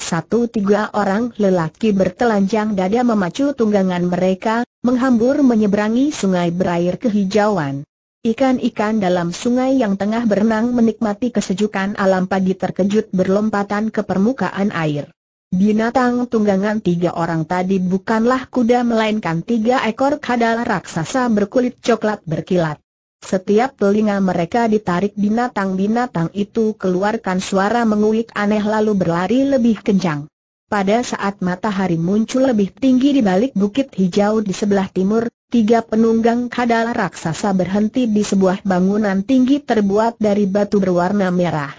Satu tiga orang lelaki bertelanjang dada memacu tunggangan mereka, menghambur menyeberangi sungai berair kehijauan. Ikan-ikan dalam sungai yang tengah berenang menikmati kesejukan alam pagi terkejut berlompatan ke permukaan air. Binatang tunggangan tiga orang tadi bukanlah kuda melainkan tiga ekor kadal raksasa berkulit coklat berkilat. Setiap telinga mereka ditarik binatang-binatang itu keluarkan suara menguik aneh lalu berlari lebih kencang. Pada saat matahari muncul lebih tinggi di balik bukit hijau di sebelah timur, tiga penunggang kadal raksasa berhenti di sebuah bangunan tinggi terbuat dari batu berwarna merah.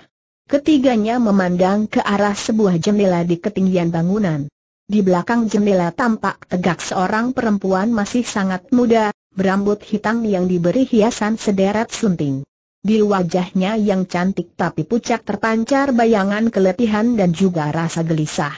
Ketiganya memandang ke arah sebuah jendela di ketinggian bangunan. Di belakang jendela tampak tegak seorang perempuan masih sangat muda, berambut hitam yang diberi hiasan sederet sunting. Di wajahnya yang cantik tapi pucat terpancar bayangan keletihan dan juga rasa gelisah.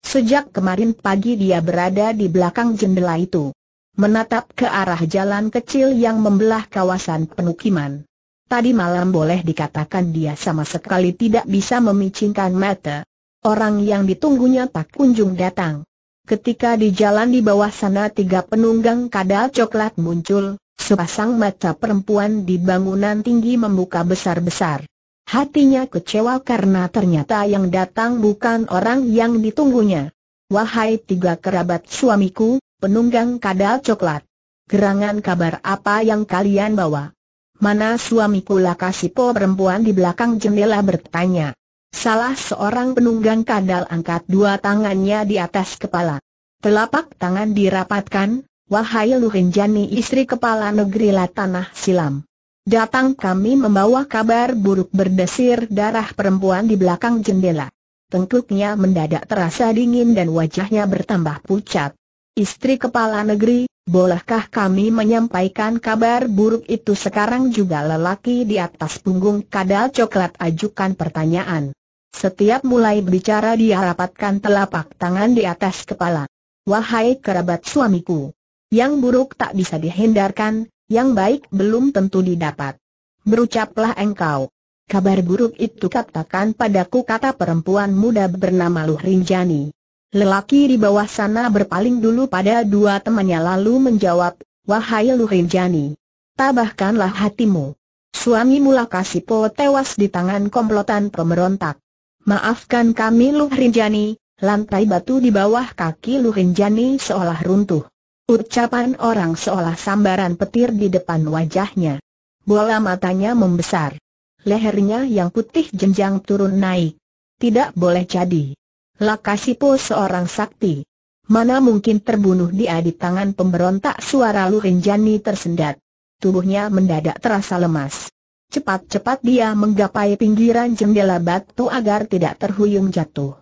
Sejak kemarin pagi dia berada di belakang jendela itu. Menatap ke arah jalan kecil yang membelah kawasan penukiman. Tadi malam boleh dikatakan dia sama sekali tidak bisa memicingkan mata. Orang yang ditunggunya tak kunjung datang. Ketika di jalan di bawah sana tiga penunggang kadal coklat muncul, sepasang mata perempuan di bangunan tinggi membuka besar-besar. Hatinya kecewa karena ternyata yang datang bukan orang yang ditunggunya. Wahai tiga kerabat suamiku, penunggang kadal coklat. Gerangan kabar apa yang kalian bawa? Mana suamiku lah kasih perempuan di belakang jendela bertanya. Salah seorang penunggang kadal angkat dua tangannya di atas kepala. Telapak tangan dirapatkan, wahai luhinjani istri kepala negeri Latanah Silam. Datang kami membawa kabar buruk berdesir darah perempuan di belakang jendela. Tengkuknya mendadak terasa dingin dan wajahnya bertambah pucat. Istri kepala negeri, bolehkah kami menyampaikan kabar buruk itu sekarang juga lelaki di atas punggung kadal coklat ajukan pertanyaan. Setiap mulai berbicara dia rapatkan telapak tangan di atas kepala. Wahai kerabat suamiku! Yang buruk tak bisa dihindarkan, yang baik belum tentu didapat. Berucaplah engkau. Kabar buruk itu katakan padaku kata perempuan muda bernama Luh Lelaki di bawah sana berpaling dulu pada dua temannya lalu menjawab, Wahai Luh Tabahkanlah hatimu. Suami mula po tewas di tangan komplotan pemberontak. Maafkan kami Lu Rinjani. lantai batu di bawah kaki Lu Rinjani seolah runtuh. Ucapan orang seolah sambaran petir di depan wajahnya. Bola matanya membesar. Lehernya yang putih jenjang turun naik. Tidak boleh jadi. Lakasipo seorang sakti. Mana mungkin terbunuh dia di tangan pemberontak suara Lu Rinjani tersendat. Tubuhnya mendadak terasa lemas. Cepat-cepat dia menggapai pinggiran jendela batu agar tidak terhuyung jatuh.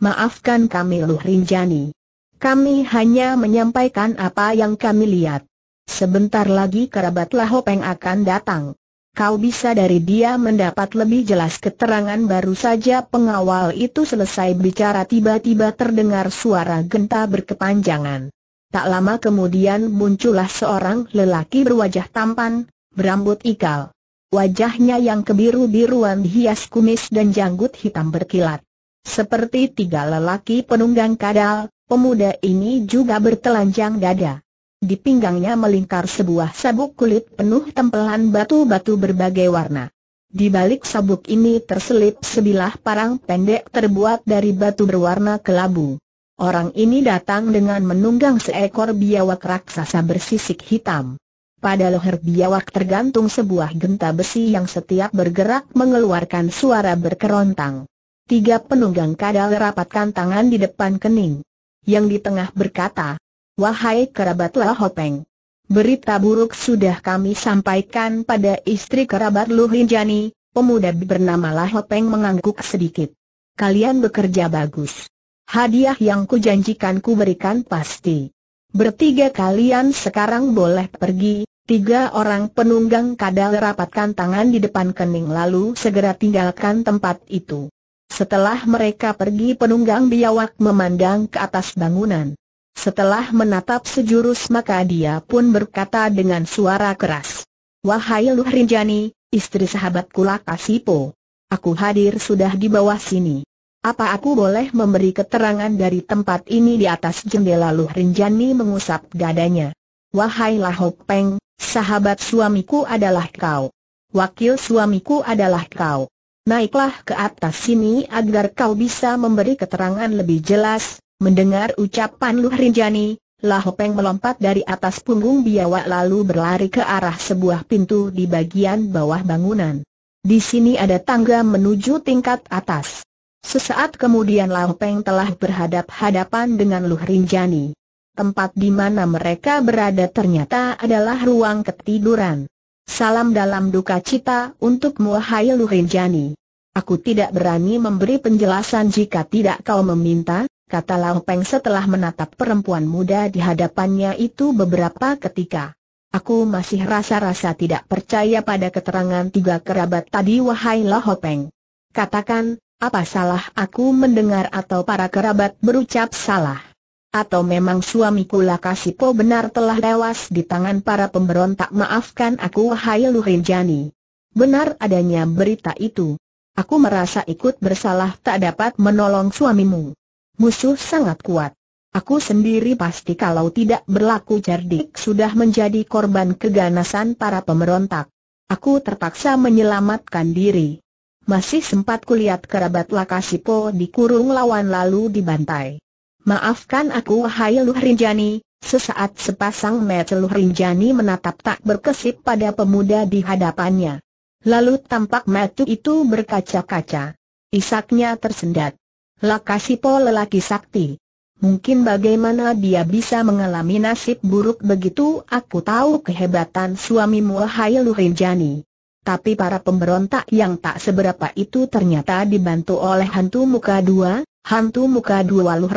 Maafkan kami Luh Rinjani. Kami hanya menyampaikan apa yang kami lihat. Sebentar lagi kerabat Lahopeng akan datang. Kau bisa dari dia mendapat lebih jelas keterangan baru saja pengawal itu selesai bicara tiba-tiba terdengar suara genta berkepanjangan. Tak lama kemudian muncullah seorang lelaki berwajah tampan, berambut ikal. Wajahnya yang kebiru-biruan hias kumis dan janggut hitam berkilat. Seperti tiga lelaki penunggang kadal, pemuda ini juga bertelanjang dada. Di pinggangnya melingkar sebuah sabuk kulit penuh tempelan batu-batu berbagai warna. Di balik sabuk ini terselip sebilah parang pendek terbuat dari batu berwarna kelabu. Orang ini datang dengan menunggang seekor biawak raksasa bersisik hitam. Pada leher biawak tergantung sebuah genta besi yang setiap bergerak mengeluarkan suara berkerontang. Tiga penunggang kadal rapatkan tangan di depan kening. Yang di tengah berkata, Wahai kerabat Lahopeng, Hopeng. Berita buruk sudah kami sampaikan pada istri kerabat Luhinjani, pemuda bernama Lah Hopeng mengangguk sedikit. Kalian bekerja bagus. Hadiah yang kujanjikan ku berikan pasti. Bertiga kalian sekarang boleh pergi, Tiga orang penunggang kadal rapatkan tangan di depan kening lalu segera tinggalkan tempat itu. Setelah mereka pergi penunggang biawak memandang ke atas bangunan. Setelah menatap sejurus maka dia pun berkata dengan suara keras. Wahai Luhrinjani, istri sahabatku Lakasipo. Aku hadir sudah di bawah sini. Apa aku boleh memberi keterangan dari tempat ini di atas jendela Luhrinjani mengusap dadanya. Wahai Lahok Peng, Sahabat suamiku adalah kau. Wakil suamiku adalah kau. Naiklah ke atas sini agar kau bisa memberi keterangan lebih jelas. Mendengar ucapan Lu Rinjani, Lahopeng melompat dari atas punggung biawak lalu berlari ke arah sebuah pintu di bagian bawah bangunan. Di sini ada tangga menuju tingkat atas. Sesaat kemudian Lahopeng telah berhadap-hadapan dengan Lu Rinjani tempat di mana mereka berada ternyata adalah ruang ketiduran. Salam dalam duka cita untuk Muhai Luhinjani. Aku tidak berani memberi penjelasan jika tidak kau meminta, kata Lau Peng setelah menatap perempuan muda di hadapannya itu beberapa ketika. Aku masih rasa-rasa tidak percaya pada keterangan tiga kerabat tadi wahai Lao Peng. Katakan, apa salah aku mendengar atau para kerabat berucap salah? Atau memang suamiku Lakasipo benar telah tewas di tangan para pemberontak maafkan aku wahai Jani. Benar adanya berita itu. Aku merasa ikut bersalah tak dapat menolong suamimu. Musuh sangat kuat. Aku sendiri pasti kalau tidak berlaku cerdik sudah menjadi korban keganasan para pemberontak. Aku terpaksa menyelamatkan diri. Masih sempat kulihat kerabat Lakasipo dikurung lawan lalu dibantai. Maafkan aku wahai Luh Rinjani, sesaat sepasang mata Luh Rinjani menatap tak berkesip pada pemuda di hadapannya. Lalu tampak mata itu berkaca-kaca. Isaknya tersendat. Lakasipo lelaki sakti. Mungkin bagaimana dia bisa mengalami nasib buruk begitu aku tahu kehebatan suamimu wahai Luh Rinjani. Tapi para pemberontak yang tak seberapa itu ternyata dibantu oleh hantu muka dua, Hantu muka dua luh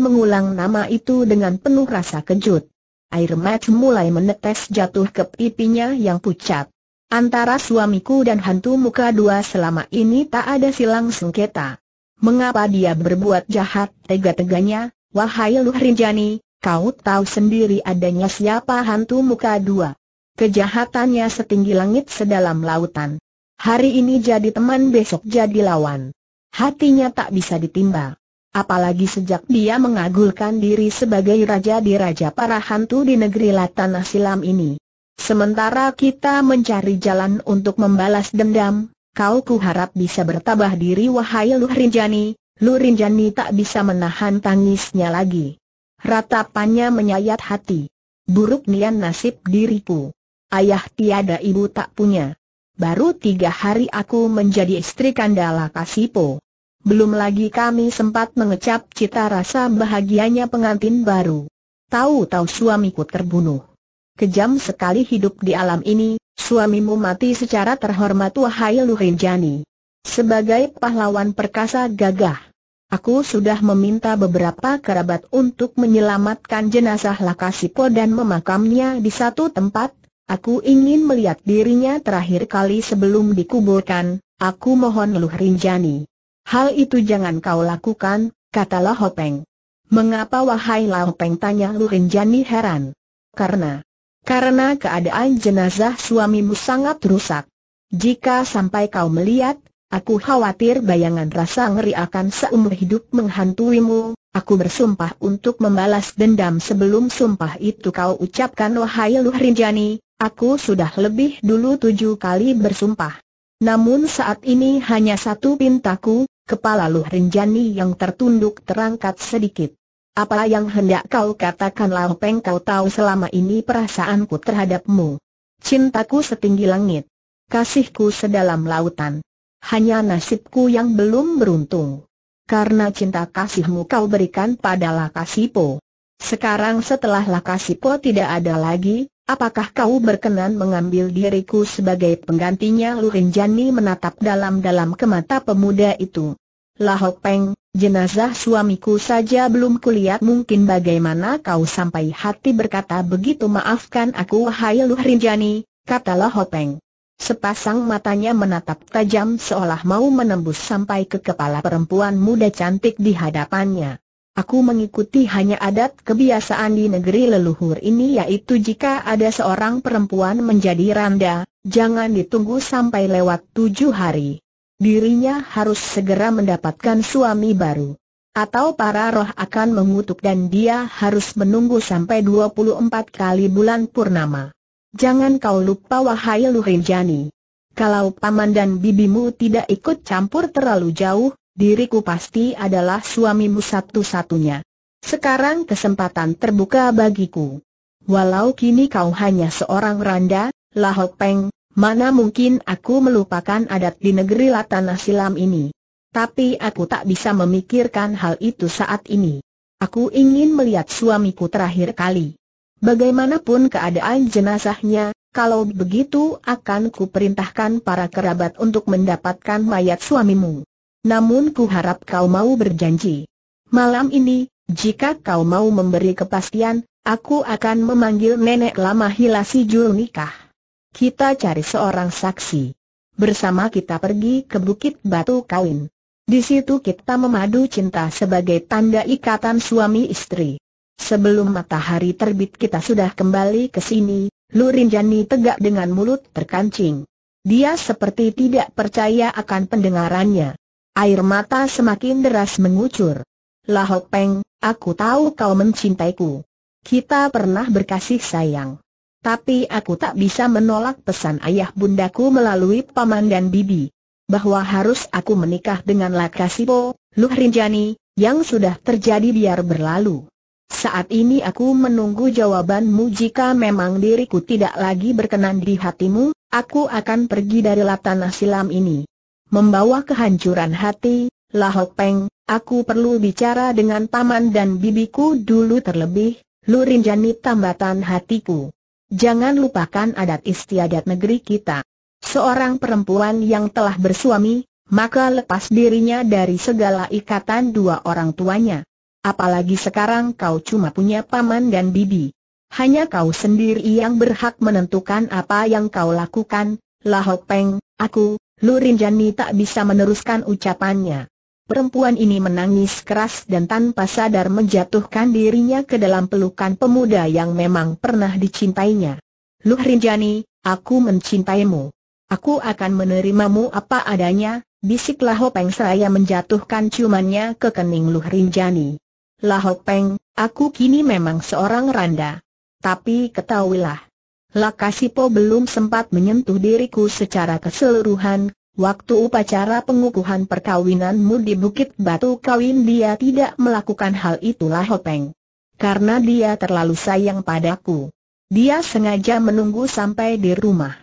mengulang nama itu dengan penuh rasa kejut. Air mata mulai menetes jatuh ke pipinya yang pucat. Antara suamiku dan hantu muka dua selama ini tak ada silang sengketa. Mengapa dia berbuat jahat tega-teganya, wahai luh kau tahu sendiri adanya siapa hantu muka dua. Kejahatannya setinggi langit sedalam lautan. Hari ini jadi teman besok jadi lawan. Hatinya tak bisa ditimba. Apalagi sejak dia mengagulkan diri sebagai raja di raja para hantu di negeri Latanah Silam ini. Sementara kita mencari jalan untuk membalas dendam, kau kuharap bisa bertabah diri wahai Luhrinjani, Lurinjani tak bisa menahan tangisnya lagi. Ratapannya menyayat hati. Buruk nian nasib diriku. Ayah tiada ibu tak punya. Baru tiga hari aku menjadi istri Kandala Kasipo. Belum lagi kami sempat mengecap cita rasa bahagianya pengantin baru. Tahu-tahu suamiku terbunuh. Kejam sekali hidup di alam ini, suamimu mati secara terhormat wahai Luhinjani. Sebagai pahlawan perkasa gagah. Aku sudah meminta beberapa kerabat untuk menyelamatkan jenazah Lakasipo dan memakamnya di satu tempat, Aku ingin melihat dirinya terakhir kali sebelum dikuburkan, aku mohon leluh Rinjani. Hal itu jangan kau lakukan, kata Lahopeng. Hopeng. Mengapa wahai Lahopeng tanya Lu Rinjani heran? Karena, karena keadaan jenazah suamimu sangat rusak. Jika sampai kau melihat, aku khawatir bayangan rasa ngeri akan seumur hidup menghantuimu, Aku bersumpah untuk membalas dendam sebelum sumpah itu kau ucapkan wahai Luhrinjani, aku sudah lebih dulu tujuh kali bersumpah. Namun saat ini hanya satu pintaku, kepala Luhrinjani yang tertunduk terangkat sedikit. Apa yang hendak kau katakan Lau Peng kau tahu selama ini perasaanku terhadapmu. Cintaku setinggi langit. Kasihku sedalam lautan. Hanya nasibku yang belum beruntung. Karena cinta kasihmu kau berikan pada Lakasipo. Sekarang setelah Lakasipo tidak ada lagi, apakah kau berkenan mengambil diriku sebagai penggantinya Lurinjani menatap dalam-dalam ke mata pemuda itu. Lahok Peng, jenazah suamiku saja belum kulihat mungkin bagaimana kau sampai hati berkata begitu maafkan aku wahai Lurinjani, kata Lahok Peng. Sepasang matanya menatap tajam seolah mau menembus sampai ke kepala perempuan muda cantik di hadapannya. Aku mengikuti hanya adat kebiasaan di negeri leluhur ini yaitu jika ada seorang perempuan menjadi randa, jangan ditunggu sampai lewat tujuh hari. Dirinya harus segera mendapatkan suami baru. Atau para roh akan mengutuk dan dia harus menunggu sampai 24 kali bulan purnama. Jangan kau lupa wahai Lurinjani. Kalau paman dan bibimu tidak ikut campur terlalu jauh, diriku pasti adalah suamimu satu-satunya. Sekarang kesempatan terbuka bagiku. Walau kini kau hanya seorang randa, Lahok Peng, mana mungkin aku melupakan adat di negeri latanah Silam ini. Tapi aku tak bisa memikirkan hal itu saat ini. Aku ingin melihat suamiku terakhir kali. Bagaimanapun keadaan jenazahnya, kalau begitu akan kuperintahkan para kerabat untuk mendapatkan mayat suamimu. Namun kuharap kau mau berjanji. Malam ini, jika kau mau memberi kepastian, aku akan memanggil nenek lama Hilasi Jul nikah. Kita cari seorang saksi. Bersama kita pergi ke Bukit Batu Kawin. Di situ kita memadu cinta sebagai tanda ikatan suami istri. Sebelum matahari terbit kita sudah kembali ke sini, Lu Rinjani tegak dengan mulut terkancing. Dia seperti tidak percaya akan pendengarannya. Air mata semakin deras mengucur. Lahok Peng, aku tahu kau mencintaiku. Kita pernah berkasih sayang. Tapi aku tak bisa menolak pesan ayah bundaku melalui paman dan bibi. Bahwa harus aku menikah dengan Lakasipo, Luh Rinjani, yang sudah terjadi biar berlalu. Saat ini aku menunggu jawabanmu jika memang diriku tidak lagi berkenan di hatimu, aku akan pergi dari tanah silam ini. Membawa kehancuran hati, Lahok Peng, aku perlu bicara dengan paman dan bibiku dulu terlebih, Lurinjani tambatan hatiku. Jangan lupakan adat istiadat negeri kita. Seorang perempuan yang telah bersuami, maka lepas dirinya dari segala ikatan dua orang tuanya. Apalagi sekarang kau cuma punya paman dan bibi. Hanya kau sendiri yang berhak menentukan apa yang kau lakukan, Lahok Peng, aku, Lurin Jani tak bisa meneruskan ucapannya. Perempuan ini menangis keras dan tanpa sadar menjatuhkan dirinya ke dalam pelukan pemuda yang memang pernah dicintainya. Lurin Jani, aku mencintaimu. Aku akan menerimamu apa adanya, bisik Lahok Peng seraya menjatuhkan ciumannya ke kening Lurin Jani. Lahopeng, Peng, aku kini memang seorang randa. Tapi ketahuilah, Lakasipo belum sempat menyentuh diriku secara keseluruhan, waktu upacara pengukuhan perkawinanmu di Bukit Batu Kawin dia tidak melakukan hal itu Laho Peng. Karena dia terlalu sayang padaku. Dia sengaja menunggu sampai di rumah.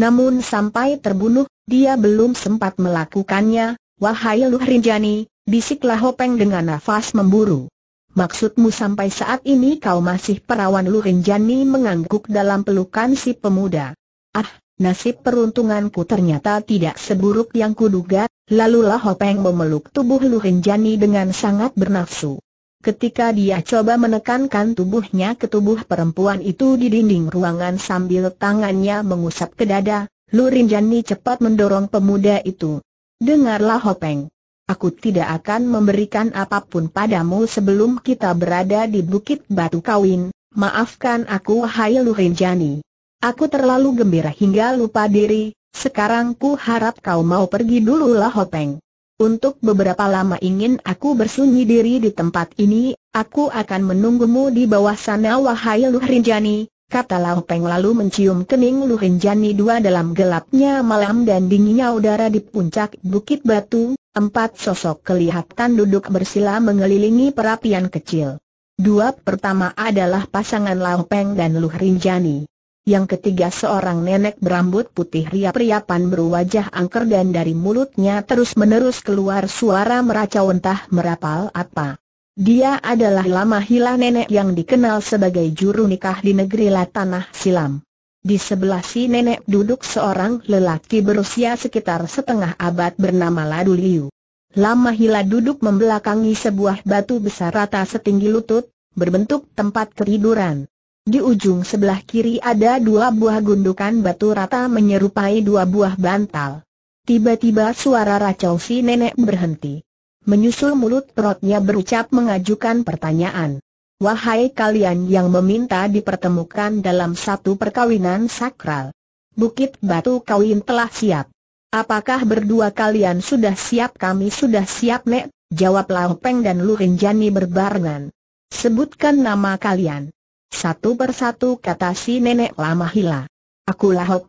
Namun sampai terbunuh, dia belum sempat melakukannya, wahai Luhrinjani, bisiklah Hopeng dengan nafas memburu. Maksudmu sampai saat ini kau masih perawan Lu Rinjani mengangguk dalam pelukan si pemuda. Ah, nasib peruntunganku ternyata tidak seburuk yang kuduga, lalu Lahopeng memeluk tubuh Lu Rinjani dengan sangat bernafsu. Ketika dia coba menekankan tubuhnya ke tubuh perempuan itu di dinding ruangan sambil tangannya mengusap ke dada, Lu Rinjani cepat mendorong pemuda itu. Dengarlah Hopeng. Aku tidak akan memberikan apapun padamu sebelum kita berada di Bukit Batu Kawin, maafkan aku Hai Jani. Aku terlalu gembira hingga lupa diri, sekarang ku harap kau mau pergi dulu lah Hopeng. Untuk beberapa lama ingin aku bersunyi diri di tempat ini, aku akan menunggumu di bawah sana wahai Luhrinjani, kata Peng lalu mencium kening Luhin Jani dua dalam gelapnya malam dan dinginnya udara di puncak Bukit Batu, empat sosok kelihatan duduk bersila mengelilingi perapian kecil. Dua pertama adalah pasangan Peng dan Luhin Jani. Yang ketiga seorang nenek berambut putih riap-riapan berwajah angker dan dari mulutnya terus-menerus keluar suara meracau entah merapal apa. Dia adalah lama hila nenek yang dikenal sebagai juru nikah di negeri Tanah Silam. Di sebelah si nenek duduk seorang lelaki berusia sekitar setengah abad bernama Ladu Liu. Lama Hila duduk membelakangi sebuah batu besar rata setinggi lutut, berbentuk tempat ketiduran. Di ujung sebelah kiri ada dua buah gundukan batu rata menyerupai dua buah bantal. Tiba-tiba suara racau si nenek berhenti. Menyusul mulut perutnya berucap mengajukan pertanyaan. Wahai kalian yang meminta dipertemukan dalam satu perkawinan sakral. Bukit Batu Kawin telah siap. Apakah berdua kalian sudah siap? Kami sudah siap, Nek. Jawab Lau dan Lurinjani berbarengan. Sebutkan nama kalian. Satu persatu kata si nenek lama hila. Aku Lau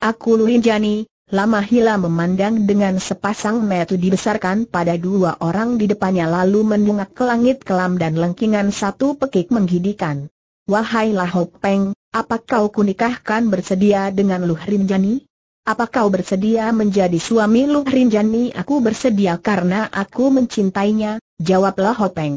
aku Lurinjani, Lama Hila memandang dengan sepasang mata dibesarkan pada dua orang di depannya lalu menunggak ke langit kelam dan lengkingan satu pekik menggidikan. Wahai Lahok Peng, apa kau kunikahkan bersedia dengan Luh Rinjani? Apa kau bersedia menjadi suami Luh Rinjani? Aku bersedia karena aku mencintainya, jawab Lahok Peng.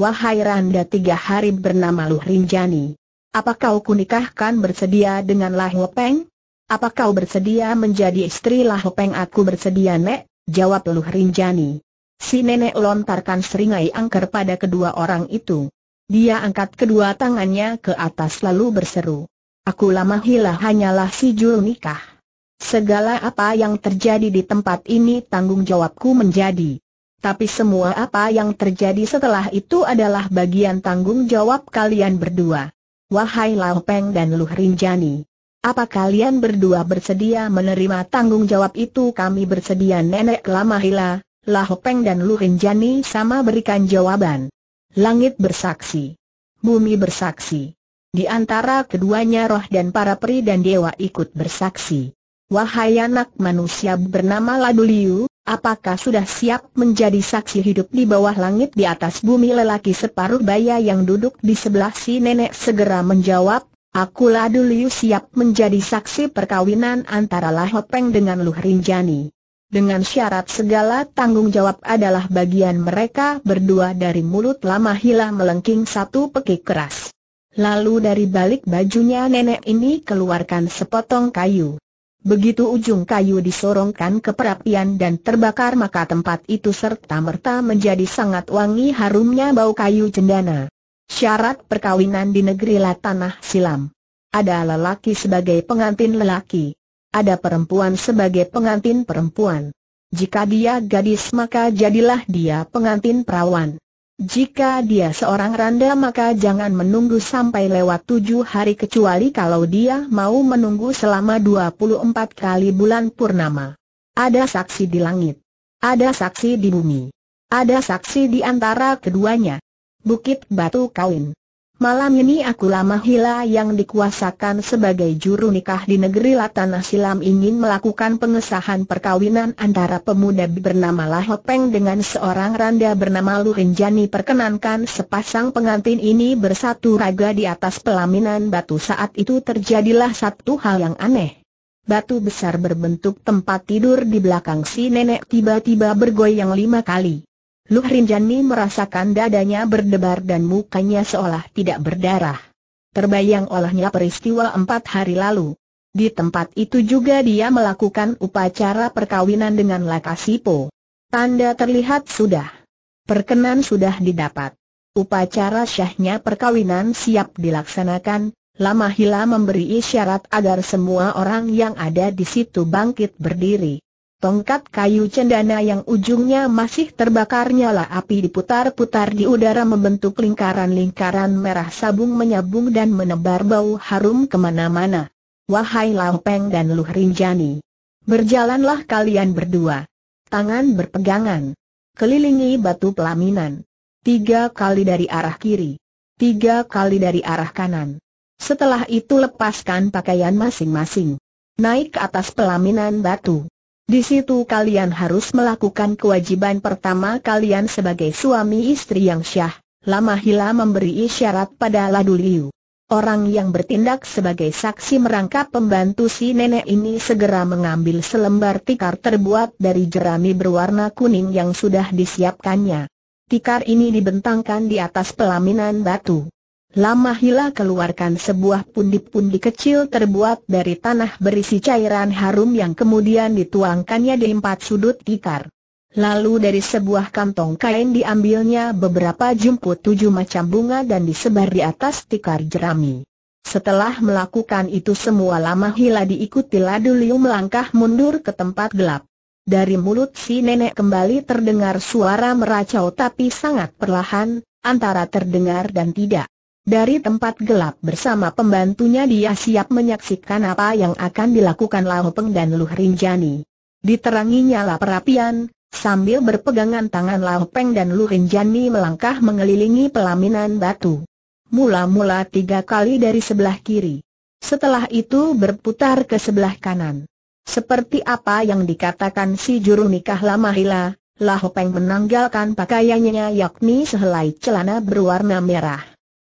Wahai Randa tiga hari bernama Luh Rinjani. Apa kau kunikahkan bersedia dengan Lahok Peng? Apa kau bersedia menjadi istri Lah Hopeng? Aku bersedia Nek, jawab Luh Rinjani. Si nenek lontarkan seringai angker pada kedua orang itu. Dia angkat kedua tangannya ke atas lalu berseru. Aku lama hilah hanyalah si jul nikah. Segala apa yang terjadi di tempat ini tanggung jawabku menjadi. Tapi semua apa yang terjadi setelah itu adalah bagian tanggung jawab kalian berdua. Wahai Lao Peng dan Luh Rinjani. Apa kalian berdua bersedia menerima tanggung jawab itu? Kami bersedia Nenek Lamahila, Lahopeng dan Lurinjani sama berikan jawaban. Langit bersaksi. Bumi bersaksi. Di antara keduanya roh dan para peri dan dewa ikut bersaksi. Wahai anak manusia bernama Laduliu, apakah sudah siap menjadi saksi hidup di bawah langit di atas bumi lelaki separuh baya yang duduk di sebelah si nenek segera menjawab, Akulah liu siap menjadi saksi perkawinan antara Lahopeng dengan Luhrinjani, Dengan syarat segala tanggung jawab adalah bagian mereka berdua dari mulut lama hilang melengking satu pekik keras. Lalu dari balik bajunya nenek ini keluarkan sepotong kayu. Begitu ujung kayu disorongkan ke perapian dan terbakar maka tempat itu serta merta menjadi sangat wangi harumnya bau kayu cendana. Syarat perkawinan di negeri Latanah Silam. Ada lelaki sebagai pengantin lelaki. Ada perempuan sebagai pengantin perempuan. Jika dia gadis maka jadilah dia pengantin perawan. Jika dia seorang randa maka jangan menunggu sampai lewat tujuh hari kecuali kalau dia mau menunggu selama 24 kali bulan purnama. Ada saksi di langit. Ada saksi di bumi. Ada saksi di antara keduanya. Bukit Batu Kawin. Malam ini aku lama hila yang dikuasakan sebagai juru nikah di negeri Latanah Silam ingin melakukan pengesahan perkawinan antara pemuda bernama Lahopeng dengan seorang randa bernama Lurinjani perkenankan sepasang pengantin ini bersatu raga di atas pelaminan batu saat itu terjadilah satu hal yang aneh. Batu besar berbentuk tempat tidur di belakang si nenek tiba-tiba bergoyang lima kali. Luh Rinjani merasakan dadanya berdebar dan mukanya seolah tidak berdarah. Terbayang olehnya peristiwa empat hari lalu. Di tempat itu juga dia melakukan upacara perkawinan dengan Lakasipo. Tanda terlihat sudah. Perkenan sudah didapat. Upacara syahnya perkawinan siap dilaksanakan, Lamahila memberi isyarat agar semua orang yang ada di situ bangkit berdiri. Tongkat kayu cendana yang ujungnya masih terbakar nyala api diputar-putar di udara membentuk lingkaran-lingkaran merah sabung menyabung dan menebar bau harum kemana-mana. Wahai Lampeng dan Luh Rinjani. Berjalanlah kalian berdua. Tangan berpegangan. Kelilingi batu pelaminan. Tiga kali dari arah kiri. Tiga kali dari arah kanan. Setelah itu lepaskan pakaian masing-masing. Naik ke atas pelaminan batu. Di situ kalian harus melakukan kewajiban pertama kalian sebagai suami istri yang syah. Lama Hila memberi isyarat pada Laduliu. Orang yang bertindak sebagai saksi merangkap pembantu si nenek ini segera mengambil selembar tikar terbuat dari jerami berwarna kuning yang sudah disiapkannya. Tikar ini dibentangkan di atas pelaminan batu. Lama Hila keluarkan sebuah pundi-pundi kecil terbuat dari tanah berisi cairan harum yang kemudian dituangkannya di empat sudut tikar. Lalu dari sebuah kantong kain diambilnya beberapa jumput tujuh macam bunga dan disebar di atas tikar jerami. Setelah melakukan itu semua lama Hila diikuti Ladu Liu melangkah mundur ke tempat gelap. Dari mulut si nenek kembali terdengar suara meracau tapi sangat perlahan, antara terdengar dan tidak. Dari tempat gelap bersama pembantunya dia siap menyaksikan apa yang akan dilakukan Lao Peng dan Lu Rinjani. Diterangi nyala perapian, sambil berpegangan tangan Lao Peng dan Lu Rinjani melangkah mengelilingi pelaminan batu. Mula-mula tiga kali dari sebelah kiri. Setelah itu berputar ke sebelah kanan. Seperti apa yang dikatakan si juru nikah lama Hila, Lao Peng menanggalkan pakaiannya yakni sehelai celana berwarna merah.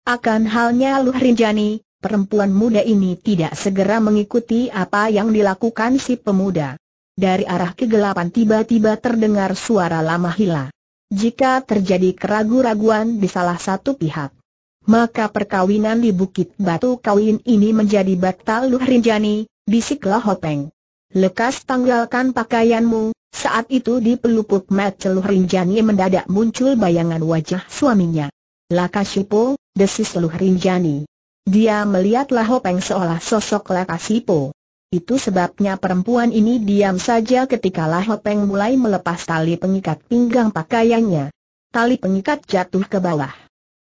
Akan halnya Luh Rinjani, perempuan muda ini tidak segera mengikuti apa yang dilakukan si pemuda. Dari arah kegelapan tiba-tiba terdengar suara lama hila. Jika terjadi keraguan-raguan di salah satu pihak, maka perkawinan di Bukit Batu Kawin ini menjadi batal Luh Rinjani, bisiklah Hopeng. Lekas tanggalkan pakaianmu, saat itu di pelupuk mat celuh Rinjani mendadak muncul bayangan wajah suaminya. Lakashipo, desis Luh Rinjani. Dia melihatlah Hopeng seolah sosok Lakasipo. Itu sebabnya perempuan ini diam saja ketika Lahopeng mulai melepas tali pengikat pinggang pakaiannya. Tali pengikat jatuh ke bawah.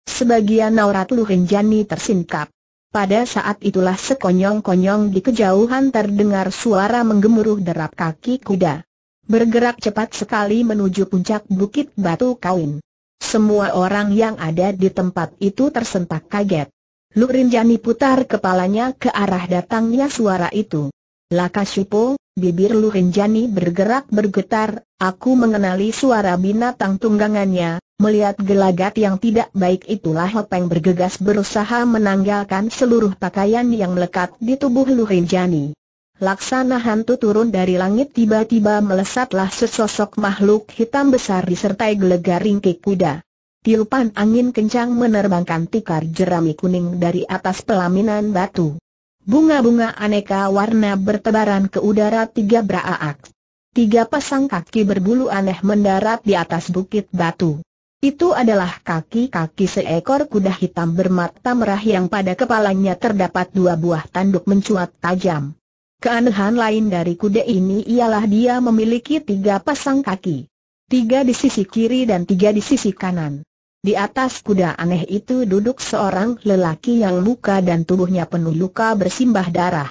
Sebagian aurat Luh Rinjani tersingkap. Pada saat itulah sekonyong-konyong di kejauhan terdengar suara menggemuruh derap kaki kuda. Bergerak cepat sekali menuju puncak bukit batu kawin. Semua orang yang ada di tempat itu tersentak kaget. Lurinjani putar kepalanya ke arah datangnya suara itu. Laka Shupo, bibir Lurinjani bergerak bergetar, aku mengenali suara binatang tunggangannya, melihat gelagat yang tidak baik itulah Hopeng bergegas berusaha menanggalkan seluruh pakaian yang melekat di tubuh Lurinjani. Laksana hantu turun dari langit tiba-tiba melesatlah sesosok makhluk hitam besar disertai gelegar ringkik kuda. Tiupan angin kencang menerbangkan tikar jerami kuning dari atas pelaminan batu. Bunga-bunga aneka warna bertebaran ke udara tiga braaak. Tiga pasang kaki berbulu aneh mendarat di atas bukit batu. Itu adalah kaki-kaki seekor kuda hitam bermata merah yang pada kepalanya terdapat dua buah tanduk mencuat tajam. Keanehan lain dari kuda ini ialah dia memiliki tiga pasang kaki. Tiga di sisi kiri dan tiga di sisi kanan. Di atas kuda aneh itu duduk seorang lelaki yang muka dan tubuhnya penuh luka bersimbah darah.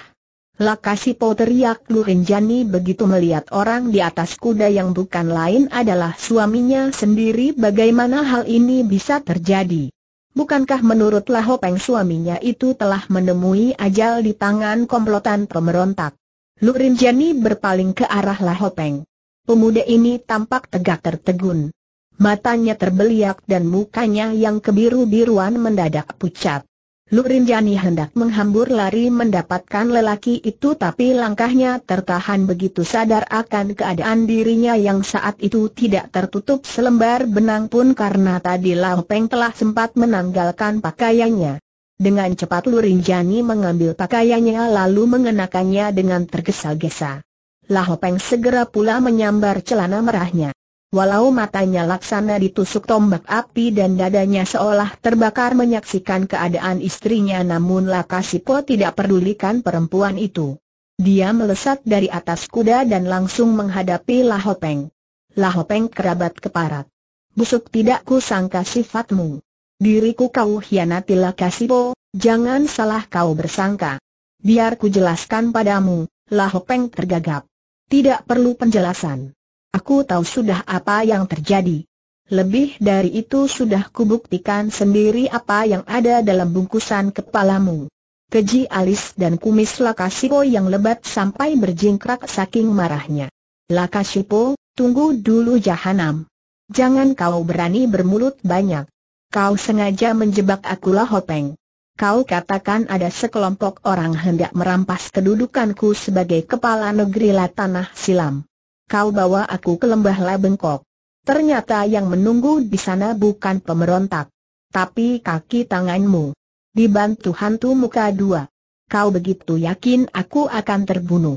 Lakasi Po teriak Lurinjani begitu melihat orang di atas kuda yang bukan lain adalah suaminya sendiri bagaimana hal ini bisa terjadi. Bukankah menurut Lahopeng suaminya itu telah menemui ajal di tangan komplotan pemberontak? Lu Rinjani berpaling ke arah Lahopeng. Pemuda ini tampak tegak tertegun. Matanya terbeliak dan mukanya yang kebiru-biruan mendadak pucat. Lurinjani hendak menghambur lari mendapatkan lelaki itu tapi langkahnya tertahan begitu sadar akan keadaan dirinya yang saat itu tidak tertutup selembar benang pun karena tadi Lau Peng telah sempat menanggalkan pakaiannya. Dengan cepat Lurinjani mengambil pakaiannya lalu mengenakannya dengan tergesa-gesa. Lau Peng segera pula menyambar celana merahnya. Walau matanya laksana ditusuk tombak api dan dadanya seolah terbakar menyaksikan keadaan istrinya namun Lakasipo tidak pedulikan perempuan itu. Dia melesat dari atas kuda dan langsung menghadapi Lahopeng. Lahopeng kerabat keparat. Busuk tidak ku sangka sifatmu. Diriku kau hianati Lakasipo, jangan salah kau bersangka. Biar ku jelaskan padamu, Lahopeng tergagap. Tidak perlu penjelasan. Aku tahu sudah apa yang terjadi. Lebih dari itu sudah kubuktikan sendiri apa yang ada dalam bungkusan kepalamu. Keji alis dan kumis Lakasipo yang lebat sampai berjingkrak saking marahnya. Lakasipo, tunggu dulu jahanam. Jangan kau berani bermulut banyak. Kau sengaja menjebak akulah Hopeng. Kau katakan ada sekelompok orang hendak merampas kedudukanku sebagai kepala negeri La Tanah Silam kau bawa aku ke lembah Labengkok. Ternyata yang menunggu di sana bukan pemberontak, tapi kaki tanganmu. Dibantu hantu muka dua. Kau begitu yakin aku akan terbunuh.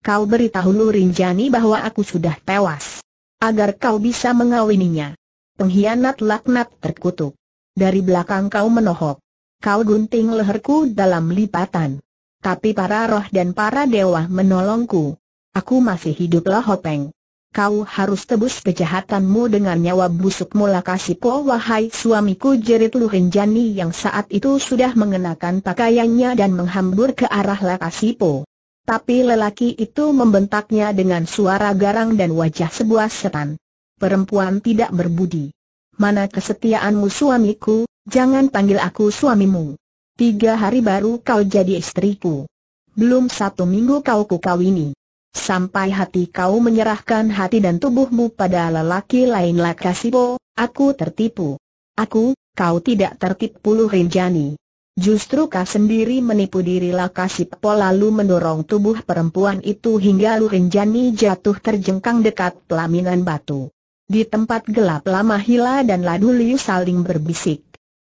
Kau beritahu Lurinjani bahwa aku sudah tewas. Agar kau bisa mengawininya. Pengkhianat laknat terkutuk. Dari belakang kau menohok. Kau gunting leherku dalam lipatan. Tapi para roh dan para dewa menolongku. Aku masih hiduplah Hopeng. Kau harus tebus kejahatanmu dengan nyawa busukmu Lakasi wahai suamiku jerit Luhinjani Jani yang saat itu sudah mengenakan pakaiannya dan menghambur ke arah Lakasi Po. Tapi lelaki itu membentaknya dengan suara garang dan wajah sebuah setan. Perempuan tidak berbudi. Mana kesetiaanmu suamiku, jangan panggil aku suamimu. Tiga hari baru kau jadi istriku. Belum satu minggu kau kukawini sampai hati kau menyerahkan hati dan tubuhmu pada lelaki lain Lakasibo, aku tertipu. Aku, kau tidak tertipu Rinjani. Justru kau sendiri menipu diri Lakasibo lalu mendorong tubuh perempuan itu hingga Rinjani jatuh terjengkang dekat pelaminan batu. Di tempat gelap lama Hila dan Laduliu saling berbisik.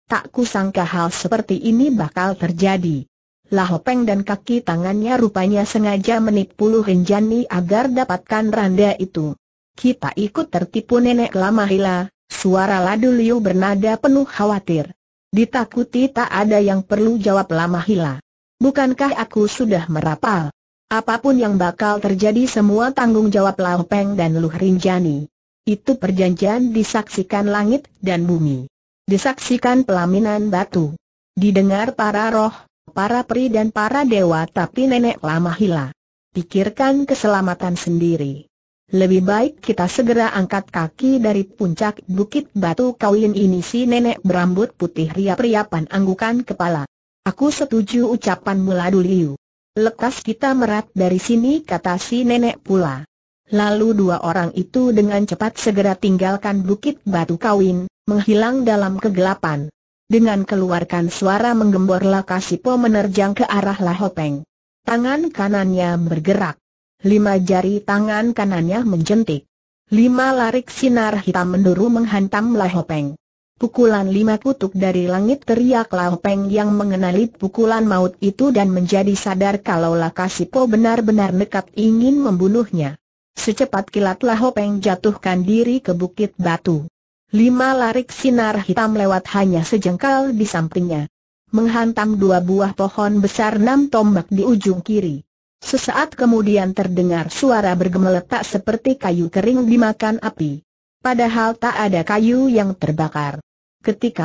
Tak kusangka hal seperti ini bakal terjadi. Lahopeng dan kaki tangannya rupanya sengaja menipu Rinjani agar dapatkan randa itu. Kita ikut tertipu nenek lama hila, suara Ladu Liu bernada penuh khawatir. Ditakuti tak ada yang perlu jawab lama hila. Bukankah aku sudah merapal? Apapun yang bakal terjadi semua tanggung jawab Lahopeng dan Rinjani. Itu perjanjian disaksikan langit dan bumi. Disaksikan pelaminan batu. Didengar para roh, para peri dan para dewa tapi nenek lama hilang. Pikirkan keselamatan sendiri. Lebih baik kita segera angkat kaki dari puncak bukit batu kawin ini si nenek berambut putih riap-riapan anggukan kepala. Aku setuju ucapan muladuliu. Lekas kita merat dari sini kata si nenek pula. Lalu dua orang itu dengan cepat segera tinggalkan bukit batu kawin, menghilang dalam kegelapan. Dengan keluarkan suara menggembor Lakasipo menerjang ke arah Lahopeng. Tangan kanannya bergerak. Lima jari tangan kanannya menjentik. Lima larik sinar hitam menduru menghantam Lahopeng. Pukulan lima kutuk dari langit teriak Lahopeng yang mengenali pukulan maut itu dan menjadi sadar kalau Lakasipo benar-benar nekat ingin membunuhnya. Secepat kilat Lahopeng jatuhkan diri ke bukit batu. Lima larik sinar hitam lewat hanya sejengkal di sampingnya. Menghantam dua buah pohon besar enam tombak di ujung kiri. Sesaat kemudian terdengar suara bergemeletak seperti kayu kering dimakan api. Padahal tak ada kayu yang terbakar.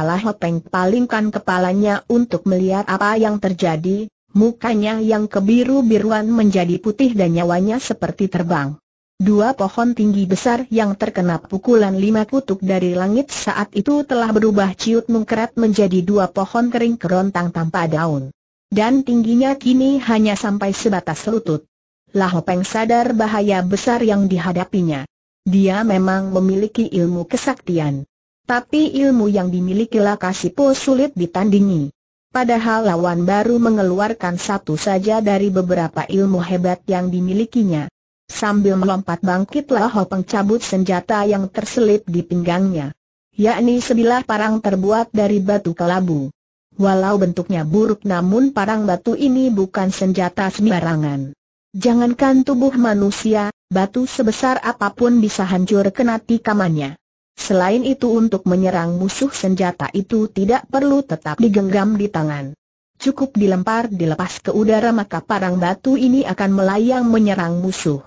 Lah Hopeng palingkan kepalanya untuk melihat apa yang terjadi, mukanya yang kebiru-biruan menjadi putih dan nyawanya seperti terbang. Dua pohon tinggi besar yang terkena pukulan lima kutuk dari langit saat itu telah berubah ciut mengkerat menjadi dua pohon kering kerontang tanpa daun. Dan tingginya kini hanya sampai sebatas lutut. Lahopeng sadar bahaya besar yang dihadapinya. Dia memang memiliki ilmu kesaktian. Tapi ilmu yang dimiliki Lakasipo sulit ditandingi. Padahal lawan baru mengeluarkan satu saja dari beberapa ilmu hebat yang dimilikinya. Sambil melompat bangkitlah Ho cabut senjata yang terselip di pinggangnya. Yakni sebilah parang terbuat dari batu kelabu. Walau bentuknya buruk namun parang batu ini bukan senjata sembarangan. Jangankan tubuh manusia, batu sebesar apapun bisa hancur kena tikamannya. Selain itu untuk menyerang musuh senjata itu tidak perlu tetap digenggam di tangan. Cukup dilempar dilepas ke udara maka parang batu ini akan melayang menyerang musuh.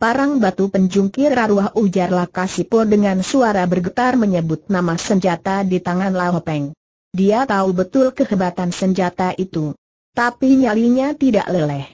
Parang batu penjungkir arwah ujar Lakasipo dengan suara bergetar menyebut nama senjata di tangan Lahopeng. Dia tahu betul kehebatan senjata itu. Tapi nyalinya tidak leleh.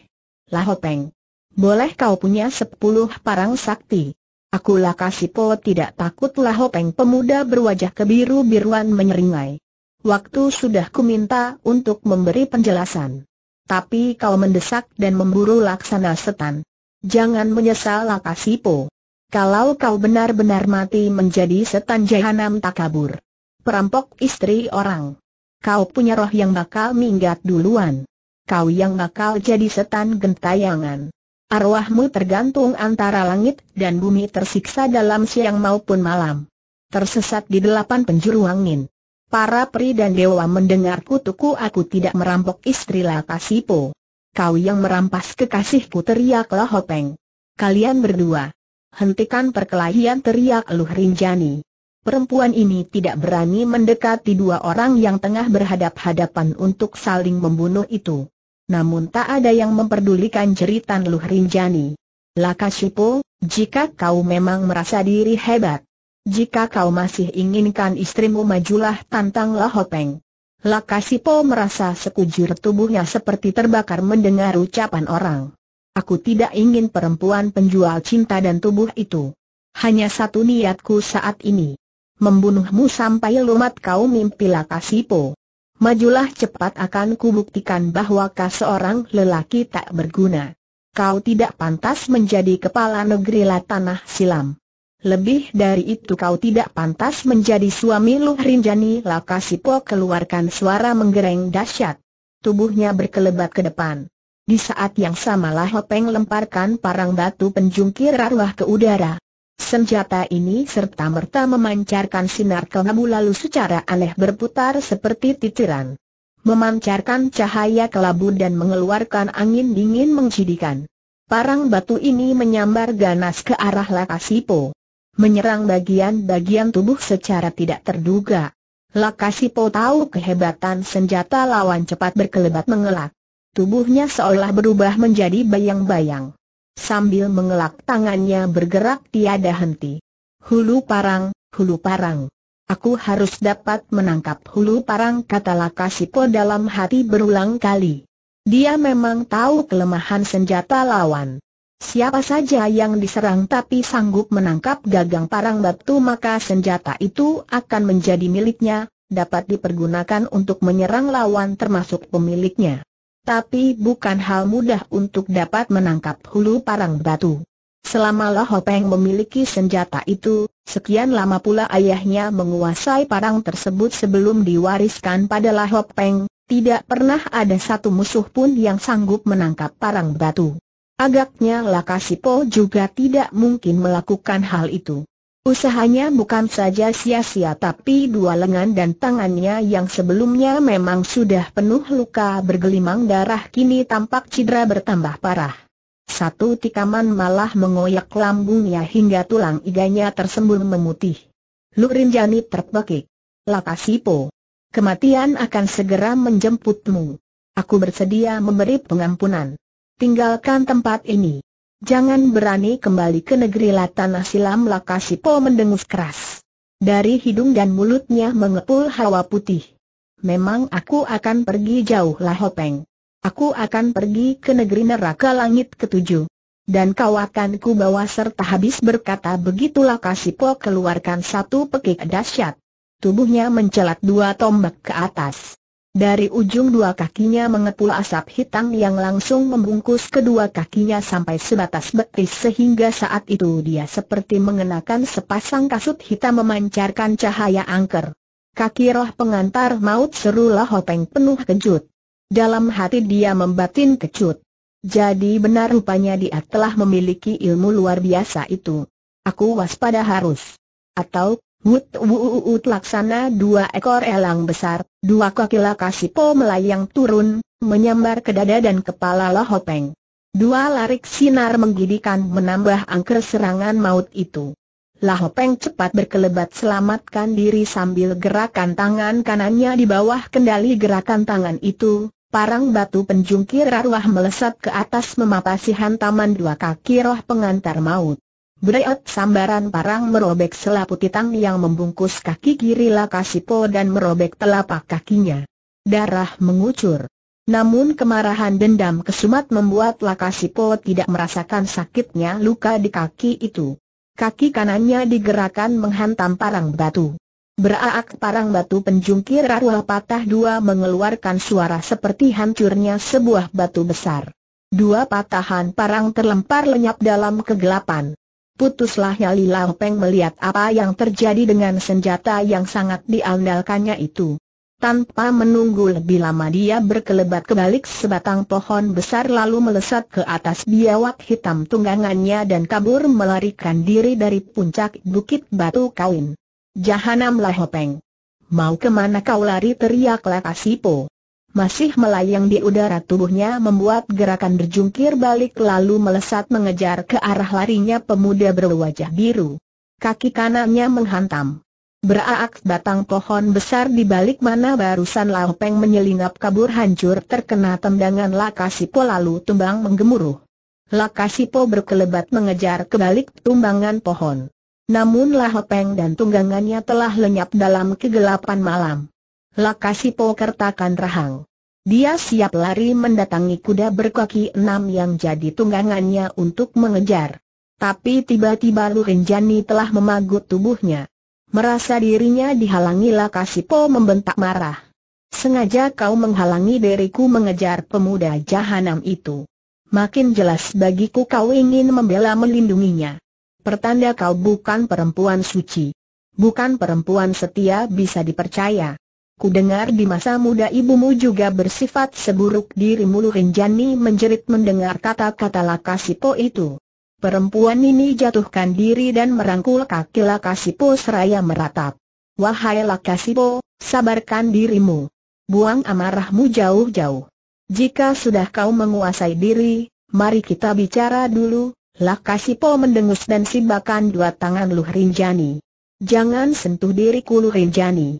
Lahopeng, boleh kau punya sepuluh parang sakti. Aku Lakasipo tidak takut Lahopeng. pemuda berwajah kebiru-biruan menyeringai. Waktu sudah kuminta untuk memberi penjelasan. Tapi kau mendesak dan memburu laksana setan jangan menyesal Lakasipo. Kalau kau benar-benar mati menjadi setan jahanam tak kabur. Perampok istri orang. Kau punya roh yang bakal minggat duluan. Kau yang bakal jadi setan gentayangan. Arwahmu tergantung antara langit dan bumi tersiksa dalam siang maupun malam. Tersesat di delapan penjuru angin. Para peri dan dewa mendengar kutuku aku tidak merampok istri Lakasipo kau yang merampas kekasihku teriaklah ya Hopeng. Kalian berdua. Hentikan perkelahian teriak Luh Rinjani. Perempuan ini tidak berani mendekati dua orang yang tengah berhadap-hadapan untuk saling membunuh itu. Namun tak ada yang memperdulikan jeritan Luh Rinjani. Laka Shupo, jika kau memang merasa diri hebat. Jika kau masih inginkan istrimu majulah tantanglah Hopeng. Lakasipo merasa sekujur tubuhnya seperti terbakar mendengar ucapan orang. Aku tidak ingin perempuan penjual cinta dan tubuh itu. Hanya satu niatku saat ini. Membunuhmu sampai lumat kau mimpi Lakasipo. Majulah cepat akan kubuktikan bahwa kau seorang lelaki tak berguna. Kau tidak pantas menjadi kepala negeri tanah Silam. Lebih dari itu kau tidak pantas menjadi suami Lu Rinjani Lakasipo keluarkan suara menggereng dahsyat. Tubuhnya berkelebat ke depan. Di saat yang sama lah Hopeng lemparkan parang batu penjungkir arwah ke udara. Senjata ini serta-merta memancarkan sinar kelabu lalu secara aneh berputar seperti titiran. Memancarkan cahaya kelabu dan mengeluarkan angin dingin mengcidikan. Parang batu ini menyambar ganas ke arah Lakasipo menyerang bagian-bagian tubuh secara tidak terduga. Lakasipo tahu kehebatan senjata lawan cepat berkelebat mengelak. Tubuhnya seolah berubah menjadi bayang-bayang. Sambil mengelak tangannya bergerak tiada henti. Hulu parang, hulu parang. Aku harus dapat menangkap hulu parang kata Lakasipo dalam hati berulang kali. Dia memang tahu kelemahan senjata lawan. Siapa saja yang diserang tapi sanggup menangkap gagang parang batu maka senjata itu akan menjadi miliknya, dapat dipergunakan untuk menyerang lawan termasuk pemiliknya. Tapi bukan hal mudah untuk dapat menangkap hulu parang batu. Selama Lahopeng memiliki senjata itu, sekian lama pula ayahnya menguasai parang tersebut sebelum diwariskan pada Lahopeng, tidak pernah ada satu musuh pun yang sanggup menangkap parang batu. Agaknya Lakasipo juga tidak mungkin melakukan hal itu. Usahanya bukan saja sia-sia tapi dua lengan dan tangannya yang sebelumnya memang sudah penuh luka bergelimang darah kini tampak cedera bertambah parah. Satu tikaman malah mengoyak lambungnya hingga tulang iganya tersembul memutih. Lurin Lurinjani terpekik. Lakasipo. Kematian akan segera menjemputmu. Aku bersedia memberi pengampunan tinggalkan tempat ini. Jangan berani kembali ke negeri Latana Silam Lakasipo mendengus keras. Dari hidung dan mulutnya mengepul hawa putih. Memang aku akan pergi jauh lah Hopeng. Aku akan pergi ke negeri neraka langit ketujuh. Dan kau akan ku bawa serta habis berkata begitulah Kasipo keluarkan satu pekik dahsyat. Tubuhnya mencelat dua tombak ke atas. Dari ujung dua kakinya mengepul asap hitam yang langsung membungkus kedua kakinya sampai sebatas betis sehingga saat itu dia seperti mengenakan sepasang kasut hitam memancarkan cahaya angker. Kaki roh pengantar maut serulah Hopeng penuh kejut. Dalam hati dia membatin kejut. Jadi benar rupanya dia telah memiliki ilmu luar biasa itu. Aku waspada harus. Atau Wut wut laksana dua ekor elang besar, dua kaki po melayang turun, menyambar ke dada dan kepala Lahopeng. Dua larik sinar menggidikan menambah angker serangan maut itu. Lahopeng cepat berkelebat selamatkan diri sambil gerakan tangan kanannya di bawah kendali gerakan tangan itu, parang batu penjungkir arwah melesat ke atas memapasi hantaman dua kaki roh pengantar maut. Budayat sambaran parang merobek selaput hitam yang membungkus kaki kiri Lakasipo dan merobek telapak kakinya. Darah mengucur. Namun kemarahan dendam kesumat membuat Lakasipo tidak merasakan sakitnya luka di kaki itu. Kaki kanannya digerakkan menghantam parang batu. Beraak parang batu penjungkir arwah patah dua mengeluarkan suara seperti hancurnya sebuah batu besar. Dua patahan parang terlempar lenyap dalam kegelapan. Putuslah Yali Langpeng melihat apa yang terjadi dengan senjata yang sangat diandalkannya itu. Tanpa menunggu lebih lama dia berkelebat kebalik sebatang pohon besar lalu melesat ke atas biawak hitam tunggangannya dan kabur melarikan diri dari puncak bukit batu kawin. Jahanam Lahopeng. Mau kemana kau lari teriak Kasipo masih melayang di udara tubuhnya membuat gerakan berjungkir balik lalu melesat mengejar ke arah larinya pemuda berwajah biru. Kaki kanannya menghantam. Beraak batang pohon besar di balik mana barusan Lao Peng menyelinap kabur hancur terkena tendangan Lakasipo lalu tumbang menggemuruh. Lakasipo berkelebat mengejar ke balik tumbangan pohon. Namun Lao Peng dan tunggangannya telah lenyap dalam kegelapan malam. Lakasipo kertakan rahang. Dia siap lari mendatangi kuda berkaki enam yang jadi tunggangannya untuk mengejar. Tapi tiba-tiba Lurinjani telah memagut tubuhnya. Merasa dirinya dihalangi Lakasipo membentak marah. Sengaja kau menghalangi diriku mengejar pemuda jahanam itu. Makin jelas bagiku kau ingin membela melindunginya. Pertanda kau bukan perempuan suci. Bukan perempuan setia bisa dipercaya. Ku dengar di masa muda ibumu juga bersifat seburuk dirimu Rinjani. menjerit mendengar kata-kata Lakasipo itu. Perempuan ini jatuhkan diri dan merangkul kaki Lakasipo seraya meratap. Wahai Lakasipo, sabarkan dirimu. Buang amarahmu jauh-jauh. Jika sudah kau menguasai diri, mari kita bicara dulu. Lakasipo mendengus dan sibakan dua tangan Luh Rinjani. Jangan sentuh diriku Rinjani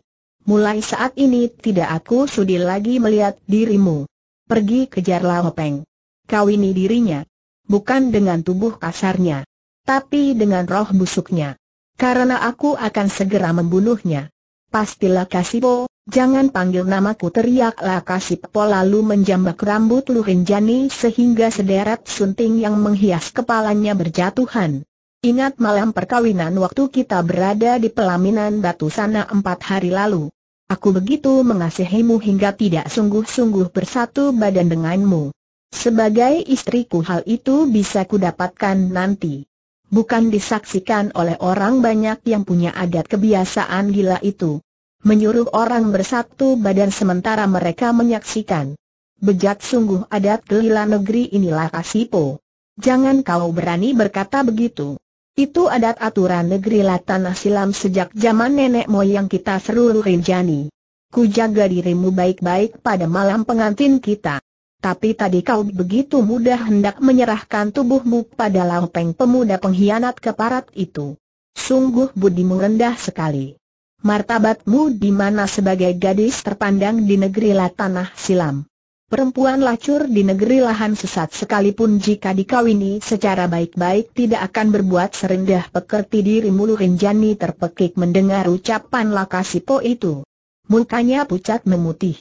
mulai saat ini tidak aku sudi lagi melihat dirimu. Pergi kejarlah Hopeng. Kawini dirinya. Bukan dengan tubuh kasarnya. Tapi dengan roh busuknya. Karena aku akan segera membunuhnya. Pastilah Kasipo, jangan panggil namaku teriaklah Kasipo lalu menjambak rambut Luhinjani sehingga sederet sunting yang menghias kepalanya berjatuhan. Ingat malam perkawinan waktu kita berada di pelaminan batu sana empat hari lalu. Aku begitu mengasihimu hingga tidak sungguh-sungguh bersatu badan denganmu. Sebagai istriku hal itu bisa kudapatkan nanti. Bukan disaksikan oleh orang banyak yang punya adat kebiasaan gila itu. Menyuruh orang bersatu badan sementara mereka menyaksikan. Bejat sungguh adat gelila negeri inilah kasipo. Jangan kau berani berkata begitu. Itu adat aturan negeri Latana Silam sejak zaman nenek moyang kita seluruh Rinjani. Ku jaga dirimu baik-baik pada malam pengantin kita. Tapi tadi kau begitu mudah hendak menyerahkan tubuhmu pada lampeng pemuda pengkhianat keparat itu. Sungguh budimu rendah sekali. Martabatmu di mana sebagai gadis terpandang di negeri Latanah Silam. Perempuan lacur di negeri lahan sesat sekalipun jika dikawini secara baik-baik tidak akan berbuat serendah pekerti dirimu Lurin terpekik mendengar ucapan Lakasipo itu. Mukanya pucat memutih.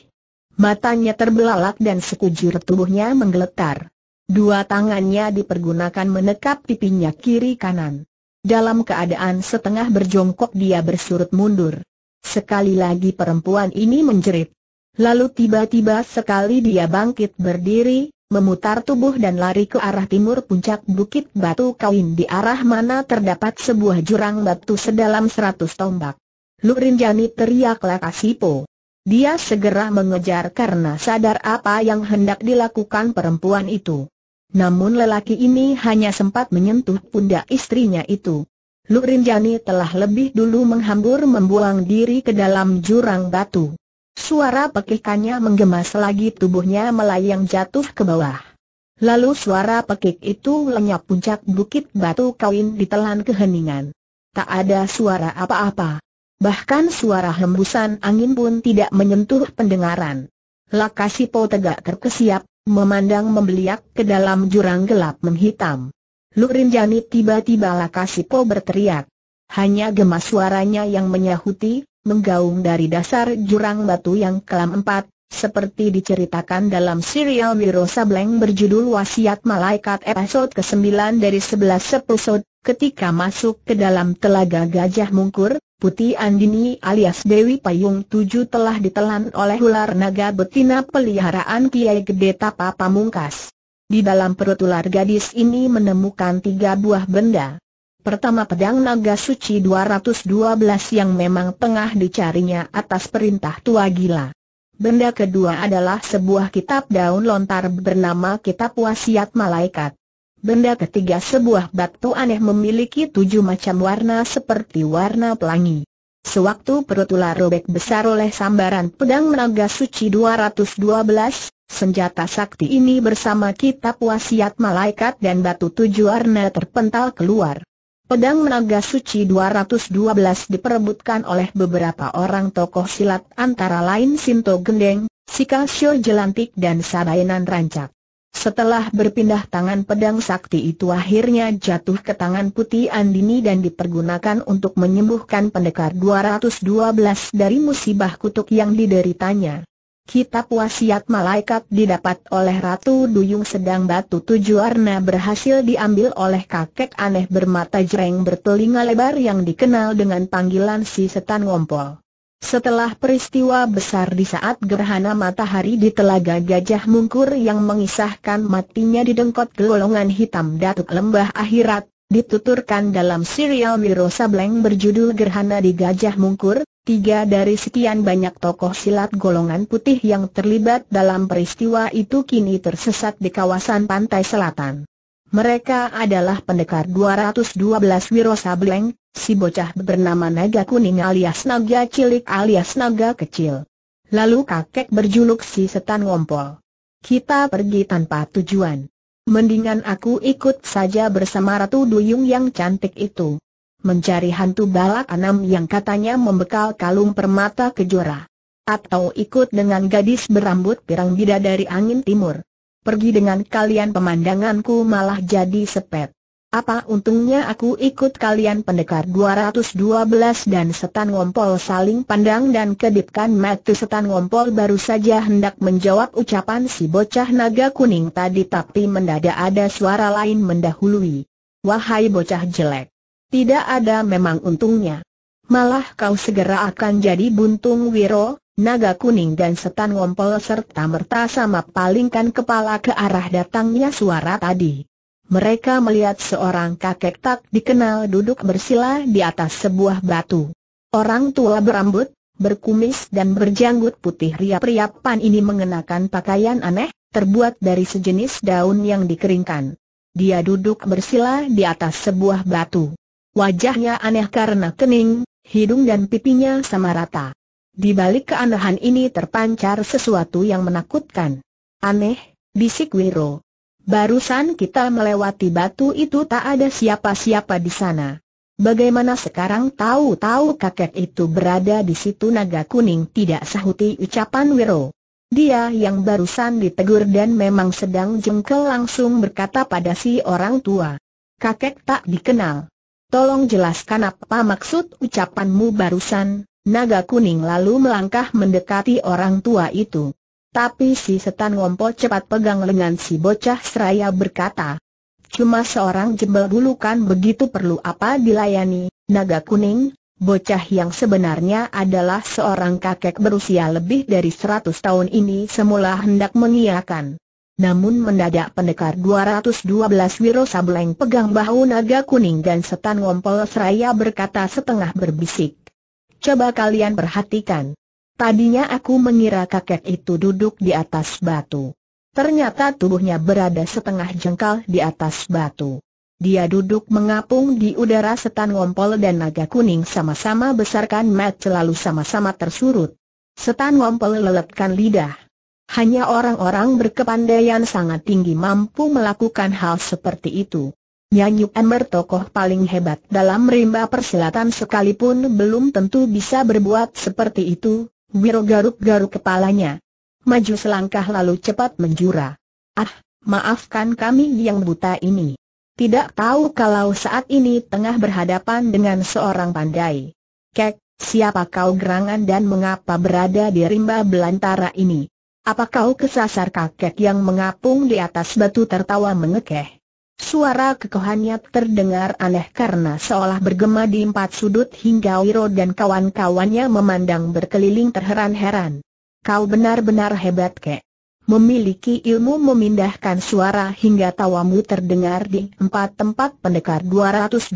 Matanya terbelalak dan sekujur tubuhnya menggeletar. Dua tangannya dipergunakan menekap pipinya kiri kanan. Dalam keadaan setengah berjongkok dia bersurut mundur. Sekali lagi perempuan ini menjerit. Lalu tiba-tiba sekali dia bangkit berdiri, memutar tubuh dan lari ke arah timur puncak bukit batu kawin di arah mana terdapat sebuah jurang batu sedalam seratus tombak. Lurinjani teriak sipo. Dia segera mengejar karena sadar apa yang hendak dilakukan perempuan itu. Namun lelaki ini hanya sempat menyentuh pundak istrinya itu. Lurinjani telah lebih dulu menghambur membuang diri ke dalam jurang batu. Suara pekikannya menggema selagi tubuhnya melayang jatuh ke bawah. Lalu suara pekik itu lenyap puncak bukit batu kawin ditelan keheningan. Tak ada suara apa-apa. Bahkan suara hembusan angin pun tidak menyentuh pendengaran. Lakasipo tegak terkesiap, memandang membeliak ke dalam jurang gelap menghitam. Lurin Janit tiba-tiba Lakasipo berteriak. Hanya gemas suaranya yang menyahuti, menggaung dari dasar jurang batu yang kelam empat, seperti diceritakan dalam serial Wiro Sableng berjudul Wasiat Malaikat episode ke-9 dari 11 episode, ketika masuk ke dalam telaga Gajah Mungkur, Putih Andini alias Dewi Payung Tujuh telah ditelan oleh ular naga betina peliharaan Kiai Gede Tapa Pamungkas. Di dalam perut ular gadis ini menemukan tiga buah benda. Pertama pedang naga suci 212 yang memang tengah dicarinya atas perintah tua gila. Benda kedua adalah sebuah kitab daun lontar bernama Kitab Wasiat Malaikat. Benda ketiga sebuah batu aneh memiliki tujuh macam warna seperti warna pelangi. Sewaktu perut ular robek besar oleh sambaran pedang naga suci 212, senjata sakti ini bersama kitab wasiat malaikat dan batu tujuh warna terpental keluar. Pedang menaga suci 212 diperebutkan oleh beberapa orang tokoh silat antara lain Sinto Gendeng, Sika Sio Jelantik dan Sabainan Rancak. Setelah berpindah tangan pedang sakti itu akhirnya jatuh ke tangan Putih Andini dan dipergunakan untuk menyembuhkan pendekar 212 dari musibah kutuk yang dideritanya. Kitab wasiat malaikat didapat oleh Ratu Duyung sedang batu tujuh warna berhasil diambil oleh kakek aneh bermata jereng bertelinga lebar yang dikenal dengan panggilan si setan ngompol. Setelah peristiwa besar di saat gerhana matahari di telaga gajah mungkur yang mengisahkan matinya di dengkot golongan hitam datuk lembah akhirat, dituturkan dalam serial Mirosa Sableng berjudul Gerhana di Gajah Mungkur, Tiga dari sekian banyak tokoh silat golongan putih yang terlibat dalam peristiwa itu kini tersesat di kawasan pantai selatan. Mereka adalah pendekar 212 Wiro Sableng, si bocah bernama Naga Kuning alias Naga Cilik alias Naga Kecil. Lalu kakek berjuluk si setan ngompol. Kita pergi tanpa tujuan. Mendingan aku ikut saja bersama Ratu Duyung yang cantik itu mencari hantu balak enam yang katanya membekal kalung permata kejora. Atau ikut dengan gadis berambut pirang bida dari angin timur. Pergi dengan kalian pemandanganku malah jadi sepet. Apa untungnya aku ikut kalian pendekar 212 dan setan ngompol saling pandang dan kedipkan mata setan ngompol baru saja hendak menjawab ucapan si bocah naga kuning tadi tapi mendadak ada suara lain mendahului. Wahai bocah jelek. Tidak ada memang untungnya. Malah kau segera akan jadi buntung wiro, naga kuning dan setan ngompol serta merta sama palingkan kepala ke arah datangnya suara tadi. Mereka melihat seorang kakek tak dikenal duduk bersila di atas sebuah batu. Orang tua berambut, berkumis dan berjanggut putih riap-riapan ini mengenakan pakaian aneh, terbuat dari sejenis daun yang dikeringkan. Dia duduk bersila di atas sebuah batu. Wajahnya aneh karena kening, hidung dan pipinya sama rata. Di balik keanehan ini terpancar sesuatu yang menakutkan. Aneh, bisik Wiro. Barusan kita melewati batu itu tak ada siapa-siapa di sana. Bagaimana sekarang tahu-tahu kakek itu berada di situ naga kuning tidak sahuti ucapan Wiro. Dia yang barusan ditegur dan memang sedang jengkel langsung berkata pada si orang tua. Kakek tak dikenal. Tolong jelaskan apa maksud ucapanmu barusan, naga kuning lalu melangkah mendekati orang tua itu. Tapi si setan ngompo cepat pegang lengan si bocah seraya berkata, Cuma seorang jebel kan begitu perlu apa dilayani, naga kuning, bocah yang sebenarnya adalah seorang kakek berusia lebih dari seratus tahun ini semula hendak mengiakan. Namun mendadak pendekar 212 Wiro Sableng pegang bahu naga kuning dan setan ngompol seraya berkata setengah berbisik. Coba kalian perhatikan. Tadinya aku mengira kakek itu duduk di atas batu. Ternyata tubuhnya berada setengah jengkal di atas batu. Dia duduk mengapung di udara setan ngompol dan naga kuning sama-sama besarkan mat lalu sama-sama tersurut. Setan ngompol leletkan lidah. Hanya orang-orang berkepandaian sangat tinggi mampu melakukan hal seperti itu. Nyanyi Ember tokoh paling hebat dalam rimba persilatan sekalipun belum tentu bisa berbuat seperti itu, Wiro garuk-garuk kepalanya. Maju selangkah lalu cepat menjura. Ah, maafkan kami yang buta ini. Tidak tahu kalau saat ini tengah berhadapan dengan seorang pandai. Kek, siapa kau gerangan dan mengapa berada di rimba belantara ini? Apa kau kesasar kakek yang mengapung di atas batu tertawa mengekeh? Suara kekohannya terdengar aneh karena seolah bergema di empat sudut hingga Wiro dan kawan-kawannya memandang berkeliling terheran-heran. Kau benar-benar hebat kek. Memiliki ilmu memindahkan suara hingga tawamu terdengar di empat tempat pendekar 212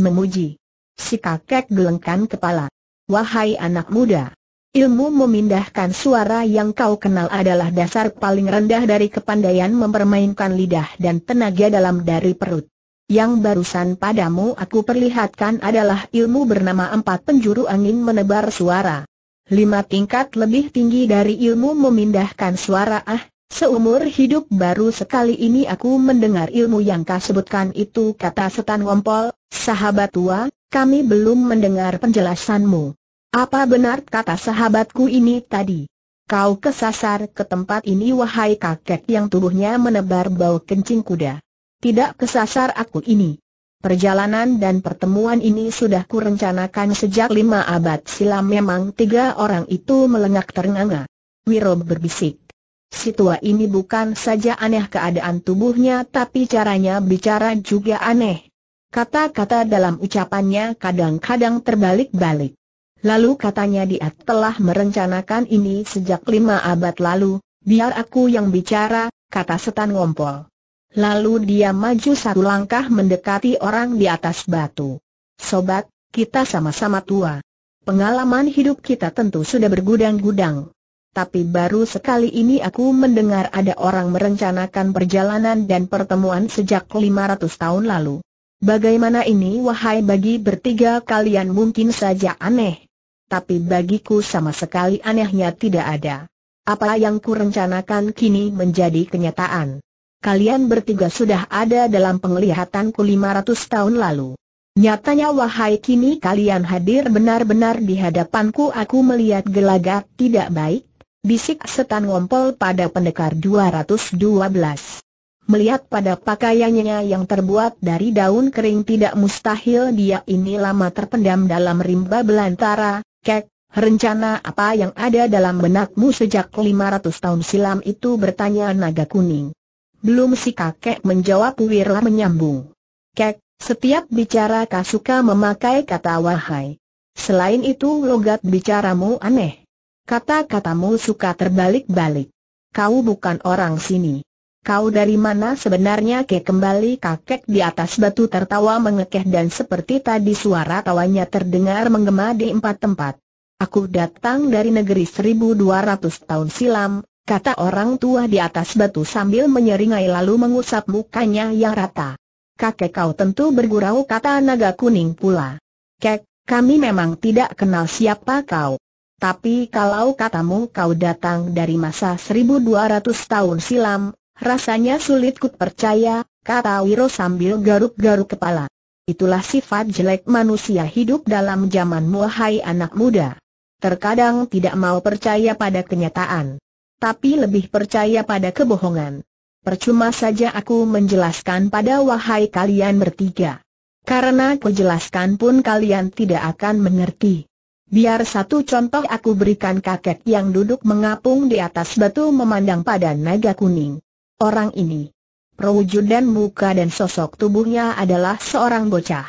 memuji. Si kakek gelengkan kepala. Wahai anak muda, Ilmu memindahkan suara yang kau kenal adalah dasar paling rendah dari kepandaian mempermainkan lidah dan tenaga dalam dari perut. Yang barusan padamu aku perlihatkan adalah ilmu bernama empat penjuru angin menebar suara. Lima tingkat lebih tinggi dari ilmu memindahkan suara ah, seumur hidup baru sekali ini aku mendengar ilmu yang kau sebutkan itu kata setan wompol, sahabat tua, kami belum mendengar penjelasanmu. Apa benar kata sahabatku ini tadi? Kau kesasar ke tempat ini wahai kakek yang tubuhnya menebar bau kencing kuda. Tidak kesasar aku ini. Perjalanan dan pertemuan ini sudah kurencanakan sejak lima abad silam memang tiga orang itu melengak ternganga. Wiro berbisik. Si tua ini bukan saja aneh keadaan tubuhnya tapi caranya bicara juga aneh. Kata-kata dalam ucapannya kadang-kadang terbalik-balik. Lalu katanya dia telah merencanakan ini sejak lima abad lalu, biar aku yang bicara, kata setan ngompol. Lalu dia maju satu langkah mendekati orang di atas batu. Sobat, kita sama-sama tua. Pengalaman hidup kita tentu sudah bergudang-gudang. Tapi baru sekali ini aku mendengar ada orang merencanakan perjalanan dan pertemuan sejak 500 tahun lalu. Bagaimana ini wahai bagi bertiga kalian mungkin saja aneh, tapi bagiku sama sekali anehnya tidak ada. Apa yang kurencanakan kini menjadi kenyataan. Kalian bertiga sudah ada dalam penglihatanku 500 tahun lalu. Nyatanya wahai kini kalian hadir benar-benar di hadapanku aku melihat gelagat tidak baik, bisik setan ngompol pada pendekar 212. Melihat pada pakaiannya yang terbuat dari daun kering tidak mustahil dia ini lama terpendam dalam rimba belantara, Kek, rencana apa yang ada dalam benakmu sejak 500 tahun silam itu bertanya naga kuning. Belum si kakek menjawab Wirla menyambung. Kek, setiap bicara suka memakai kata wahai. Selain itu logat bicaramu aneh. Kata-katamu suka terbalik-balik. Kau bukan orang sini. Kau dari mana sebenarnya ke kembali kakek di atas batu tertawa mengekeh dan seperti tadi suara tawanya terdengar menggema di empat tempat. Aku datang dari negeri 1200 tahun silam, kata orang tua di atas batu sambil menyeringai lalu mengusap mukanya yang rata. Kakek kau tentu bergurau kata naga kuning pula. Kek, kami memang tidak kenal siapa kau. Tapi kalau katamu kau datang dari masa 1200 tahun silam, Rasanya sulit ku percaya, kata Wiro sambil garuk-garuk kepala. Itulah sifat jelek manusia hidup dalam zaman muahai anak muda. Terkadang tidak mau percaya pada kenyataan. Tapi lebih percaya pada kebohongan. Percuma saja aku menjelaskan pada wahai kalian bertiga. Karena ku jelaskan pun kalian tidak akan mengerti. Biar satu contoh aku berikan kakek yang duduk mengapung di atas batu memandang pada naga kuning. Orang ini, perwujudan muka dan sosok tubuhnya adalah seorang bocah.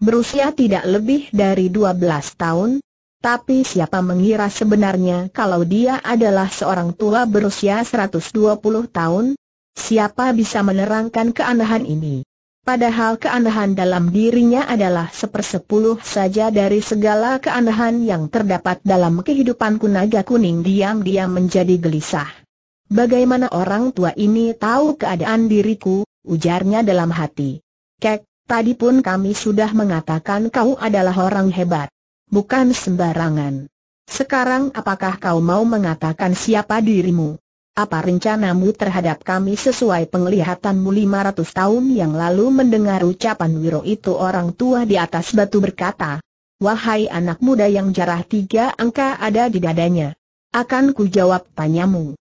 Berusia tidak lebih dari 12 tahun, tapi siapa mengira sebenarnya kalau dia adalah seorang tua berusia 120 tahun? Siapa bisa menerangkan keanehan ini? Padahal keanehan dalam dirinya adalah sepersepuluh saja dari segala keanehan yang terdapat dalam kehidupan kunaga kuning diam-diam menjadi gelisah. Bagaimana orang tua ini tahu keadaan diriku, ujarnya dalam hati. Kek, tadi pun kami sudah mengatakan kau adalah orang hebat. Bukan sembarangan. Sekarang apakah kau mau mengatakan siapa dirimu? Apa rencanamu terhadap kami sesuai penglihatanmu 500 tahun yang lalu mendengar ucapan Wiro itu orang tua di atas batu berkata, Wahai anak muda yang jarah tiga angka ada di dadanya. Akan ku jawab tanyamu.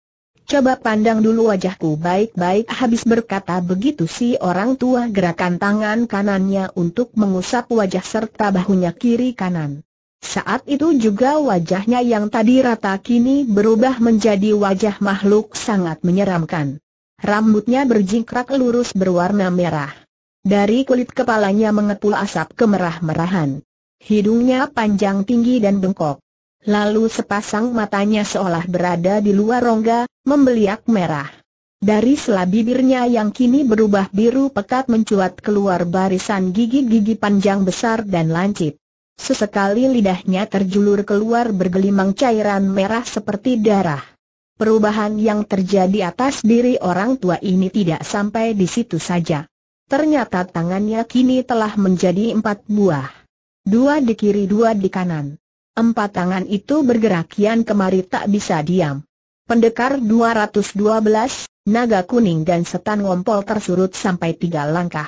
Coba pandang dulu wajahku baik-baik habis berkata begitu si orang tua gerakan tangan kanannya untuk mengusap wajah serta bahunya kiri kanan. Saat itu juga wajahnya yang tadi rata kini berubah menjadi wajah makhluk sangat menyeramkan. Rambutnya berjingkrak lurus berwarna merah. Dari kulit kepalanya mengepul asap kemerah-merahan. Hidungnya panjang tinggi dan bengkok. Lalu sepasang matanya seolah berada di luar rongga, membeliak merah. Dari sela bibirnya yang kini berubah biru pekat mencuat keluar barisan gigi-gigi panjang besar dan lancip. Sesekali lidahnya terjulur keluar bergelimang cairan merah seperti darah. Perubahan yang terjadi atas diri orang tua ini tidak sampai di situ saja. Ternyata tangannya kini telah menjadi empat buah. Dua di kiri dua di kanan. Empat tangan itu bergerak kian kemari tak bisa diam. Pendekar 212, naga kuning dan setan wompol tersurut sampai tiga langkah.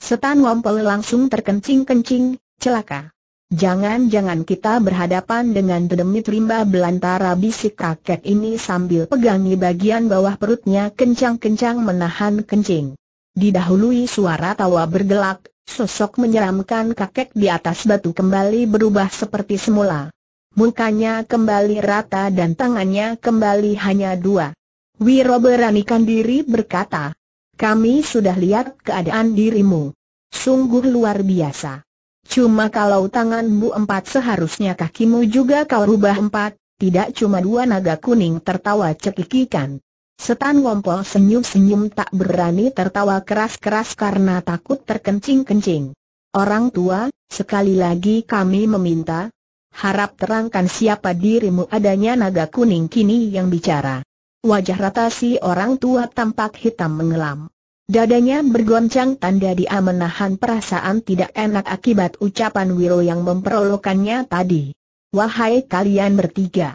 Setan wompol langsung terkencing-kencing, celaka. Jangan-jangan kita berhadapan dengan dedemit rimba belantara bisik kakek ini sambil pegangi bagian bawah perutnya kencang-kencang menahan kencing. Didahului suara tawa bergelak, Sosok menyeramkan kakek di atas batu kembali berubah seperti semula. Mukanya kembali rata dan tangannya kembali hanya dua. Wiro beranikan diri berkata, kami sudah lihat keadaan dirimu. Sungguh luar biasa. Cuma kalau tanganmu empat seharusnya kakimu juga kau rubah empat, tidak cuma dua naga kuning tertawa cekikikan. Setan Wompol senyum-senyum tak berani tertawa keras-keras karena takut terkencing-kencing. Orang tua, sekali lagi kami meminta, harap terangkan siapa dirimu adanya naga kuning kini yang bicara. Wajah rata si orang tua tampak hitam mengelam. Dadanya bergoncang tanda dia menahan perasaan tidak enak akibat ucapan Wiro yang memperolokannya tadi. Wahai kalian bertiga!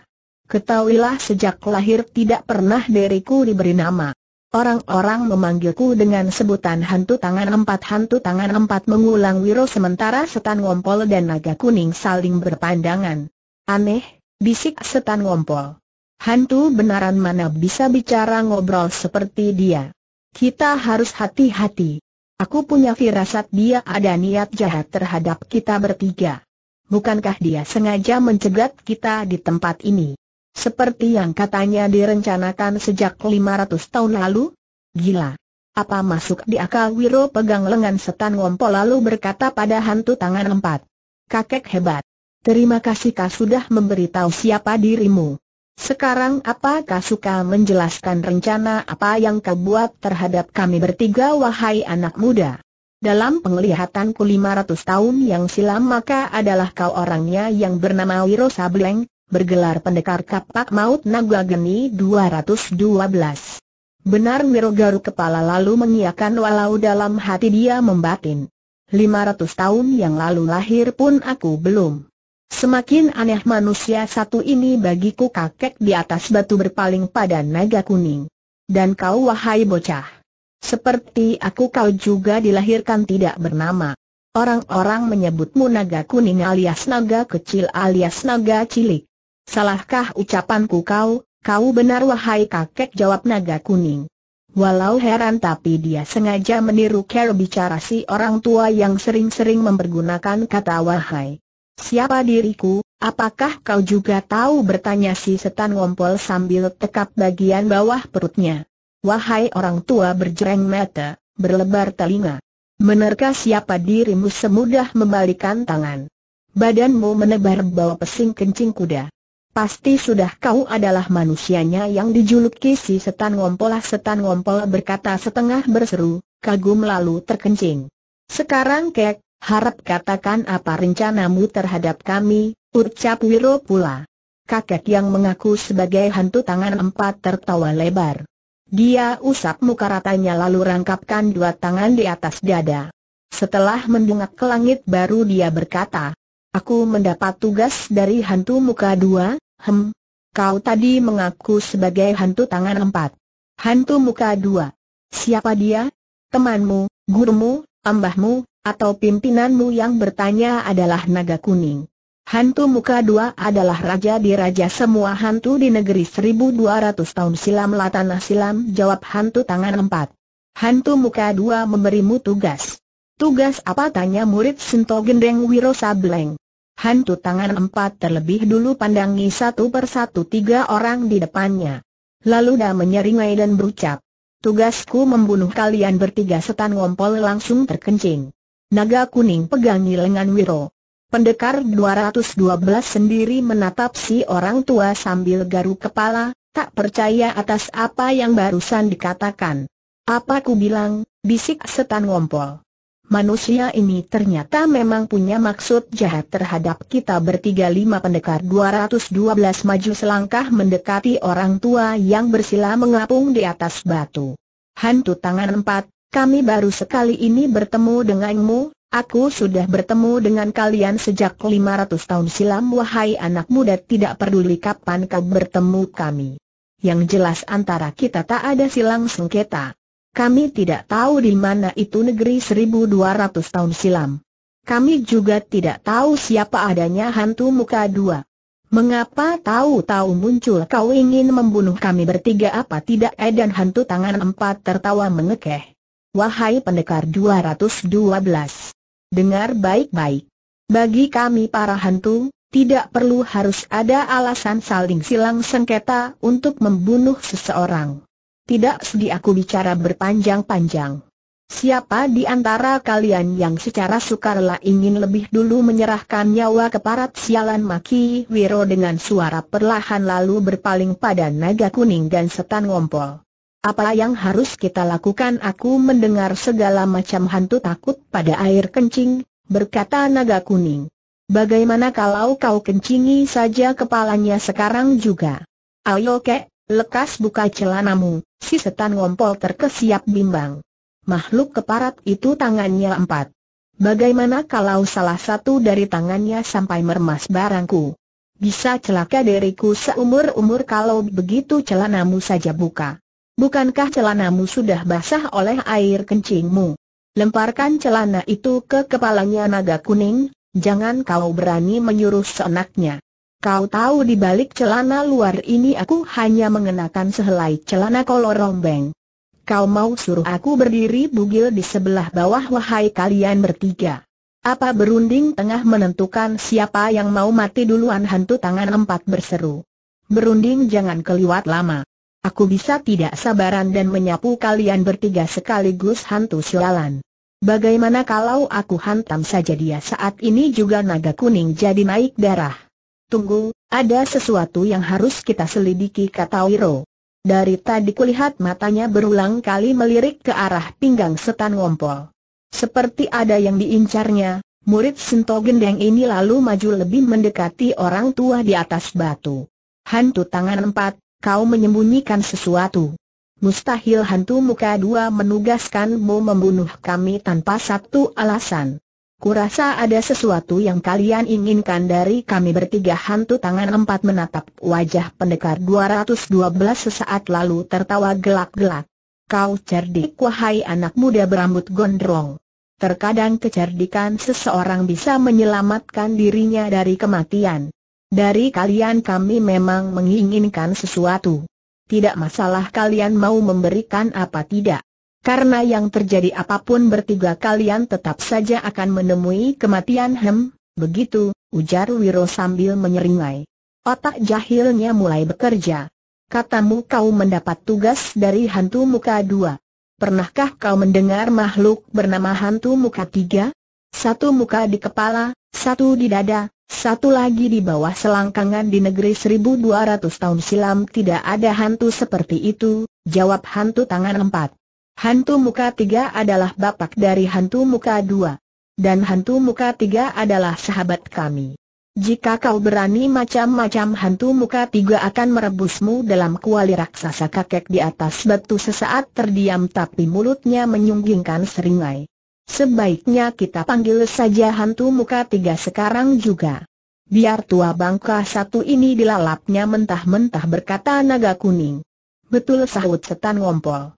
Ketahuilah sejak lahir tidak pernah diriku diberi nama. Orang-orang memanggilku dengan sebutan hantu tangan empat Hantu tangan empat mengulang Wiro sementara setan ngompol dan naga kuning saling berpandangan Aneh, bisik setan ngompol Hantu benaran mana bisa bicara ngobrol seperti dia Kita harus hati-hati Aku punya firasat dia ada niat jahat terhadap kita bertiga Bukankah dia sengaja mencegat kita di tempat ini seperti yang katanya direncanakan sejak 500 tahun lalu? Gila! Apa masuk di akal Wiro pegang lengan setan ngompol lalu berkata pada hantu tangan empat. Kakek hebat. Terima kasih kau sudah memberitahu siapa dirimu. Sekarang kau suka menjelaskan rencana apa yang kau buat terhadap kami bertiga wahai anak muda? Dalam penglihatanku 500 tahun yang silam maka adalah kau orangnya yang bernama Wiro Sableng, bergelar pendekar kapak maut naga geni 212. Benar Wirogaru kepala lalu mengiakan walau dalam hati dia membatin. 500 tahun yang lalu lahir pun aku belum. Semakin aneh manusia satu ini bagiku kakek di atas batu berpaling pada naga kuning. Dan kau wahai bocah. Seperti aku kau juga dilahirkan tidak bernama. Orang-orang menyebutmu naga kuning alias naga kecil alias naga cilik. Salahkah ucapanku kau, kau benar wahai kakek jawab naga kuning. Walau heran tapi dia sengaja meniru cara bicara si orang tua yang sering-sering mempergunakan kata wahai. Siapa diriku, apakah kau juga tahu bertanya si setan ngompol sambil tekap bagian bawah perutnya. Wahai orang tua berjereng mata, berlebar telinga. Menerka siapa dirimu semudah membalikan tangan? Badanmu menebar bawa pesing kencing kuda. Pasti sudah kau adalah manusianya yang dijuluki si setan ngompol setan ngompol berkata setengah berseru, kagum lalu terkencing. Sekarang kek, harap katakan apa rencanamu terhadap kami, ucap Wiro pula. Kakek yang mengaku sebagai hantu tangan empat tertawa lebar. Dia usap muka ratanya lalu rangkapkan dua tangan di atas dada. Setelah mendungak ke langit baru dia berkata, Aku mendapat tugas dari hantu muka dua, hem. Kau tadi mengaku sebagai hantu tangan empat. Hantu muka dua. Siapa dia? Temanmu, gurumu, ambahmu, atau pimpinanmu yang bertanya adalah naga kuning. Hantu muka dua adalah raja di raja semua hantu di negeri 1200 tahun silam latana silam jawab hantu tangan empat. Hantu muka dua memberimu tugas. Tugas apa tanya murid Sinto Gendeng Wiro Sableng. Hantu tangan empat terlebih dulu pandangi satu persatu tiga orang di depannya. Lalu dah menyeringai dan berucap. Tugasku membunuh kalian bertiga setan ngompol langsung terkencing. Naga kuning pegangi lengan Wiro. Pendekar 212 sendiri menatap si orang tua sambil garu kepala, tak percaya atas apa yang barusan dikatakan. Apa ku bilang, bisik setan ngompol manusia ini ternyata memang punya maksud jahat terhadap kita bertiga lima pendekar 212 maju selangkah mendekati orang tua yang bersila mengapung di atas batu. Hantu tangan empat, kami baru sekali ini bertemu denganmu, Aku sudah bertemu dengan kalian sejak 500 tahun silam wahai anak muda tidak peduli kapan kau bertemu kami. Yang jelas antara kita tak ada silang sengketa. Kami tidak tahu di mana itu negeri 1200 tahun silam. Kami juga tidak tahu siapa adanya hantu muka dua. Mengapa tahu-tahu muncul kau ingin membunuh kami bertiga apa tidak edan hantu tangan empat tertawa mengekeh. Wahai pendekar 212. Dengar baik-baik. Bagi kami para hantu, tidak perlu harus ada alasan saling silang sengketa untuk membunuh seseorang tidak sedih aku bicara berpanjang-panjang. Siapa di antara kalian yang secara sukarela ingin lebih dulu menyerahkan nyawa ke keparat sialan Maki Wiro dengan suara perlahan lalu berpaling pada naga kuning dan setan ngompol. Apa yang harus kita lakukan aku mendengar segala macam hantu takut pada air kencing, berkata naga kuning. Bagaimana kalau kau kencingi saja kepalanya sekarang juga? Ayo kek, Lekas buka celanamu, si setan ngompol terkesiap bimbang. Makhluk keparat itu tangannya empat. Bagaimana kalau salah satu dari tangannya sampai meremas barangku? Bisa celaka diriku seumur-umur kalau begitu celanamu saja buka. Bukankah celanamu sudah basah oleh air kencingmu? Lemparkan celana itu ke kepalanya naga kuning, jangan kau berani menyuruh seenaknya. Kau tahu di balik celana luar ini aku hanya mengenakan sehelai celana kolor rombeng. Kau mau suruh aku berdiri bugil di sebelah bawah wahai kalian bertiga. Apa berunding tengah menentukan siapa yang mau mati duluan hantu tangan empat berseru. Berunding jangan keliwat lama. Aku bisa tidak sabaran dan menyapu kalian bertiga sekaligus hantu sialan. Bagaimana kalau aku hantam saja dia saat ini juga naga kuning jadi naik darah? Tunggu, ada sesuatu yang harus kita selidiki kata Wiro. Dari tadi kulihat matanya berulang kali melirik ke arah pinggang setan ngompol. Seperti ada yang diincarnya, murid Sinto Gendeng ini lalu maju lebih mendekati orang tua di atas batu. Hantu tangan empat, kau menyembunyikan sesuatu. Mustahil hantu muka dua menugaskanmu membunuh kami tanpa satu alasan. Kurasa ada sesuatu yang kalian inginkan dari kami bertiga hantu tangan empat menatap wajah pendekar 212 sesaat lalu tertawa gelak-gelak. Kau cerdik wahai anak muda berambut gondrong. Terkadang kecerdikan seseorang bisa menyelamatkan dirinya dari kematian. Dari kalian kami memang menginginkan sesuatu. Tidak masalah kalian mau memberikan apa tidak. Karena yang terjadi apapun bertiga kalian tetap saja akan menemui kematian hem, begitu, ujar Wiro sambil menyeringai. Otak jahilnya mulai bekerja. Katamu kau mendapat tugas dari hantu muka dua. Pernahkah kau mendengar makhluk bernama hantu muka tiga? Satu muka di kepala, satu di dada, satu lagi di bawah selangkangan di negeri 1200 tahun silam tidak ada hantu seperti itu, jawab hantu tangan empat. Hantu muka tiga adalah bapak dari hantu muka dua. Dan hantu muka tiga adalah sahabat kami. Jika kau berani macam-macam hantu muka tiga akan merebusmu dalam kuali raksasa kakek di atas batu sesaat terdiam tapi mulutnya menyunggingkan seringai. Sebaiknya kita panggil saja hantu muka tiga sekarang juga. Biar tua bangka satu ini dilalapnya mentah-mentah berkata naga kuning. Betul sahut setan ngompol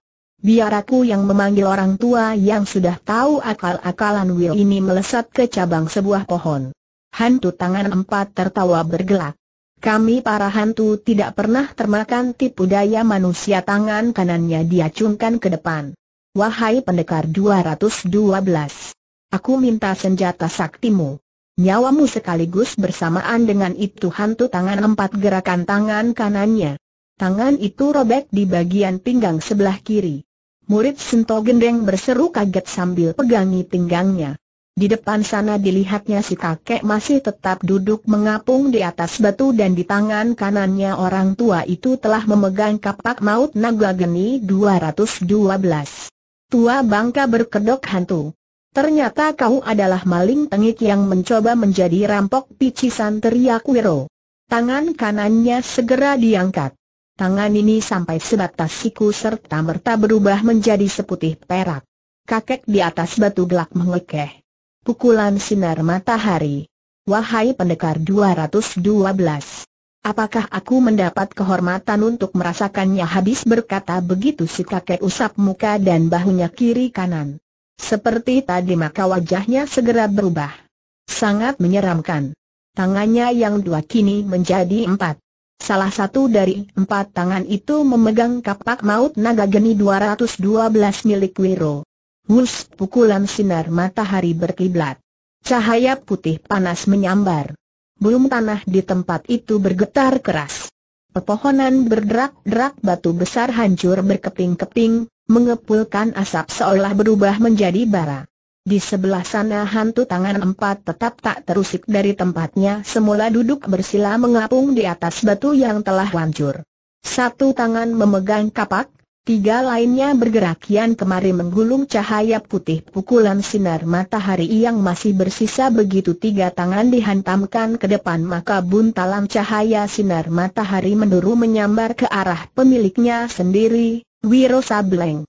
biar aku yang memanggil orang tua yang sudah tahu akal-akalan Will ini melesat ke cabang sebuah pohon. Hantu tangan empat tertawa bergelak. Kami para hantu tidak pernah termakan tipu daya manusia tangan kanannya diacungkan ke depan. Wahai pendekar 212, aku minta senjata saktimu. Nyawamu sekaligus bersamaan dengan itu hantu tangan empat gerakan tangan kanannya. Tangan itu robek di bagian pinggang sebelah kiri. Murid Sento Gendeng berseru kaget sambil pegangi pinggangnya. Di depan sana dilihatnya si kakek masih tetap duduk mengapung di atas batu dan di tangan kanannya orang tua itu telah memegang kapak maut naga geni 212. Tua bangka berkedok hantu. Ternyata kau adalah maling tengik yang mencoba menjadi rampok picisan teriak Wiro. Tangan kanannya segera diangkat. Tangan ini sampai sebatas siku serta merta berubah menjadi seputih perak. Kakek di atas batu gelap mengekeh. Pukulan sinar matahari. Wahai pendekar 212. Apakah aku mendapat kehormatan untuk merasakannya habis berkata begitu si kakek usap muka dan bahunya kiri kanan. Seperti tadi maka wajahnya segera berubah. Sangat menyeramkan. Tangannya yang dua kini menjadi empat. Salah satu dari empat tangan itu memegang kapak maut naga geni 212 milik Wiro. Wus pukulan sinar matahari berkiblat. Cahaya putih panas menyambar. Belum tanah di tempat itu bergetar keras. Pepohonan berderak-derak batu besar hancur berkeping-keping, mengepulkan asap seolah berubah menjadi bara. Di sebelah sana hantu tangan empat tetap tak terusik dari tempatnya semula duduk bersila mengapung di atas batu yang telah hancur. Satu tangan memegang kapak, tiga lainnya bergerak kian kemari menggulung cahaya putih pukulan sinar matahari yang masih bersisa begitu tiga tangan dihantamkan ke depan maka buntalan cahaya sinar matahari menurun menyambar ke arah pemiliknya sendiri, Wiro Sableng.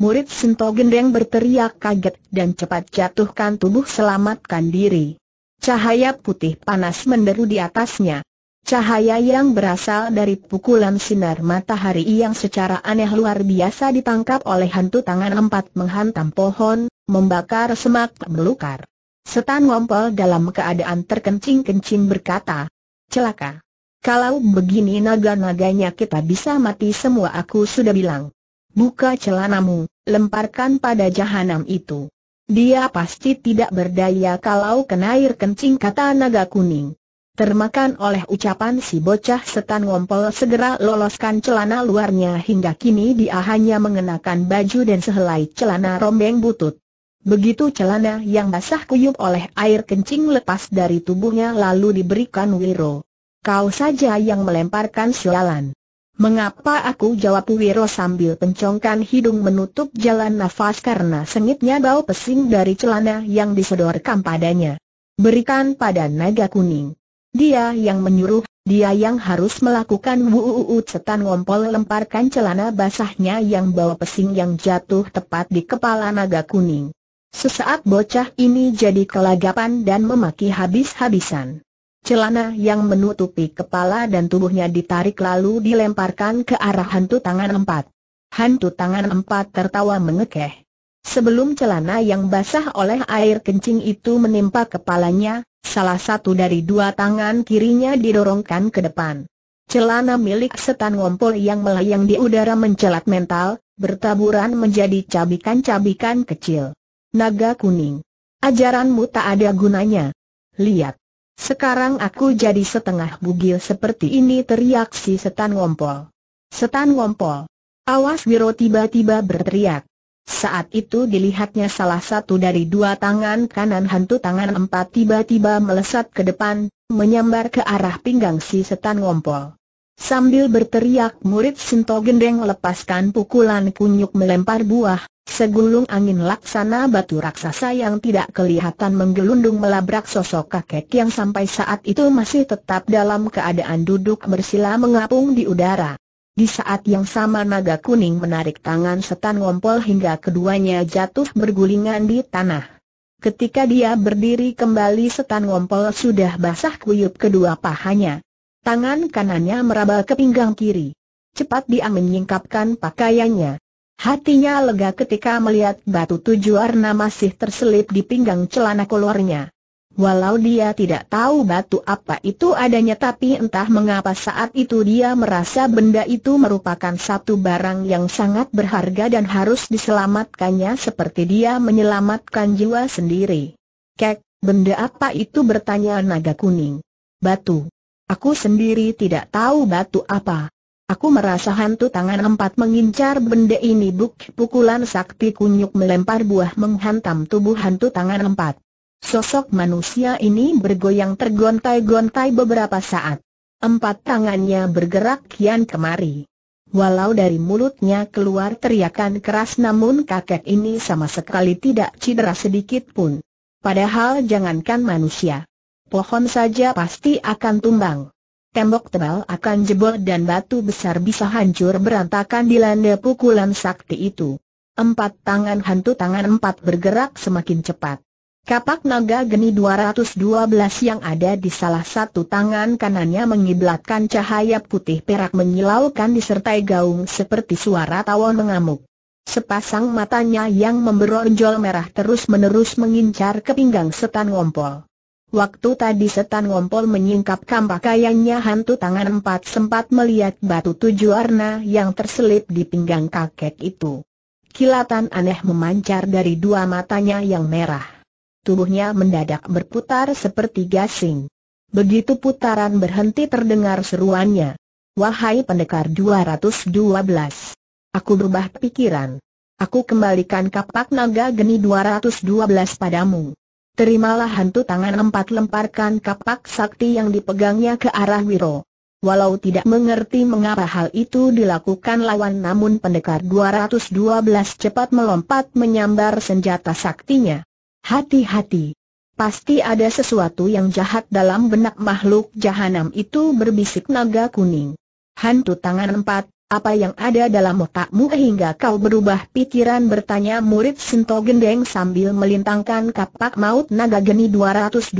Murid Sinto Gendeng berteriak kaget dan cepat jatuhkan tubuh selamatkan diri. Cahaya putih panas menderu di atasnya. Cahaya yang berasal dari pukulan sinar matahari yang secara aneh luar biasa ditangkap oleh hantu tangan empat menghantam pohon, membakar semak melukar. Setan Wampel dalam keadaan terkencing-kencing berkata, celaka. Kalau begini naga-naganya kita bisa mati semua aku sudah bilang. Buka celanamu, lemparkan pada jahanam itu. Dia pasti tidak berdaya kalau kena air kencing kata naga kuning. Termakan oleh ucapan si bocah setan ngompol segera loloskan celana luarnya hingga kini dia hanya mengenakan baju dan sehelai celana rombeng butut. Begitu celana yang basah kuyup oleh air kencing lepas dari tubuhnya lalu diberikan Wiro. Kau saja yang melemparkan sialan. Mengapa aku jawab Wiro sambil pencongkan hidung menutup jalan nafas karena sengitnya bau pesing dari celana yang disodorkan padanya. Berikan pada naga kuning. Dia yang menyuruh, dia yang harus melakukan wuuu setan ngompol lemparkan celana basahnya yang bau pesing yang jatuh tepat di kepala naga kuning. Sesaat bocah ini jadi kelagapan dan memaki habis-habisan. Celana yang menutupi kepala dan tubuhnya ditarik lalu dilemparkan ke arah hantu tangan empat. Hantu tangan empat tertawa mengekeh. Sebelum celana yang basah oleh air kencing itu menimpa kepalanya, salah satu dari dua tangan kirinya didorongkan ke depan. Celana milik setan ngompol yang melayang di udara mencelat mental, bertaburan menjadi cabikan-cabikan kecil. Naga kuning. Ajaranmu tak ada gunanya. Lihat. Sekarang aku jadi setengah bugil seperti ini teriak si setan ngompol. Setan ngompol. Awas Wiro tiba-tiba berteriak. Saat itu dilihatnya salah satu dari dua tangan kanan hantu tangan empat tiba-tiba melesat ke depan, menyambar ke arah pinggang si setan ngompol. Sambil berteriak murid Sinto Gendeng lepaskan pukulan kunyuk melempar buah, Segulung angin laksana batu raksasa yang tidak kelihatan menggelundung melabrak sosok kakek yang sampai saat itu masih tetap dalam keadaan duduk bersila mengapung di udara. Di saat yang sama naga kuning menarik tangan setan ngompol hingga keduanya jatuh bergulingan di tanah. Ketika dia berdiri kembali setan ngompol sudah basah kuyup kedua pahanya. Tangan kanannya meraba ke pinggang kiri. Cepat dia menyingkapkan pakaiannya. Hatinya lega ketika melihat batu tujuh warna masih terselip di pinggang celana kolornya. Walau dia tidak tahu batu apa itu adanya tapi entah mengapa saat itu dia merasa benda itu merupakan satu barang yang sangat berharga dan harus diselamatkannya seperti dia menyelamatkan jiwa sendiri. Kek, benda apa itu bertanya naga kuning? Batu. Aku sendiri tidak tahu batu apa. Aku merasa hantu tangan empat mengincar benda ini buk pukulan sakti kunyuk melempar buah menghantam tubuh hantu tangan empat. Sosok manusia ini bergoyang tergontai-gontai beberapa saat. Empat tangannya bergerak kian kemari. Walau dari mulutnya keluar teriakan keras namun kakek ini sama sekali tidak cedera sedikit pun. Padahal jangankan manusia. Pohon saja pasti akan tumbang tembok tebal akan jebol dan batu besar bisa hancur berantakan di landa pukulan sakti itu. Empat tangan hantu tangan empat bergerak semakin cepat. Kapak naga geni 212 yang ada di salah satu tangan kanannya mengiblatkan cahaya putih perak menyilaukan disertai gaung seperti suara tawon mengamuk. Sepasang matanya yang memberonjol merah terus-menerus mengincar ke pinggang setan ngompol. Waktu tadi setan ngompol menyingkapkan pakaiannya hantu tangan empat sempat melihat batu tujuh warna yang terselip di pinggang kakek itu. Kilatan aneh memancar dari dua matanya yang merah. Tubuhnya mendadak berputar seperti gasing. Begitu putaran berhenti terdengar seruannya. Wahai pendekar 212. Aku berubah pikiran. Aku kembalikan kapak naga geni 212 padamu. Terimalah hantu tangan empat lemparkan kapak sakti yang dipegangnya ke arah Wiro. Walau tidak mengerti mengapa hal itu dilakukan lawan namun pendekar 212 cepat melompat menyambar senjata saktinya. Hati-hati. Pasti ada sesuatu yang jahat dalam benak makhluk jahanam itu berbisik naga kuning. Hantu tangan empat, apa yang ada dalam otakmu hingga kau berubah pikiran bertanya murid Sinto Gendeng sambil melintangkan kapak maut naga geni 212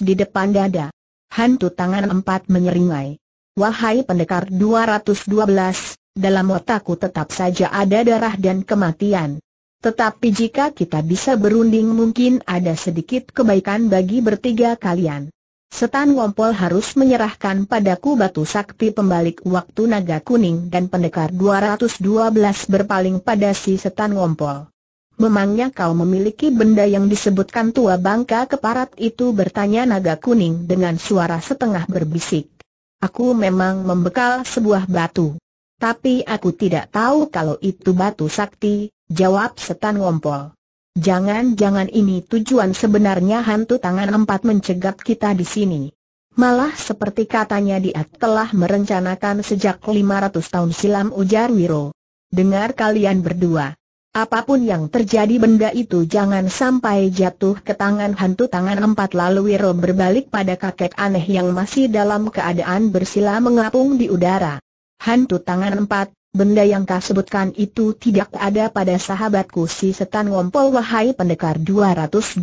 di depan dada. Hantu tangan empat menyeringai. Wahai pendekar 212, dalam otakku tetap saja ada darah dan kematian. Tetapi jika kita bisa berunding mungkin ada sedikit kebaikan bagi bertiga kalian. Setan Wompol harus menyerahkan padaku batu sakti pembalik waktu naga kuning dan pendekar 212 berpaling pada si Setan Wompol. Memangnya kau memiliki benda yang disebutkan tua bangka keparat itu bertanya naga kuning dengan suara setengah berbisik. Aku memang membekal sebuah batu. Tapi aku tidak tahu kalau itu batu sakti, jawab Setan Wompol. Jangan-jangan ini tujuan sebenarnya hantu tangan empat mencegat kita di sini. Malah seperti katanya dia telah merencanakan sejak 500 tahun silam ujar Wiro. Dengar kalian berdua. Apapun yang terjadi benda itu jangan sampai jatuh ke tangan hantu tangan empat lalu Wiro berbalik pada kakek aneh yang masih dalam keadaan bersila mengapung di udara. Hantu tangan empat, Benda yang kau sebutkan itu tidak ada pada sahabatku si setan ngompol wahai pendekar 212.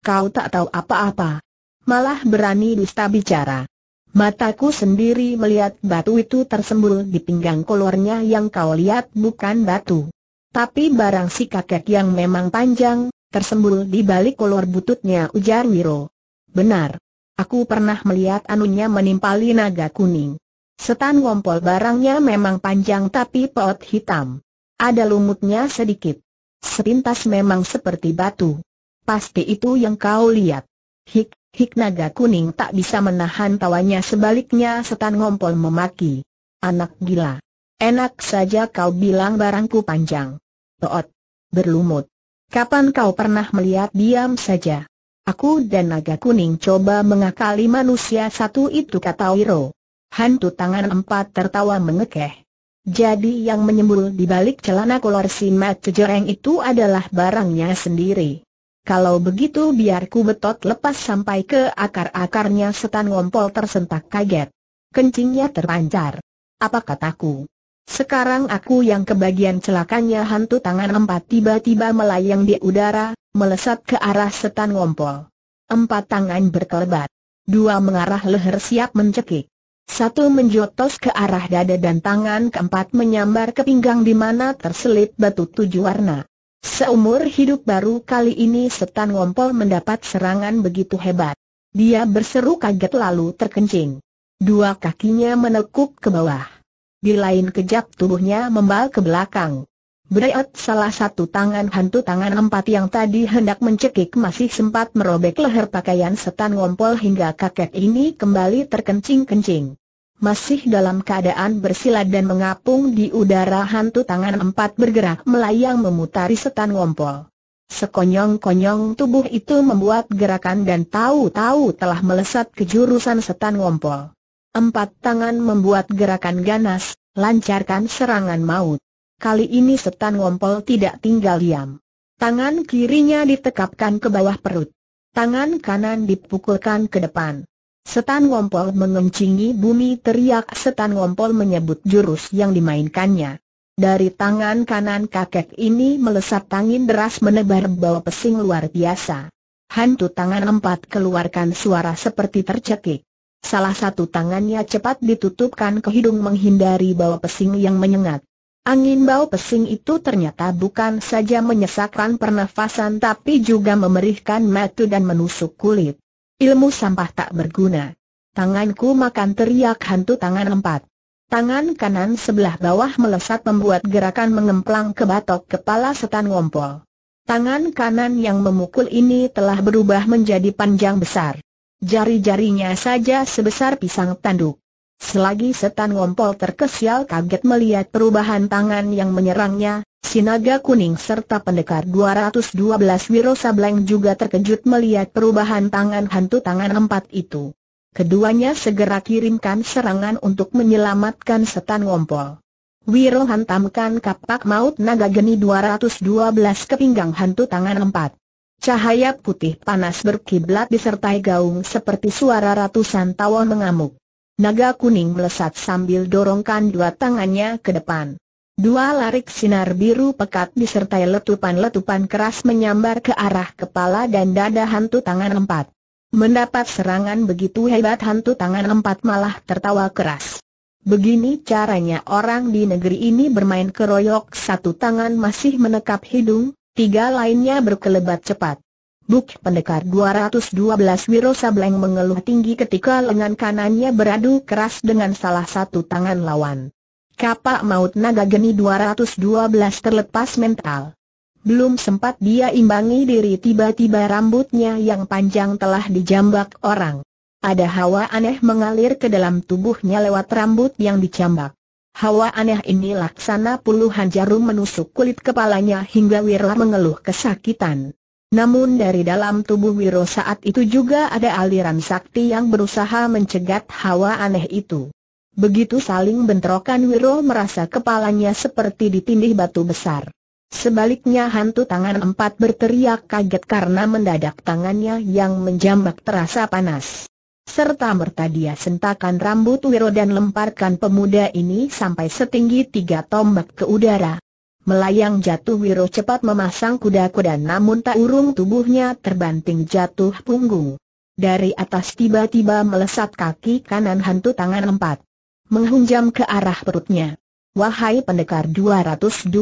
Kau tak tahu apa-apa. Malah berani dusta bicara. Mataku sendiri melihat batu itu tersembul di pinggang kolornya yang kau lihat bukan batu. Tapi barang si kakek yang memang panjang, tersembul di balik kolor bututnya ujar Wiro. Benar. Aku pernah melihat anunya menimpali naga kuning. Setan ngompol barangnya memang panjang tapi pot hitam. Ada lumutnya sedikit. Sepintas memang seperti batu. Pasti itu yang kau lihat. Hik, hik naga kuning tak bisa menahan tawanya sebaliknya setan ngompol memaki. Anak gila. Enak saja kau bilang barangku panjang. Peot. Berlumut. Kapan kau pernah melihat diam saja? Aku dan naga kuning coba mengakali manusia satu itu kata Wiro. Hantu tangan empat tertawa mengekeh. Jadi yang menyembul di balik celana kolor si Mat itu adalah barangnya sendiri. Kalau begitu biar ku betot lepas sampai ke akar-akarnya setan ngompol tersentak kaget. Kencingnya terpancar. Apa kataku? Sekarang aku yang kebagian celakanya hantu tangan empat tiba-tiba melayang di udara, melesat ke arah setan ngompol. Empat tangan berkelebat. Dua mengarah leher siap mencekik. Satu menjotos ke arah dada dan tangan keempat menyambar ke pinggang di mana terselip batu tujuh warna. Seumur hidup baru kali ini setan ngompol mendapat serangan begitu hebat. Dia berseru kaget lalu terkencing. Dua kakinya menekuk ke bawah. Di lain kejap tubuhnya membal ke belakang. Breot salah satu tangan hantu tangan empat yang tadi hendak mencekik masih sempat merobek leher pakaian setan ngompol hingga kakek ini kembali terkencing-kencing. Masih dalam keadaan bersilat dan mengapung di udara hantu tangan empat bergerak melayang memutari setan ngompol. Sekonyong-konyong tubuh itu membuat gerakan dan tahu-tahu telah melesat ke jurusan setan ngompol. Empat tangan membuat gerakan ganas, lancarkan serangan maut. Kali ini setan ngompol tidak tinggal diam. Tangan kirinya ditekapkan ke bawah perut. Tangan kanan dipukulkan ke depan. Setan ngompol mengencingi bumi teriak setan ngompol menyebut jurus yang dimainkannya. Dari tangan kanan kakek ini melesat angin deras menebar bau pesing luar biasa. Hantu tangan empat keluarkan suara seperti tercekik. Salah satu tangannya cepat ditutupkan ke hidung menghindari bau pesing yang menyengat. Angin bau pesing itu ternyata bukan saja menyesakkan pernafasan tapi juga memerihkan mata dan menusuk kulit. Ilmu sampah tak berguna. Tanganku makan teriak hantu tangan empat. Tangan kanan sebelah bawah melesat membuat gerakan mengemplang ke batok kepala setan ngompol. Tangan kanan yang memukul ini telah berubah menjadi panjang besar. Jari-jarinya saja sebesar pisang tanduk. Selagi setan ngompol terkesial kaget melihat perubahan tangan yang menyerangnya, sinaga kuning serta pendekar 212 Wiro Sableng juga terkejut melihat perubahan tangan hantu tangan empat itu. Keduanya segera kirimkan serangan untuk menyelamatkan setan ngompol. Wiro hantamkan kapak maut naga geni 212 ke pinggang hantu tangan empat. Cahaya putih panas berkiblat disertai gaung seperti suara ratusan tawon mengamuk. Naga kuning melesat sambil dorongkan dua tangannya ke depan. Dua larik sinar biru pekat disertai letupan-letupan keras menyambar ke arah kepala dan dada hantu tangan empat. Mendapat serangan begitu hebat hantu tangan empat malah tertawa keras. Begini caranya orang di negeri ini bermain keroyok satu tangan masih menekap hidung, tiga lainnya berkelebat cepat. Buk pendekar 212 Wiro Sableng mengeluh tinggi ketika lengan kanannya beradu keras dengan salah satu tangan lawan. Kapak maut naga geni 212 terlepas mental. Belum sempat dia imbangi diri tiba-tiba rambutnya yang panjang telah dijambak orang. Ada hawa aneh mengalir ke dalam tubuhnya lewat rambut yang dicambak. Hawa aneh ini laksana puluhan jarum menusuk kulit kepalanya hingga Wirla mengeluh kesakitan. Namun dari dalam tubuh Wiro saat itu juga ada aliran sakti yang berusaha mencegat hawa aneh itu. Begitu saling bentrokan Wiro merasa kepalanya seperti ditindih batu besar. Sebaliknya hantu tangan empat berteriak kaget karena mendadak tangannya yang menjambak terasa panas. Serta merta dia sentakan rambut Wiro dan lemparkan pemuda ini sampai setinggi tiga tombak ke udara. Melayang jatuh Wiro cepat memasang kuda-kuda namun tak urung tubuhnya terbanting jatuh punggung. Dari atas tiba-tiba melesat kaki kanan hantu tangan empat. Menghunjam ke arah perutnya. Wahai pendekar 212.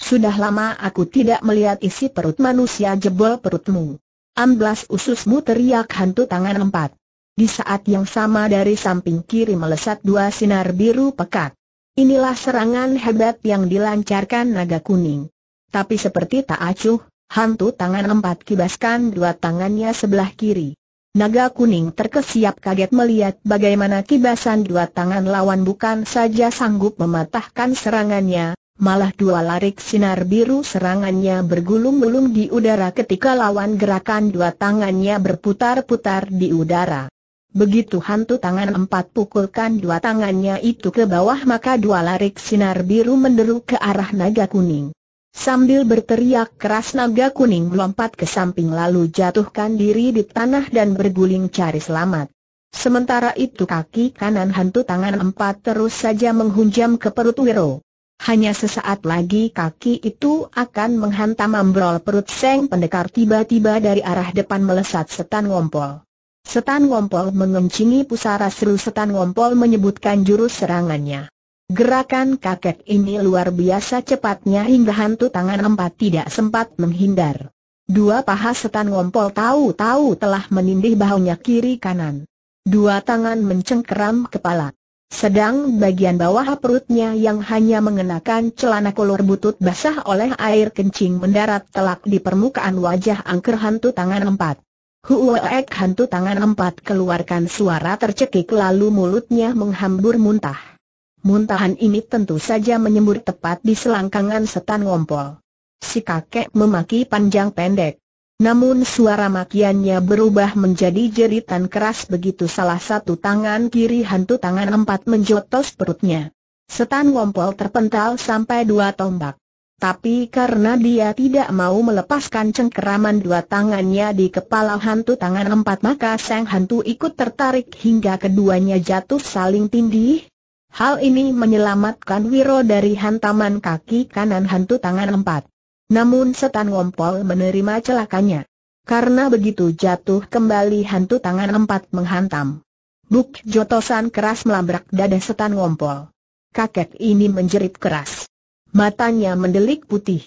Sudah lama aku tidak melihat isi perut manusia jebol perutmu. Amblas ususmu teriak hantu tangan empat. Di saat yang sama dari samping kiri melesat dua sinar biru pekat. Inilah serangan hebat yang dilancarkan naga kuning. Tapi seperti tak acuh, hantu tangan empat kibaskan dua tangannya sebelah kiri. Naga kuning terkesiap kaget melihat bagaimana kibasan dua tangan lawan bukan saja sanggup mematahkan serangannya, malah dua larik sinar biru serangannya bergulung-gulung di udara ketika lawan gerakan dua tangannya berputar-putar di udara. Begitu hantu tangan empat pukulkan dua tangannya itu ke bawah maka dua larik sinar biru menderu ke arah naga kuning. Sambil berteriak keras naga kuning melompat ke samping lalu jatuhkan diri di tanah dan berguling cari selamat. Sementara itu kaki kanan hantu tangan empat terus saja menghunjam ke perut Wiro. Hanya sesaat lagi kaki itu akan menghantam ambrol perut Seng Pendekar tiba-tiba dari arah depan melesat setan ngompol. Setan Ngompol mengencingi pusara seru Setan Ngompol menyebutkan jurus serangannya. Gerakan kakek ini luar biasa cepatnya hingga hantu tangan empat tidak sempat menghindar. Dua paha setan ngompol tahu-tahu telah menindih bahunya kiri kanan. Dua tangan mencengkeram kepala. Sedang bagian bawah perutnya yang hanya mengenakan celana kolor butut basah oleh air kencing mendarat telak di permukaan wajah angker hantu tangan empat. Kuwek hantu tangan empat keluarkan suara tercekik lalu mulutnya menghambur muntah. Muntahan ini tentu saja menyembur tepat di selangkangan setan ngompol. Si kakek memaki panjang pendek. Namun suara makiannya berubah menjadi jeritan keras begitu salah satu tangan kiri hantu tangan empat menjotos perutnya. Setan ngompol terpental sampai dua tombak tapi karena dia tidak mau melepaskan cengkeraman dua tangannya di kepala hantu tangan empat maka sang hantu ikut tertarik hingga keduanya jatuh saling tindih. Hal ini menyelamatkan Wiro dari hantaman kaki kanan hantu tangan empat. Namun setan ngompol menerima celakanya. Karena begitu jatuh kembali hantu tangan empat menghantam. Buk jotosan keras melabrak dada setan ngompol. Kakek ini menjerit keras. Matanya mendelik putih.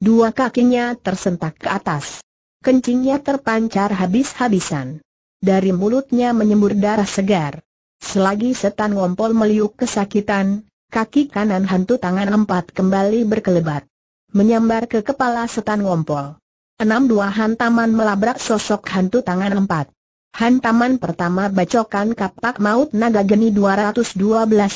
Dua kakinya tersentak ke atas. Kencingnya terpancar habis-habisan. Dari mulutnya menyembur darah segar. Selagi setan ngompol meliuk kesakitan, kaki kanan hantu tangan empat kembali berkelebat. Menyambar ke kepala setan ngompol. Enam dua hantaman melabrak sosok hantu tangan empat. Hantaman pertama bacokan kapak maut naga geni 212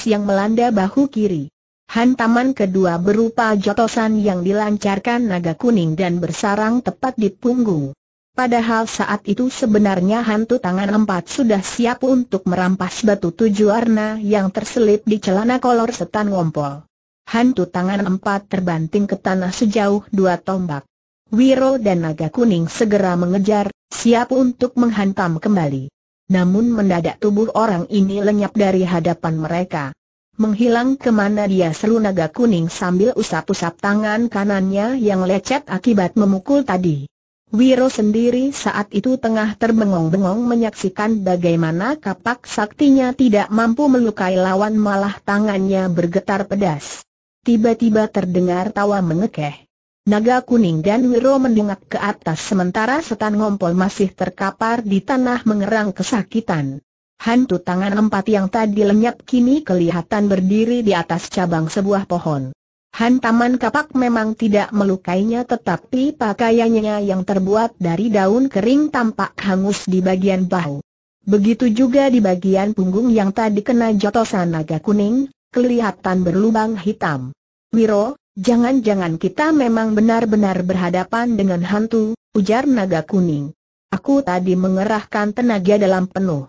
yang melanda bahu kiri. Hantaman kedua berupa jotosan yang dilancarkan naga kuning dan bersarang tepat di punggung. Padahal saat itu sebenarnya hantu tangan empat sudah siap untuk merampas batu tujuh warna yang terselip di celana kolor setan ngompol. Hantu tangan empat terbanting ke tanah sejauh dua tombak. Wiro dan naga kuning segera mengejar, siap untuk menghantam kembali. Namun mendadak tubuh orang ini lenyap dari hadapan mereka. Menghilang kemana dia seru naga kuning sambil usap-usap tangan kanannya yang lecet akibat memukul tadi. Wiro sendiri saat itu tengah terbengong-bengong menyaksikan bagaimana kapak saktinya tidak mampu melukai lawan malah tangannya bergetar pedas. Tiba-tiba terdengar tawa mengekeh. Naga kuning dan Wiro mendengak ke atas sementara setan ngompol masih terkapar di tanah mengerang kesakitan. Hantu tangan empat yang tadi lenyap kini kelihatan berdiri di atas cabang sebuah pohon. Hantaman kapak memang tidak melukainya tetapi pakaiannya yang terbuat dari daun kering tampak hangus di bagian bahu. Begitu juga di bagian punggung yang tadi kena jotosan naga kuning, kelihatan berlubang hitam. Wiro, jangan-jangan kita memang benar-benar berhadapan dengan hantu, ujar naga kuning. Aku tadi mengerahkan tenaga dalam penuh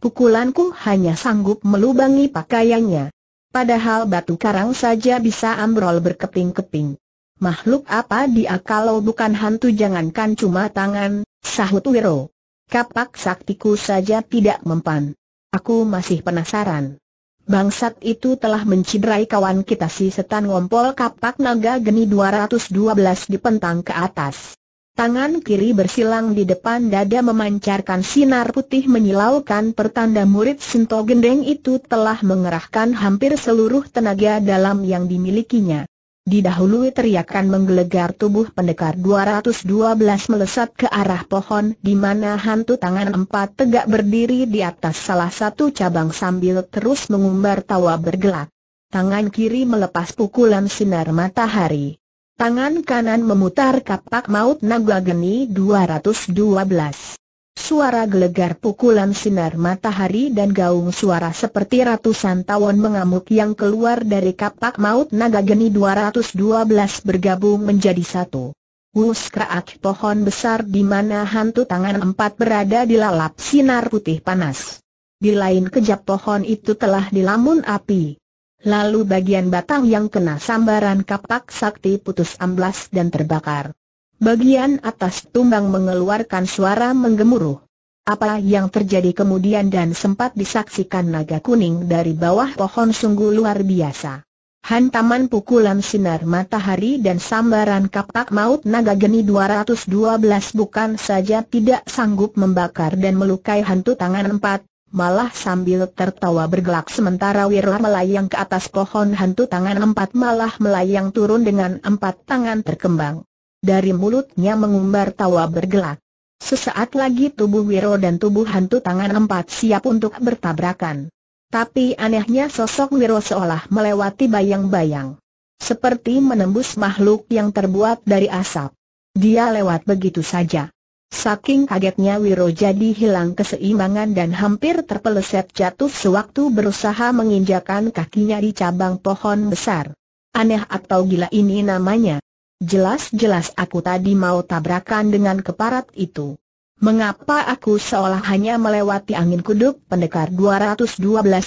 pukulanku hanya sanggup melubangi pakaiannya. Padahal batu karang saja bisa ambrol berkeping-keping. Makhluk apa dia kalau bukan hantu jangankan cuma tangan, sahut Wiro. Kapak saktiku saja tidak mempan. Aku masih penasaran. Bangsat itu telah menciderai kawan kita si setan ngompol kapak naga geni 212 dipentang ke atas. Tangan kiri bersilang di depan dada memancarkan sinar putih menyilaukan pertanda murid Sinto Gendeng itu telah mengerahkan hampir seluruh tenaga dalam yang dimilikinya. Didahului teriakan menggelegar tubuh pendekar 212 melesat ke arah pohon di mana hantu tangan empat tegak berdiri di atas salah satu cabang sambil terus mengumbar tawa bergelak. Tangan kiri melepas pukulan sinar matahari. Tangan kanan memutar kapak maut naga geni 212. Suara gelegar pukulan sinar matahari dan gaung suara seperti ratusan tawon mengamuk yang keluar dari kapak maut naga geni 212 bergabung menjadi satu. Wus kraak pohon besar di mana hantu tangan empat berada dilalap sinar putih panas. Di lain kejap pohon itu telah dilamun api. Lalu bagian batang yang kena sambaran kapak sakti putus amblas dan terbakar. Bagian atas tumbang mengeluarkan suara menggemuruh. Apa yang terjadi kemudian dan sempat disaksikan naga kuning dari bawah pohon sungguh luar biasa. Hantaman pukulan sinar matahari dan sambaran kapak maut naga geni 212 bukan saja tidak sanggup membakar dan melukai hantu tangan empat, Malah sambil tertawa bergelak sementara Wirla melayang ke atas pohon hantu tangan empat malah melayang turun dengan empat tangan terkembang. Dari mulutnya mengumbar tawa bergelak. Sesaat lagi tubuh Wiro dan tubuh hantu tangan empat siap untuk bertabrakan. Tapi anehnya sosok Wiro seolah melewati bayang-bayang. Seperti menembus makhluk yang terbuat dari asap. Dia lewat begitu saja. Saking kagetnya Wiro jadi hilang keseimbangan dan hampir terpeleset jatuh sewaktu berusaha menginjakan kakinya di cabang pohon besar. Aneh atau gila ini namanya. Jelas-jelas aku tadi mau tabrakan dengan keparat itu. Mengapa aku seolah hanya melewati angin kuduk pendekar 212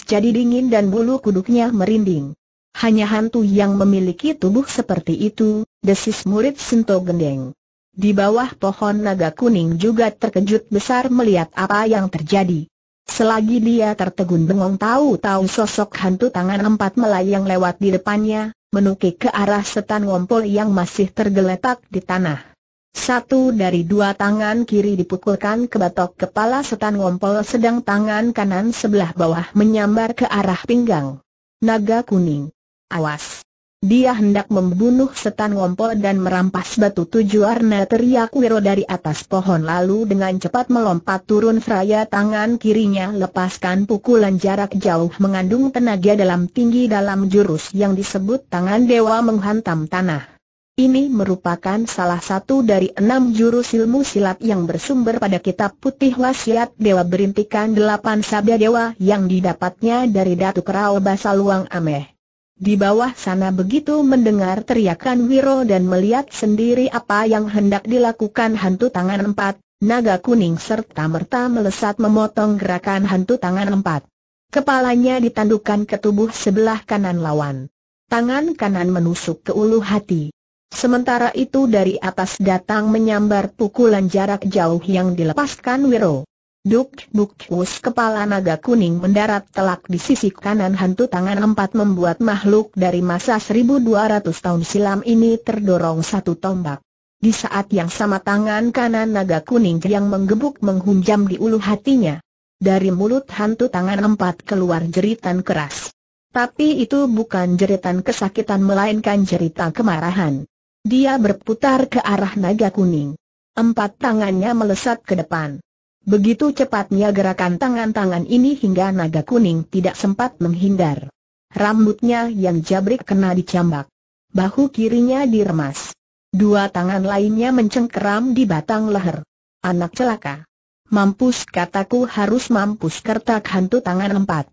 jadi dingin dan bulu kuduknya merinding. Hanya hantu yang memiliki tubuh seperti itu, desis murid Sento Gendeng. Di bawah pohon naga kuning juga terkejut besar melihat apa yang terjadi. Selagi dia tertegun bengong tahu-tahu sosok hantu tangan empat melayang lewat di depannya, menukik ke arah setan ngompol yang masih tergeletak di tanah. Satu dari dua tangan kiri dipukulkan ke batok kepala setan ngompol sedang tangan kanan sebelah bawah menyambar ke arah pinggang. Naga kuning. Awas! Dia hendak membunuh setan ngompol dan merampas batu tujuh warna teriak Wiro dari atas pohon lalu dengan cepat melompat turun fraya tangan kirinya lepaskan pukulan jarak jauh mengandung tenaga dalam tinggi dalam jurus yang disebut tangan dewa menghantam tanah. Ini merupakan salah satu dari enam jurus ilmu silat yang bersumber pada kitab putih wasiat dewa berintikan delapan sabda dewa yang didapatnya dari datuk Rao Basaluang Ameh. Di bawah sana begitu mendengar teriakan Wiro dan melihat sendiri apa yang hendak dilakukan hantu tangan empat, naga kuning serta merta melesat memotong gerakan hantu tangan empat. Kepalanya ditandukan ke tubuh sebelah kanan lawan. Tangan kanan menusuk ke ulu hati. Sementara itu dari atas datang menyambar pukulan jarak jauh yang dilepaskan Wiro. Duk Duk Wus kepala naga kuning mendarat telak di sisi kanan hantu tangan empat membuat makhluk dari masa 1200 tahun silam ini terdorong satu tombak. Di saat yang sama tangan kanan naga kuning yang menggebuk menghunjam di ulu hatinya. Dari mulut hantu tangan empat keluar jeritan keras. Tapi itu bukan jeritan kesakitan melainkan cerita kemarahan. Dia berputar ke arah naga kuning. Empat tangannya melesat ke depan. Begitu cepatnya gerakan tangan-tangan ini hingga naga kuning tidak sempat menghindar. Rambutnya yang jabrik kena dicambak. Bahu kirinya diremas. Dua tangan lainnya mencengkeram di batang leher. Anak celaka. Mampus kataku harus mampus kertak hantu tangan empat.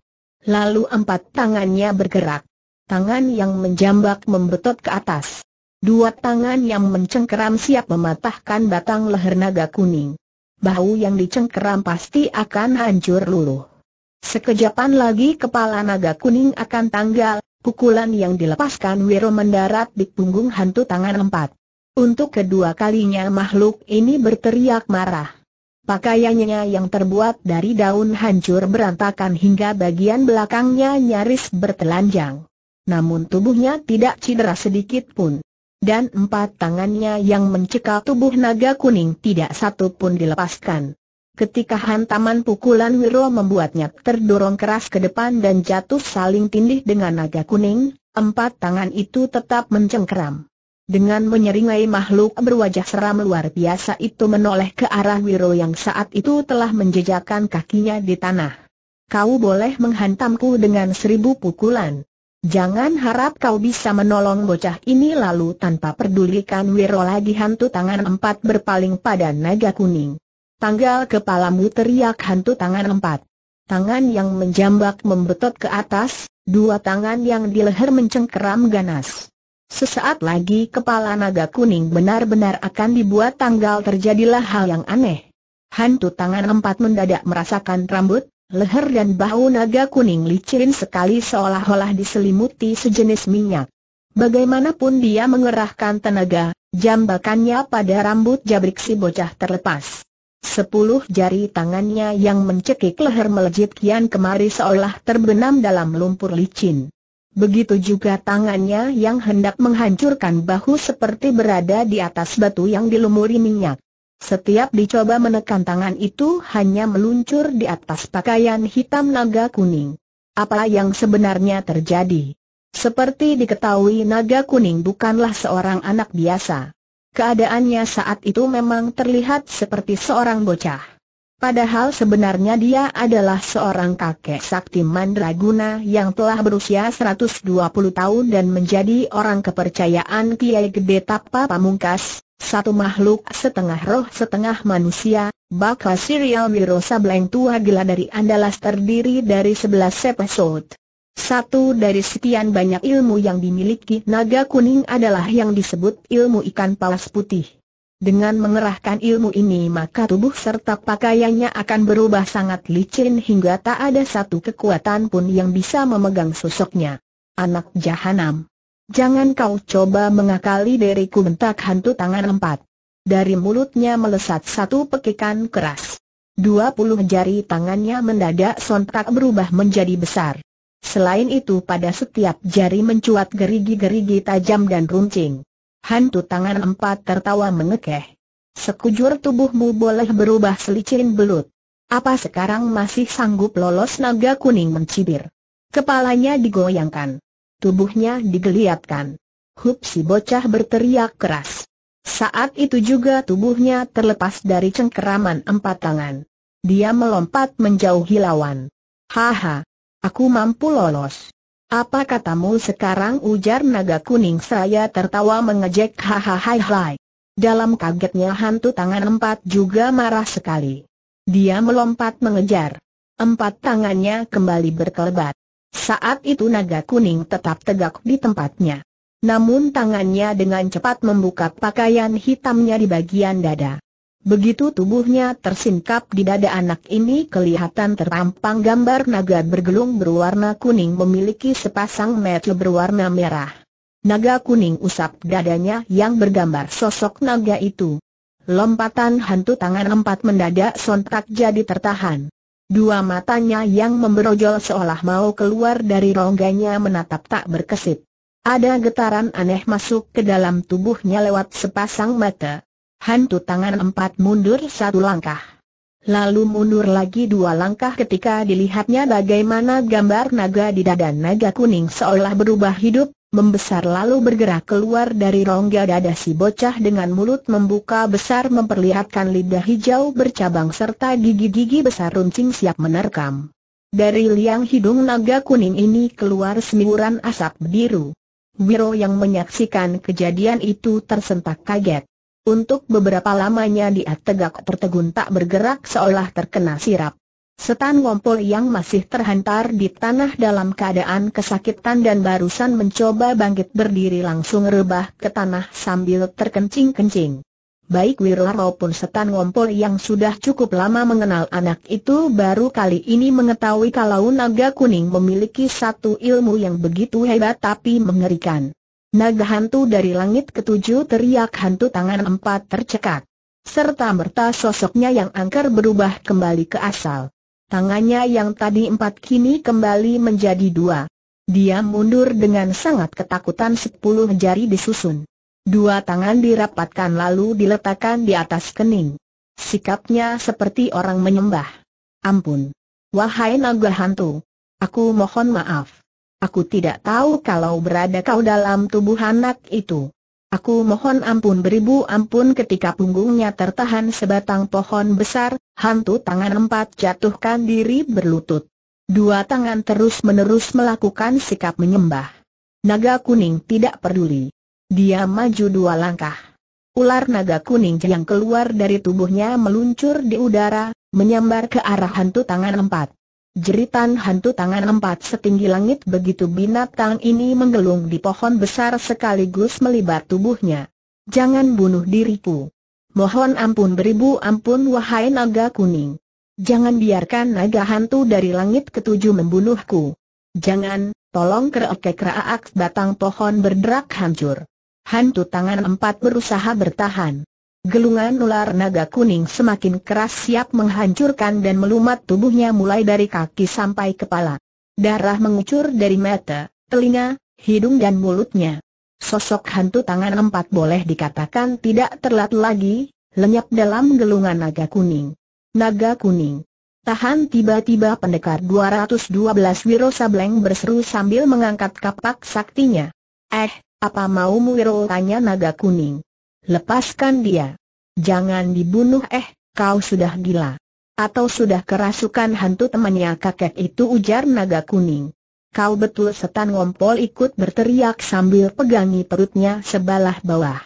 Lalu empat tangannya bergerak. Tangan yang menjambak membetot ke atas. Dua tangan yang mencengkeram siap mematahkan batang leher naga kuning. Bau yang dicengkeram pasti akan hancur luluh. Sekejapan lagi kepala naga kuning akan tanggal, pukulan yang dilepaskan Wiro mendarat di punggung hantu tangan empat. Untuk kedua kalinya makhluk ini berteriak marah. Pakaiannya yang terbuat dari daun hancur berantakan hingga bagian belakangnya nyaris bertelanjang. Namun tubuhnya tidak cedera sedikit pun dan empat tangannya yang mencekal tubuh naga kuning tidak satu pun dilepaskan. Ketika hantaman pukulan Wiro membuatnya terdorong keras ke depan dan jatuh saling tindih dengan naga kuning, empat tangan itu tetap mencengkeram. Dengan menyeringai makhluk berwajah seram luar biasa itu menoleh ke arah Wiro yang saat itu telah menjejakkan kakinya di tanah. Kau boleh menghantamku dengan seribu pukulan, Jangan harap kau bisa menolong bocah ini lalu tanpa pedulikan Wiro lagi hantu tangan empat berpaling pada naga kuning. Tanggal kepalamu teriak hantu tangan empat. Tangan yang menjambak membetot ke atas, dua tangan yang di leher mencengkeram ganas. Sesaat lagi kepala naga kuning benar-benar akan dibuat tanggal terjadilah hal yang aneh. Hantu tangan empat mendadak merasakan rambut, Leher dan bahu naga kuning licin sekali seolah-olah diselimuti sejenis minyak. Bagaimanapun dia mengerahkan tenaga, jambakannya pada rambut jabrik si bocah terlepas. Sepuluh jari tangannya yang mencekik leher melejit kian kemari seolah terbenam dalam lumpur licin. Begitu juga tangannya yang hendak menghancurkan bahu seperti berada di atas batu yang dilumuri minyak. Setiap dicoba menekan tangan itu hanya meluncur di atas pakaian hitam naga kuning. Apa yang sebenarnya terjadi? Seperti diketahui naga kuning bukanlah seorang anak biasa. Keadaannya saat itu memang terlihat seperti seorang bocah. Padahal sebenarnya dia adalah seorang kakek sakti mandraguna yang telah berusia 120 tahun dan menjadi orang kepercayaan Kiai Gede Tapa Pamungkas, satu makhluk setengah roh setengah manusia, bakal serial Mirosa Blank Tua Gila dari Andalas terdiri dari 11 episode. Satu dari sekian banyak ilmu yang dimiliki naga kuning adalah yang disebut ilmu ikan paus putih. Dengan mengerahkan ilmu ini maka tubuh serta pakaiannya akan berubah sangat licin hingga tak ada satu kekuatan pun yang bisa memegang sosoknya. Anak jahanam. Jangan kau coba mengakali diriku bentak hantu tangan empat. Dari mulutnya melesat satu pekikan keras. Dua puluh jari tangannya mendadak sontak berubah menjadi besar. Selain itu pada setiap jari mencuat gerigi-gerigi tajam dan runcing. Hantu tangan empat tertawa mengekeh. Sekujur tubuhmu boleh berubah selicin belut. Apa sekarang masih sanggup lolos naga kuning mencibir? Kepalanya digoyangkan. Tubuhnya digeliatkan. Hup si bocah berteriak keras. Saat itu juga tubuhnya terlepas dari cengkeraman empat tangan. Dia melompat menjauhi lawan. Haha, aku mampu lolos. Apa katamu sekarang ujar naga kuning saya tertawa mengejek hahaha. Dalam kagetnya hantu tangan empat juga marah sekali. Dia melompat mengejar. Empat tangannya kembali berkelebat. Saat itu naga kuning tetap tegak di tempatnya. Namun tangannya dengan cepat membuka pakaian hitamnya di bagian dada. Begitu tubuhnya tersingkap di dada anak ini kelihatan terampang gambar naga bergelung berwarna kuning memiliki sepasang mata berwarna merah. Naga kuning usap dadanya yang bergambar sosok naga itu. Lompatan hantu tangan empat mendadak sontak jadi tertahan. Dua matanya yang memberojol seolah mau keluar dari rongganya menatap tak berkesip Ada getaran aneh masuk ke dalam tubuhnya lewat sepasang mata. Hantu tangan empat mundur satu langkah. Lalu mundur lagi dua langkah ketika dilihatnya bagaimana gambar naga di dada naga kuning seolah berubah hidup, membesar lalu bergerak keluar dari rongga dada si bocah dengan mulut membuka besar memperlihatkan lidah hijau bercabang serta gigi-gigi besar runcing siap menerkam. Dari liang hidung naga kuning ini keluar semburan asap biru. Wiro yang menyaksikan kejadian itu tersentak kaget. Untuk beberapa lamanya dia tegak tertegun tak bergerak seolah terkena sirap. Setan ngompol yang masih terhantar di tanah dalam keadaan kesakitan dan barusan mencoba bangkit berdiri langsung rebah ke tanah sambil terkencing-kencing. Baik Wirla maupun setan ngompol yang sudah cukup lama mengenal anak itu baru kali ini mengetahui kalau naga kuning memiliki satu ilmu yang begitu hebat tapi mengerikan. Naga hantu dari langit ketujuh teriak hantu tangan empat tercekat, Serta merta sosoknya yang angker berubah kembali ke asal. Tangannya yang tadi empat kini kembali menjadi dua. Dia mundur dengan sangat ketakutan sepuluh jari disusun. Dua tangan dirapatkan lalu diletakkan di atas kening. Sikapnya seperti orang menyembah. Ampun. Wahai naga hantu. Aku mohon maaf. Aku tidak tahu kalau berada kau dalam tubuh anak itu. Aku mohon ampun beribu ampun ketika punggungnya tertahan sebatang pohon besar, hantu tangan empat jatuhkan diri berlutut. Dua tangan terus-menerus melakukan sikap menyembah. Naga kuning tidak peduli. Dia maju dua langkah. Ular naga kuning yang keluar dari tubuhnya meluncur di udara, menyambar ke arah hantu tangan empat. Jeritan hantu tangan empat setinggi langit begitu binatang ini menggelung di pohon besar sekaligus melibat tubuhnya. Jangan bunuh diriku. Mohon ampun beribu ampun wahai naga kuning. Jangan biarkan naga hantu dari langit ketujuh membunuhku. Jangan, tolong kerak kreak batang pohon berderak hancur. Hantu tangan empat berusaha bertahan. Gelungan ular naga kuning semakin keras siap menghancurkan dan melumat tubuhnya mulai dari kaki sampai kepala. Darah mengucur dari mata, telinga, hidung dan mulutnya. Sosok hantu tangan empat boleh dikatakan tidak terlat lagi, lenyap dalam gelungan naga kuning. Naga kuning. Tahan tiba-tiba pendekar 212 Wiro Sableng berseru sambil mengangkat kapak saktinya. Eh, apa maumu Wiro tanya naga kuning. Lepaskan dia. Jangan dibunuh eh, kau sudah gila. Atau sudah kerasukan hantu temannya kakek itu ujar naga kuning. Kau betul setan ngompol ikut berteriak sambil pegangi perutnya sebelah bawah.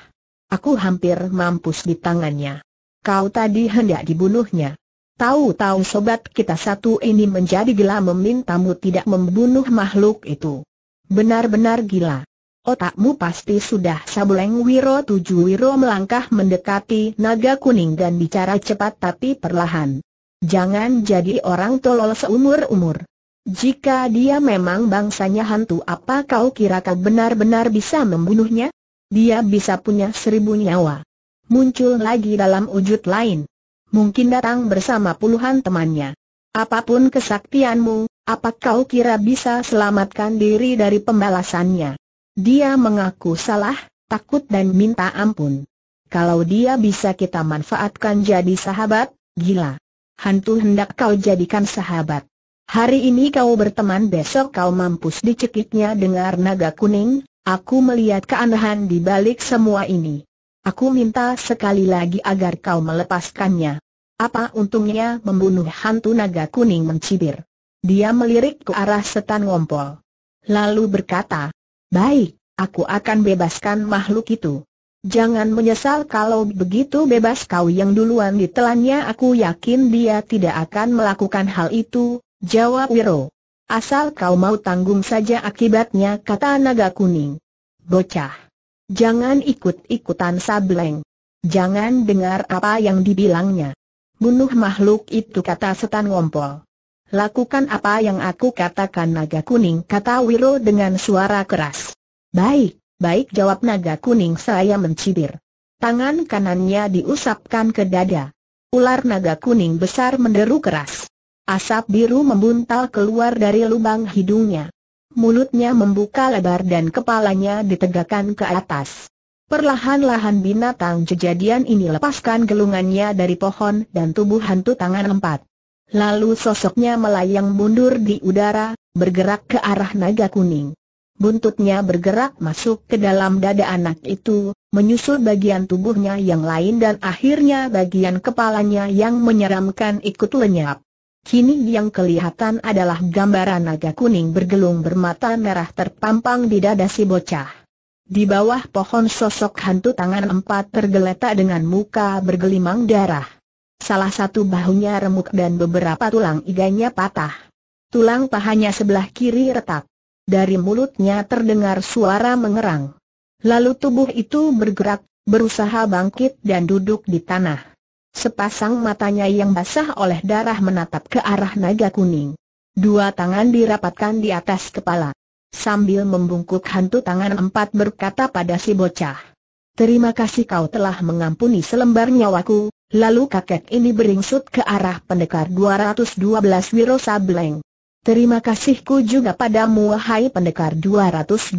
Aku hampir mampus di tangannya. Kau tadi hendak dibunuhnya. Tahu-tahu sobat kita satu ini menjadi gila memintamu tidak membunuh makhluk itu. Benar-benar gila. Otakmu pasti sudah sabuleng Wiro tuju Wiro melangkah mendekati naga kuning dan bicara cepat tapi perlahan. Jangan jadi orang tolol seumur-umur. Jika dia memang bangsanya hantu apa kau kira kau benar-benar bisa membunuhnya? Dia bisa punya seribu nyawa. Muncul lagi dalam wujud lain. Mungkin datang bersama puluhan temannya. Apapun kesaktianmu, apa kau kira bisa selamatkan diri dari pembalasannya? Dia mengaku salah, takut dan minta ampun. Kalau dia bisa kita manfaatkan jadi sahabat, gila. Hantu hendak kau jadikan sahabat. Hari ini kau berteman besok kau mampus dicekiknya dengar naga kuning, aku melihat keanehan di balik semua ini. Aku minta sekali lagi agar kau melepaskannya. Apa untungnya membunuh hantu naga kuning mencibir? Dia melirik ke arah setan ngompol. Lalu berkata, Baik, aku akan bebaskan makhluk itu. Jangan menyesal kalau begitu bebas kau yang duluan ditelannya aku yakin dia tidak akan melakukan hal itu, jawab Wiro. Asal kau mau tanggung saja akibatnya kata naga kuning. Bocah. Jangan ikut-ikutan sableng. Jangan dengar apa yang dibilangnya. Bunuh makhluk itu kata setan ngompol. Lakukan apa yang aku katakan naga kuning kata Wiro dengan suara keras. Baik, baik jawab naga kuning saya mencibir. Tangan kanannya diusapkan ke dada. Ular naga kuning besar menderu keras. Asap biru membuntal keluar dari lubang hidungnya. Mulutnya membuka lebar dan kepalanya ditegakkan ke atas. Perlahan-lahan binatang kejadian ini lepaskan gelungannya dari pohon dan tubuh hantu tangan empat. Lalu sosoknya melayang mundur di udara, bergerak ke arah naga kuning. Buntutnya bergerak masuk ke dalam dada anak itu, menyusul bagian tubuhnya yang lain dan akhirnya bagian kepalanya yang menyeramkan ikut lenyap. Kini yang kelihatan adalah gambaran naga kuning bergelung bermata merah terpampang di dada si bocah. Di bawah pohon sosok hantu tangan empat tergeletak dengan muka bergelimang darah. Salah satu bahunya remuk dan beberapa tulang iganya patah. Tulang pahanya sebelah kiri retak. Dari mulutnya terdengar suara mengerang. Lalu tubuh itu bergerak, berusaha bangkit dan duduk di tanah. Sepasang matanya yang basah oleh darah menatap ke arah naga kuning. Dua tangan dirapatkan di atas kepala. Sambil membungkuk hantu tangan empat berkata pada si bocah. Terima kasih kau telah mengampuni selembar nyawaku, lalu kakek ini beringsut ke arah pendekar 212 Wiro Sableng. Terima kasihku juga padamu wahai pendekar 212.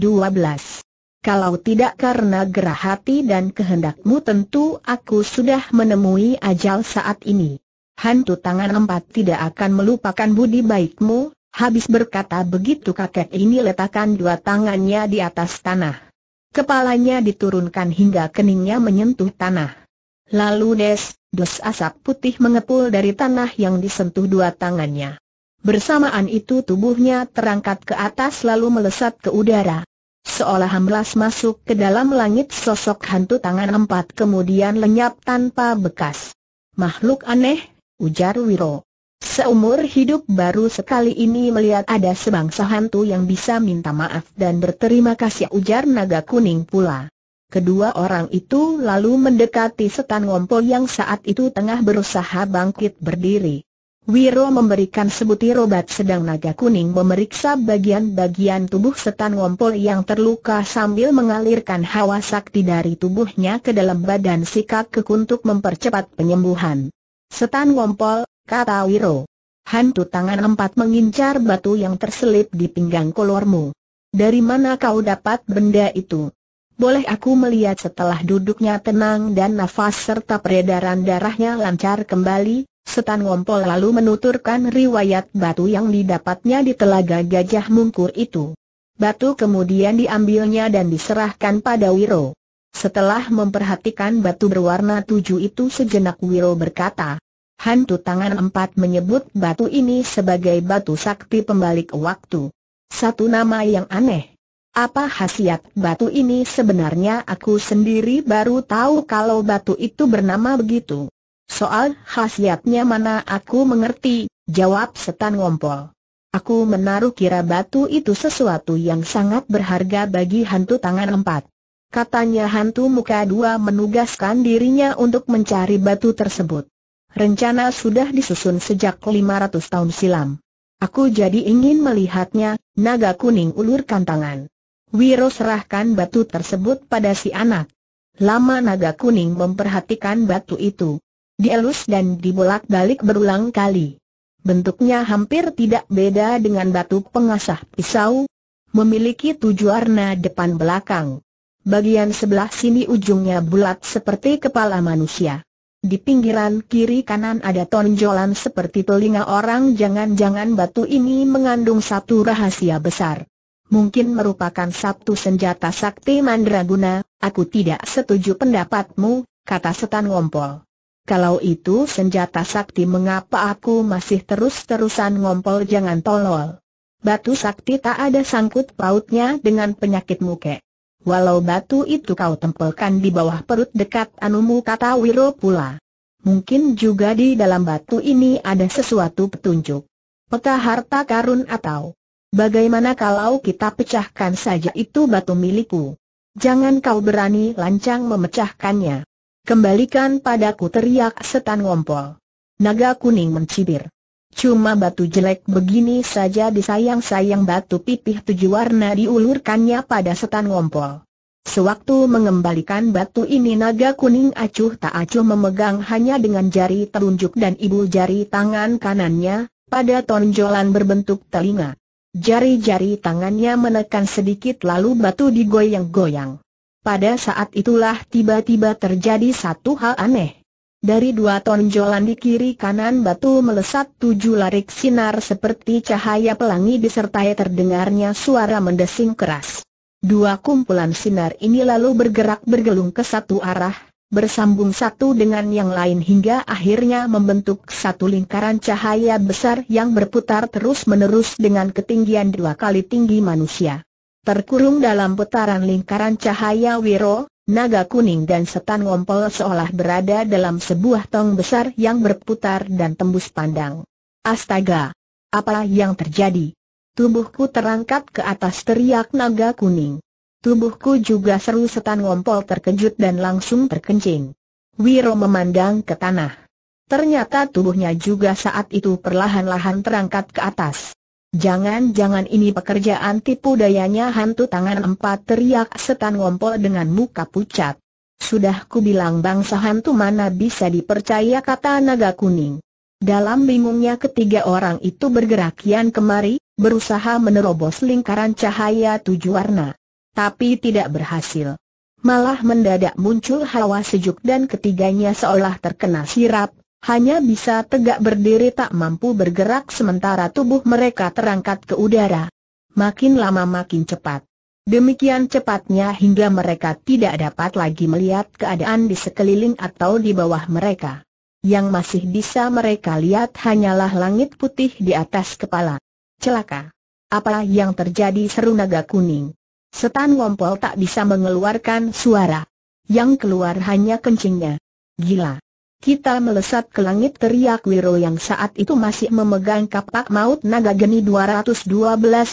Kalau tidak karena gerah hati dan kehendakmu tentu aku sudah menemui ajal saat ini. Hantu tangan empat tidak akan melupakan budi baikmu, habis berkata begitu kakek ini letakkan dua tangannya di atas tanah. Kepalanya diturunkan hingga keningnya menyentuh tanah. Lalu des, des asap putih mengepul dari tanah yang disentuh dua tangannya. Bersamaan itu tubuhnya terangkat ke atas lalu melesat ke udara. Seolah hamlas masuk ke dalam langit sosok hantu tangan empat kemudian lenyap tanpa bekas. Makhluk aneh, ujar Wiro. Seumur hidup baru sekali ini melihat ada sebangsa hantu yang bisa minta maaf dan berterima kasih ujar naga kuning pula. Kedua orang itu lalu mendekati setan ngompol yang saat itu tengah berusaha bangkit berdiri. Wiro memberikan sebutir obat sedang naga kuning memeriksa bagian-bagian tubuh setan ngompol yang terluka sambil mengalirkan hawa sakti dari tubuhnya ke dalam badan si kakek untuk mempercepat penyembuhan. Setan ngompol, kata Wiro. Hantu tangan empat mengincar batu yang terselip di pinggang kolormu. Dari mana kau dapat benda itu? Boleh aku melihat setelah duduknya tenang dan nafas serta peredaran darahnya lancar kembali? Setan ngompol lalu menuturkan riwayat batu yang didapatnya di telaga gajah mungkur itu. Batu kemudian diambilnya dan diserahkan pada Wiro. Setelah memperhatikan batu berwarna tujuh itu sejenak Wiro berkata, Hantu tangan empat menyebut batu ini sebagai batu sakti pembalik waktu. Satu nama yang aneh. Apa khasiat batu ini sebenarnya aku sendiri baru tahu kalau batu itu bernama begitu. Soal khasiatnya mana aku mengerti, jawab setan ngompol. Aku menaruh kira batu itu sesuatu yang sangat berharga bagi hantu tangan empat. Katanya hantu muka dua menugaskan dirinya untuk mencari batu tersebut. Rencana sudah disusun sejak 500 tahun silam. Aku jadi ingin melihatnya, naga kuning ulurkan tangan. Wiro serahkan batu tersebut pada si anak. Lama naga kuning memperhatikan batu itu. Dielus dan dibolak-balik berulang kali. Bentuknya hampir tidak beda dengan batu pengasah pisau. Memiliki tujuh warna depan belakang. Bagian sebelah sini ujungnya bulat seperti kepala manusia. Di pinggiran kiri kanan ada tonjolan seperti telinga orang jangan-jangan batu ini mengandung satu rahasia besar. Mungkin merupakan satu senjata sakti mandraguna, aku tidak setuju pendapatmu, kata setan ngompol. Kalau itu senjata sakti mengapa aku masih terus-terusan ngompol jangan tolol. Batu sakti tak ada sangkut pautnya dengan penyakitmu kek. Walau batu itu kau tempelkan di bawah perut dekat anumu kata Wiro pula. Mungkin juga di dalam batu ini ada sesuatu petunjuk. Peta harta karun atau bagaimana kalau kita pecahkan saja itu batu milikku. Jangan kau berani lancang memecahkannya. Kembalikan padaku teriak setan ngompol. Naga kuning mencibir. Cuma batu jelek begini saja disayang-sayang batu pipih tujuh warna diulurkannya pada setan ngompol. Sewaktu mengembalikan batu ini naga kuning acuh tak acuh memegang hanya dengan jari telunjuk dan ibu jari tangan kanannya, pada tonjolan berbentuk telinga. Jari-jari tangannya menekan sedikit lalu batu digoyang-goyang. Pada saat itulah tiba-tiba terjadi satu hal aneh. Dari dua tonjolan di kiri kanan batu melesat tujuh larik sinar seperti cahaya pelangi disertai terdengarnya suara mendesing keras. Dua kumpulan sinar ini lalu bergerak bergelung ke satu arah, bersambung satu dengan yang lain hingga akhirnya membentuk satu lingkaran cahaya besar yang berputar terus-menerus dengan ketinggian dua kali tinggi manusia. Terkurung dalam putaran lingkaran cahaya Wiro, Naga kuning dan setan ngompol seolah berada dalam sebuah tong besar yang berputar dan tembus pandang. Astaga! Apa yang terjadi? Tubuhku terangkat ke atas teriak naga kuning. Tubuhku juga seru setan ngompol terkejut dan langsung terkencing. Wiro memandang ke tanah. Ternyata tubuhnya juga saat itu perlahan-lahan terangkat ke atas. Jangan-jangan ini pekerjaan tipu dayanya hantu tangan empat teriak setan ngompol dengan muka pucat. Sudah ku bilang bangsa hantu mana bisa dipercaya kata naga kuning. Dalam bingungnya ketiga orang itu bergerak kian kemari, berusaha menerobos lingkaran cahaya tujuh warna. Tapi tidak berhasil. Malah mendadak muncul hawa sejuk dan ketiganya seolah terkena sirap, hanya bisa tegak berdiri tak mampu bergerak sementara tubuh mereka terangkat ke udara. Makin lama makin cepat. Demikian cepatnya hingga mereka tidak dapat lagi melihat keadaan di sekeliling atau di bawah mereka. Yang masih bisa mereka lihat hanyalah langit putih di atas kepala. Celaka! Apa yang terjadi seru naga kuning? Setan ngompol tak bisa mengeluarkan suara. Yang keluar hanya kencingnya. Gila! Kita melesat ke langit teriak Wiro yang saat itu masih memegang kapak maut naga geni 212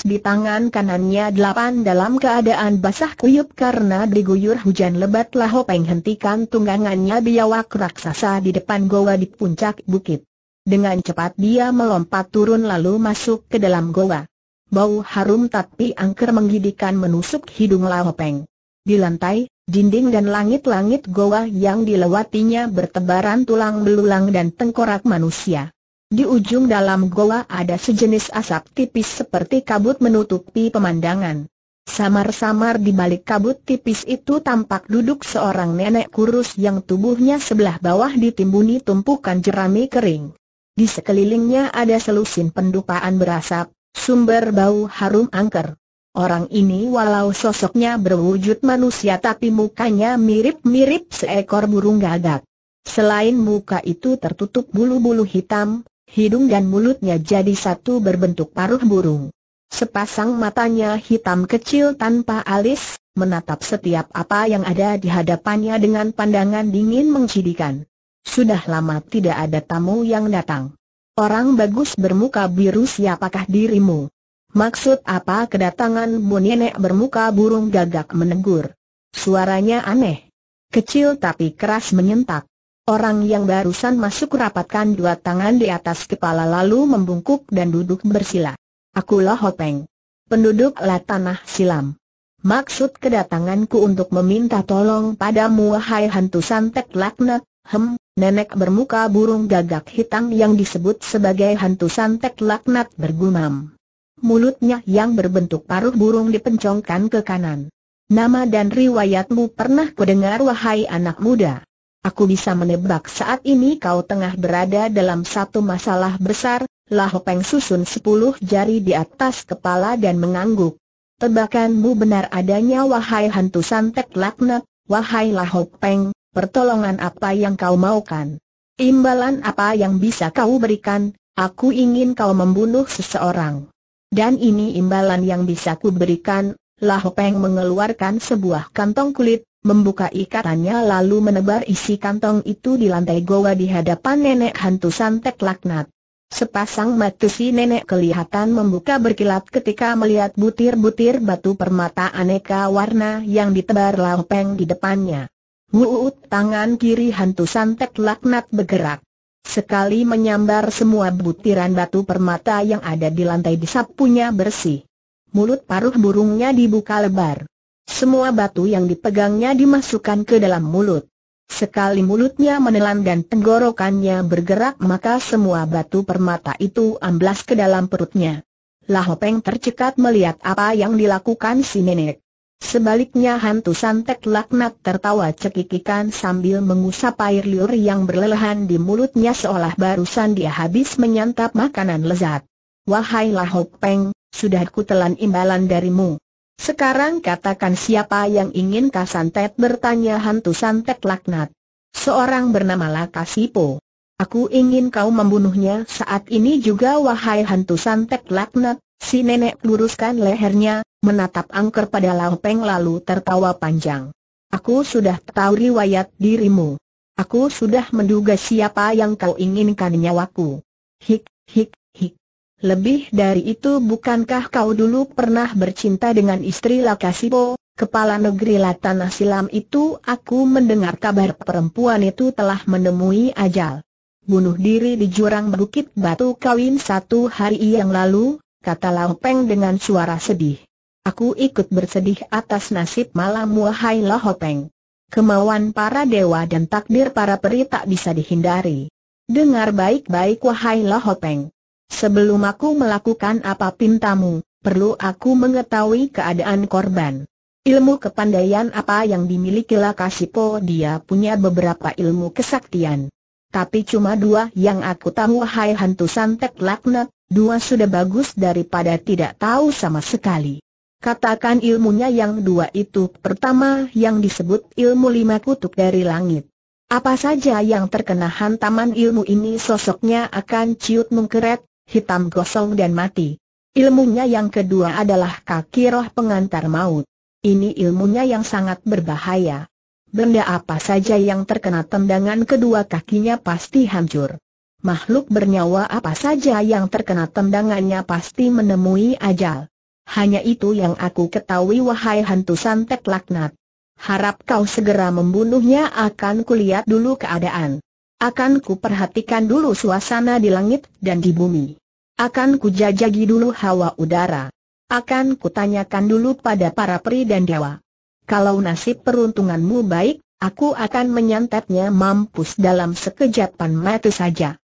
di tangan kanannya delapan dalam keadaan basah kuyup karena diguyur hujan lebat lahopeng hentikan tunggangannya biawak raksasa di depan goa di puncak bukit. Dengan cepat dia melompat turun lalu masuk ke dalam goa. Bau harum tapi angker menggidikan menusuk hidung lahopeng. Peng. Di lantai, dinding dan langit-langit goa yang dilewatinya bertebaran tulang belulang dan tengkorak manusia. Di ujung dalam goa ada sejenis asap tipis seperti kabut menutupi pemandangan. Samar-samar di balik kabut tipis itu tampak duduk seorang nenek kurus yang tubuhnya sebelah bawah ditimbuni tumpukan jerami kering. Di sekelilingnya ada selusin pendupaan berasap, sumber bau harum angker. Orang ini walau sosoknya berwujud manusia tapi mukanya mirip-mirip seekor burung gagak. Selain muka itu tertutup bulu-bulu hitam, hidung dan mulutnya jadi satu berbentuk paruh burung. Sepasang matanya hitam kecil tanpa alis, menatap setiap apa yang ada di hadapannya dengan pandangan dingin mengcidikan. Sudah lama tidak ada tamu yang datang. Orang bagus bermuka biru siapakah dirimu? Maksud apa kedatanganmu nenek bermuka burung gagak menegur? Suaranya aneh. Kecil tapi keras menyentak. Orang yang barusan masuk rapatkan dua tangan di atas kepala lalu membungkuk dan duduk bersila. Akulah Hopeng. Penduduk La Tanah Silam. Maksud kedatanganku untuk meminta tolong padamu wahai hantu santet laknat, hem, nenek bermuka burung gagak hitam yang disebut sebagai hantu santet laknat bergumam mulutnya yang berbentuk paruh burung dipencongkan ke kanan. Nama dan riwayatmu pernah kudengar wahai anak muda. Aku bisa menebak saat ini kau tengah berada dalam satu masalah besar, Lahopeng susun sepuluh jari di atas kepala dan mengangguk. Tebakanmu benar adanya wahai hantu santet laknat, wahai Lahopeng, pertolongan apa yang kau maukan? Imbalan apa yang bisa kau berikan? Aku ingin kau membunuh seseorang. Dan ini imbalan yang bisa kuberikan, Lahopeng mengeluarkan sebuah kantong kulit, membuka ikatannya lalu menebar isi kantong itu di lantai goa di hadapan nenek hantu santet laknat. Sepasang mata si nenek kelihatan membuka berkilat ketika melihat butir-butir batu permata aneka warna yang ditebar Lahopeng di depannya. Wuut tangan kiri hantu santet laknat bergerak. Sekali menyambar semua butiran batu permata yang ada di lantai disapunya bersih. Mulut paruh burungnya dibuka lebar. Semua batu yang dipegangnya dimasukkan ke dalam mulut. Sekali mulutnya menelan dan tenggorokannya bergerak maka semua batu permata itu amblas ke dalam perutnya. Lahopeng tercekat melihat apa yang dilakukan si nenek. Sebaliknya hantu santet laknat tertawa cekikikan sambil mengusap air liur yang berlelehan di mulutnya seolah barusan dia habis menyantap makanan lezat. Wahai Lahok Peng, sudah ku telan imbalan darimu. Sekarang katakan siapa yang ingin kau santet bertanya hantu santet laknat. Seorang bernama Lakasipo. Aku ingin kau membunuhnya saat ini juga wahai hantu santet laknat, Si nenek luruskan lehernya, menatap angker pada Lampeng lalu tertawa panjang. Aku sudah tahu riwayat dirimu. Aku sudah menduga siapa yang kau inginkan nyawaku. Hik, hik, hik. Lebih dari itu bukankah kau dulu pernah bercinta dengan istri Lakasipo, kepala negeri Latanah Silam itu aku mendengar kabar perempuan itu telah menemui ajal. Bunuh diri di jurang Bukit Batu Kawin satu hari yang lalu, kata Peng dengan suara sedih. Aku ikut bersedih atas nasib malam wahai Peng. Kemauan para dewa dan takdir para peri tak bisa dihindari. Dengar baik-baik wahai Peng. Sebelum aku melakukan apa pintamu, perlu aku mengetahui keadaan korban. Ilmu kepandaian apa yang dimiliki Lakasipo dia punya beberapa ilmu kesaktian. Tapi cuma dua yang aku tahu wahai hantu santek laknat, Dua sudah bagus daripada tidak tahu sama sekali. Katakan ilmunya yang dua itu pertama yang disebut ilmu lima kutuk dari langit. Apa saja yang terkena hantaman ilmu ini sosoknya akan ciut mengkeret, hitam gosong dan mati. Ilmunya yang kedua adalah kaki roh pengantar maut. Ini ilmunya yang sangat berbahaya. Benda apa saja yang terkena tendangan kedua kakinya pasti hancur makhluk bernyawa apa saja yang terkena tendangannya pasti menemui ajal. Hanya itu yang aku ketahui wahai hantu santet laknat. Harap kau segera membunuhnya akan kulihat dulu keadaan. Akan kuperhatikan dulu suasana di langit dan di bumi. Akan kujajagi dulu hawa udara. Akan kutanyakan dulu pada para peri dan dewa. Kalau nasib peruntunganmu baik, aku akan menyantapnya mampus dalam sekejapan mata saja.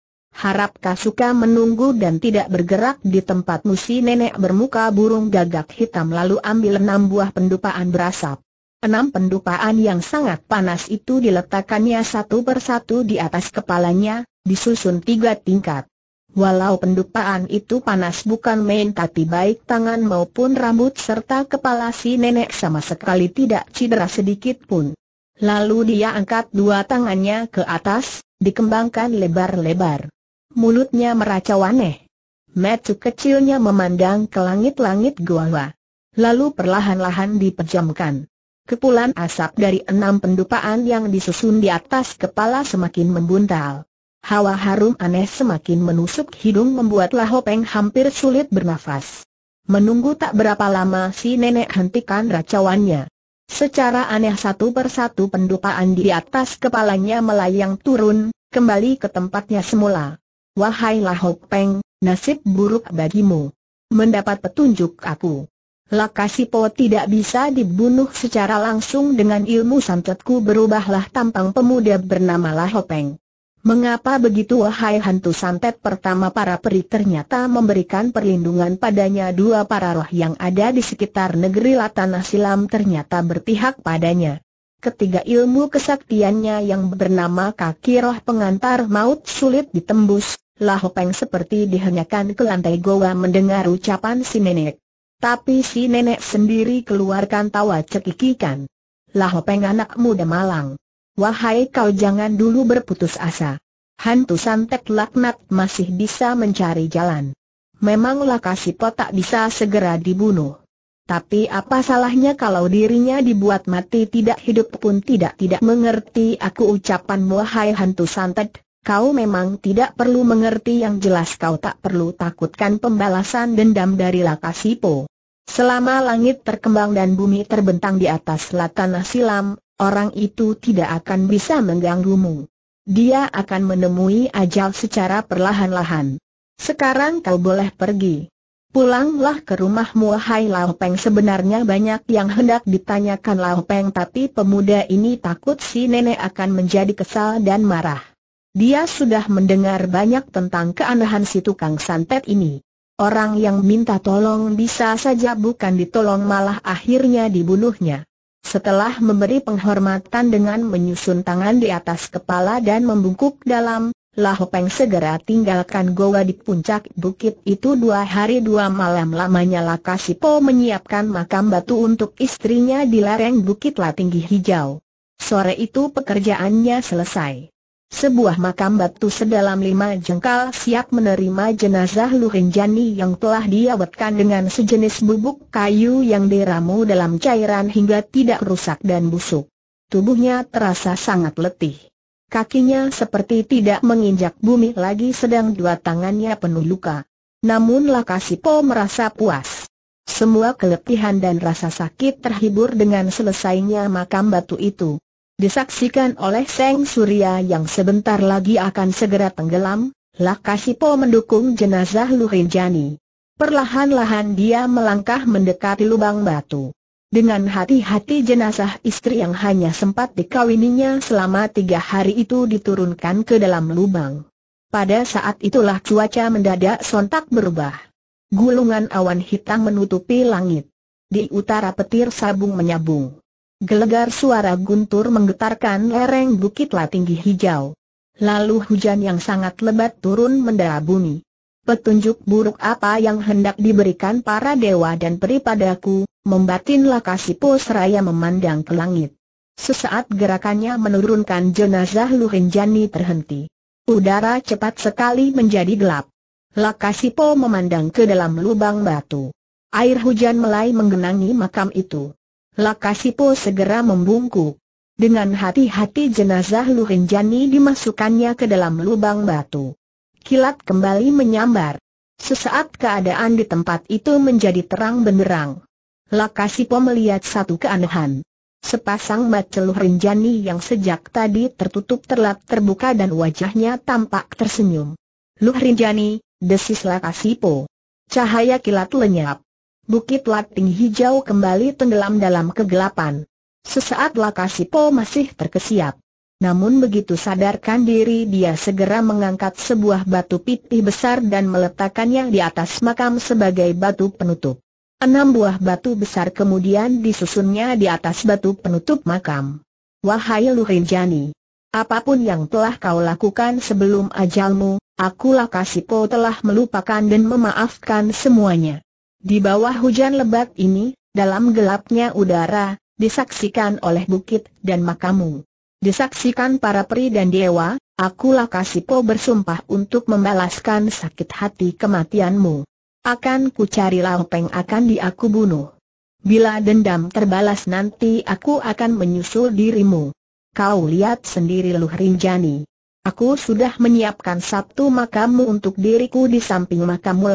Harap kau suka menunggu dan tidak bergerak di tempat si nenek bermuka burung gagak hitam lalu ambil enam buah pendupaan berasap. Enam pendupaan yang sangat panas itu diletakkannya satu persatu di atas kepalanya, disusun tiga tingkat. Walau pendupaan itu panas bukan main tapi baik tangan maupun rambut serta kepala si nenek sama sekali tidak cedera sedikit pun. Lalu dia angkat dua tangannya ke atas, dikembangkan lebar-lebar. Mulutnya meracau aneh. Metu kecilnya memandang ke langit-langit gua. Lalu perlahan-lahan dipejamkan. Kepulan asap dari enam pendupaan yang disusun di atas kepala semakin membuntal. Hawa harum aneh semakin menusuk hidung membuatlah Hopeng hampir sulit bernafas. Menunggu tak berapa lama si nenek hentikan racauannya. Secara aneh satu persatu pendupaan di atas kepalanya melayang turun, kembali ke tempatnya semula. Wahai Lahok Peng, nasib buruk bagimu. Mendapat petunjuk aku. Lakasipo tidak bisa dibunuh secara langsung dengan ilmu santetku berubahlah tampang pemuda bernama Lahopeng. Mengapa begitu wahai hantu santet pertama para peri ternyata memberikan perlindungan padanya dua para roh yang ada di sekitar negeri Latanah Silam ternyata berpihak padanya. Ketiga ilmu kesaktiannya yang bernama kaki roh pengantar maut sulit ditembus, Lahopeng seperti dihanyakan ke lantai goa mendengar ucapan si nenek. Tapi si nenek sendiri keluarkan tawa cekikikan. Lahopeng anak muda malang. Wahai kau jangan dulu berputus asa. Hantu santet laknat masih bisa mencari jalan. Memanglah kasih potak bisa segera dibunuh. Tapi apa salahnya kalau dirinya dibuat mati tidak hidup pun tidak tidak mengerti aku ucapan wahai hantu santet, kau memang tidak perlu mengerti yang jelas kau tak perlu takutkan pembalasan dendam dari Lakasipo. Selama langit terkembang dan bumi terbentang di atas tanah silam, orang itu tidak akan bisa mengganggumu. Dia akan menemui ajal secara perlahan-lahan. Sekarang kau boleh pergi. Pulanglah ke rumahmu hai Lao Peng sebenarnya banyak yang hendak ditanyakan Lao Peng tapi pemuda ini takut si nenek akan menjadi kesal dan marah. Dia sudah mendengar banyak tentang keanehan si tukang santet ini. Orang yang minta tolong bisa saja bukan ditolong malah akhirnya dibunuhnya. Setelah memberi penghormatan dengan menyusun tangan di atas kepala dan membungkuk dalam, Lahopeng segera tinggalkan goa di puncak bukit itu dua hari dua malam lamanya Lakasipo menyiapkan makam batu untuk istrinya di lereng bukit Latinggi Hijau. Sore itu pekerjaannya selesai. Sebuah makam batu sedalam lima jengkal siap menerima jenazah Lurinjani yang telah diawetkan dengan sejenis bubuk kayu yang diramu dalam cairan hingga tidak rusak dan busuk. Tubuhnya terasa sangat letih. Kakinya seperti tidak menginjak bumi lagi sedang dua tangannya penuh luka. Namun Lakasipo merasa puas. Semua keletihan dan rasa sakit terhibur dengan selesainya makam batu itu disaksikan oleh Seng Surya yang sebentar lagi akan segera tenggelam, Lakasipo mendukung jenazah Luhinjani. Perlahan-lahan dia melangkah mendekati lubang batu. Dengan hati-hati jenazah istri yang hanya sempat dikawininya selama tiga hari itu diturunkan ke dalam lubang. Pada saat itulah cuaca mendadak sontak berubah. Gulungan awan hitam menutupi langit. Di utara petir sabung menyabung. Gelegar suara guntur menggetarkan lereng bukit bukitlah tinggi hijau. Lalu hujan yang sangat lebat turun mendera bumi. Petunjuk buruk apa yang hendak diberikan para dewa dan peri padaku, membatinlah Kasipo seraya memandang ke langit. Sesaat gerakannya menurunkan jenazah Luhinjani terhenti. Udara cepat sekali menjadi gelap. Lakasipo memandang ke dalam lubang batu. Air hujan mulai menggenangi makam itu. Lakasipo segera membungkuk. Dengan hati-hati jenazah Lurinjani dimasukkannya ke dalam lubang batu. Kilat kembali menyambar. Sesaat keadaan di tempat itu menjadi terang benderang. Lakasipo melihat satu keanehan. Sepasang mata Lurinjani yang sejak tadi tertutup terlap terbuka dan wajahnya tampak tersenyum. Lurinjani, desis Lakasipo. Cahaya kilat lenyap. Bukit Lating Hijau kembali tenggelam dalam kegelapan. Sesaat Lakasipo masih terkesiap. Namun begitu sadarkan diri dia segera mengangkat sebuah batu pipih besar dan meletakkannya di atas makam sebagai batu penutup. Enam buah batu besar kemudian disusunnya di atas batu penutup makam. Wahai Lurinjani, apapun yang telah kau lakukan sebelum ajalmu, aku Kasipo telah melupakan dan memaafkan semuanya. Di bawah hujan lebat ini, dalam gelapnya udara, disaksikan oleh bukit dan makamu. Disaksikan para peri dan dewa, akulah Kasipo bersumpah untuk membalaskan sakit hati kematianmu. Akan ku cari Lampeng akan di aku bunuh. Bila dendam terbalas nanti aku akan menyusul dirimu. Kau lihat sendiri Luh Rinjani. Aku sudah menyiapkan satu makammu untuk diriku di samping makammu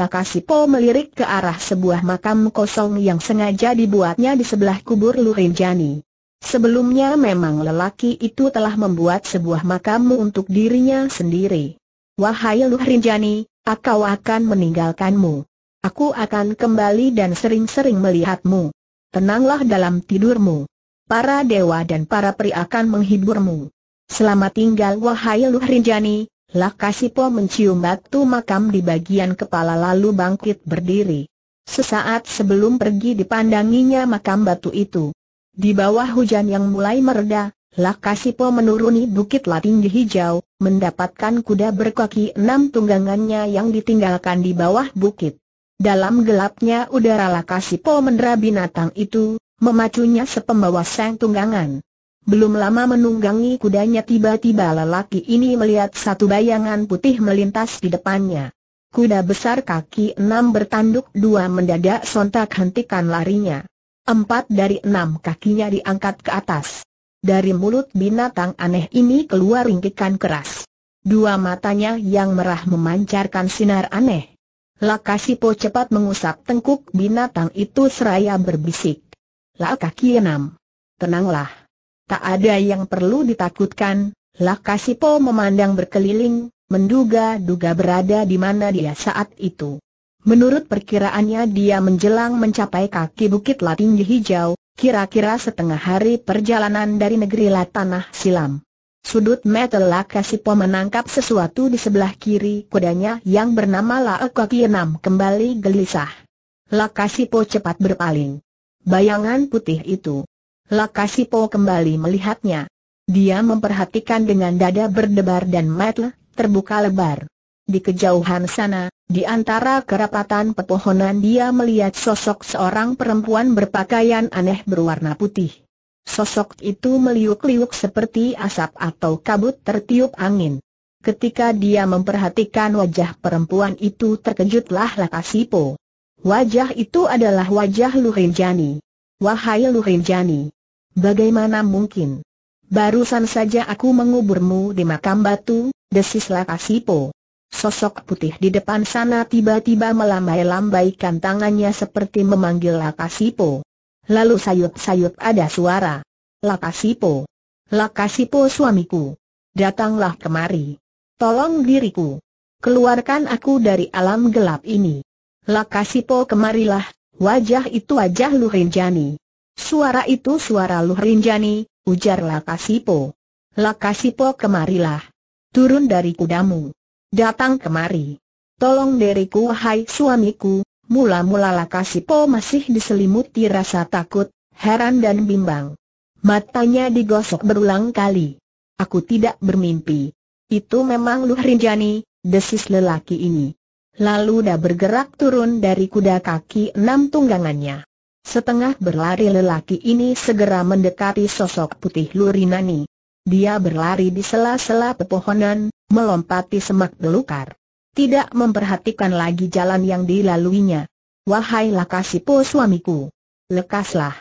Po melirik ke arah sebuah makam kosong yang sengaja dibuatnya di sebelah kubur Lurinjani. Sebelumnya memang lelaki itu telah membuat sebuah makammu untuk dirinya sendiri. Wahai Lurinjani, aku akan meninggalkanmu. Aku akan kembali dan sering-sering melihatmu. Tenanglah dalam tidurmu. Para dewa dan para peri akan menghiburmu. Selamat tinggal wahai Luh Rinjani, Lakasipo mencium batu makam di bagian kepala lalu bangkit berdiri. Sesaat sebelum pergi dipandanginya makam batu itu. Di bawah hujan yang mulai mereda, Lakasipo menuruni bukit lating hijau, mendapatkan kuda berkaki enam tunggangannya yang ditinggalkan di bawah bukit. Dalam gelapnya udara Lakasipo mendera binatang itu, memacunya sepembawa sang tunggangan. Belum lama menunggangi kudanya tiba-tiba lelaki ini melihat satu bayangan putih melintas di depannya. Kuda besar kaki enam bertanduk dua mendadak sontak hentikan larinya. Empat dari enam kakinya diangkat ke atas. Dari mulut binatang aneh ini keluar ringkikan keras. Dua matanya yang merah memancarkan sinar aneh. Lakasipo cepat mengusap tengkuk binatang itu seraya berbisik. Lakaki enam. Tenanglah. Tak ada yang perlu ditakutkan, Lakasipo memandang berkeliling, menduga-duga berada di mana dia saat itu. Menurut perkiraannya dia menjelang mencapai kaki bukit Latinggi Hijau, kira-kira setengah hari perjalanan dari negeri Latanah Silam. Sudut metal Lakasipo menangkap sesuatu di sebelah kiri kudanya yang bernama Laeka Enam kembali gelisah. Lakasipo cepat berpaling. Bayangan putih itu Lakasipo kembali melihatnya. Dia memperhatikan dengan dada berdebar dan mata terbuka lebar. Di kejauhan sana, di antara kerapatan pepohonan dia melihat sosok seorang perempuan berpakaian aneh berwarna putih. Sosok itu meliuk-liuk seperti asap atau kabut tertiup angin. Ketika dia memperhatikan wajah perempuan itu terkejutlah Lakasipo. Wajah itu adalah wajah Lurinjani. Wahai Lurinjani, Bagaimana mungkin? Barusan saja aku menguburmu di makam batu, desis Lakasipo. Sosok putih di depan sana tiba-tiba melambai-lambaikan tangannya seperti memanggil Lakasipo. Lalu sayup-sayup ada suara. Lakasipo. Lakasipo suamiku. Datanglah kemari. Tolong diriku. Keluarkan aku dari alam gelap ini. Lakasipo kemarilah, wajah itu wajah Luhinjani. Suara itu suara Luhrinjani, ujar Lakasipo. Lakasipo kemarilah. Turun dari kudamu. Datang kemari. Tolong deriku, hai suamiku. Mula-mula Lakasipo masih diselimuti rasa takut, heran dan bimbang. Matanya digosok berulang kali. Aku tidak bermimpi. Itu memang Luhrinjani, desis lelaki ini. Lalu dah bergerak turun dari kuda kaki enam tunggangannya. Setengah berlari lelaki ini segera mendekati sosok putih Lurinani. Dia berlari di sela-sela pepohonan, melompati semak belukar. Tidak memperhatikan lagi jalan yang dilaluinya. Wahai Lakasipo suamiku! Lekaslah!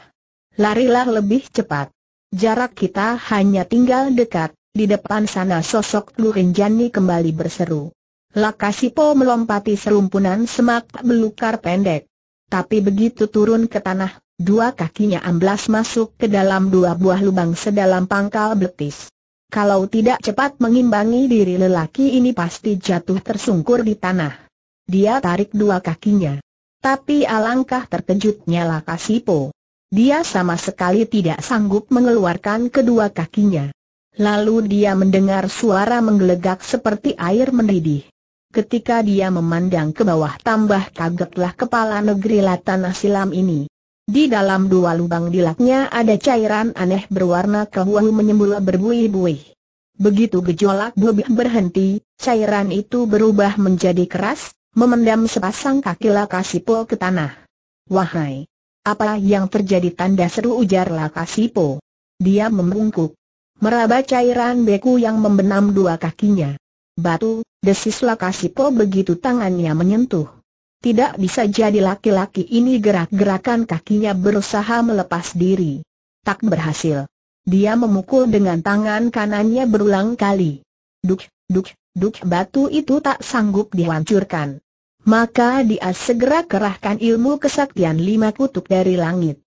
Larilah lebih cepat. Jarak kita hanya tinggal dekat, di depan sana sosok Lurinjani kembali berseru. Lakasipo melompati serumpunan semak belukar pendek. Tapi begitu turun ke tanah, dua kakinya amblas masuk ke dalam dua buah lubang sedalam pangkal betis. Kalau tidak cepat mengimbangi diri lelaki ini pasti jatuh tersungkur di tanah. Dia tarik dua kakinya. Tapi alangkah terkejutnya Lakasipo. Dia sama sekali tidak sanggup mengeluarkan kedua kakinya. Lalu dia mendengar suara menggelegak seperti air mendidih. Ketika dia memandang ke bawah tambah kagetlah kepala negeri Latan silam ini. Di dalam dua lubang dilaknya ada cairan aneh berwarna kehuahu menyembul berbuih-buih. Begitu gejolak bubih berhenti, cairan itu berubah menjadi keras, memendam sepasang kaki Lakasipo ke tanah. Wahai! Apa yang terjadi tanda seru ujar Lakasipo. Dia membungkuk. Meraba cairan beku yang membenam dua kakinya. Batu, desis Lakasipo begitu tangannya menyentuh. Tidak bisa jadi laki-laki ini gerak-gerakan kakinya berusaha melepas diri. Tak berhasil. Dia memukul dengan tangan kanannya berulang kali. Duk, duk, duk batu itu tak sanggup dihancurkan. Maka dia segera kerahkan ilmu kesaktian lima kutuk dari langit.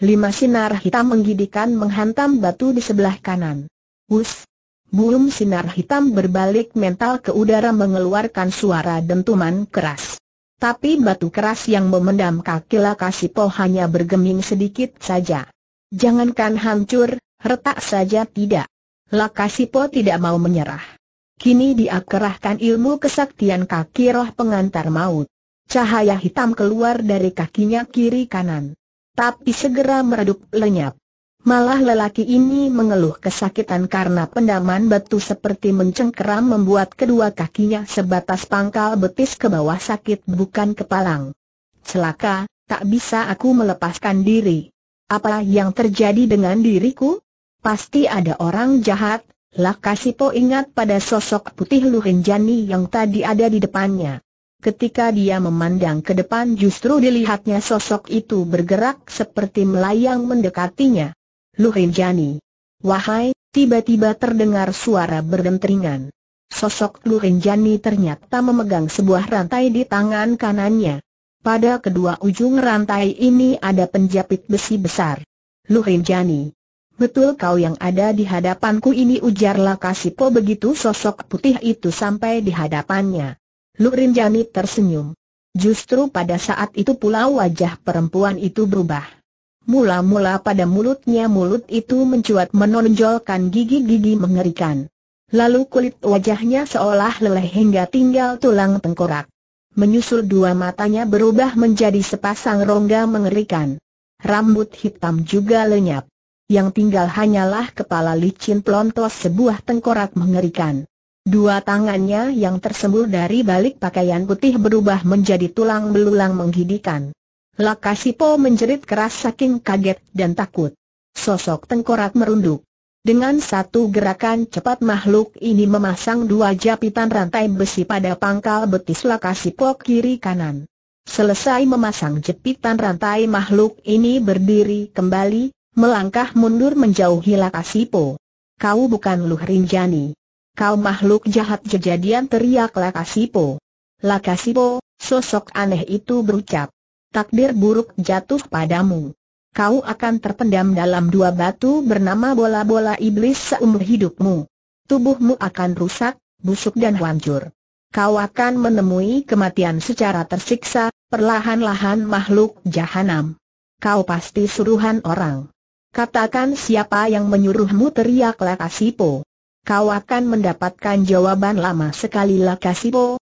Lima sinar hitam menggidikan menghantam batu di sebelah kanan. Wus, Bulum sinar hitam berbalik mental ke udara mengeluarkan suara dentuman keras. Tapi batu keras yang memendam kaki Po hanya bergeming sedikit saja. Jangankan hancur, retak saja tidak. Po tidak mau menyerah. Kini dia kerahkan ilmu kesaktian kaki roh pengantar maut. Cahaya hitam keluar dari kakinya kiri kanan. Tapi segera meredup lenyap. Malah lelaki ini mengeluh kesakitan karena pendaman batu seperti mencengkeram membuat kedua kakinya sebatas pangkal betis ke bawah sakit bukan kepalang. Celaka, tak bisa aku melepaskan diri. Apa yang terjadi dengan diriku? Pasti ada orang jahat, Lakasipo ingat pada sosok putih Lurinjani yang tadi ada di depannya. Ketika dia memandang ke depan justru dilihatnya sosok itu bergerak seperti melayang mendekatinya. Jani. Wahai, tiba-tiba terdengar suara berdentringan. Sosok Jani ternyata memegang sebuah rantai di tangan kanannya. Pada kedua ujung rantai ini ada penjapit besi besar. Jani. Betul kau yang ada di hadapanku ini ujar kasipo begitu sosok putih itu sampai di hadapannya. Jani tersenyum. Justru pada saat itu pula wajah perempuan itu berubah. Mula-mula pada mulutnya mulut itu mencuat menonjolkan gigi-gigi mengerikan. Lalu kulit wajahnya seolah leleh hingga tinggal tulang tengkorak. Menyusul dua matanya berubah menjadi sepasang rongga mengerikan. Rambut hitam juga lenyap. Yang tinggal hanyalah kepala licin pelontos sebuah tengkorak mengerikan. Dua tangannya yang tersembul dari balik pakaian putih berubah menjadi tulang belulang menggidikan. Lakasipo menjerit keras saking kaget dan takut. Sosok tengkorak merunduk. Dengan satu gerakan cepat makhluk ini memasang dua japitan rantai besi pada pangkal betis Lakasipo kiri kanan. Selesai memasang jepitan rantai makhluk ini berdiri kembali, melangkah mundur menjauhi Lakasipo. Kau bukan Luh Kau makhluk jahat jejadian teriak Lakasipo. Lakasipo, sosok aneh itu berucap takdir buruk jatuh padamu. Kau akan terpendam dalam dua batu bernama bola-bola iblis seumur hidupmu. Tubuhmu akan rusak, busuk dan hancur. Kau akan menemui kematian secara tersiksa, perlahan-lahan makhluk jahanam. Kau pasti suruhan orang. Katakan siapa yang menyuruhmu teriak Lakasipo. Kau akan mendapatkan jawaban lama sekali lah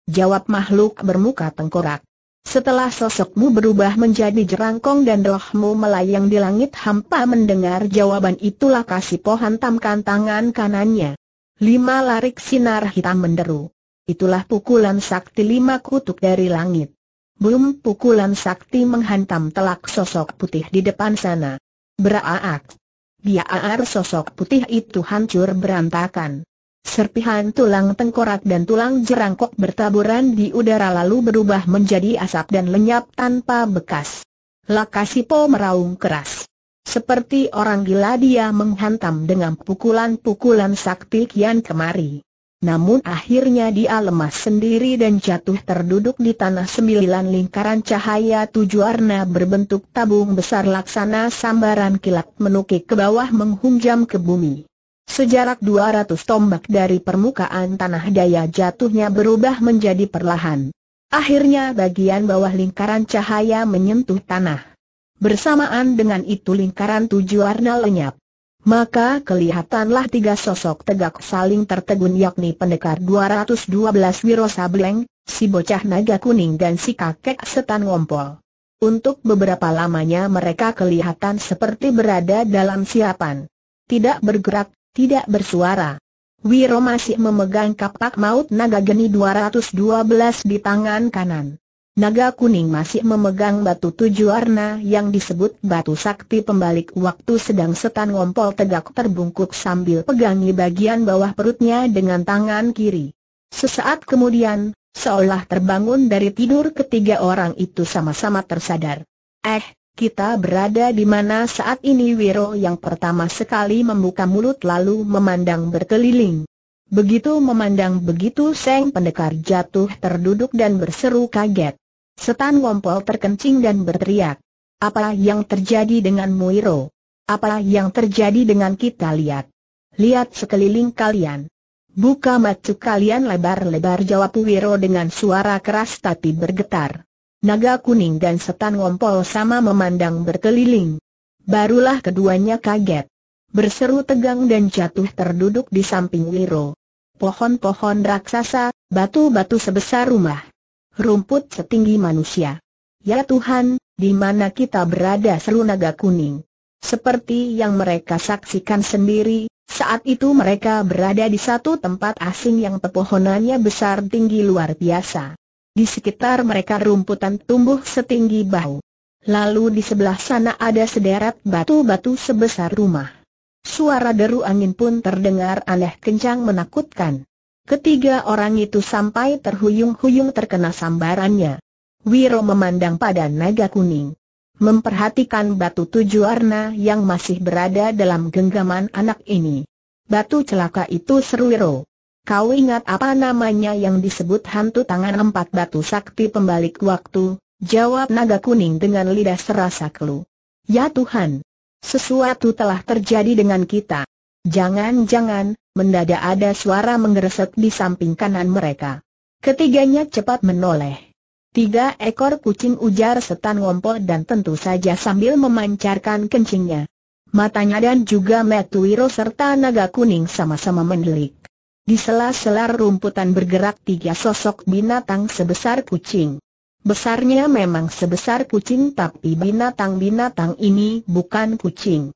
jawab makhluk bermuka tengkorak. Setelah sosokmu berubah menjadi jerangkong dan rohmu melayang di langit hampa mendengar jawaban itulah kasih pohon hantamkan tangan kanannya. Lima larik sinar hitam menderu. Itulah pukulan sakti lima kutuk dari langit. Belum pukulan sakti menghantam telak sosok putih di depan sana. Beraak. Biar sosok putih itu hancur berantakan. Serpihan tulang tengkorak dan tulang jerangkok bertaburan di udara lalu berubah menjadi asap dan lenyap tanpa bekas. Lakasipo meraung keras. Seperti orang gila dia menghantam dengan pukulan-pukulan sakti kian kemari. Namun akhirnya dia lemas sendiri dan jatuh terduduk di tanah sembilan lingkaran cahaya tujuh warna berbentuk tabung besar laksana sambaran kilat menukik ke bawah menghunjam ke bumi. Sejarak 200 tombak dari permukaan tanah daya jatuhnya berubah menjadi perlahan. Akhirnya bagian bawah lingkaran cahaya menyentuh tanah. Bersamaan dengan itu lingkaran tujuh warna lenyap. Maka kelihatanlah tiga sosok tegak saling tertegun yakni pendekar 212 Wiro Sableng, si bocah naga kuning dan si kakek setan ngompol. Untuk beberapa lamanya mereka kelihatan seperti berada dalam siapan. Tidak bergerak, tidak bersuara. Wiro masih memegang kapak maut naga geni 212 di tangan kanan. Naga kuning masih memegang batu tujuh warna yang disebut batu sakti pembalik waktu sedang setan ngompol tegak terbungkuk sambil pegangi bagian bawah perutnya dengan tangan kiri. Sesaat kemudian, seolah terbangun dari tidur ketiga orang itu sama-sama tersadar. Eh, kita berada di mana saat ini Wiro yang pertama sekali membuka mulut lalu memandang berkeliling. Begitu memandang begitu Seng Pendekar jatuh terduduk dan berseru kaget. Setan Wompol terkencing dan berteriak. Apa yang terjadi dengan Muiro? Apa yang terjadi dengan kita lihat? Lihat sekeliling kalian. Buka mata kalian lebar-lebar jawab Wiro dengan suara keras tapi bergetar naga kuning dan setan ngompol sama memandang berkeliling. Barulah keduanya kaget. Berseru tegang dan jatuh terduduk di samping Wiro. Pohon-pohon raksasa, batu-batu sebesar rumah. Rumput setinggi manusia. Ya Tuhan, di mana kita berada seru naga kuning. Seperti yang mereka saksikan sendiri, saat itu mereka berada di satu tempat asing yang pepohonannya besar tinggi luar biasa. Di sekitar mereka rumputan tumbuh setinggi bahu. Lalu di sebelah sana ada sederet batu-batu sebesar rumah. Suara deru angin pun terdengar aneh kencang menakutkan. Ketiga orang itu sampai terhuyung-huyung terkena sambarannya. Wiro memandang pada naga kuning. Memperhatikan batu tujuh warna yang masih berada dalam genggaman anak ini. Batu celaka itu seru Wiro. Kau ingat apa namanya yang disebut hantu tangan empat batu sakti pembalik waktu? Jawab naga kuning dengan lidah serasa kelu. Ya Tuhan, sesuatu telah terjadi dengan kita. Jangan-jangan, mendadak ada suara menggeresek di samping kanan mereka. Ketiganya cepat menoleh. Tiga ekor kucing ujar setan ngompol dan tentu saja sambil memancarkan kencingnya. Matanya dan juga Wiro serta naga kuning sama-sama mendelik. Di sela-sela rumputan bergerak tiga sosok binatang sebesar kucing. Besarnya memang sebesar kucing tapi binatang-binatang ini bukan kucing.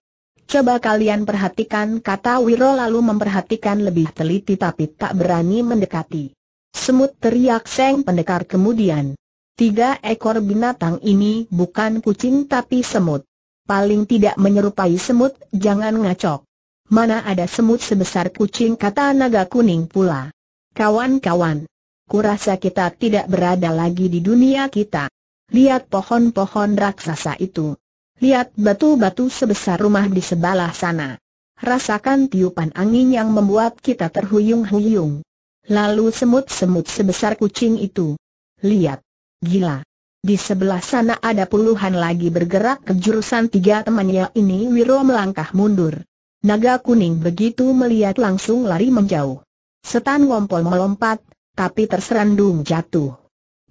Coba kalian perhatikan kata Wiro lalu memperhatikan lebih teliti tapi tak berani mendekati. Semut teriak seng pendekar kemudian. Tiga ekor binatang ini bukan kucing tapi semut. Paling tidak menyerupai semut, jangan ngacok. Mana ada semut sebesar kucing kata naga kuning pula. Kawan-kawan, kurasa kita tidak berada lagi di dunia kita. Lihat pohon-pohon raksasa itu. Lihat batu-batu sebesar rumah di sebelah sana. Rasakan tiupan angin yang membuat kita terhuyung-huyung. Lalu semut-semut sebesar kucing itu. Lihat. Gila. Di sebelah sana ada puluhan lagi bergerak ke jurusan tiga temannya ini Wiro melangkah mundur. Naga kuning begitu melihat langsung lari menjauh. Setan ngompol melompat, tapi terserandung jatuh.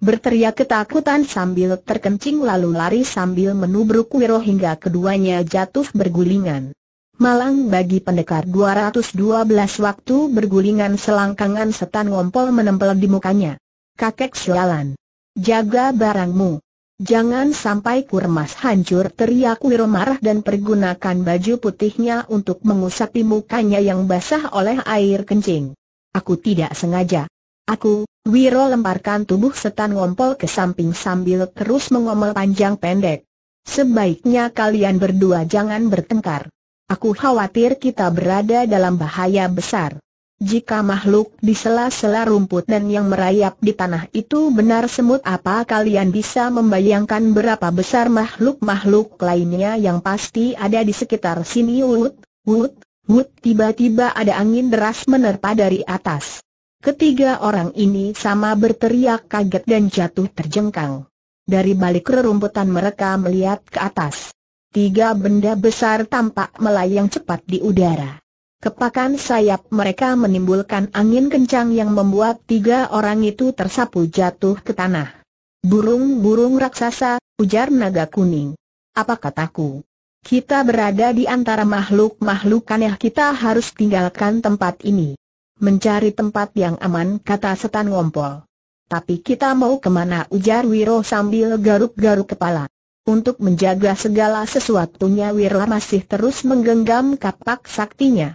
Berteriak ketakutan sambil terkencing lalu lari sambil menubruk Wiro hingga keduanya jatuh bergulingan. Malang bagi pendekar 212 waktu bergulingan selangkangan setan ngompol menempel di mukanya. Kakek sialan. Jaga barangmu. Jangan sampai kurmas hancur teriak Wiro marah dan pergunakan baju putihnya untuk mengusapi mukanya yang basah oleh air kencing. Aku tidak sengaja. Aku, Wiro lemparkan tubuh setan ngompol ke samping sambil terus mengomel panjang pendek. Sebaiknya kalian berdua jangan bertengkar. Aku khawatir kita berada dalam bahaya besar. Jika makhluk di sela-sela rumput dan yang merayap di tanah itu benar semut apa kalian bisa membayangkan berapa besar makhluk-makhluk lainnya yang pasti ada di sekitar sini Wut, wut, wut tiba-tiba ada angin deras menerpa dari atas. Ketiga orang ini sama berteriak kaget dan jatuh terjengkang. Dari balik rerumputan mereka melihat ke atas. Tiga benda besar tampak melayang cepat di udara. Kepakan sayap mereka menimbulkan angin kencang yang membuat tiga orang itu tersapu jatuh ke tanah. Burung-burung raksasa, ujar naga kuning. Apa kataku? Kita berada di antara makhluk-makhluk aneh kita harus tinggalkan tempat ini. Mencari tempat yang aman kata setan ngompol. Tapi kita mau kemana ujar Wiro sambil garuk-garuk kepala. Untuk menjaga segala sesuatunya Wiro masih terus menggenggam kapak saktinya.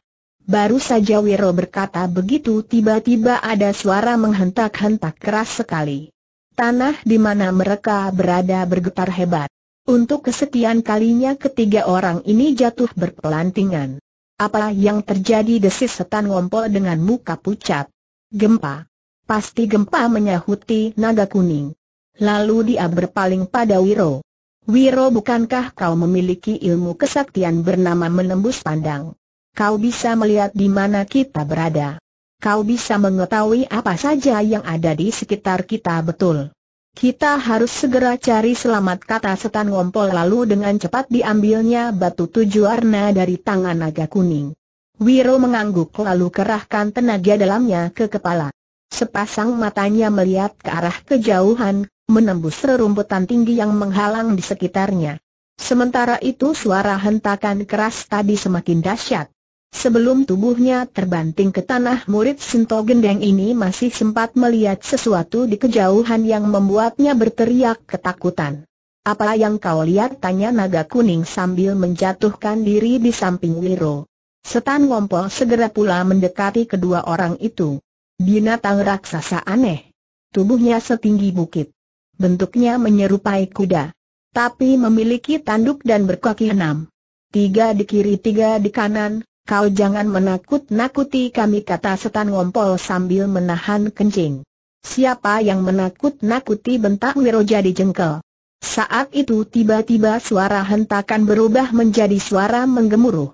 Baru saja Wiro berkata begitu tiba-tiba ada suara menghentak-hentak keras sekali. Tanah di mana mereka berada bergetar hebat. Untuk kesekian kalinya ketiga orang ini jatuh berpelantingan. Apa yang terjadi desis setan ngompol dengan muka pucat. Gempa. Pasti gempa menyahuti naga kuning. Lalu dia berpaling pada Wiro. Wiro bukankah kau memiliki ilmu kesaktian bernama menembus pandang? Kau bisa melihat di mana kita berada. Kau bisa mengetahui apa saja yang ada di sekitar kita betul. Kita harus segera cari selamat kata setan ngompol lalu dengan cepat diambilnya batu tujuh warna dari tangan naga kuning. Wiro mengangguk lalu kerahkan tenaga dalamnya ke kepala. Sepasang matanya melihat ke arah kejauhan, menembus rerumputan tinggi yang menghalang di sekitarnya. Sementara itu suara hentakan keras tadi semakin dahsyat. Sebelum tubuhnya terbanting ke tanah murid Sinto Gendeng ini masih sempat melihat sesuatu di kejauhan yang membuatnya berteriak ketakutan. Apa yang kau lihat? Tanya naga kuning sambil menjatuhkan diri di samping Wiro. Setan Ngompol segera pula mendekati kedua orang itu. Binatang raksasa aneh. Tubuhnya setinggi bukit. Bentuknya menyerupai kuda. Tapi memiliki tanduk dan berkaki enam. Tiga di kiri tiga di kanan, Kau jangan menakut-nakuti kami kata setan ngompol sambil menahan kencing. Siapa yang menakut-nakuti bentak Wiro jadi jengkel. Saat itu tiba-tiba suara hentakan berubah menjadi suara menggemuruh.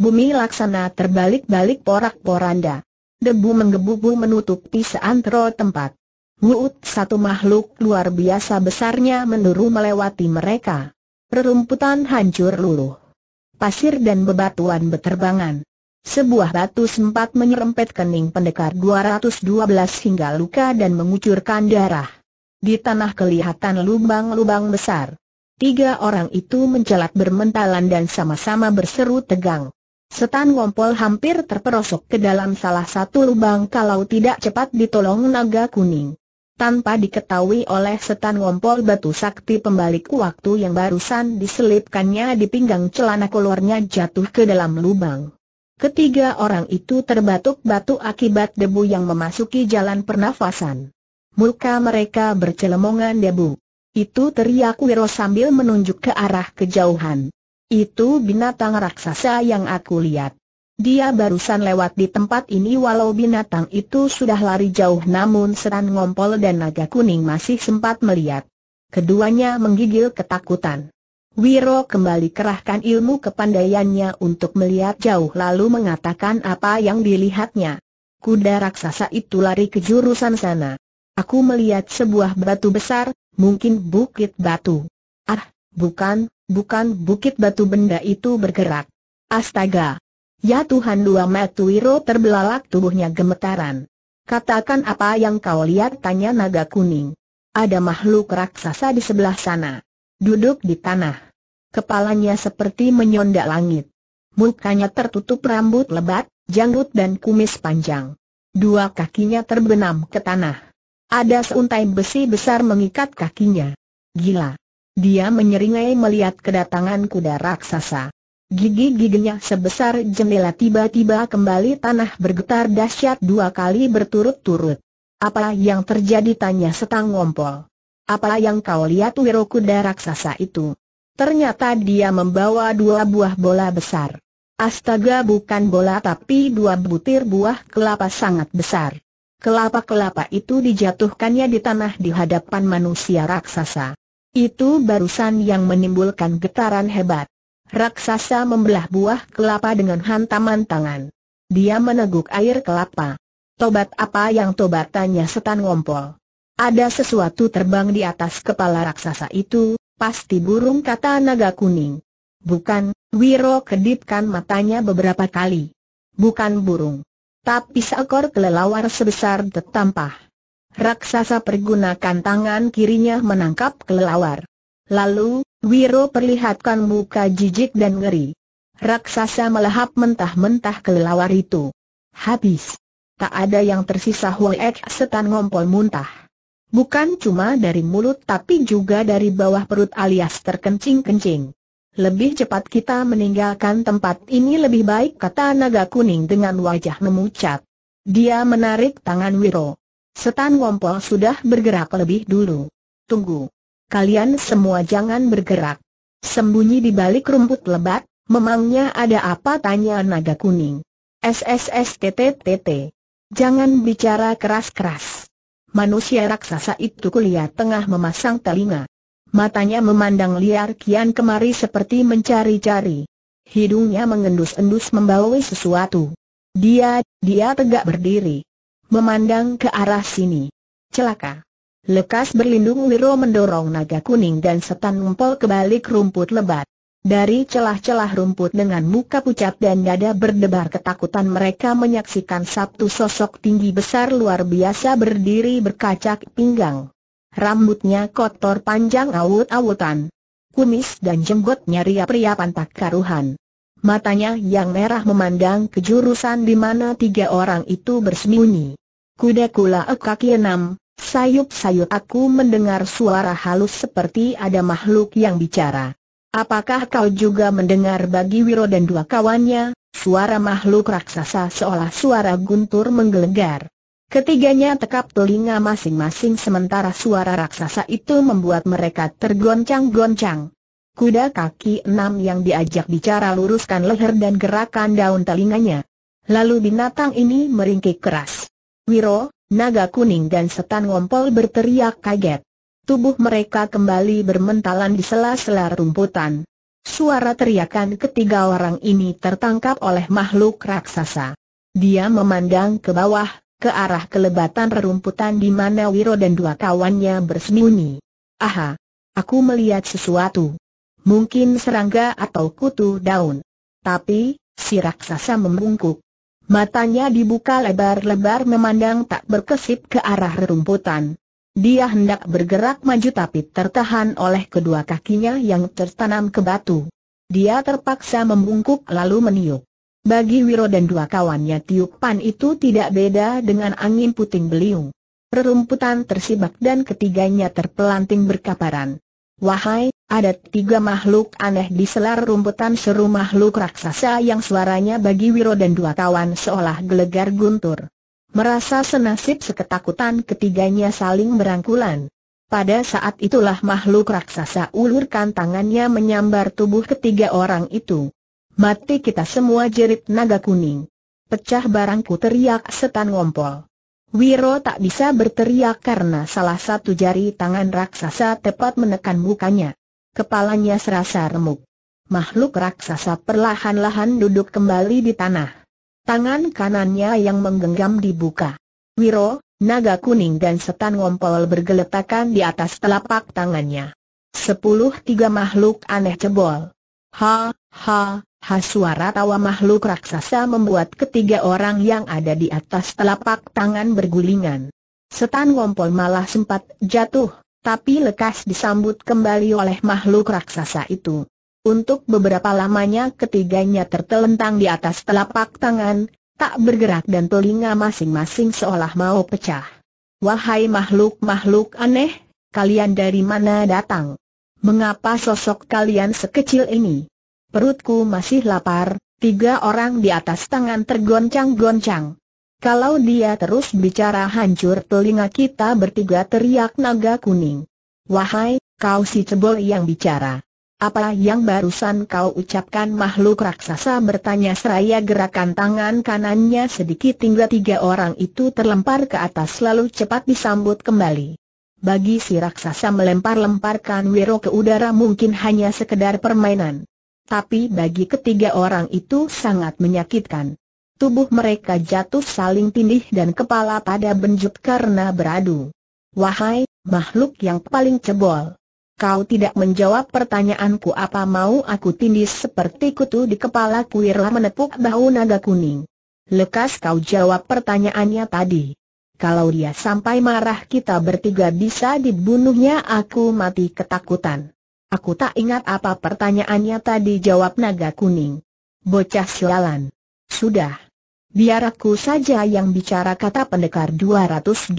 Bumi laksana terbalik-balik porak-poranda. Debu menggebu-gebu menutupi seantero tempat. Wuut satu makhluk luar biasa besarnya menuruh melewati mereka. Rerumputan hancur luluh pasir dan bebatuan beterbangan. Sebuah batu sempat menyerempet kening pendekar 212 hingga luka dan mengucurkan darah. Di tanah kelihatan lubang-lubang besar. Tiga orang itu mencelat bermentalan dan sama-sama berseru tegang. Setan Ngompol hampir terperosok ke dalam salah satu lubang kalau tidak cepat ditolong naga kuning tanpa diketahui oleh setan ngompol batu sakti pembalik waktu yang barusan diselipkannya di pinggang celana keluarnya jatuh ke dalam lubang. Ketiga orang itu terbatuk-batuk akibat debu yang memasuki jalan pernafasan. Muka mereka bercelemongan debu. Itu teriak Wiro sambil menunjuk ke arah kejauhan. Itu binatang raksasa yang aku lihat. Dia barusan lewat di tempat ini walau binatang itu sudah lari jauh namun seran ngompol dan naga kuning masih sempat melihat. Keduanya menggigil ketakutan. Wiro kembali kerahkan ilmu kepandaiannya untuk melihat jauh lalu mengatakan apa yang dilihatnya. Kuda raksasa itu lari ke jurusan sana. Aku melihat sebuah batu besar, mungkin bukit batu. Ah, bukan, bukan bukit batu benda itu bergerak. Astaga, Ya Tuhan dua Wiro terbelalak tubuhnya gemetaran. Katakan apa yang kau lihat tanya naga kuning. Ada makhluk raksasa di sebelah sana. Duduk di tanah. Kepalanya seperti menyondak langit. Mukanya tertutup rambut lebat, janggut dan kumis panjang. Dua kakinya terbenam ke tanah. Ada seuntai besi besar mengikat kakinya. Gila. Dia menyeringai melihat kedatangan kuda raksasa. Gigi-giginya sebesar jendela tiba-tiba kembali tanah bergetar dahsyat dua kali berturut-turut. Apa yang terjadi tanya setang ngompol. Apa yang kau lihat wiro kuda raksasa itu? Ternyata dia membawa dua buah bola besar. Astaga bukan bola tapi dua butir buah kelapa sangat besar. Kelapa-kelapa itu dijatuhkannya di tanah di hadapan manusia raksasa. Itu barusan yang menimbulkan getaran hebat raksasa membelah buah kelapa dengan hantaman tangan. Dia meneguk air kelapa. Tobat apa yang tobat tanya setan ngompol. Ada sesuatu terbang di atas kepala raksasa itu, pasti burung kata naga kuning. Bukan, Wiro kedipkan matanya beberapa kali. Bukan burung. Tapi seekor kelelawar sebesar tetampah. Raksasa pergunakan tangan kirinya menangkap kelelawar. Lalu, Wiro perlihatkan muka jijik dan ngeri. Raksasa melahap mentah-mentah kelelawar itu. Habis. Tak ada yang tersisa ek setan ngompol muntah. Bukan cuma dari mulut tapi juga dari bawah perut alias terkencing-kencing. Lebih cepat kita meninggalkan tempat ini lebih baik kata naga kuning dengan wajah memucat. Dia menarik tangan Wiro. Setan ngompol sudah bergerak lebih dulu. Tunggu kalian semua jangan bergerak. Sembunyi di balik rumput lebat, memangnya ada apa tanya naga kuning. SSSTTTT. Jangan bicara keras-keras. Manusia raksasa itu kulihat tengah memasang telinga. Matanya memandang liar kian kemari seperti mencari-cari. Hidungnya mengendus-endus membawa sesuatu. Dia, dia tegak berdiri. Memandang ke arah sini. Celaka. Lekas berlindung Wiro mendorong naga kuning dan setan umpol ke balik rumput lebat. Dari celah-celah rumput dengan muka pucat dan dada berdebar ketakutan mereka menyaksikan satu sosok tinggi besar luar biasa berdiri berkacak pinggang. Rambutnya kotor panjang awut-awutan. Kumis dan jenggotnya riap pria pantak karuhan. Matanya yang merah memandang ke jurusan di mana tiga orang itu bersembunyi. Kuda kula kaki enam, Sayup-sayup aku mendengar suara halus seperti ada makhluk yang bicara. Apakah kau juga mendengar bagi Wiro dan dua kawannya, suara makhluk raksasa seolah suara guntur menggelegar. Ketiganya tekap telinga masing-masing sementara suara raksasa itu membuat mereka tergoncang-goncang. Kuda kaki enam yang diajak bicara luruskan leher dan gerakan daun telinganya. Lalu binatang ini meringkik keras. Wiro, Naga Kuning dan Setan Ngompol berteriak kaget. Tubuh mereka kembali bermentalan di sela-sela rumputan. Suara teriakan ketiga orang ini tertangkap oleh makhluk raksasa. Dia memandang ke bawah, ke arah kelebatan rerumputan di mana Wiro dan dua kawannya bersembunyi. Aha! Aku melihat sesuatu. Mungkin serangga atau kutu daun. Tapi, si raksasa membungkuk. Matanya dibuka lebar-lebar memandang tak berkesip ke arah rerumputan. Dia hendak bergerak maju tapi tertahan oleh kedua kakinya yang tertanam ke batu. Dia terpaksa membungkuk lalu meniup. Bagi Wiro dan dua kawannya tiupan itu tidak beda dengan angin puting beliung. Rerumputan tersibak dan ketiganya terpelanting berkaparan. Wahai, ada tiga makhluk aneh di selar rumputan seru makhluk raksasa yang suaranya bagi Wiro dan dua kawan seolah gelegar guntur. Merasa senasib seketakutan ketiganya saling berangkulan. Pada saat itulah makhluk raksasa ulurkan tangannya menyambar tubuh ketiga orang itu. Mati kita semua jerit naga kuning. Pecah barangku teriak setan ngompol. Wiro tak bisa berteriak karena salah satu jari tangan raksasa tepat menekan mukanya. Kepalanya serasa remuk. Makhluk raksasa perlahan-lahan duduk kembali di tanah. Tangan kanannya yang menggenggam dibuka. Wiro, naga kuning dan setan ngompol bergeletakan di atas telapak tangannya. Sepuluh tiga makhluk aneh cebol. Ha, ha, Has suara tawa makhluk raksasa membuat ketiga orang yang ada di atas telapak tangan bergulingan. Setan ngompol malah sempat jatuh, tapi lekas disambut kembali oleh makhluk raksasa itu. Untuk beberapa lamanya ketiganya tertelentang di atas telapak tangan, tak bergerak dan telinga masing-masing seolah mau pecah. Wahai makhluk-makhluk aneh, kalian dari mana datang? Mengapa sosok kalian sekecil ini? Perutku masih lapar, tiga orang di atas tangan tergoncang-goncang. Kalau dia terus bicara hancur telinga kita bertiga teriak naga kuning. Wahai, kau si cebol yang bicara. Apa yang barusan kau ucapkan makhluk raksasa bertanya seraya gerakan tangan kanannya sedikit tinggal tiga orang itu terlempar ke atas lalu cepat disambut kembali. Bagi si raksasa melempar-lemparkan Wiro ke udara mungkin hanya sekedar permainan tapi bagi ketiga orang itu sangat menyakitkan. Tubuh mereka jatuh saling tindih dan kepala pada benjut karena beradu. Wahai, makhluk yang paling cebol. Kau tidak menjawab pertanyaanku apa mau aku tindih seperti kutu di kepala kuirla menepuk bahu naga kuning. Lekas kau jawab pertanyaannya tadi. Kalau dia sampai marah kita bertiga bisa dibunuhnya aku mati ketakutan. Aku tak ingat apa pertanyaannya tadi jawab naga kuning. Bocah sialan. Sudah. Biar aku saja yang bicara kata pendekar 212.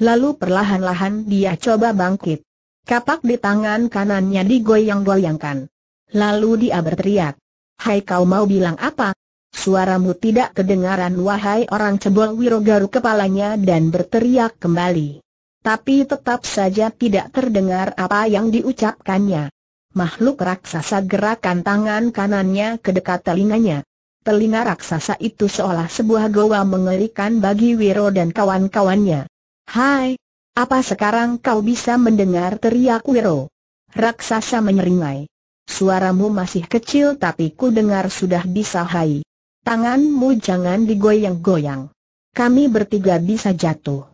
Lalu perlahan-lahan dia coba bangkit. Kapak di tangan kanannya digoyang-goyangkan. Lalu dia berteriak. Hai kau mau bilang apa? Suaramu tidak kedengaran wahai orang cebol wirogaru kepalanya dan berteriak kembali tapi tetap saja tidak terdengar apa yang diucapkannya. Makhluk raksasa gerakan tangan kanannya ke dekat telinganya. Telinga raksasa itu seolah sebuah goa mengerikan bagi Wiro dan kawan-kawannya. Hai, apa sekarang kau bisa mendengar teriak Wiro? Raksasa menyeringai. Suaramu masih kecil tapi ku dengar sudah bisa hai. Tanganmu jangan digoyang-goyang. Kami bertiga bisa jatuh.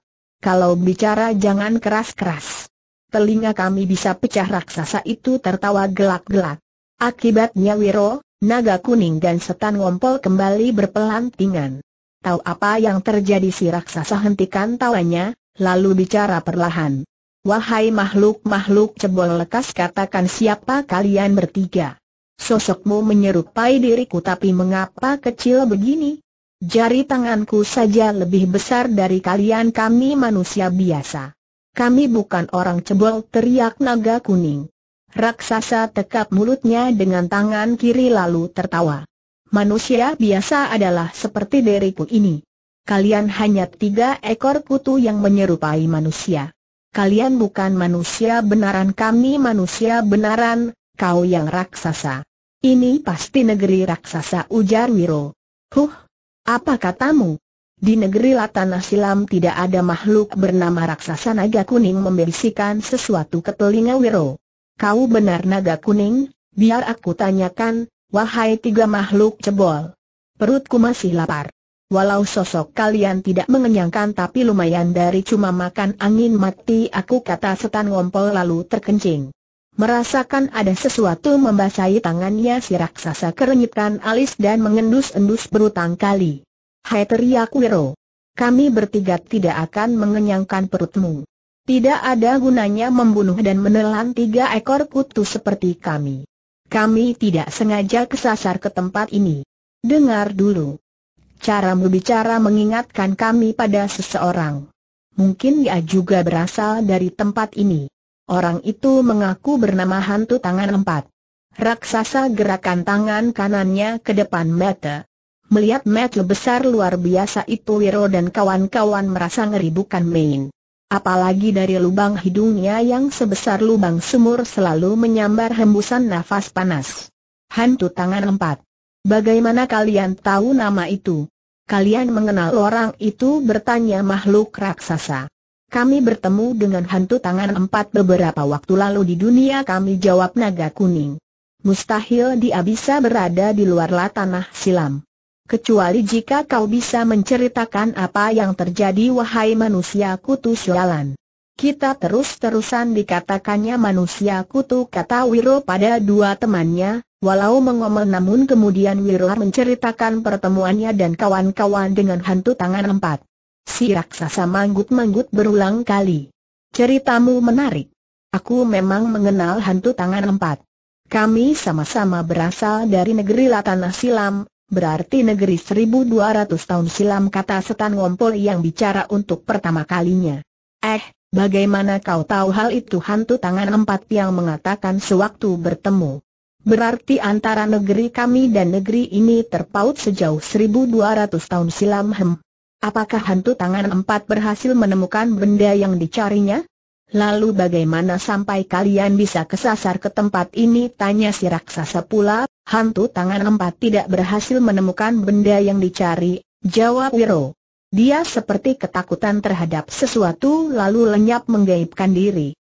Kalau bicara jangan keras-keras. Telinga kami bisa pecah raksasa itu tertawa gelak-gelak. Akibatnya Wiro, naga kuning dan setan ngompol kembali berpelantingan. Tahu apa yang terjadi si raksasa hentikan tawanya, lalu bicara perlahan. Wahai makhluk-makhluk cebol lekas katakan siapa kalian bertiga. Sosokmu menyerupai diriku tapi mengapa kecil begini? Jari tanganku saja lebih besar dari kalian kami manusia biasa. Kami bukan orang cebol teriak naga kuning. Raksasa tekap mulutnya dengan tangan kiri lalu tertawa. Manusia biasa adalah seperti diriku ini. Kalian hanya tiga ekor kutu yang menyerupai manusia. Kalian bukan manusia benaran kami manusia benaran, kau yang raksasa. Ini pasti negeri raksasa ujar Wiro. Huh, apa katamu? Di negeri Latana Silam tidak ada makhluk bernama raksasa naga kuning membisikkan sesuatu ke telinga Wiro. Kau benar naga kuning? Biar aku tanyakan, wahai tiga makhluk cebol. Perutku masih lapar. Walau sosok kalian tidak mengenyangkan tapi lumayan dari cuma makan angin mati aku kata setan ngompol lalu terkencing. Merasakan ada sesuatu membasahi tangannya si raksasa kerenyitkan alis dan mengendus-endus berutang kali. Hai teriak Wiro. Kami bertiga tidak akan mengenyangkan perutmu. Tidak ada gunanya membunuh dan menelan tiga ekor kutu seperti kami. Kami tidak sengaja kesasar ke tempat ini. Dengar dulu. Caramu bicara mengingatkan kami pada seseorang. Mungkin dia juga berasal dari tempat ini. Orang itu mengaku bernama hantu tangan empat. Raksasa gerakan tangan kanannya ke depan mata. Melihat mata besar luar biasa itu Wiro dan kawan-kawan merasa ngeri bukan main. Apalagi dari lubang hidungnya yang sebesar lubang sumur selalu menyambar hembusan nafas panas. Hantu tangan empat. Bagaimana kalian tahu nama itu? Kalian mengenal orang itu bertanya makhluk raksasa. Kami bertemu dengan hantu tangan empat beberapa waktu lalu di dunia kami jawab naga kuning. Mustahil dia bisa berada di luar tanah silam. Kecuali jika kau bisa menceritakan apa yang terjadi wahai manusia kutu syualan. Kita terus-terusan dikatakannya manusia kutu kata Wiro pada dua temannya, walau mengomel namun kemudian Wiro menceritakan pertemuannya dan kawan-kawan dengan hantu tangan empat. Si raksasa manggut-manggut berulang kali. Ceritamu menarik. Aku memang mengenal hantu tangan empat. Kami sama-sama berasal dari negeri Latanah Silam, berarti negeri 1200 tahun silam kata setan ngompol yang bicara untuk pertama kalinya. Eh, bagaimana kau tahu hal itu hantu tangan empat yang mengatakan sewaktu bertemu? Berarti antara negeri kami dan negeri ini terpaut sejauh 1200 tahun silam hem. Apakah hantu tangan empat berhasil menemukan benda yang dicarinya? Lalu bagaimana sampai kalian bisa kesasar ke tempat ini? Tanya si raksasa pula, hantu tangan empat tidak berhasil menemukan benda yang dicari, jawab Wiro. Dia seperti ketakutan terhadap sesuatu lalu lenyap menggaibkan diri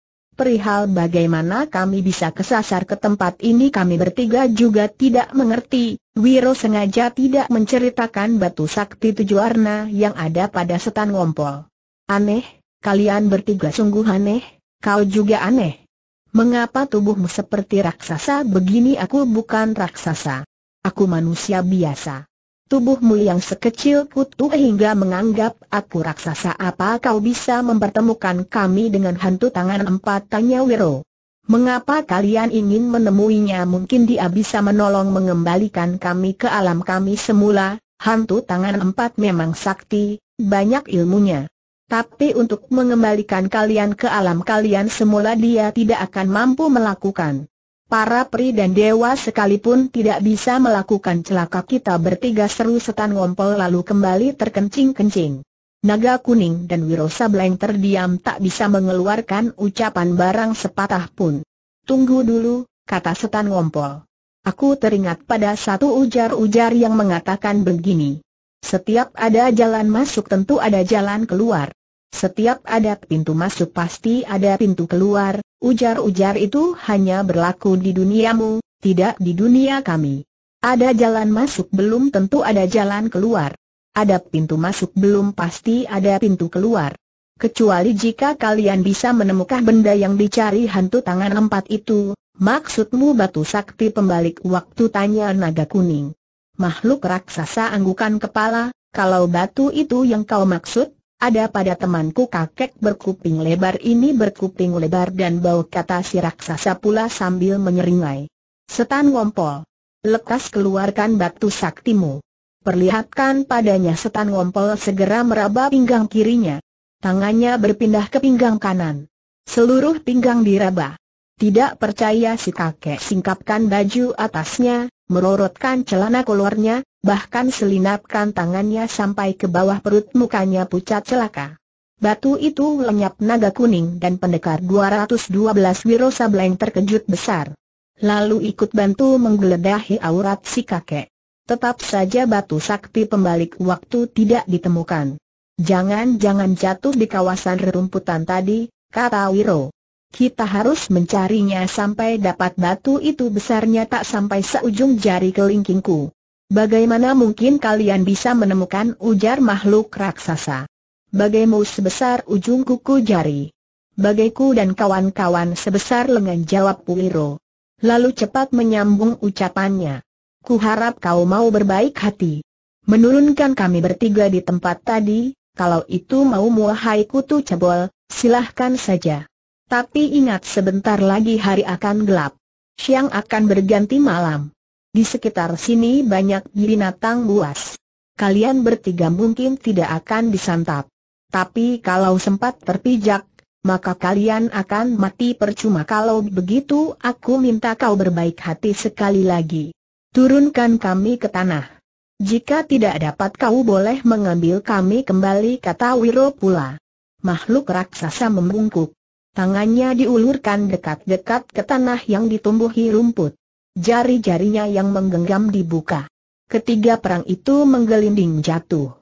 perihal bagaimana kami bisa kesasar ke tempat ini kami bertiga juga tidak mengerti. Wiro sengaja tidak menceritakan batu sakti tujuh warna yang ada pada setan ngompol. Aneh, kalian bertiga sungguh aneh, kau juga aneh. Mengapa tubuhmu seperti raksasa begini aku bukan raksasa. Aku manusia biasa. Tubuhmu yang sekecil kutu hingga menganggap aku raksasa apa kau bisa mempertemukan kami dengan hantu tangan empat tanya Wiro. Mengapa kalian ingin menemuinya mungkin dia bisa menolong mengembalikan kami ke alam kami semula, hantu tangan empat memang sakti, banyak ilmunya. Tapi untuk mengembalikan kalian ke alam kalian semula dia tidak akan mampu melakukan. Para peri dan dewa sekalipun tidak bisa melakukan celaka kita bertiga seru setan ngompol lalu kembali terkencing-kencing. Naga kuning dan Wiro Sableng terdiam tak bisa mengeluarkan ucapan barang sepatah pun. Tunggu dulu, kata setan ngompol. Aku teringat pada satu ujar-ujar yang mengatakan begini. Setiap ada jalan masuk tentu ada jalan keluar. Setiap ada pintu masuk pasti ada pintu keluar, ujar-ujar itu hanya berlaku di duniamu, tidak di dunia kami. Ada jalan masuk belum tentu ada jalan keluar. Ada pintu masuk belum pasti ada pintu keluar. Kecuali jika kalian bisa menemukan benda yang dicari hantu tangan empat itu, maksudmu batu sakti pembalik waktu tanya naga kuning. Makhluk raksasa anggukan kepala, kalau batu itu yang kau maksud, ada pada temanku kakek berkuping lebar ini berkuping lebar dan bau kata si raksasa pula sambil menyeringai. Setan ngompol. Lekas keluarkan batu saktimu. Perlihatkan padanya setan ngompol segera meraba pinggang kirinya. Tangannya berpindah ke pinggang kanan. Seluruh pinggang diraba. Tidak percaya si kakek singkapkan baju atasnya, merorotkan celana keluarnya bahkan selinapkan tangannya sampai ke bawah perut mukanya pucat celaka. Batu itu lenyap naga kuning dan pendekar 212 Wiro Sableng terkejut besar. Lalu ikut bantu menggeledahi aurat si kakek. Tetap saja batu sakti pembalik waktu tidak ditemukan. Jangan-jangan jatuh di kawasan rerumputan tadi, kata Wiro. Kita harus mencarinya sampai dapat batu itu besarnya tak sampai seujung jari kelingkingku. Bagaimana mungkin kalian bisa menemukan ujar makhluk raksasa? Bagaimu sebesar ujung kuku jari. Bagaiku dan kawan-kawan sebesar lengan jawab Puiro. Lalu cepat menyambung ucapannya. Ku harap kau mau berbaik hati. Menurunkan kami bertiga di tempat tadi, kalau itu mau muahai kutu cebol, silahkan saja. Tapi ingat sebentar lagi hari akan gelap. Siang akan berganti malam. Di sekitar sini banyak binatang buas. Kalian bertiga mungkin tidak akan disantap. Tapi kalau sempat terpijak, maka kalian akan mati percuma kalau begitu aku minta kau berbaik hati sekali lagi. Turunkan kami ke tanah. Jika tidak dapat kau boleh mengambil kami kembali kata Wiro pula. Makhluk raksasa membungkuk. Tangannya diulurkan dekat-dekat ke tanah yang ditumbuhi rumput. Jari-jarinya yang menggenggam dibuka. Ketiga perang itu menggelinding jatuh.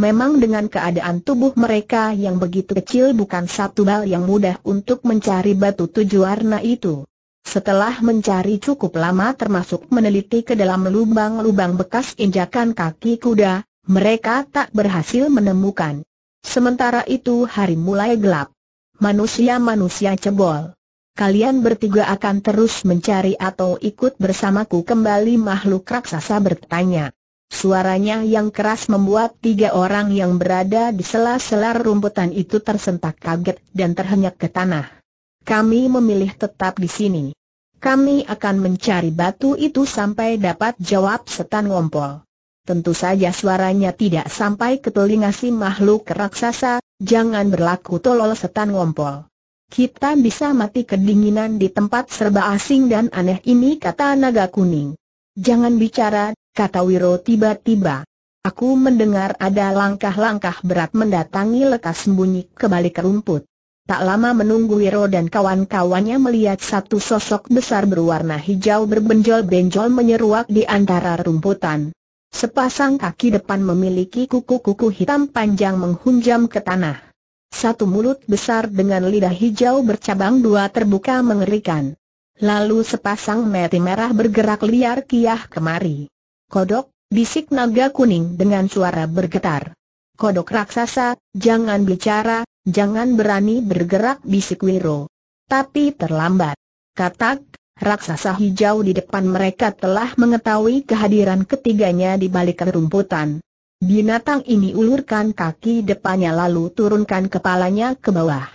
Memang dengan keadaan tubuh mereka yang begitu kecil bukan satu bal yang mudah untuk mencari batu tujuh warna itu. Setelah mencari cukup lama termasuk meneliti ke dalam lubang-lubang bekas injakan kaki kuda, mereka tak berhasil menemukan. Sementara itu hari mulai gelap. Manusia-manusia cebol kalian bertiga akan terus mencari atau ikut bersamaku kembali makhluk raksasa bertanya. Suaranya yang keras membuat tiga orang yang berada di sela-sela rumputan itu tersentak kaget dan terhenyak ke tanah. Kami memilih tetap di sini. Kami akan mencari batu itu sampai dapat jawab setan ngompol. Tentu saja suaranya tidak sampai ke telinga si makhluk raksasa, jangan berlaku tolol setan ngompol. Kita bisa mati kedinginan di tempat serba asing dan aneh ini kata naga kuning. Jangan bicara, kata Wiro tiba-tiba. Aku mendengar ada langkah-langkah berat mendatangi lekas sembunyi ke balik rumput. Tak lama menunggu Wiro dan kawan-kawannya melihat satu sosok besar berwarna hijau berbenjol-benjol menyeruak di antara rumputan. Sepasang kaki depan memiliki kuku-kuku hitam panjang menghunjam ke tanah. Satu mulut besar dengan lidah hijau bercabang dua terbuka mengerikan. Lalu sepasang mata merah bergerak liar kiah kemari. Kodok, bisik naga kuning dengan suara bergetar. Kodok raksasa, jangan bicara, jangan berani bergerak bisik Wiro. Tapi terlambat. Katak, raksasa hijau di depan mereka telah mengetahui kehadiran ketiganya di balik kerumputan. Binatang ini ulurkan kaki depannya lalu turunkan kepalanya ke bawah.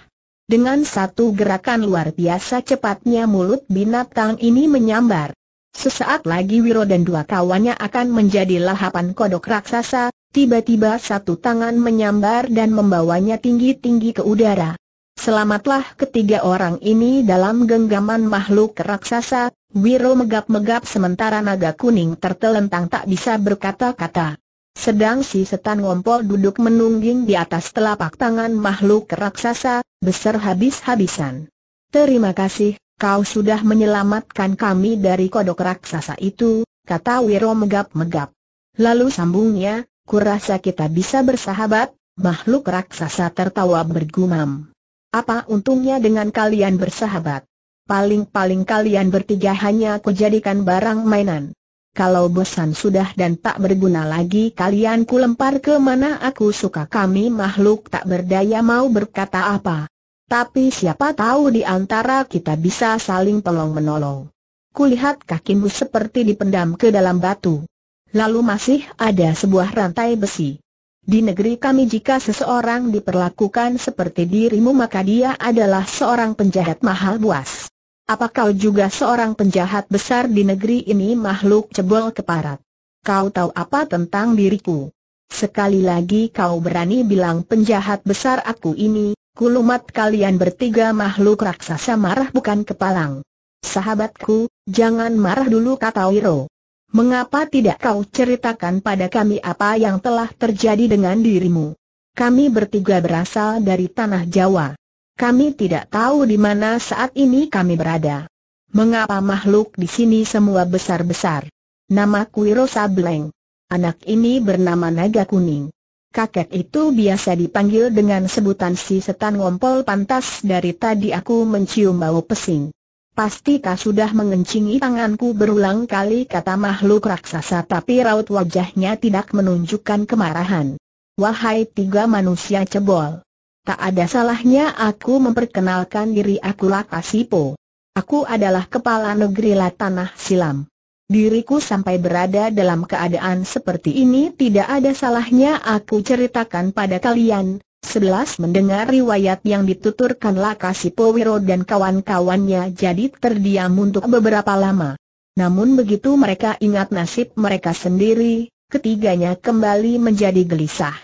Dengan satu gerakan luar biasa cepatnya mulut binatang ini menyambar. Sesaat lagi Wiro dan dua kawannya akan menjadi lahapan kodok raksasa, tiba-tiba satu tangan menyambar dan membawanya tinggi-tinggi ke udara. Selamatlah ketiga orang ini dalam genggaman makhluk raksasa, Wiro megap-megap sementara naga kuning tertelentang tak bisa berkata-kata. Sedang si setan ngompol duduk menungging di atas telapak tangan makhluk raksasa, besar habis-habisan. Terima kasih, kau sudah menyelamatkan kami dari kodok raksasa itu, kata Wiro megap-megap. Lalu sambungnya, kurasa kita bisa bersahabat, makhluk raksasa tertawa bergumam. Apa untungnya dengan kalian bersahabat? Paling-paling kalian bertiga hanya kujadikan barang mainan kalau bosan sudah dan tak berguna lagi kalian lempar ke mana aku suka kami makhluk tak berdaya mau berkata apa. Tapi siapa tahu di antara kita bisa saling tolong-menolong. Kulihat kakimu seperti dipendam ke dalam batu. Lalu masih ada sebuah rantai besi. Di negeri kami jika seseorang diperlakukan seperti dirimu maka dia adalah seorang penjahat mahal buas. Apa kau juga seorang penjahat besar di negeri ini makhluk cebol keparat? Kau tahu apa tentang diriku? Sekali lagi kau berani bilang penjahat besar aku ini, kulumat kalian bertiga makhluk raksasa marah bukan kepalang. Sahabatku, jangan marah dulu kata Wiro. Mengapa tidak kau ceritakan pada kami apa yang telah terjadi dengan dirimu? Kami bertiga berasal dari tanah Jawa. Kami tidak tahu di mana saat ini kami berada. Mengapa makhluk di sini semua besar-besar? Nama Wiro Sableng. Anak ini bernama Naga Kuning. Kakek itu biasa dipanggil dengan sebutan si setan ngompol pantas dari tadi aku mencium bau pesing. Pastikah sudah mengencingi tanganku berulang kali kata makhluk raksasa tapi raut wajahnya tidak menunjukkan kemarahan. Wahai tiga manusia cebol. Tak ada salahnya aku memperkenalkan diri aku Lakasipo. Aku adalah kepala negeri Latanah Silam. Diriku sampai berada dalam keadaan seperti ini tidak ada salahnya aku ceritakan pada kalian. Sebelas mendengar riwayat yang dituturkan Lakasipo Wiro dan kawan-kawannya jadi terdiam untuk beberapa lama. Namun begitu mereka ingat nasib mereka sendiri, ketiganya kembali menjadi gelisah.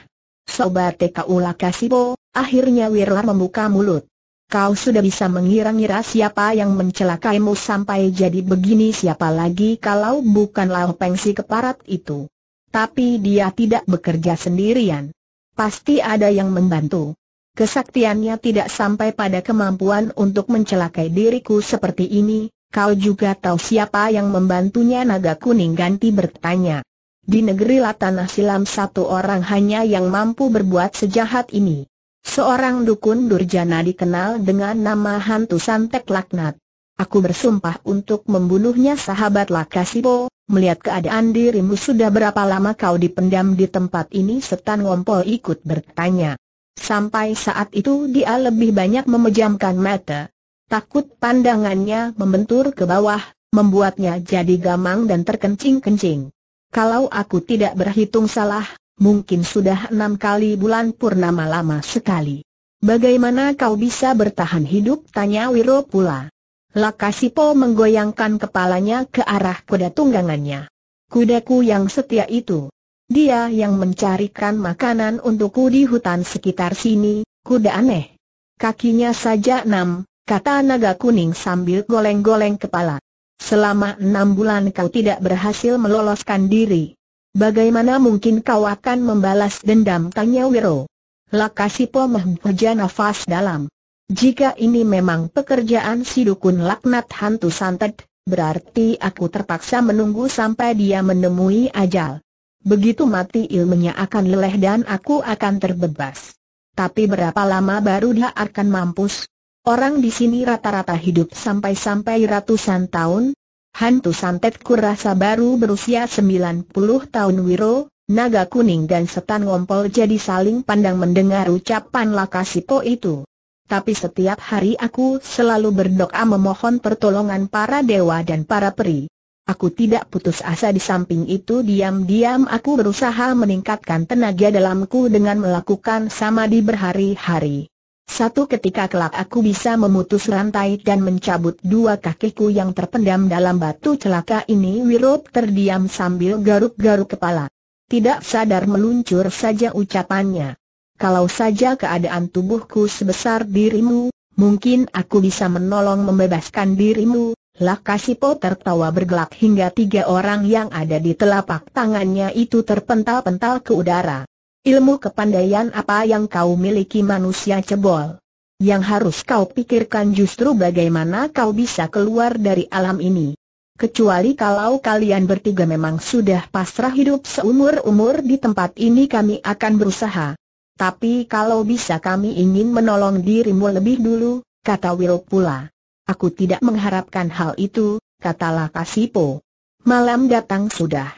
Sobat TKU Lakasipo, Akhirnya Wirla membuka mulut. Kau sudah bisa mengira-ngira siapa yang mencelakaimu sampai jadi begini siapa lagi kalau bukan Lao Pengsi keparat itu. Tapi dia tidak bekerja sendirian. Pasti ada yang membantu. Kesaktiannya tidak sampai pada kemampuan untuk mencelakai diriku seperti ini, kau juga tahu siapa yang membantunya naga kuning ganti bertanya. Di negeri Latanah Silam satu orang hanya yang mampu berbuat sejahat ini. Seorang dukun Durjana dikenal dengan nama hantu santek laknat. Aku bersumpah untuk membunuhnya sahabat Lakasibo, melihat keadaan dirimu sudah berapa lama kau dipendam di tempat ini setan ngompol ikut bertanya. Sampai saat itu dia lebih banyak memejamkan mata. Takut pandangannya membentur ke bawah, membuatnya jadi gamang dan terkencing-kencing. Kalau aku tidak berhitung salah, mungkin sudah enam kali bulan purnama lama sekali. Bagaimana kau bisa bertahan hidup? Tanya Wiro pula. Lakasipo menggoyangkan kepalanya ke arah kuda tunggangannya. Kudaku yang setia itu. Dia yang mencarikan makanan untukku di hutan sekitar sini, kuda aneh. Kakinya saja enam, kata naga kuning sambil goleng-goleng kepala. Selama enam bulan kau tidak berhasil meloloskan diri. Bagaimana mungkin kau akan membalas dendam? Tanya Wiro. Lakasipo menghujan nafas dalam. Jika ini memang pekerjaan si dukun laknat hantu santet, berarti aku terpaksa menunggu sampai dia menemui ajal. Begitu mati ilmunya akan leleh dan aku akan terbebas. Tapi berapa lama baru dia akan mampus? Orang di sini rata-rata hidup sampai-sampai ratusan tahun, Hantu santet kurasa baru berusia 90 tahun Wiro, Naga Kuning dan Setan Ngompol jadi saling pandang mendengar ucapan Lakasipo itu. Tapi setiap hari aku selalu berdoa memohon pertolongan para dewa dan para peri. Aku tidak putus asa di samping itu diam-diam aku berusaha meningkatkan tenaga dalamku dengan melakukan samadhi berhari-hari. Satu ketika kelak aku bisa memutus rantai dan mencabut dua kakiku yang terpendam dalam batu celaka ini Wirup terdiam sambil garuk-garuk kepala. Tidak sadar meluncur saja ucapannya. Kalau saja keadaan tubuhku sebesar dirimu, mungkin aku bisa menolong membebaskan dirimu. Lakasipo tertawa bergelak hingga tiga orang yang ada di telapak tangannya itu terpental-pental ke udara. Ilmu kepandaian apa yang kau miliki manusia cebol? Yang harus kau pikirkan justru bagaimana kau bisa keluar dari alam ini. Kecuali kalau kalian bertiga memang sudah pasrah hidup seumur-umur di tempat ini kami akan berusaha. Tapi kalau bisa kami ingin menolong dirimu lebih dulu, kata Will pula. Aku tidak mengharapkan hal itu, kata Lakasipo. Malam datang sudah.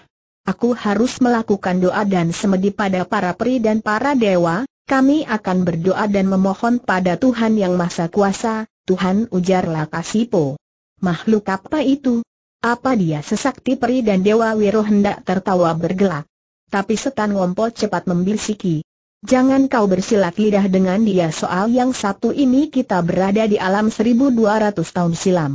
Aku harus melakukan doa dan semedi pada para peri dan para dewa, kami akan berdoa dan memohon pada Tuhan Yang Masa Kuasa, Tuhan ujar Lakasipo. Makhluk apa itu? Apa dia sesakti peri dan dewa Wiro hendak tertawa bergelak. Tapi setan ngompo cepat membisiki. Jangan kau bersilat lidah dengan dia soal yang satu ini kita berada di alam 1200 tahun silam.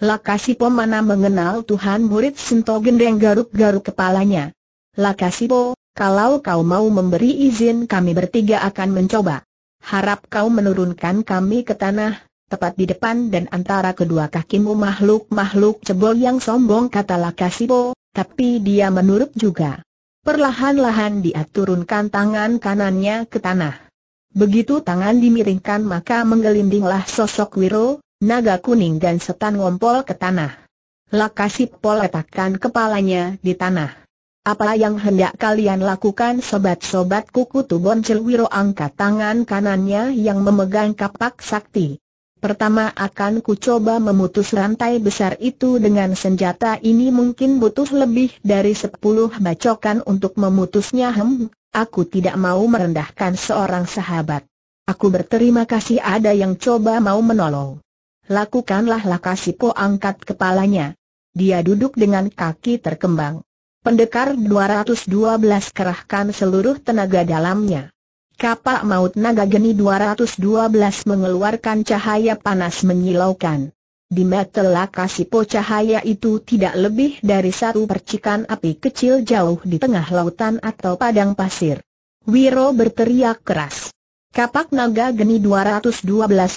Lakasipo mana mengenal Tuhan murid Sinto Gendeng garuk-garuk kepalanya. Lakasipo, kalau kau mau memberi izin kami bertiga akan mencoba. Harap kau menurunkan kami ke tanah, tepat di depan dan antara kedua kakimu makhluk-makhluk cebol yang sombong kata Lakasipo, tapi dia menurut juga. Perlahan-lahan dia turunkan tangan kanannya ke tanah. Begitu tangan dimiringkan maka menggelindinglah sosok Wiro, naga kuning dan setan ngompol ke tanah. Lakasip Pol letakkan kepalanya di tanah. Apa yang hendak kalian lakukan sobat-sobat kuku Tubon angkat tangan kanannya yang memegang kapak sakti. Pertama akan ku coba memutus rantai besar itu dengan senjata ini mungkin butuh lebih dari sepuluh bacokan untuk memutusnya hem, aku tidak mau merendahkan seorang sahabat. Aku berterima kasih ada yang coba mau menolong lakukanlah Lakasipo angkat kepalanya. Dia duduk dengan kaki terkembang. Pendekar 212 kerahkan seluruh tenaga dalamnya. Kapal maut naga geni 212 mengeluarkan cahaya panas menyilaukan. Di mata Lakasipo cahaya itu tidak lebih dari satu percikan api kecil jauh di tengah lautan atau padang pasir. Wiro berteriak keras. Kapak naga geni 212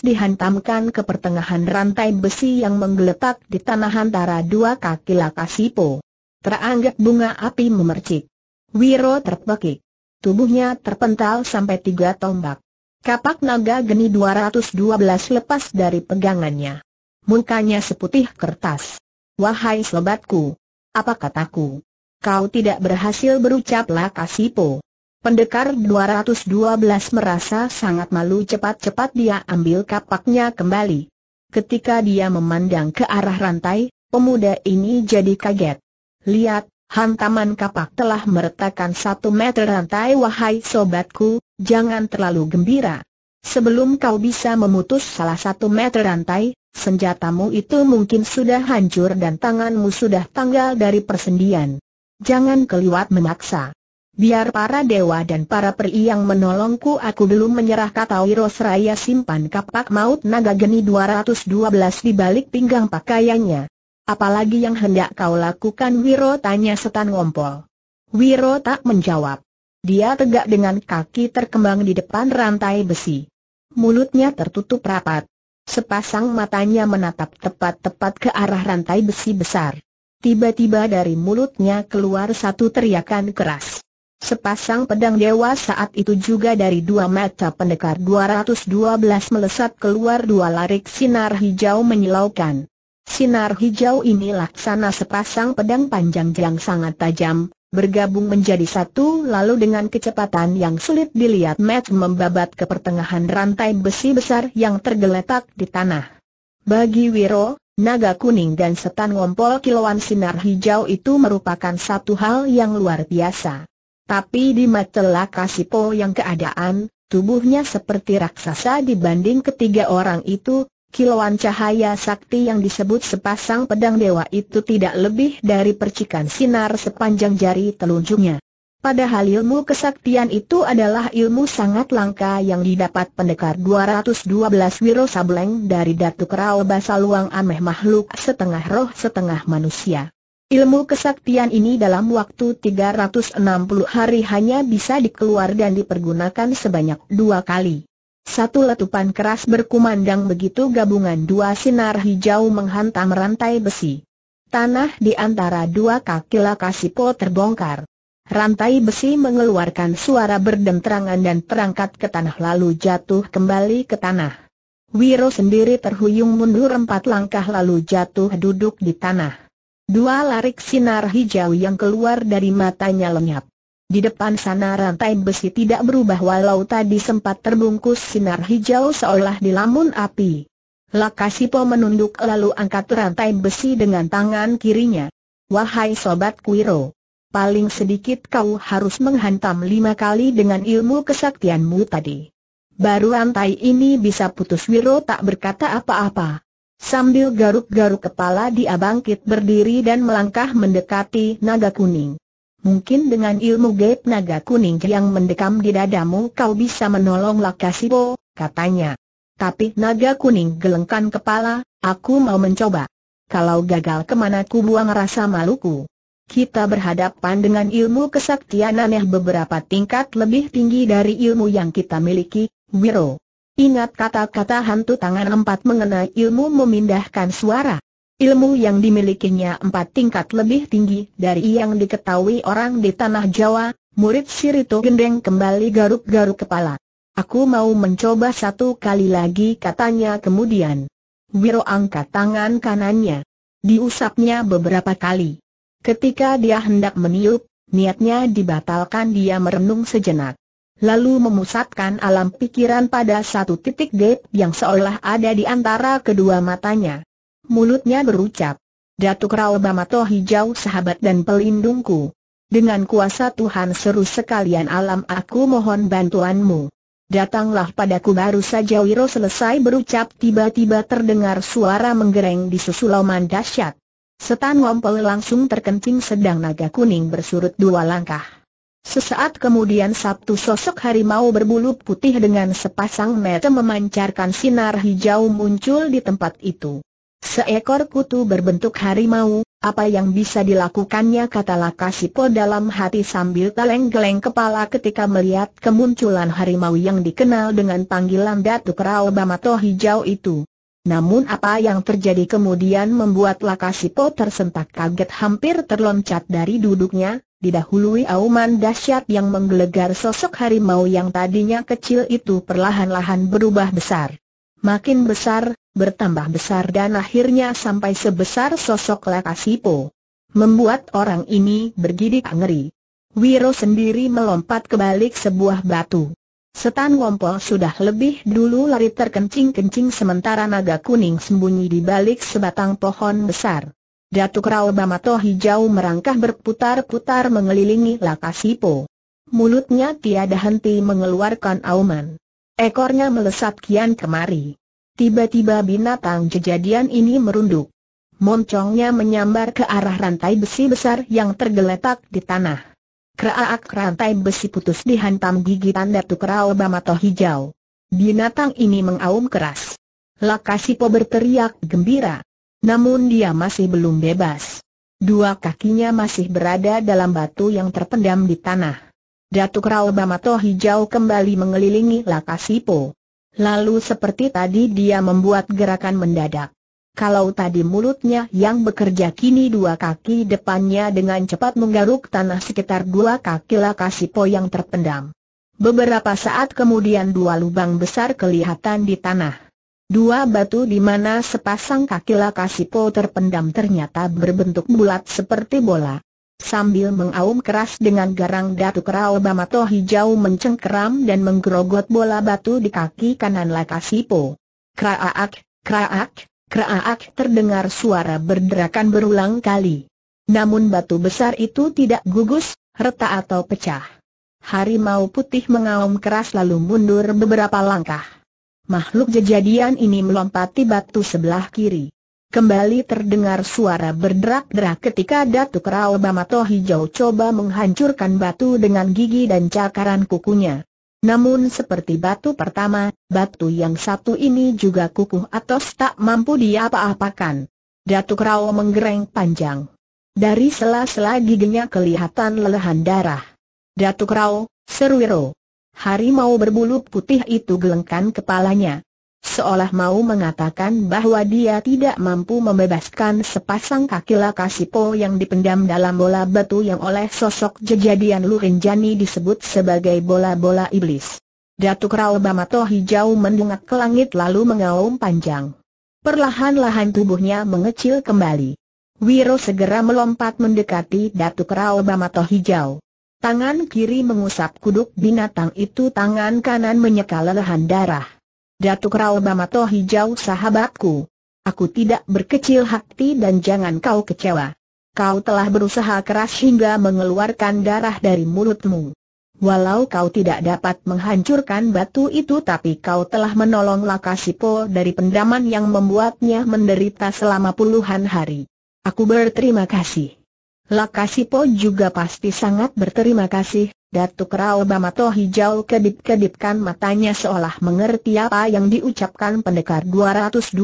dihantamkan ke pertengahan rantai besi yang menggeletak di tanah antara dua kaki Lakasipo. Teranggap bunga api memercik. Wiro terpekik. Tubuhnya terpental sampai tiga tombak. Kapak naga geni 212 lepas dari pegangannya. Mukanya seputih kertas. Wahai sobatku! Apa kataku? Kau tidak berhasil berucap Lakasipo. Pendekar 212 merasa sangat malu cepat-cepat dia ambil kapaknya kembali. Ketika dia memandang ke arah rantai, pemuda ini jadi kaget. Lihat, hantaman kapak telah meretakkan satu meter rantai wahai sobatku, jangan terlalu gembira. Sebelum kau bisa memutus salah satu meter rantai, senjatamu itu mungkin sudah hancur dan tanganmu sudah tanggal dari persendian. Jangan keliwat memaksa. Biar para dewa dan para peri yang menolongku aku belum menyerah kata Seraya simpan kapak maut naga geni 212 di balik pinggang pakaiannya. Apalagi yang hendak kau lakukan Wiro tanya setan ngompol. Wiro tak menjawab. Dia tegak dengan kaki terkembang di depan rantai besi. Mulutnya tertutup rapat. Sepasang matanya menatap tepat-tepat ke arah rantai besi besar. Tiba-tiba dari mulutnya keluar satu teriakan keras. Sepasang pedang dewa saat itu juga dari dua mata pendekar 212 melesat keluar dua larik sinar hijau menyilaukan. Sinar hijau ini laksana sepasang pedang panjang yang sangat tajam, bergabung menjadi satu lalu dengan kecepatan yang sulit dilihat Matt membabat ke pertengahan rantai besi besar yang tergeletak di tanah. Bagi Wiro, Naga kuning dan setan ngompol kilauan sinar hijau itu merupakan satu hal yang luar biasa. Tapi di Matela Po yang keadaan, tubuhnya seperti raksasa dibanding ketiga orang itu, kilauan cahaya sakti yang disebut sepasang pedang dewa itu tidak lebih dari percikan sinar sepanjang jari telunjuknya. Padahal ilmu kesaktian itu adalah ilmu sangat langka yang didapat pendekar 212 Wiro Sableng dari Datuk Rao Basaluang Ameh makhluk setengah roh setengah manusia. Ilmu kesaktian ini dalam waktu 360 hari hanya bisa dikeluar dan dipergunakan sebanyak dua kali. Satu letupan keras berkumandang begitu gabungan dua sinar hijau menghantam rantai besi. Tanah di antara dua kaki Lakasipo terbongkar. Rantai besi mengeluarkan suara berdentrangan dan terangkat ke tanah lalu jatuh kembali ke tanah. Wiro sendiri terhuyung mundur empat langkah lalu jatuh duduk di tanah. Dua larik sinar hijau yang keluar dari matanya lenyap. Di depan sana rantai besi tidak berubah walau tadi sempat terbungkus sinar hijau seolah dilamun api. Lakasipo menunduk lalu angkat rantai besi dengan tangan kirinya. Wahai Sobat Kuiro, paling sedikit kau harus menghantam lima kali dengan ilmu kesaktianmu tadi. Baru rantai ini bisa putus Wiro tak berkata apa-apa. Sambil garuk-garuk kepala dia bangkit berdiri dan melangkah mendekati naga kuning. Mungkin dengan ilmu gaib naga kuning yang mendekam di dadamu kau bisa menolong Lakasibo, katanya. Tapi naga kuning gelengkan kepala, aku mau mencoba. Kalau gagal kemana ku buang rasa maluku. Kita berhadapan dengan ilmu kesaktian aneh beberapa tingkat lebih tinggi dari ilmu yang kita miliki, Wiro. Ingat kata-kata hantu tangan empat mengenai ilmu memindahkan suara. Ilmu yang dimilikinya empat tingkat lebih tinggi dari yang diketahui orang di tanah Jawa, murid Sirito Gendeng kembali garuk-garuk kepala. Aku mau mencoba satu kali lagi katanya kemudian. Wiro angkat tangan kanannya. Diusapnya beberapa kali. Ketika dia hendak meniup, niatnya dibatalkan dia merenung sejenak lalu memusatkan alam pikiran pada satu titik gap yang seolah ada di antara kedua matanya. Mulutnya berucap, Datuk Rao Bamato Hijau sahabat dan pelindungku. Dengan kuasa Tuhan seru sekalian alam aku mohon bantuanmu. Datanglah padaku baru saja Wiro selesai berucap tiba-tiba terdengar suara menggereng di susulaman dahsyat. Setan Wampel langsung terkencing sedang naga kuning bersurut dua langkah. Sesaat kemudian Sabtu sosok harimau berbulu putih dengan sepasang mata memancarkan sinar hijau muncul di tempat itu. Seekor kutu berbentuk harimau, apa yang bisa dilakukannya kata Lakasipo dalam hati sambil geleng-geleng kepala ketika melihat kemunculan harimau yang dikenal dengan panggilan Datuk Rao Bamato Hijau itu. Namun apa yang terjadi kemudian membuat Lakasipo tersentak kaget hampir terloncat dari duduknya, didahului auman dahsyat yang menggelegar sosok harimau yang tadinya kecil itu perlahan-lahan berubah besar. Makin besar, bertambah besar dan akhirnya sampai sebesar sosok Lakasipo. Membuat orang ini bergidik ngeri. Wiro sendiri melompat ke balik sebuah batu. Setan Wompol sudah lebih dulu lari terkencing-kencing sementara naga kuning sembunyi di balik sebatang pohon besar. Datuk Ralba Hijau merangkah berputar-putar mengelilingi Lakasipo. Mulutnya tiada henti mengeluarkan auman. Ekornya melesat kian kemari. Tiba-tiba binatang kejadian ini merunduk. Moncongnya menyambar ke arah rantai besi besar yang tergeletak di tanah. Keraak rantai besi putus dihantam gigitan Datuk Ralba Hijau. Binatang ini mengaum keras. Lakasipo berteriak gembira. Namun dia masih belum bebas. Dua kakinya masih berada dalam batu yang terpendam di tanah. Datuk Rao Bamato Hijau kembali mengelilingi Lakasipo. Lalu seperti tadi dia membuat gerakan mendadak. Kalau tadi mulutnya yang bekerja kini dua kaki depannya dengan cepat menggaruk tanah sekitar dua kaki Lakasipo yang terpendam. Beberapa saat kemudian dua lubang besar kelihatan di tanah. Dua batu di mana sepasang kaki Lakasipo terpendam ternyata berbentuk bulat seperti bola. Sambil mengaum keras dengan garang Datu Kerao Bamato hijau mencengkeram dan menggerogot bola batu di kaki kanan Lakasipo. Kraak, kraak, kraak terdengar suara berderakan berulang kali. Namun batu besar itu tidak gugus, retak atau pecah. Harimau putih mengaum keras lalu mundur beberapa langkah. Makhluk jejadian ini melompati batu sebelah kiri. Kembali terdengar suara berderak-derak ketika Datuk Rao Bamato Hijau coba menghancurkan batu dengan gigi dan cakaran kukunya. Namun seperti batu pertama, batu yang satu ini juga kukuh atau tak mampu diapa apakan Datuk Rao menggereng panjang. Dari sela-sela giginya kelihatan lelehan darah. Datuk Rao, Serwiro, harimau berbulu putih itu gelengkan kepalanya. Seolah mau mengatakan bahwa dia tidak mampu membebaskan sepasang kaki Lakasipo yang dipendam dalam bola batu yang oleh sosok jejadian Lurinjani disebut sebagai bola-bola iblis. Datuk Rao Bamato hijau mendungak ke langit lalu mengaum panjang. Perlahan-lahan tubuhnya mengecil kembali. Wiro segera melompat mendekati Datuk Rao Bamato hijau. Tangan kiri mengusap kuduk binatang itu tangan kanan menyeka lelehan darah. Datuk Rao Bamato hijau sahabatku. Aku tidak berkecil hati dan jangan kau kecewa. Kau telah berusaha keras hingga mengeluarkan darah dari mulutmu. Walau kau tidak dapat menghancurkan batu itu tapi kau telah menolong Lakasipo dari pendaman yang membuatnya menderita selama puluhan hari. Aku berterima kasih. Lakasipo juga pasti sangat berterima kasih, Datuk Rao Bamato Hijau kedip-kedipkan matanya seolah mengerti apa yang diucapkan pendekar 212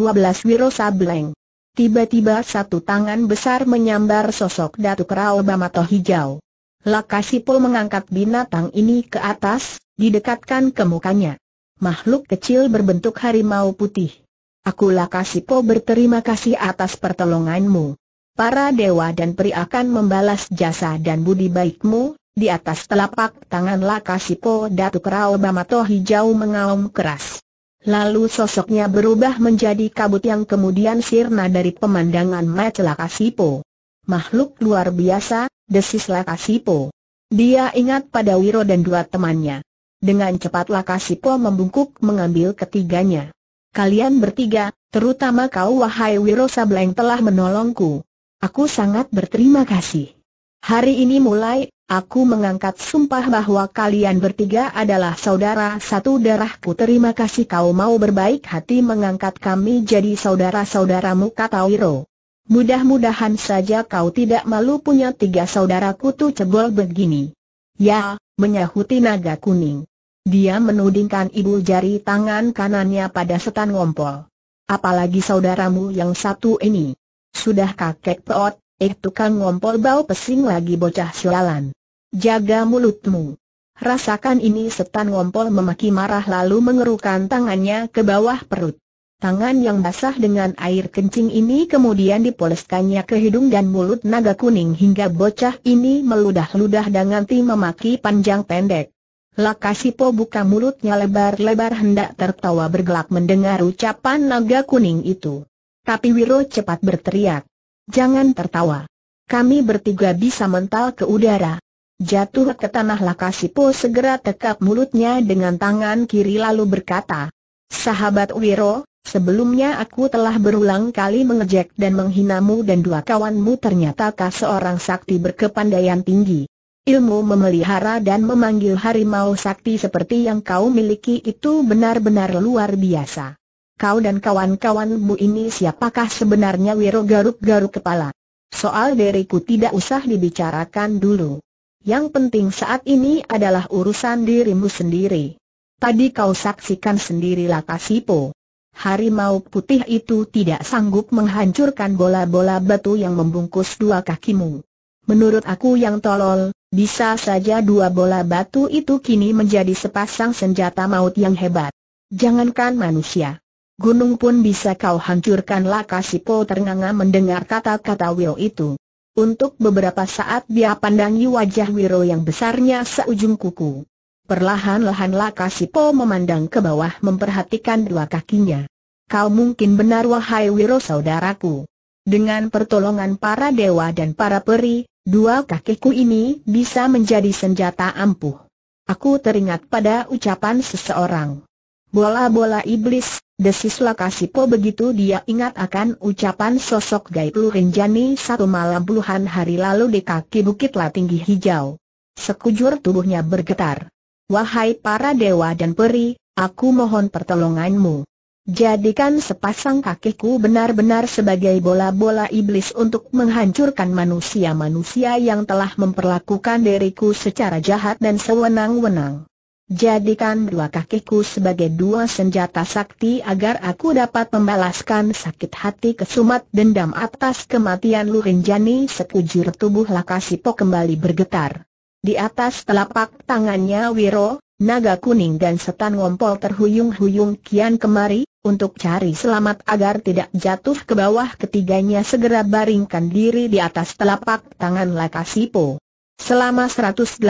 Wiro Sableng. Tiba-tiba satu tangan besar menyambar sosok Datuk Rao Bamato Hijau. Lakasipo mengangkat binatang ini ke atas, didekatkan ke mukanya. Makhluk kecil berbentuk harimau putih. Aku Lakasipo berterima kasih atas pertolonganmu para dewa dan peri akan membalas jasa dan budi baikmu, di atas telapak tangan Lakasipo Datuk Rao Bamato Hijau mengaum keras. Lalu sosoknya berubah menjadi kabut yang kemudian sirna dari pemandangan Mac Lakasipo. Makhluk luar biasa, desis Lakasipo. Dia ingat pada Wiro dan dua temannya. Dengan cepat Lakasipo membungkuk mengambil ketiganya. Kalian bertiga, terutama kau wahai Wiro Sableng telah menolongku. Aku sangat berterima kasih. Hari ini mulai, aku mengangkat sumpah bahwa kalian bertiga adalah saudara satu darahku. Terima kasih kau mau berbaik hati mengangkat kami jadi saudara-saudaramu kata Wiro. Mudah-mudahan saja kau tidak malu punya tiga saudaraku tuh cebol begini. Ya, menyahuti naga kuning. Dia menudingkan ibu jari tangan kanannya pada setan ngompol. Apalagi saudaramu yang satu ini. Sudah kakek peot, eh tukang ngompol bau pesing lagi bocah sialan. Jaga mulutmu. Rasakan ini setan ngompol memaki marah lalu mengerukan tangannya ke bawah perut. Tangan yang basah dengan air kencing ini kemudian dipoleskannya ke hidung dan mulut naga kuning hingga bocah ini meludah-ludah dengan tim memaki panjang pendek. Lakasipo buka mulutnya lebar-lebar hendak tertawa bergelak mendengar ucapan naga kuning itu. Tapi Wiro cepat berteriak. Jangan tertawa. Kami bertiga bisa mental ke udara. Jatuh ke tanah Lakasipo segera tekap mulutnya dengan tangan kiri lalu berkata, Sahabat Wiro, sebelumnya aku telah berulang kali mengejek dan menghinamu dan dua kawanmu ternyata kau seorang sakti berkepandaian tinggi. Ilmu memelihara dan memanggil harimau sakti seperti yang kau miliki itu benar-benar luar biasa kau dan kawan-kawanmu ini siapakah sebenarnya Wiro garuk-garuk kepala. Soal diriku tidak usah dibicarakan dulu. Yang penting saat ini adalah urusan dirimu sendiri. Tadi kau saksikan sendiri sendirilah Kasipo. Harimau putih itu tidak sanggup menghancurkan bola-bola batu yang membungkus dua kakimu. Menurut aku yang tolol, bisa saja dua bola batu itu kini menjadi sepasang senjata maut yang hebat. Jangankan manusia, gunung pun bisa kau hancurkan laka Po ternganga mendengar kata-kata Wiro itu. Untuk beberapa saat dia pandangi wajah Wiro yang besarnya seujung kuku. Perlahan-lahan laka Po memandang ke bawah memperhatikan dua kakinya. Kau mungkin benar wahai Wiro saudaraku. Dengan pertolongan para dewa dan para peri, dua kakiku ini bisa menjadi senjata ampuh. Aku teringat pada ucapan seseorang. Bola-bola iblis, Desis Lakasipo begitu dia ingat akan ucapan sosok gaib Lurinjani satu malam puluhan hari lalu di kaki bukit tinggi Hijau. Sekujur tubuhnya bergetar. Wahai para dewa dan peri, aku mohon pertolonganmu. Jadikan sepasang kakiku benar-benar sebagai bola-bola iblis untuk menghancurkan manusia-manusia yang telah memperlakukan diriku secara jahat dan sewenang-wenang. Jadikan dua kakiku sebagai dua senjata sakti agar aku dapat membalaskan sakit hati kesumat dendam atas kematian Lurinjani sekujur tubuh Lakasipo kembali bergetar. Di atas telapak tangannya Wiro, naga kuning dan setan ngompol terhuyung-huyung kian kemari, untuk cari selamat agar tidak jatuh ke bawah ketiganya segera baringkan diri di atas telapak tangan Lakasipo. Selama 180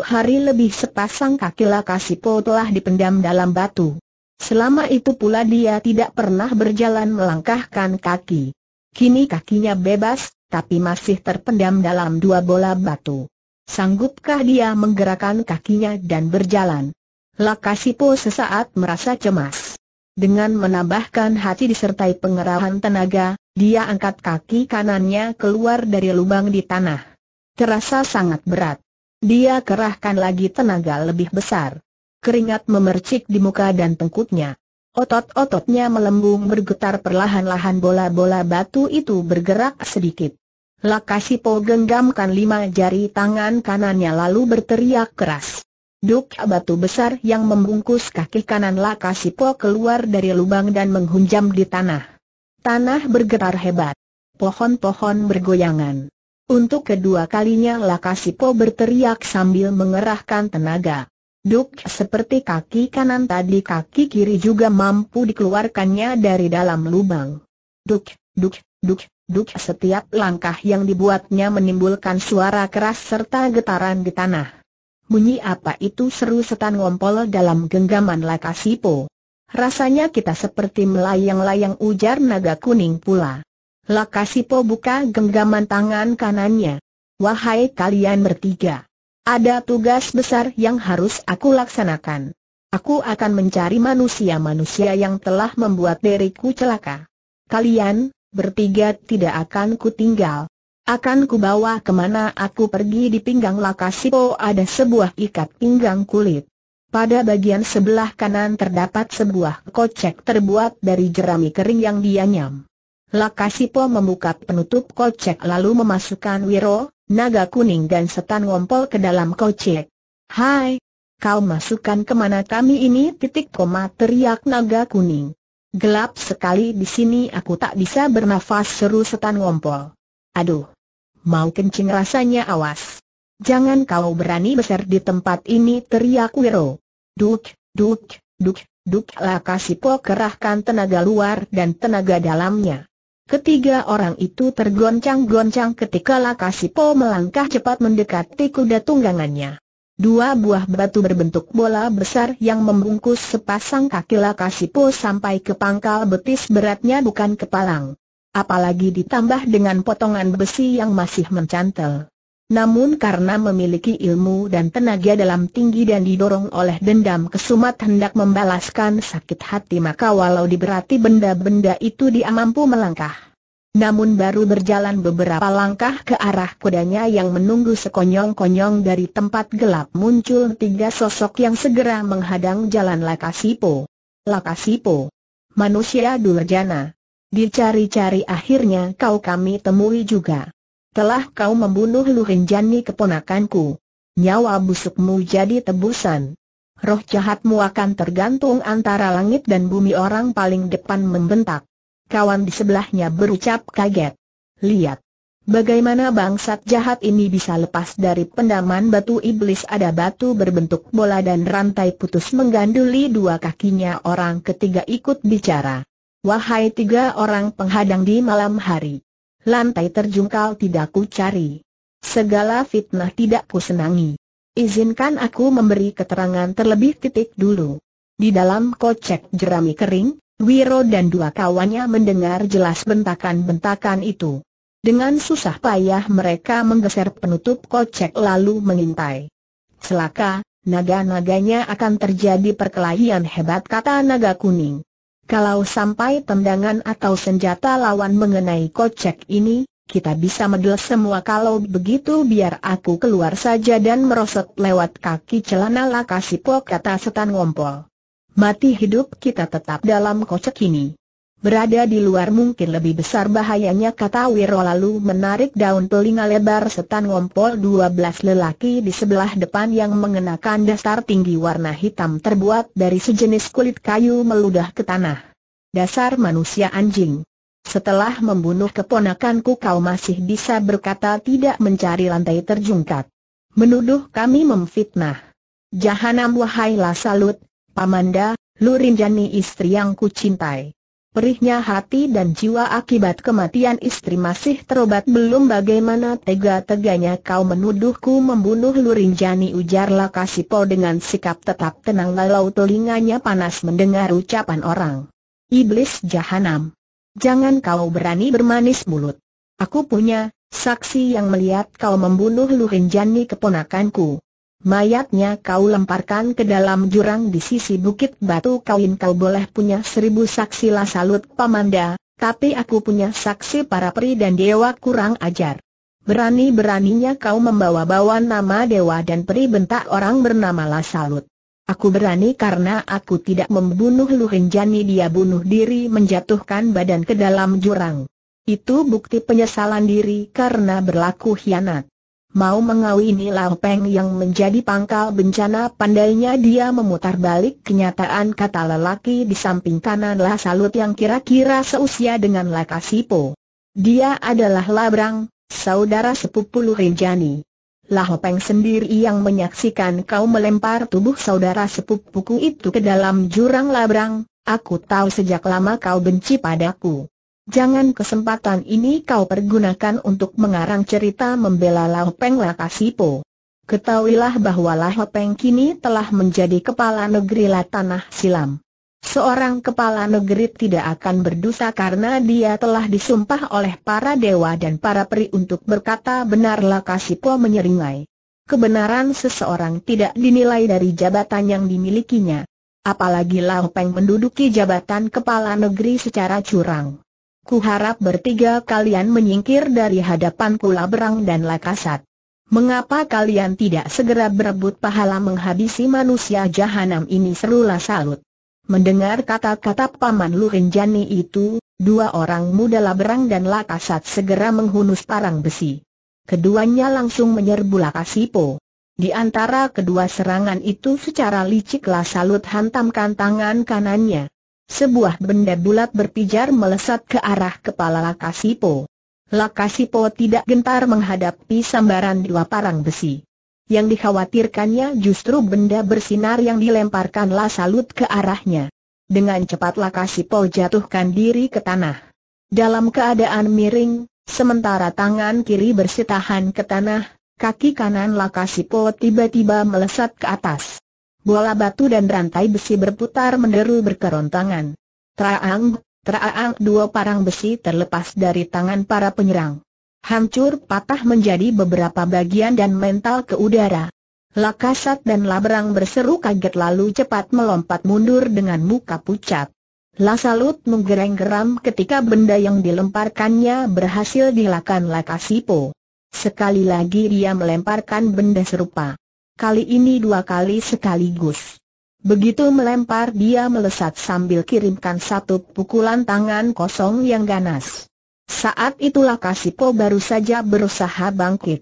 hari lebih sepasang kaki Lakasipo telah dipendam dalam batu. Selama itu pula dia tidak pernah berjalan melangkahkan kaki. Kini kakinya bebas, tapi masih terpendam dalam dua bola batu. Sanggupkah dia menggerakkan kakinya dan berjalan? Lakasipo sesaat merasa cemas. Dengan menambahkan hati disertai pengerahan tenaga, dia angkat kaki kanannya keluar dari lubang di tanah. Terasa sangat berat. Dia kerahkan lagi tenaga lebih besar. Keringat memercik di muka dan tengkutnya. Otot-ototnya melembung bergetar perlahan-lahan bola-bola batu itu bergerak sedikit. Lakasipo genggamkan lima jari tangan kanannya lalu berteriak keras. Duk batu besar yang membungkus kaki kanan Lakasipo keluar dari lubang dan menghunjam di tanah. Tanah bergetar hebat. Pohon-pohon bergoyangan. Untuk kedua kalinya Lakasipo berteriak sambil mengerahkan tenaga. Duk seperti kaki kanan tadi kaki kiri juga mampu dikeluarkannya dari dalam lubang. Duk, duk, duk, duk setiap langkah yang dibuatnya menimbulkan suara keras serta getaran di tanah. Bunyi apa itu seru setan ngompol dalam genggaman Lakasipo. Rasanya kita seperti melayang-layang ujar naga kuning pula. Lakasipo buka genggaman tangan kanannya. Wahai kalian bertiga. Ada tugas besar yang harus aku laksanakan. Aku akan mencari manusia-manusia yang telah membuat diriku celaka. Kalian, bertiga tidak akan kutinggal. Akan kubawa kemana aku pergi di pinggang Lakasipo ada sebuah ikat pinggang kulit. Pada bagian sebelah kanan terdapat sebuah kocek terbuat dari jerami kering yang dianyam. Lakasipo membuka penutup kocek lalu memasukkan wiro, naga kuning dan setan ngompol ke dalam kocek. Hai, kau masukkan kemana kami ini? Titik koma teriak naga kuning. Gelap sekali di sini aku tak bisa bernafas seru setan ngompol. Aduh, mau kencing rasanya awas. Jangan kau berani besar di tempat ini teriak Wiro. Duk, duk, duk, duk Lakasipo kerahkan tenaga luar dan tenaga dalamnya. Ketiga orang itu tergoncang-goncang ketika Lakasipo melangkah cepat mendekati kuda tunggangannya. Dua buah batu berbentuk bola besar yang membungkus sepasang kaki Lakasipo sampai ke pangkal betis beratnya bukan kepalang. Apalagi ditambah dengan potongan besi yang masih mencantel. Namun karena memiliki ilmu dan tenaga dalam tinggi dan didorong oleh dendam kesumat hendak membalaskan sakit hati maka walau diberati benda-benda itu dia mampu melangkah. Namun baru berjalan beberapa langkah ke arah kudanya yang menunggu sekonyong-konyong dari tempat gelap muncul tiga sosok yang segera menghadang jalan Lakasipo. Lakasipo. Manusia durjana. Dicari-cari akhirnya kau kami temui juga telah kau membunuh Luhinjani keponakanku. Nyawa busukmu jadi tebusan. Roh jahatmu akan tergantung antara langit dan bumi orang paling depan membentak. Kawan di sebelahnya berucap kaget. Lihat. Bagaimana bangsat jahat ini bisa lepas dari pendaman batu iblis ada batu berbentuk bola dan rantai putus mengganduli dua kakinya orang ketiga ikut bicara. Wahai tiga orang penghadang di malam hari lantai terjungkal tidak ku cari. Segala fitnah tidak ku senangi. Izinkan aku memberi keterangan terlebih titik dulu. Di dalam kocek jerami kering, Wiro dan dua kawannya mendengar jelas bentakan-bentakan itu. Dengan susah payah mereka menggeser penutup kocek lalu mengintai. Celaka, naga-naganya akan terjadi perkelahian hebat kata naga kuning. Kalau sampai tendangan atau senjata lawan mengenai kocek ini, kita bisa medel semua kalau begitu biar aku keluar saja dan merosot lewat kaki celana lakasi pok kata setan ngompol. Mati hidup kita tetap dalam kocek ini. Berada di luar mungkin lebih besar bahayanya kata Wiro lalu menarik daun telinga lebar setan ngompol 12 lelaki di sebelah depan yang mengenakan dasar tinggi warna hitam terbuat dari sejenis kulit kayu meludah ke tanah. Dasar manusia anjing. Setelah membunuh keponakanku kau masih bisa berkata tidak mencari lantai terjungkat. Menuduh kami memfitnah. Jahanam wahai salut, Pamanda, Lurinjani istri yang kucintai. Perihnya hati dan jiwa akibat kematian istri masih terobat belum bagaimana tega-teganya kau menuduhku membunuh Lurinjani ujar Lakasipo dengan sikap tetap tenang lalu telinganya panas mendengar ucapan orang. Iblis jahanam. Jangan kau berani bermanis mulut. Aku punya, saksi yang melihat kau membunuh Lurinjani keponakanku. Mayatnya kau lemparkan ke dalam jurang di sisi bukit batu kauin kau boleh punya seribu saksi lah salut pamanda, tapi aku punya saksi para peri dan dewa kurang ajar. Berani-beraninya kau membawa-bawa nama dewa dan peri bentak orang bernama lah Salut. Aku berani karena aku tidak membunuh Luhenjani dia bunuh diri menjatuhkan badan ke dalam jurang. Itu bukti penyesalan diri karena berlaku hianat mau mengawini Peng yang menjadi pangkal bencana pandainya dia memutar balik kenyataan kata lelaki di samping kananlah salut yang kira-kira seusia dengan Lakasipo. Dia adalah Labrang, saudara sepupu Lurinjani. Lahopeng sendiri yang menyaksikan kau melempar tubuh saudara sepupuku itu ke dalam jurang Labrang, aku tahu sejak lama kau benci padaku. Jangan kesempatan ini kau pergunakan untuk mengarang cerita membela Lao Peng Lakasipo. Ketahuilah bahwa Lao Peng kini telah menjadi kepala negeri La Tanah Silam. Seorang kepala negeri tidak akan berdosa karena dia telah disumpah oleh para dewa dan para peri untuk berkata benar Lakasipo menyeringai. Kebenaran seseorang tidak dinilai dari jabatan yang dimilikinya. Apalagi Lao Peng menduduki jabatan kepala negeri secara curang. Ku harap bertiga kalian menyingkir dari hadapan kula berang dan Lakasat. Mengapa kalian tidak segera berebut pahala menghabisi manusia jahanam ini serulah salut. Mendengar kata-kata Paman Lurinjani itu, dua orang muda laberang dan Lakasat segera menghunus parang besi. Keduanya langsung menyerbu Lakasipo. Di antara kedua serangan itu secara liciklah salut hantamkan tangan kanannya. Sebuah benda bulat berpijar melesat ke arah kepala Lakasipo. Lakasipo tidak gentar menghadapi sambaran dua parang besi. Yang dikhawatirkannya justru benda bersinar yang dilemparkan Salut ke arahnya. Dengan cepat Lakasipo jatuhkan diri ke tanah. Dalam keadaan miring, sementara tangan kiri bersitahan ke tanah, kaki kanan Lakasipo tiba-tiba melesat ke atas. Bola batu dan rantai besi berputar menderu berkerontangan. Traang, traang dua parang besi terlepas dari tangan para penyerang. Hancur patah menjadi beberapa bagian dan mental ke udara. Lakasat dan Laberang berseru kaget lalu cepat melompat mundur dengan muka pucat. Lasalut menggereng geram ketika benda yang dilemparkannya berhasil dilakukan Lakasipo. Sekali lagi dia melemparkan benda serupa kali ini dua kali sekaligus. Begitu melempar dia melesat sambil kirimkan satu pukulan tangan kosong yang ganas. Saat itulah Kasipo baru saja berusaha bangkit.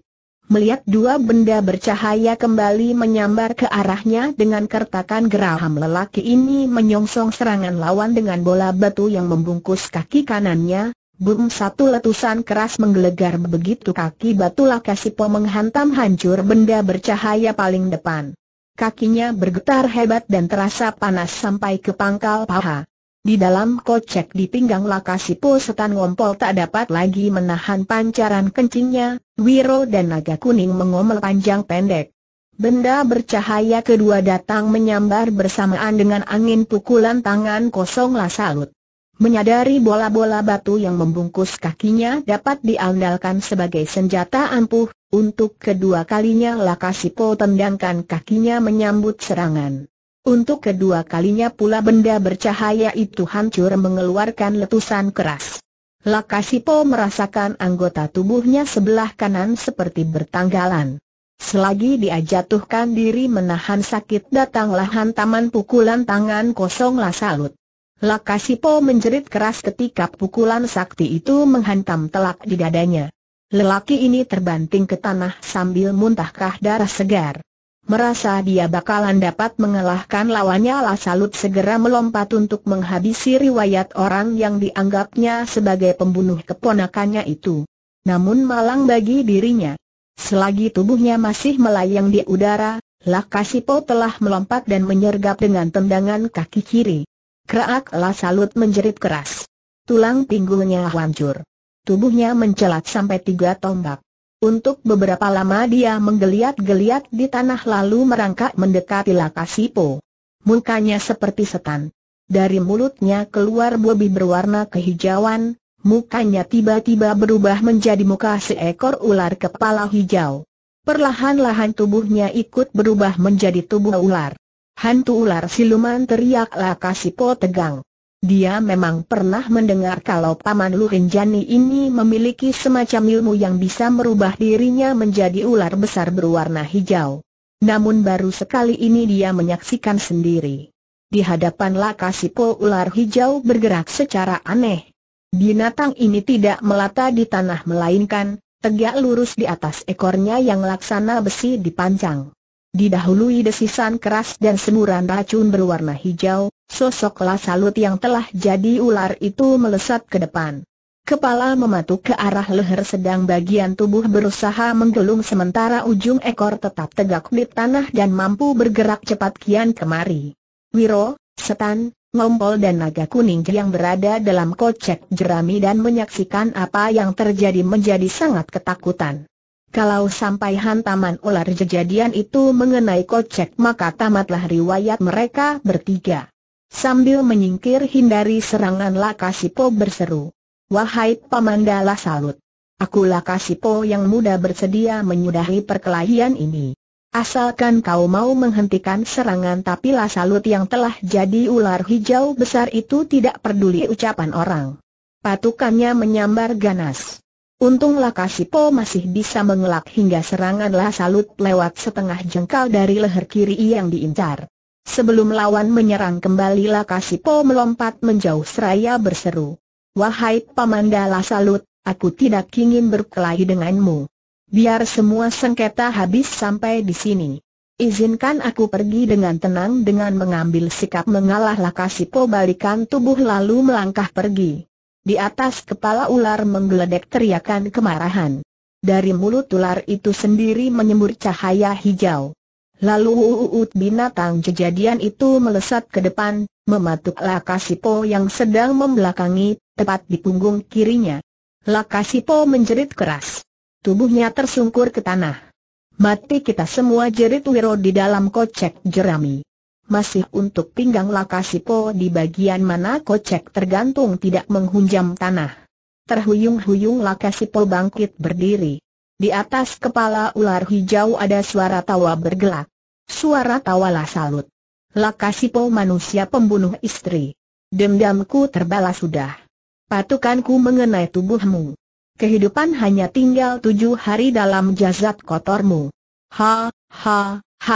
Melihat dua benda bercahaya kembali menyambar ke arahnya dengan kertakan geraham lelaki ini menyongsong serangan lawan dengan bola batu yang membungkus kaki kanannya, Bum satu letusan keras menggelegar begitu kaki batu Lakasipo menghantam hancur benda bercahaya paling depan. Kakinya bergetar hebat dan terasa panas sampai ke pangkal paha. Di dalam kocek di pinggang Lakasipo setan ngompol tak dapat lagi menahan pancaran kencingnya, Wiro dan naga kuning mengomel panjang pendek. Benda bercahaya kedua datang menyambar bersamaan dengan angin pukulan tangan kosong Lasalut. Menyadari bola-bola batu yang membungkus kakinya dapat diandalkan sebagai senjata ampuh, untuk kedua kalinya Lakasipo tendangkan kakinya menyambut serangan. Untuk kedua kalinya pula benda bercahaya itu hancur mengeluarkan letusan keras. Lakasipo merasakan anggota tubuhnya sebelah kanan seperti bertanggalan. Selagi dia jatuhkan diri menahan sakit datanglah hantaman pukulan tangan kosong Lasalut. Lakasipo menjerit keras ketika pukulan sakti itu menghantam telak di dadanya. Lelaki ini terbanting ke tanah sambil muntahkah darah segar. Merasa dia bakalan dapat mengalahkan lawannya La Salut segera melompat untuk menghabisi riwayat orang yang dianggapnya sebagai pembunuh keponakannya itu. Namun malang bagi dirinya. Selagi tubuhnya masih melayang di udara, La telah melompat dan menyergap dengan tendangan kaki kiri. Kerak La Salut menjerit keras. Tulang pinggulnya hancur. Tubuhnya mencelat sampai tiga tombak. Untuk beberapa lama dia menggeliat-geliat di tanah lalu merangkak mendekati Lakasipo. Mukanya seperti setan. Dari mulutnya keluar bibir berwarna kehijauan, mukanya tiba-tiba berubah menjadi muka seekor ular kepala hijau. Perlahan-lahan tubuhnya ikut berubah menjadi tubuh ular. Hantu ular siluman teriak Lakasipo tegang. Dia memang pernah mendengar kalau Paman Lurinjani ini memiliki semacam ilmu yang bisa merubah dirinya menjadi ular besar berwarna hijau. Namun baru sekali ini dia menyaksikan sendiri. Di hadapan Lakasipo ular hijau bergerak secara aneh. Binatang ini tidak melata di tanah melainkan, tegak lurus di atas ekornya yang laksana besi dipancang. Didahului desisan keras dan semuran racun berwarna hijau, sosok Salut yang telah jadi ular itu melesat ke depan. Kepala mematuk ke arah leher sedang bagian tubuh berusaha menggelung sementara ujung ekor tetap tegak di tanah dan mampu bergerak cepat kian kemari. Wiro, setan, ngompol dan naga kuning yang berada dalam kocek jerami dan menyaksikan apa yang terjadi menjadi sangat ketakutan. Kalau sampai hantaman ular kejadian itu mengenai kocek maka tamatlah riwayat mereka bertiga. Sambil menyingkir hindari serangan Lakasipo berseru. Wahai Pamandala Salut. Aku Lakasipo yang muda bersedia menyudahi perkelahian ini. Asalkan kau mau menghentikan serangan tapi Salut yang telah jadi ular hijau besar itu tidak peduli ucapan orang. Patukannya menyambar ganas. Untunglah Kasipo masih bisa mengelak hingga serangan lah salut lewat setengah jengkal dari leher kiri yang diincar. Sebelum lawan menyerang kembali lah Kasipo melompat menjauh seraya berseru. Wahai Pamandala Salut, aku tidak ingin berkelahi denganmu. Biar semua sengketa habis sampai di sini. Izinkan aku pergi dengan tenang dengan mengambil sikap mengalah Lakasipo balikan tubuh lalu melangkah pergi. Di atas kepala ular menggeledek teriakan kemarahan. Dari mulut ular itu sendiri menyembur cahaya hijau. Lalu uut binatang kejadian itu melesat ke depan, mematuk Lakasipo yang sedang membelakangi, tepat di punggung kirinya. Lakasipo menjerit keras. Tubuhnya tersungkur ke tanah. Mati kita semua jerit Wiro di dalam kocek jerami masih untuk pinggang Lakasipo di bagian mana kocek tergantung tidak menghunjam tanah. Terhuyung-huyung Lakasipo bangkit berdiri. Di atas kepala ular hijau ada suara tawa bergelak. Suara tawalah salut. Lakasipo manusia pembunuh istri. Dendamku terbalas sudah. Patukanku mengenai tubuhmu. Kehidupan hanya tinggal tujuh hari dalam jasad kotormu. Ha, ha,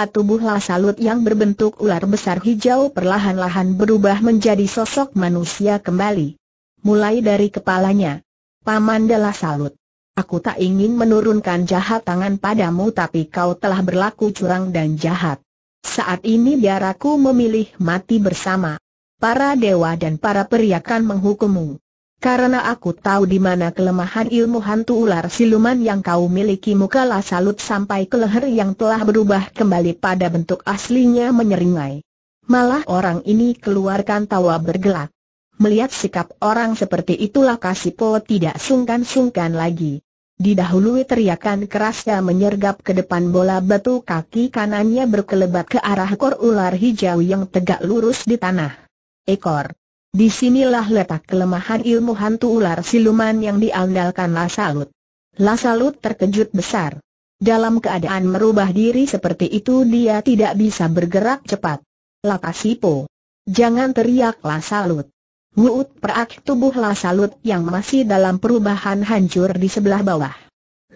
tubuhlah salut yang berbentuk ular besar hijau perlahan-lahan berubah menjadi sosok manusia kembali. Mulai dari kepalanya. Paman La salut. Aku tak ingin menurunkan jahat tangan padamu tapi kau telah berlaku curang dan jahat. Saat ini biar aku memilih mati bersama. Para dewa dan para periakan menghukummu. Karena aku tahu di mana kelemahan ilmu hantu ular siluman yang kau miliki mukalah salut sampai ke leher yang telah berubah kembali pada bentuk aslinya menyeringai. Malah orang ini keluarkan tawa bergelak. Melihat sikap orang seperti itulah Kasipo tidak sungkan-sungkan lagi. Didahului teriakan kerasnya menyergap ke depan bola batu kaki kanannya berkelebat ke arah kor ular hijau yang tegak lurus di tanah. Ekor Disinilah letak kelemahan ilmu hantu ular siluman yang diandalkan Lasalut. Lasalut terkejut besar. Dalam keadaan merubah diri seperti itu dia tidak bisa bergerak cepat. Lakasipo. Jangan teriak Lasalut. Wuut perak tubuh Lasalut yang masih dalam perubahan hancur di sebelah bawah.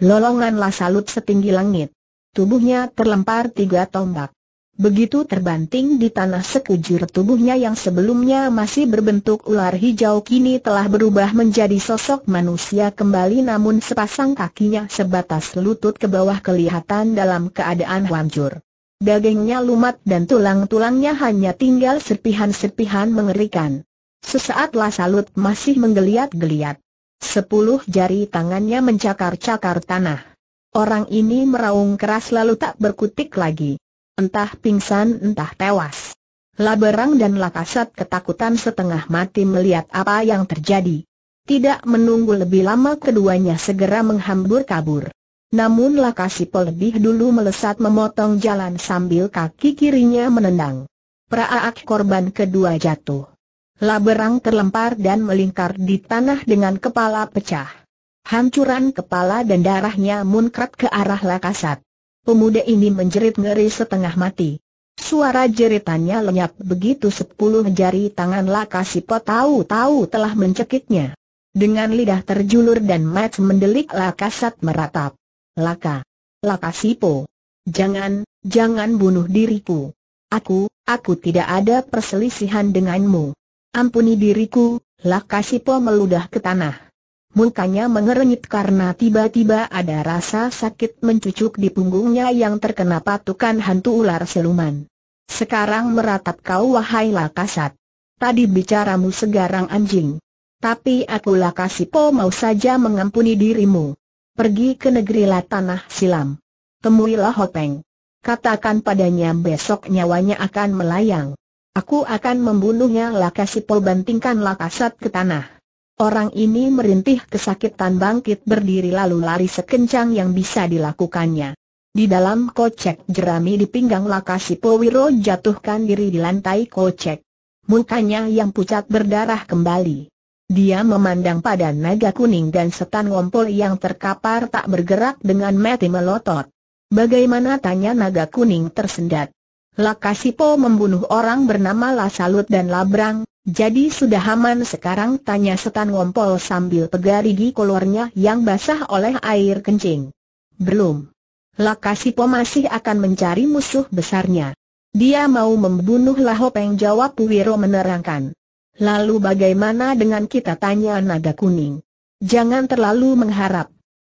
Lolongan Lasalut setinggi langit. Tubuhnya terlempar tiga tombak. Begitu terbanting di tanah sekujur tubuhnya yang sebelumnya masih berbentuk ular hijau kini telah berubah menjadi sosok manusia kembali namun sepasang kakinya sebatas lutut ke bawah kelihatan dalam keadaan hancur. Dagingnya lumat dan tulang-tulangnya hanya tinggal serpihan-serpihan mengerikan. Sesaatlah salut masih menggeliat-geliat. Sepuluh jari tangannya mencakar-cakar tanah. Orang ini meraung keras lalu tak berkutik lagi entah pingsan entah tewas. Laberang dan Lakasat ketakutan setengah mati melihat apa yang terjadi. Tidak menunggu lebih lama keduanya segera menghambur kabur. Namun Lakasipo lebih dulu melesat memotong jalan sambil kaki kirinya menendang. Praak korban kedua jatuh. Laberang terlempar dan melingkar di tanah dengan kepala pecah. Hancuran kepala dan darahnya munkrat ke arah Lakasat. Pemuda ini menjerit ngeri setengah mati. Suara jeritannya lenyap begitu sepuluh jari tangan Lakasipo tahu-tahu telah mencekiknya. Dengan lidah terjulur dan mat mendelik Lakasat meratap. Laka. Lakasipo. Jangan, jangan bunuh diriku. Aku, aku tidak ada perselisihan denganmu. Ampuni diriku, Lakasipo meludah ke tanah. Mukanya mengerenyit karena tiba-tiba ada rasa sakit mencucuk di punggungnya yang terkena patukan hantu ular siluman. Sekarang meratap kau wahai lakasat. Tadi bicaramu segarang anjing. Tapi aku lakasipo mau saja mengampuni dirimu. Pergi ke negeri tanah silam. Temuilah Hoteng. Katakan padanya besok nyawanya akan melayang. Aku akan membunuhnya lakasipo bantingkan lakasat ke tanah. Orang ini merintih kesakitan bangkit berdiri lalu lari sekencang yang bisa dilakukannya. Di dalam kocek jerami di pinggang Lakasipowiro jatuhkan diri di lantai kocek. Mukanya yang pucat berdarah kembali. Dia memandang pada naga kuning dan setan ngompol yang terkapar tak bergerak dengan mati melotot. Bagaimana tanya naga kuning tersendat? Lakasipo membunuh orang bernama Lasalut dan Labrang, jadi sudah aman sekarang tanya setan ngompol sambil pegari gigi kolornya yang basah oleh air kencing. Belum. Lakasipo masih akan mencari musuh besarnya. Dia mau membunuh Lahopeng jawab Wiro menerangkan. Lalu bagaimana dengan kita tanya naga kuning? Jangan terlalu mengharap.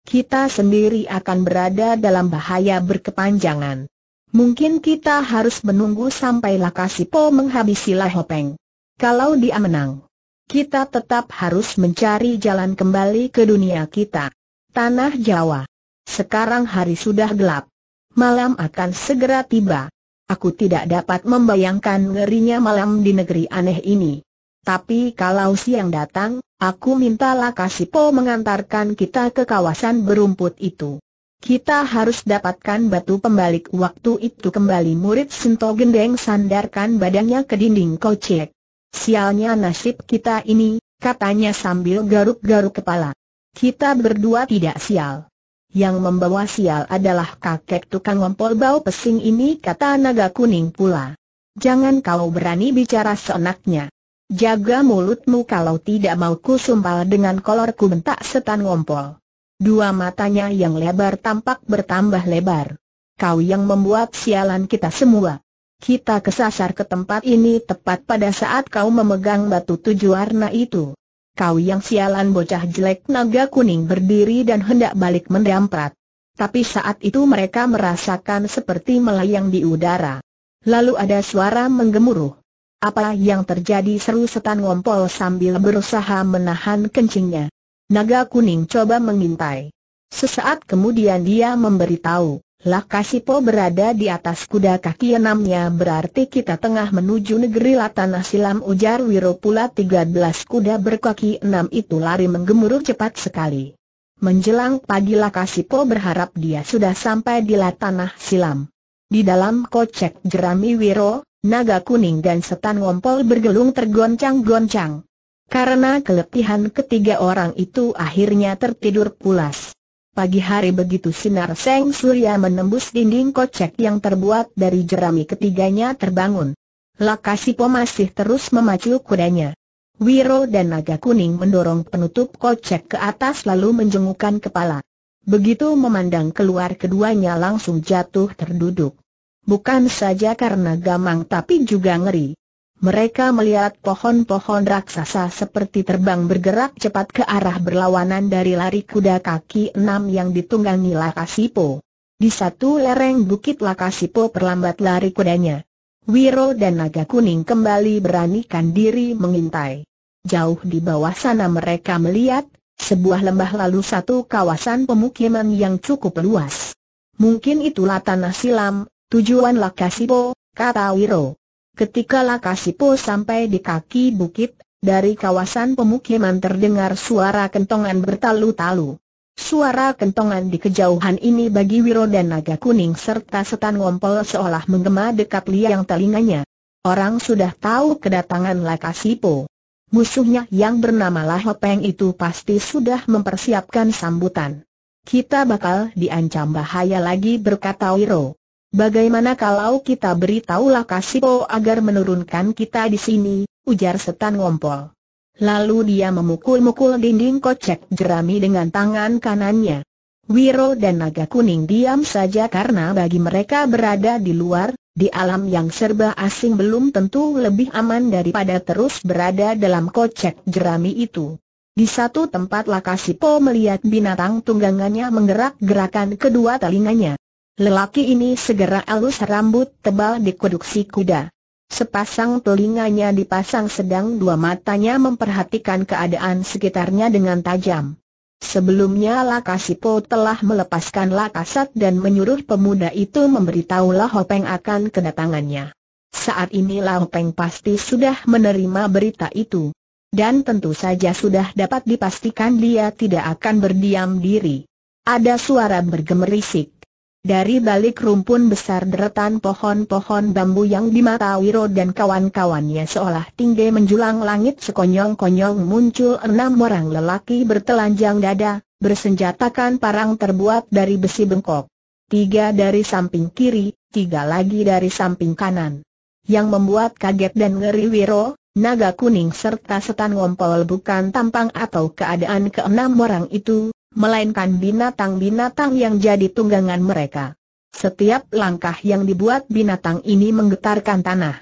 Kita sendiri akan berada dalam bahaya berkepanjangan. Mungkin kita harus menunggu sampai Lakasipo menghabisi Lahopeng. Kalau dia menang, kita tetap harus mencari jalan kembali ke dunia kita. Tanah Jawa. Sekarang hari sudah gelap. Malam akan segera tiba. Aku tidak dapat membayangkan ngerinya malam di negeri aneh ini. Tapi kalau siang datang, aku mintalah Kasipo mengantarkan kita ke kawasan berumput itu. Kita harus dapatkan batu pembalik waktu itu kembali murid Sento Gendeng sandarkan badannya ke dinding kocek. Sialnya nasib kita ini, katanya sambil garuk-garuk kepala. Kita berdua tidak sial. Yang membawa sial adalah kakek tukang ompol bau pesing ini kata naga kuning pula. Jangan kau berani bicara seenaknya. Jaga mulutmu kalau tidak mau ku sumpal dengan kolorku bentak setan ngompol. Dua matanya yang lebar tampak bertambah lebar. Kau yang membuat sialan kita semua. Kita kesasar ke tempat ini tepat pada saat kau memegang batu tujuh warna itu. Kau yang sialan bocah jelek naga kuning berdiri dan hendak balik mendamprat. Tapi saat itu mereka merasakan seperti melayang di udara. Lalu ada suara menggemuruh. Apa yang terjadi seru setan ngompol sambil berusaha menahan kencingnya. Naga kuning coba mengintai. Sesaat kemudian dia memberitahu. Lakasipo berada di atas kuda kaki enamnya berarti kita tengah menuju negeri Latana Silam ujar Wiro pula 13 kuda berkaki enam itu lari menggemuruh cepat sekali. Menjelang pagi Lakasipo berharap dia sudah sampai di Latana Silam. Di dalam kocek jerami Wiro, naga kuning dan setan ngompol bergelung tergoncang-goncang. Karena keletihan ketiga orang itu akhirnya tertidur pulas. Pagi hari begitu sinar seng surya menembus dinding kocek yang terbuat dari jerami ketiganya terbangun. Lakasipo masih terus memacu kudanya. Wiro dan naga kuning mendorong penutup kocek ke atas lalu menjengukkan kepala. Begitu memandang keluar keduanya langsung jatuh terduduk. Bukan saja karena gamang tapi juga ngeri. Mereka melihat pohon-pohon raksasa seperti terbang bergerak cepat ke arah berlawanan dari lari kuda kaki enam yang ditunggangi Lakasipo. Di satu lereng bukit Lakasipo perlambat lari kudanya. Wiro dan Naga Kuning kembali beranikan diri mengintai. Jauh di bawah sana mereka melihat, sebuah lembah lalu satu kawasan pemukiman yang cukup luas. Mungkin itulah tanah silam, tujuan Lakasipo, kata Wiro. Ketika Lakasipo sampai di kaki bukit, dari kawasan pemukiman terdengar suara kentongan bertalu-talu. Suara kentongan di kejauhan ini bagi Wiro dan Naga Kuning serta setan ngompol seolah menggema dekat liang telinganya. Orang sudah tahu kedatangan Lakasipo. Musuhnya yang bernama Lahopeng itu pasti sudah mempersiapkan sambutan. Kita bakal diancam bahaya lagi berkata Wiro. Bagaimana kalau kita beritahulah Kasipo agar menurunkan kita di sini, ujar setan ngompol. Lalu dia memukul-mukul dinding kocek jerami dengan tangan kanannya. Wiro dan naga kuning diam saja karena bagi mereka berada di luar, di alam yang serba asing belum tentu lebih aman daripada terus berada dalam kocek jerami itu. Di satu tempat Lakasipo melihat binatang tunggangannya menggerak-gerakan kedua telinganya. Lelaki ini segera alus rambut tebal di kuduksi kuda. Sepasang telinganya dipasang sedang dua matanya memperhatikan keadaan sekitarnya dengan tajam. Sebelumnya Lakasipo telah melepaskan Lakasat dan menyuruh pemuda itu memberitahu Lahopeng akan kedatangannya. Saat ini Lahopeng pasti sudah menerima berita itu. Dan tentu saja sudah dapat dipastikan dia tidak akan berdiam diri. Ada suara bergemerisik. Dari balik rumpun besar deretan pohon-pohon bambu yang di mata Wiro dan kawan-kawannya seolah tinggi menjulang langit sekonyong-konyong muncul enam orang lelaki bertelanjang dada, bersenjatakan parang terbuat dari besi bengkok. Tiga dari samping kiri, tiga lagi dari samping kanan. Yang membuat kaget dan ngeri Wiro, naga kuning serta setan ngompol bukan tampang atau keadaan keenam orang itu, melainkan binatang-binatang yang jadi tunggangan mereka. Setiap langkah yang dibuat binatang ini menggetarkan tanah.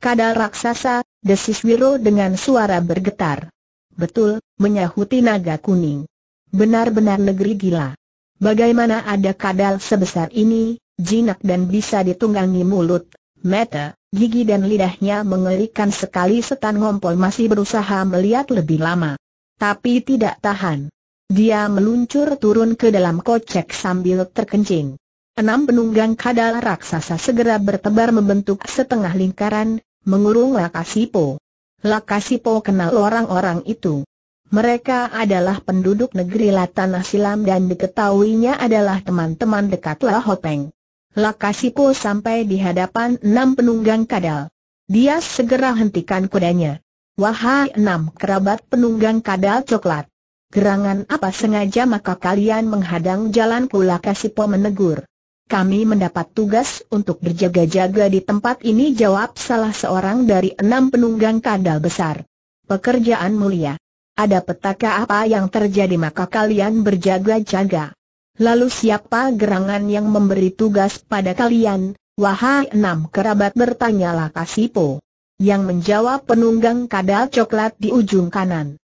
Kadal raksasa, desis Wiro dengan suara bergetar. Betul, menyahuti naga kuning. Benar-benar negeri gila. Bagaimana ada kadal sebesar ini, jinak dan bisa ditunggangi mulut, mata, gigi dan lidahnya mengerikan sekali setan ngompol masih berusaha melihat lebih lama. Tapi tidak tahan. Dia meluncur turun ke dalam kocek sambil terkencing. Enam penunggang kadal raksasa segera bertebar membentuk setengah lingkaran, mengurung Lakasipo. Lakasipo kenal orang-orang itu. Mereka adalah penduduk negeri Latanah Silam dan diketahuinya adalah teman-teman dekat Lahopeng. Lakasipo sampai di hadapan enam penunggang kadal. Dia segera hentikan kudanya. Wahai enam kerabat penunggang kadal coklat gerangan apa sengaja maka kalian menghadang jalan pula Kasipo menegur. Kami mendapat tugas untuk berjaga-jaga di tempat ini jawab salah seorang dari enam penunggang kadal besar. Pekerjaan mulia. Ada petaka apa yang terjadi maka kalian berjaga-jaga. Lalu siapa gerangan yang memberi tugas pada kalian? Wahai enam kerabat bertanyalah Kasipo. Yang menjawab penunggang kadal coklat di ujung kanan.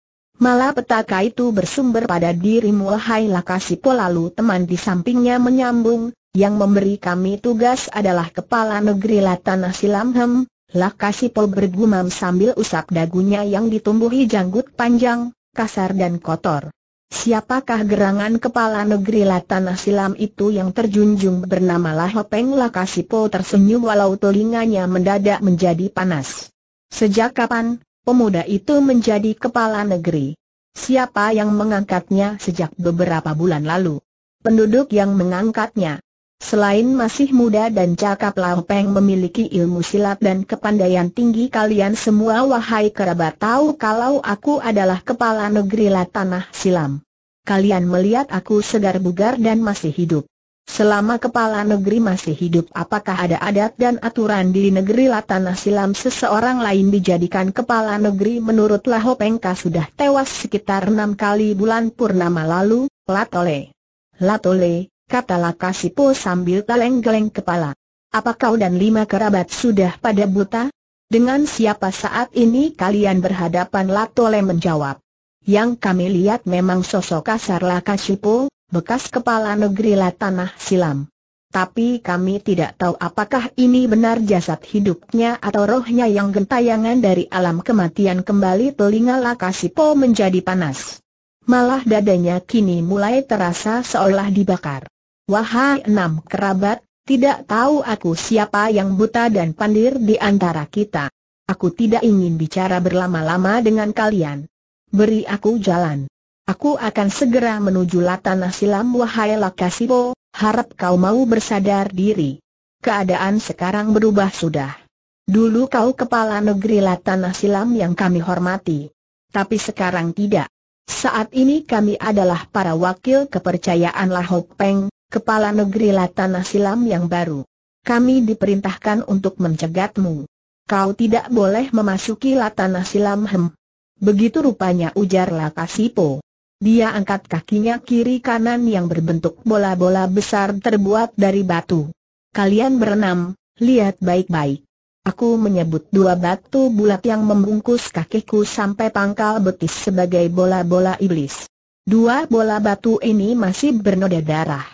Malah petaka itu bersumber pada dirimu hai Lakasipo lalu teman di sampingnya menyambung, yang memberi kami tugas adalah Kepala Negeri Latana Silamhem, Lakasipo bergumam sambil usap dagunya yang ditumbuhi janggut panjang, kasar dan kotor. Siapakah gerangan kepala negeri Latana Silam itu yang terjunjung bernama Lahopeng Lakasipo tersenyum walau telinganya mendadak menjadi panas. Sejak kapan, pemuda itu menjadi kepala negeri. Siapa yang mengangkatnya sejak beberapa bulan lalu? Penduduk yang mengangkatnya. Selain masih muda dan cakap Lau memiliki ilmu silat dan kepandaian tinggi kalian semua wahai kerabat tahu kalau aku adalah kepala negeri Latanah Silam. Kalian melihat aku segar bugar dan masih hidup. Selama kepala negeri masih hidup apakah ada adat dan aturan di negeri Latanah Silam seseorang lain dijadikan kepala negeri menurut Laho sudah tewas sekitar enam kali bulan purnama lalu, Latole. Latole, kata Lakasipo sambil geleng-geleng kepala. Apa kau dan lima kerabat sudah pada buta? Dengan siapa saat ini kalian berhadapan Latole menjawab. Yang kami lihat memang sosok kasar Lakasipo, bekas kepala negeri Latanah Silam. Tapi kami tidak tahu apakah ini benar jasad hidupnya atau rohnya yang gentayangan dari alam kematian kembali telinga Lakasipo menjadi panas. Malah dadanya kini mulai terasa seolah dibakar. Wahai enam kerabat, tidak tahu aku siapa yang buta dan pandir di antara kita. Aku tidak ingin bicara berlama-lama dengan kalian. Beri aku jalan. Aku akan segera menuju Latana Silam wahai Lakasibo, harap kau mau bersadar diri. Keadaan sekarang berubah sudah. Dulu kau kepala negeri Latana Silam yang kami hormati. Tapi sekarang tidak. Saat ini kami adalah para wakil kepercayaan Lahok Peng, kepala negeri Latana Silam yang baru. Kami diperintahkan untuk mencegatmu. Kau tidak boleh memasuki Latana Silam hem. Begitu rupanya ujar Lakasipo. Dia angkat kakinya kiri kanan yang berbentuk bola-bola besar terbuat dari batu. Kalian berenam, lihat baik-baik. Aku menyebut dua batu bulat yang membungkus kakiku sampai pangkal betis sebagai bola-bola iblis. Dua bola batu ini masih bernoda darah.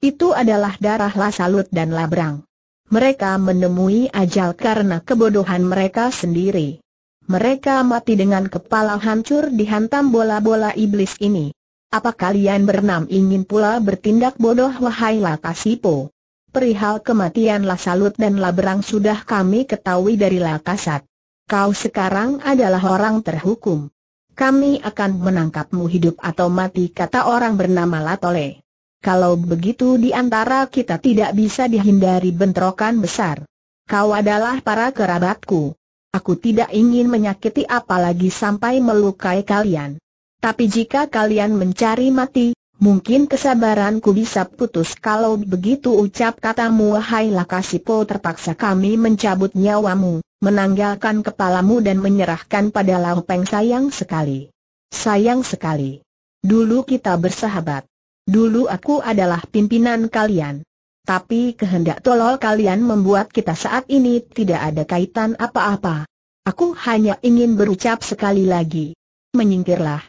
Itu adalah darah Lasalut dan Labrang. Mereka menemui ajal karena kebodohan mereka sendiri mereka mati dengan kepala hancur dihantam bola-bola iblis ini. Apa kalian bernam ingin pula bertindak bodoh wahai Lakasipo? Perihal kematian Lasalut dan Berang sudah kami ketahui dari Lakasat. Kau sekarang adalah orang terhukum. Kami akan menangkapmu hidup atau mati kata orang bernama Latole. Kalau begitu di antara kita tidak bisa dihindari bentrokan besar. Kau adalah para kerabatku. Aku tidak ingin menyakiti apalagi sampai melukai kalian. Tapi jika kalian mencari mati, mungkin kesabaranku bisa putus kalau begitu ucap katamu wahai Lakasipo terpaksa kami mencabut nyawamu, menanggalkan kepalamu dan menyerahkan pada Laupeng sayang sekali. Sayang sekali. Dulu kita bersahabat. Dulu aku adalah pimpinan kalian. Tapi kehendak tolol kalian membuat kita saat ini tidak ada kaitan apa-apa. Aku hanya ingin berucap sekali lagi. Menyingkirlah.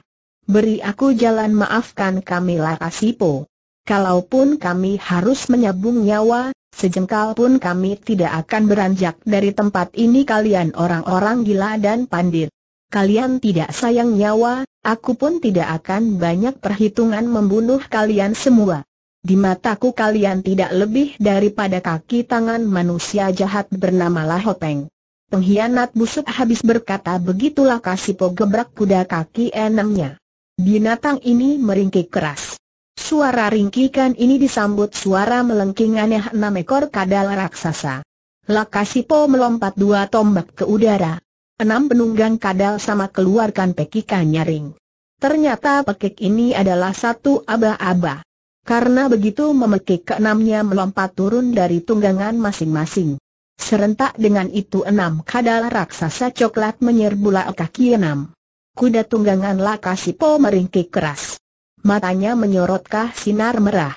Beri aku jalan maafkan kami Larasipo. Kalaupun kami harus menyabung nyawa, sejengkal pun kami tidak akan beranjak dari tempat ini kalian orang-orang gila dan pandir. Kalian tidak sayang nyawa, aku pun tidak akan banyak perhitungan membunuh kalian semua. Di mataku kalian tidak lebih daripada kaki tangan manusia jahat bernama Lahoteng. Pengkhianat busuk habis berkata begitulah Kasipo gebrak kuda kaki enamnya. Binatang ini meringkik keras. Suara ringkikan ini disambut suara melengking aneh enam ekor kadal raksasa. Lakasipo melompat dua tombak ke udara. Enam penunggang kadal sama keluarkan pekikan nyaring. Ternyata pekik ini adalah satu aba-aba. Karena begitu memekik keenamnya melompat turun dari tunggangan masing-masing. Serentak dengan itu enam kadal raksasa coklat menyerbu kaki enam. Kuda tunggangan Lakasipo meringkik keras. Matanya menyorotkah sinar merah.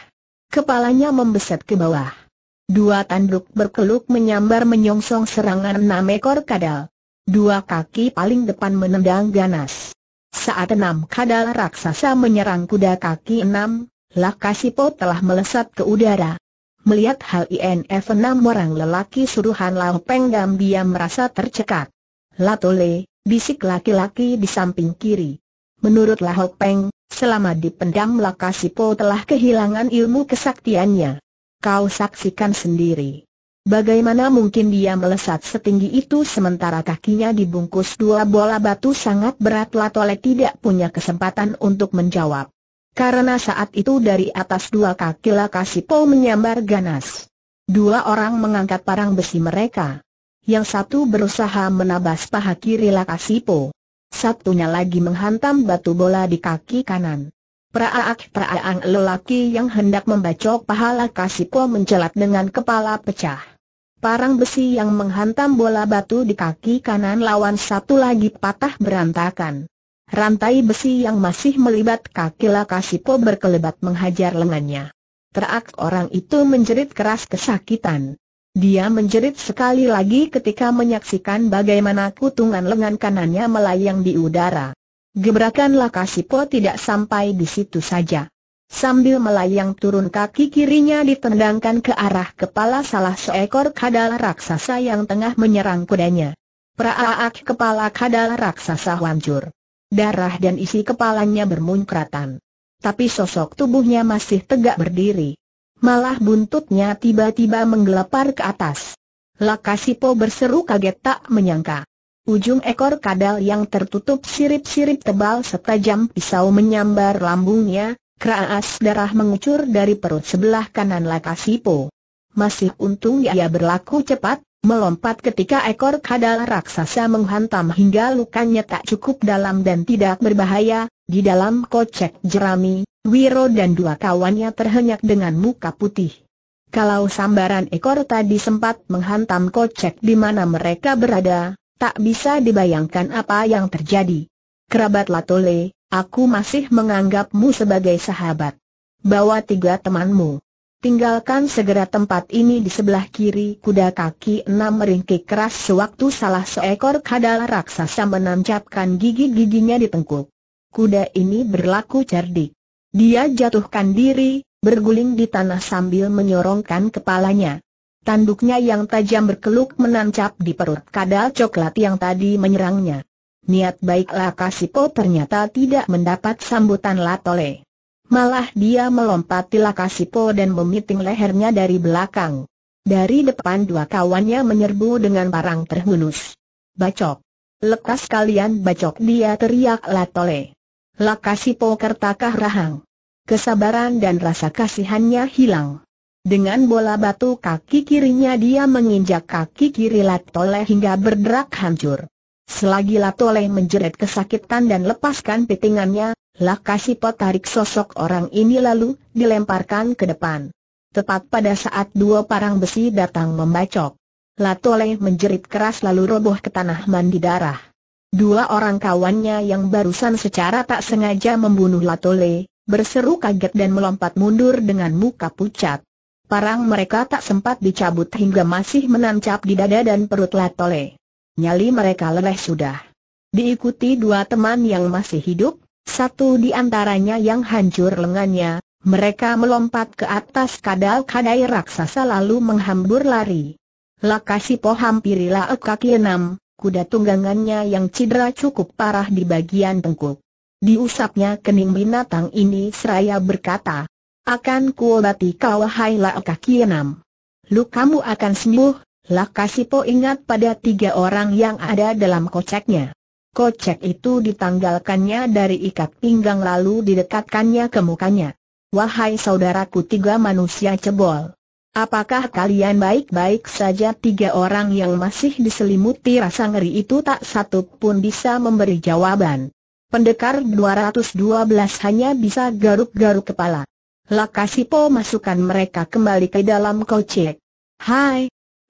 Kepalanya membeset ke bawah. Dua tanduk berkeluk menyambar menyongsong serangan enam ekor kadal. Dua kaki paling depan menendang ganas. Saat enam kadal raksasa menyerang kuda kaki enam, Lakasipo telah melesat ke udara. Melihat hal INF enam orang lelaki suruhan Peng Penggam dia merasa tercekat. Latole, bisik laki-laki di samping kiri. Menurut Lao Peng, selama dipendam Lakasipo telah kehilangan ilmu kesaktiannya. Kau saksikan sendiri. Bagaimana mungkin dia melesat setinggi itu sementara kakinya dibungkus dua bola batu sangat berat Latole tidak punya kesempatan untuk menjawab. Karena saat itu dari atas dua kaki Lakasipo menyambar ganas. Dua orang mengangkat parang besi mereka. Yang satu berusaha menabas paha kiri Lakasipo. Satunya lagi menghantam batu bola di kaki kanan. Praaak-praaang lelaki yang hendak membacok pahala lakasipo mencelat dengan kepala pecah. Parang besi yang menghantam bola batu di kaki kanan lawan satu lagi patah berantakan. Rantai besi yang masih melibat kaki Lakasipo berkelebat menghajar lengannya. Terak orang itu menjerit keras kesakitan. Dia menjerit sekali lagi ketika menyaksikan bagaimana kutungan lengan kanannya melayang di udara. Gebrakan Lakasipo tidak sampai di situ saja. Sambil melayang turun kaki kirinya ditendangkan ke arah kepala salah seekor kadal raksasa yang tengah menyerang kudanya. Praaak kepala kadal raksasa hancur darah dan isi kepalanya bermunkratan. Tapi sosok tubuhnya masih tegak berdiri. Malah buntutnya tiba-tiba menggelapar ke atas. Lakasipo berseru kaget tak menyangka. Ujung ekor kadal yang tertutup sirip-sirip tebal setajam pisau menyambar lambungnya, keras darah mengucur dari perut sebelah kanan Lakasipo. Masih untung ia berlaku cepat, Melompat ketika ekor kadal raksasa menghantam hingga lukanya tak cukup dalam dan tidak berbahaya, di dalam kocek jerami, Wiro dan dua kawannya terhenyak dengan muka putih. Kalau sambaran ekor tadi sempat menghantam kocek di mana mereka berada, tak bisa dibayangkan apa yang terjadi. Kerabat Latole, aku masih menganggapmu sebagai sahabat. Bawa tiga temanmu. Tinggalkan segera tempat ini di sebelah kiri kuda kaki enam meringkik keras sewaktu salah seekor kadal raksasa menancapkan gigi-giginya di tengkuk. Kuda ini berlaku cerdik. Dia jatuhkan diri, berguling di tanah sambil menyorongkan kepalanya. Tanduknya yang tajam berkeluk menancap di perut kadal coklat yang tadi menyerangnya. Niat baik Lakasipo ternyata tidak mendapat sambutan Latole. Malah dia melompati Lakasipo dan memiting lehernya dari belakang. Dari depan dua kawannya menyerbu dengan barang terhunus. Bacok! Lekas kalian bacok dia teriak Latole. Lakasipo kertakah rahang. Kesabaran dan rasa kasihannya hilang. Dengan bola batu kaki kirinya dia menginjak kaki kiri Latole hingga berderak hancur. Selagi Latoleh menjerit kesakitan dan lepaskan pitingannya, Lakasipot tarik sosok orang ini lalu dilemparkan ke depan. Tepat pada saat dua parang besi datang membacok. Latoleh menjerit keras lalu roboh ke tanah mandi darah. Dua orang kawannya yang barusan secara tak sengaja membunuh Latole, berseru kaget dan melompat mundur dengan muka pucat. Parang mereka tak sempat dicabut hingga masih menancap di dada dan perut Latole nyali mereka leleh sudah. Diikuti dua teman yang masih hidup, satu di antaranya yang hancur lengannya, mereka melompat ke atas kadal-kadai raksasa lalu menghambur lari. po hampirilah kaki enam, kuda tunggangannya yang cedera cukup parah di bagian tengkuk. Diusapnya kening binatang ini seraya berkata, akan kuobati kau lak kaki enam. Lu kamu akan sembuh, Lakasipo ingat pada tiga orang yang ada dalam koceknya. Kocek itu ditanggalkannya dari ikat pinggang lalu didekatkannya ke mukanya. Wahai saudaraku tiga manusia cebol. Apakah kalian baik-baik saja tiga orang yang masih diselimuti rasa ngeri itu tak satu pun bisa memberi jawaban. Pendekar 212 hanya bisa garuk-garuk kepala. Lakasipo masukkan mereka kembali ke dalam kocek. Hai,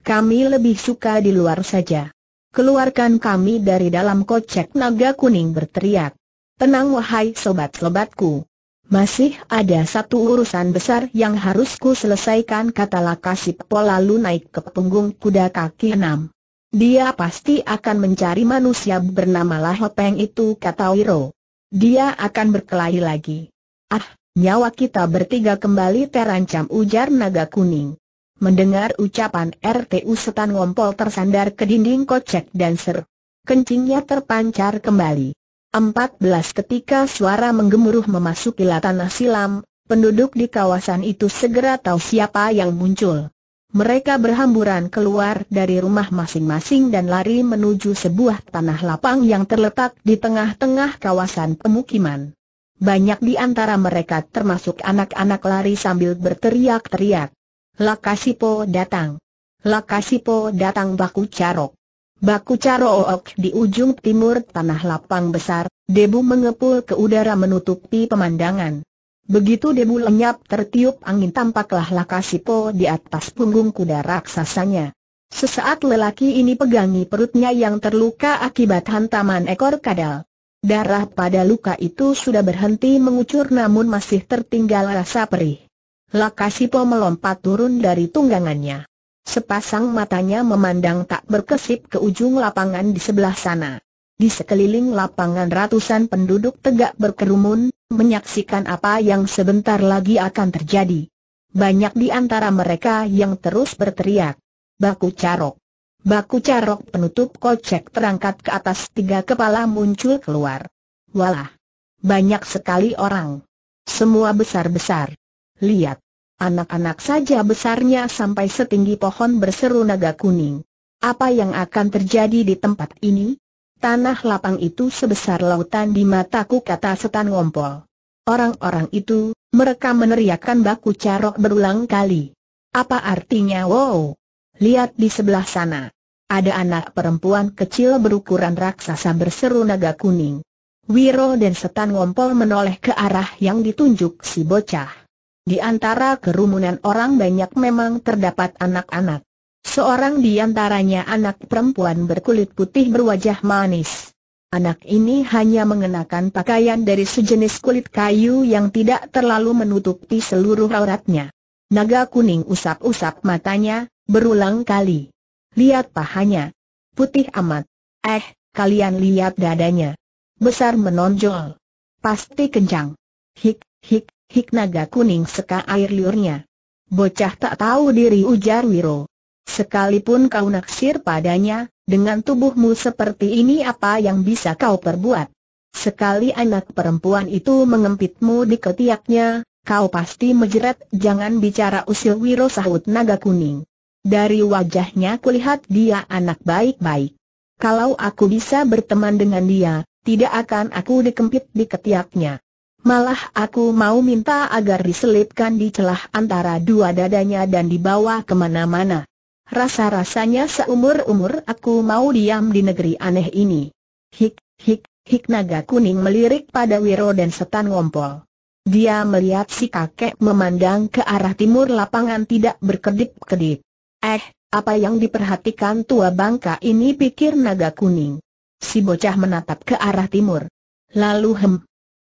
kami lebih suka di luar saja. Keluarkan kami dari dalam kocek naga kuning berteriak. Tenang wahai sobat-sobatku. Masih ada satu urusan besar yang harus ku selesaikan kata Lakasip Po lalu naik ke punggung kuda kaki enam. Dia pasti akan mencari manusia bernama Lahopeng itu kata Wiro. Dia akan berkelahi lagi. Ah, nyawa kita bertiga kembali terancam ujar naga kuning. Mendengar ucapan RTU setan ngompol tersandar ke dinding kocek dan ser. Kencingnya terpancar kembali. 14 ketika suara menggemuruh memasuki tanah silam, penduduk di kawasan itu segera tahu siapa yang muncul. Mereka berhamburan keluar dari rumah masing-masing dan lari menuju sebuah tanah lapang yang terletak di tengah-tengah kawasan pemukiman. Banyak di antara mereka termasuk anak-anak lari sambil berteriak-teriak. Lakasipo datang. Lakasipo datang baku carok. Baku carok di ujung timur tanah lapang besar, debu mengepul ke udara menutupi pemandangan. Begitu debu lenyap tertiup angin tampaklah Lakasipo di atas punggung kuda raksasanya. Sesaat lelaki ini pegangi perutnya yang terluka akibat hantaman ekor kadal. Darah pada luka itu sudah berhenti mengucur namun masih tertinggal rasa perih. Lakasipo melompat turun dari tunggangannya. Sepasang matanya memandang tak berkesip ke ujung lapangan di sebelah sana. Di sekeliling lapangan ratusan penduduk tegak berkerumun, menyaksikan apa yang sebentar lagi akan terjadi. Banyak di antara mereka yang terus berteriak. Baku carok. Baku carok penutup kocek terangkat ke atas tiga kepala muncul keluar. Walah! Banyak sekali orang. Semua besar-besar. Lihat. Anak-anak saja besarnya sampai setinggi pohon berseru naga kuning. Apa yang akan terjadi di tempat ini? Tanah lapang itu sebesar lautan di mataku kata setan ngompol. Orang-orang itu, mereka meneriakkan baku carok berulang kali. Apa artinya wow? Lihat di sebelah sana. Ada anak perempuan kecil berukuran raksasa berseru naga kuning. Wiro dan setan ngompol menoleh ke arah yang ditunjuk si bocah. Di antara kerumunan orang banyak memang terdapat anak-anak. Seorang di antaranya anak perempuan berkulit putih berwajah manis. Anak ini hanya mengenakan pakaian dari sejenis kulit kayu yang tidak terlalu menutupi seluruh auratnya. Naga kuning usap-usap matanya, berulang kali. Lihat pahanya. Putih amat. Eh, kalian lihat dadanya. Besar menonjol. Pasti kencang. Hik, hik, Hik naga kuning seka air liurnya. Bocah tak tahu diri ujar Wiro. Sekalipun kau naksir padanya, dengan tubuhmu seperti ini apa yang bisa kau perbuat? Sekali anak perempuan itu mengempitmu di ketiaknya, kau pasti menjerat jangan bicara usil Wiro sahut naga kuning. Dari wajahnya kulihat dia anak baik-baik. Kalau aku bisa berteman dengan dia, tidak akan aku dikempit di ketiaknya. Malah aku mau minta agar diselipkan di celah antara dua dadanya dan dibawa kemana-mana. Rasa-rasanya seumur-umur aku mau diam di negeri aneh ini. Hik, hik, hik naga kuning melirik pada Wiro dan setan ngompol. Dia melihat si kakek memandang ke arah timur lapangan tidak berkedip-kedip. Eh, apa yang diperhatikan tua bangka ini pikir naga kuning. Si bocah menatap ke arah timur. Lalu hem,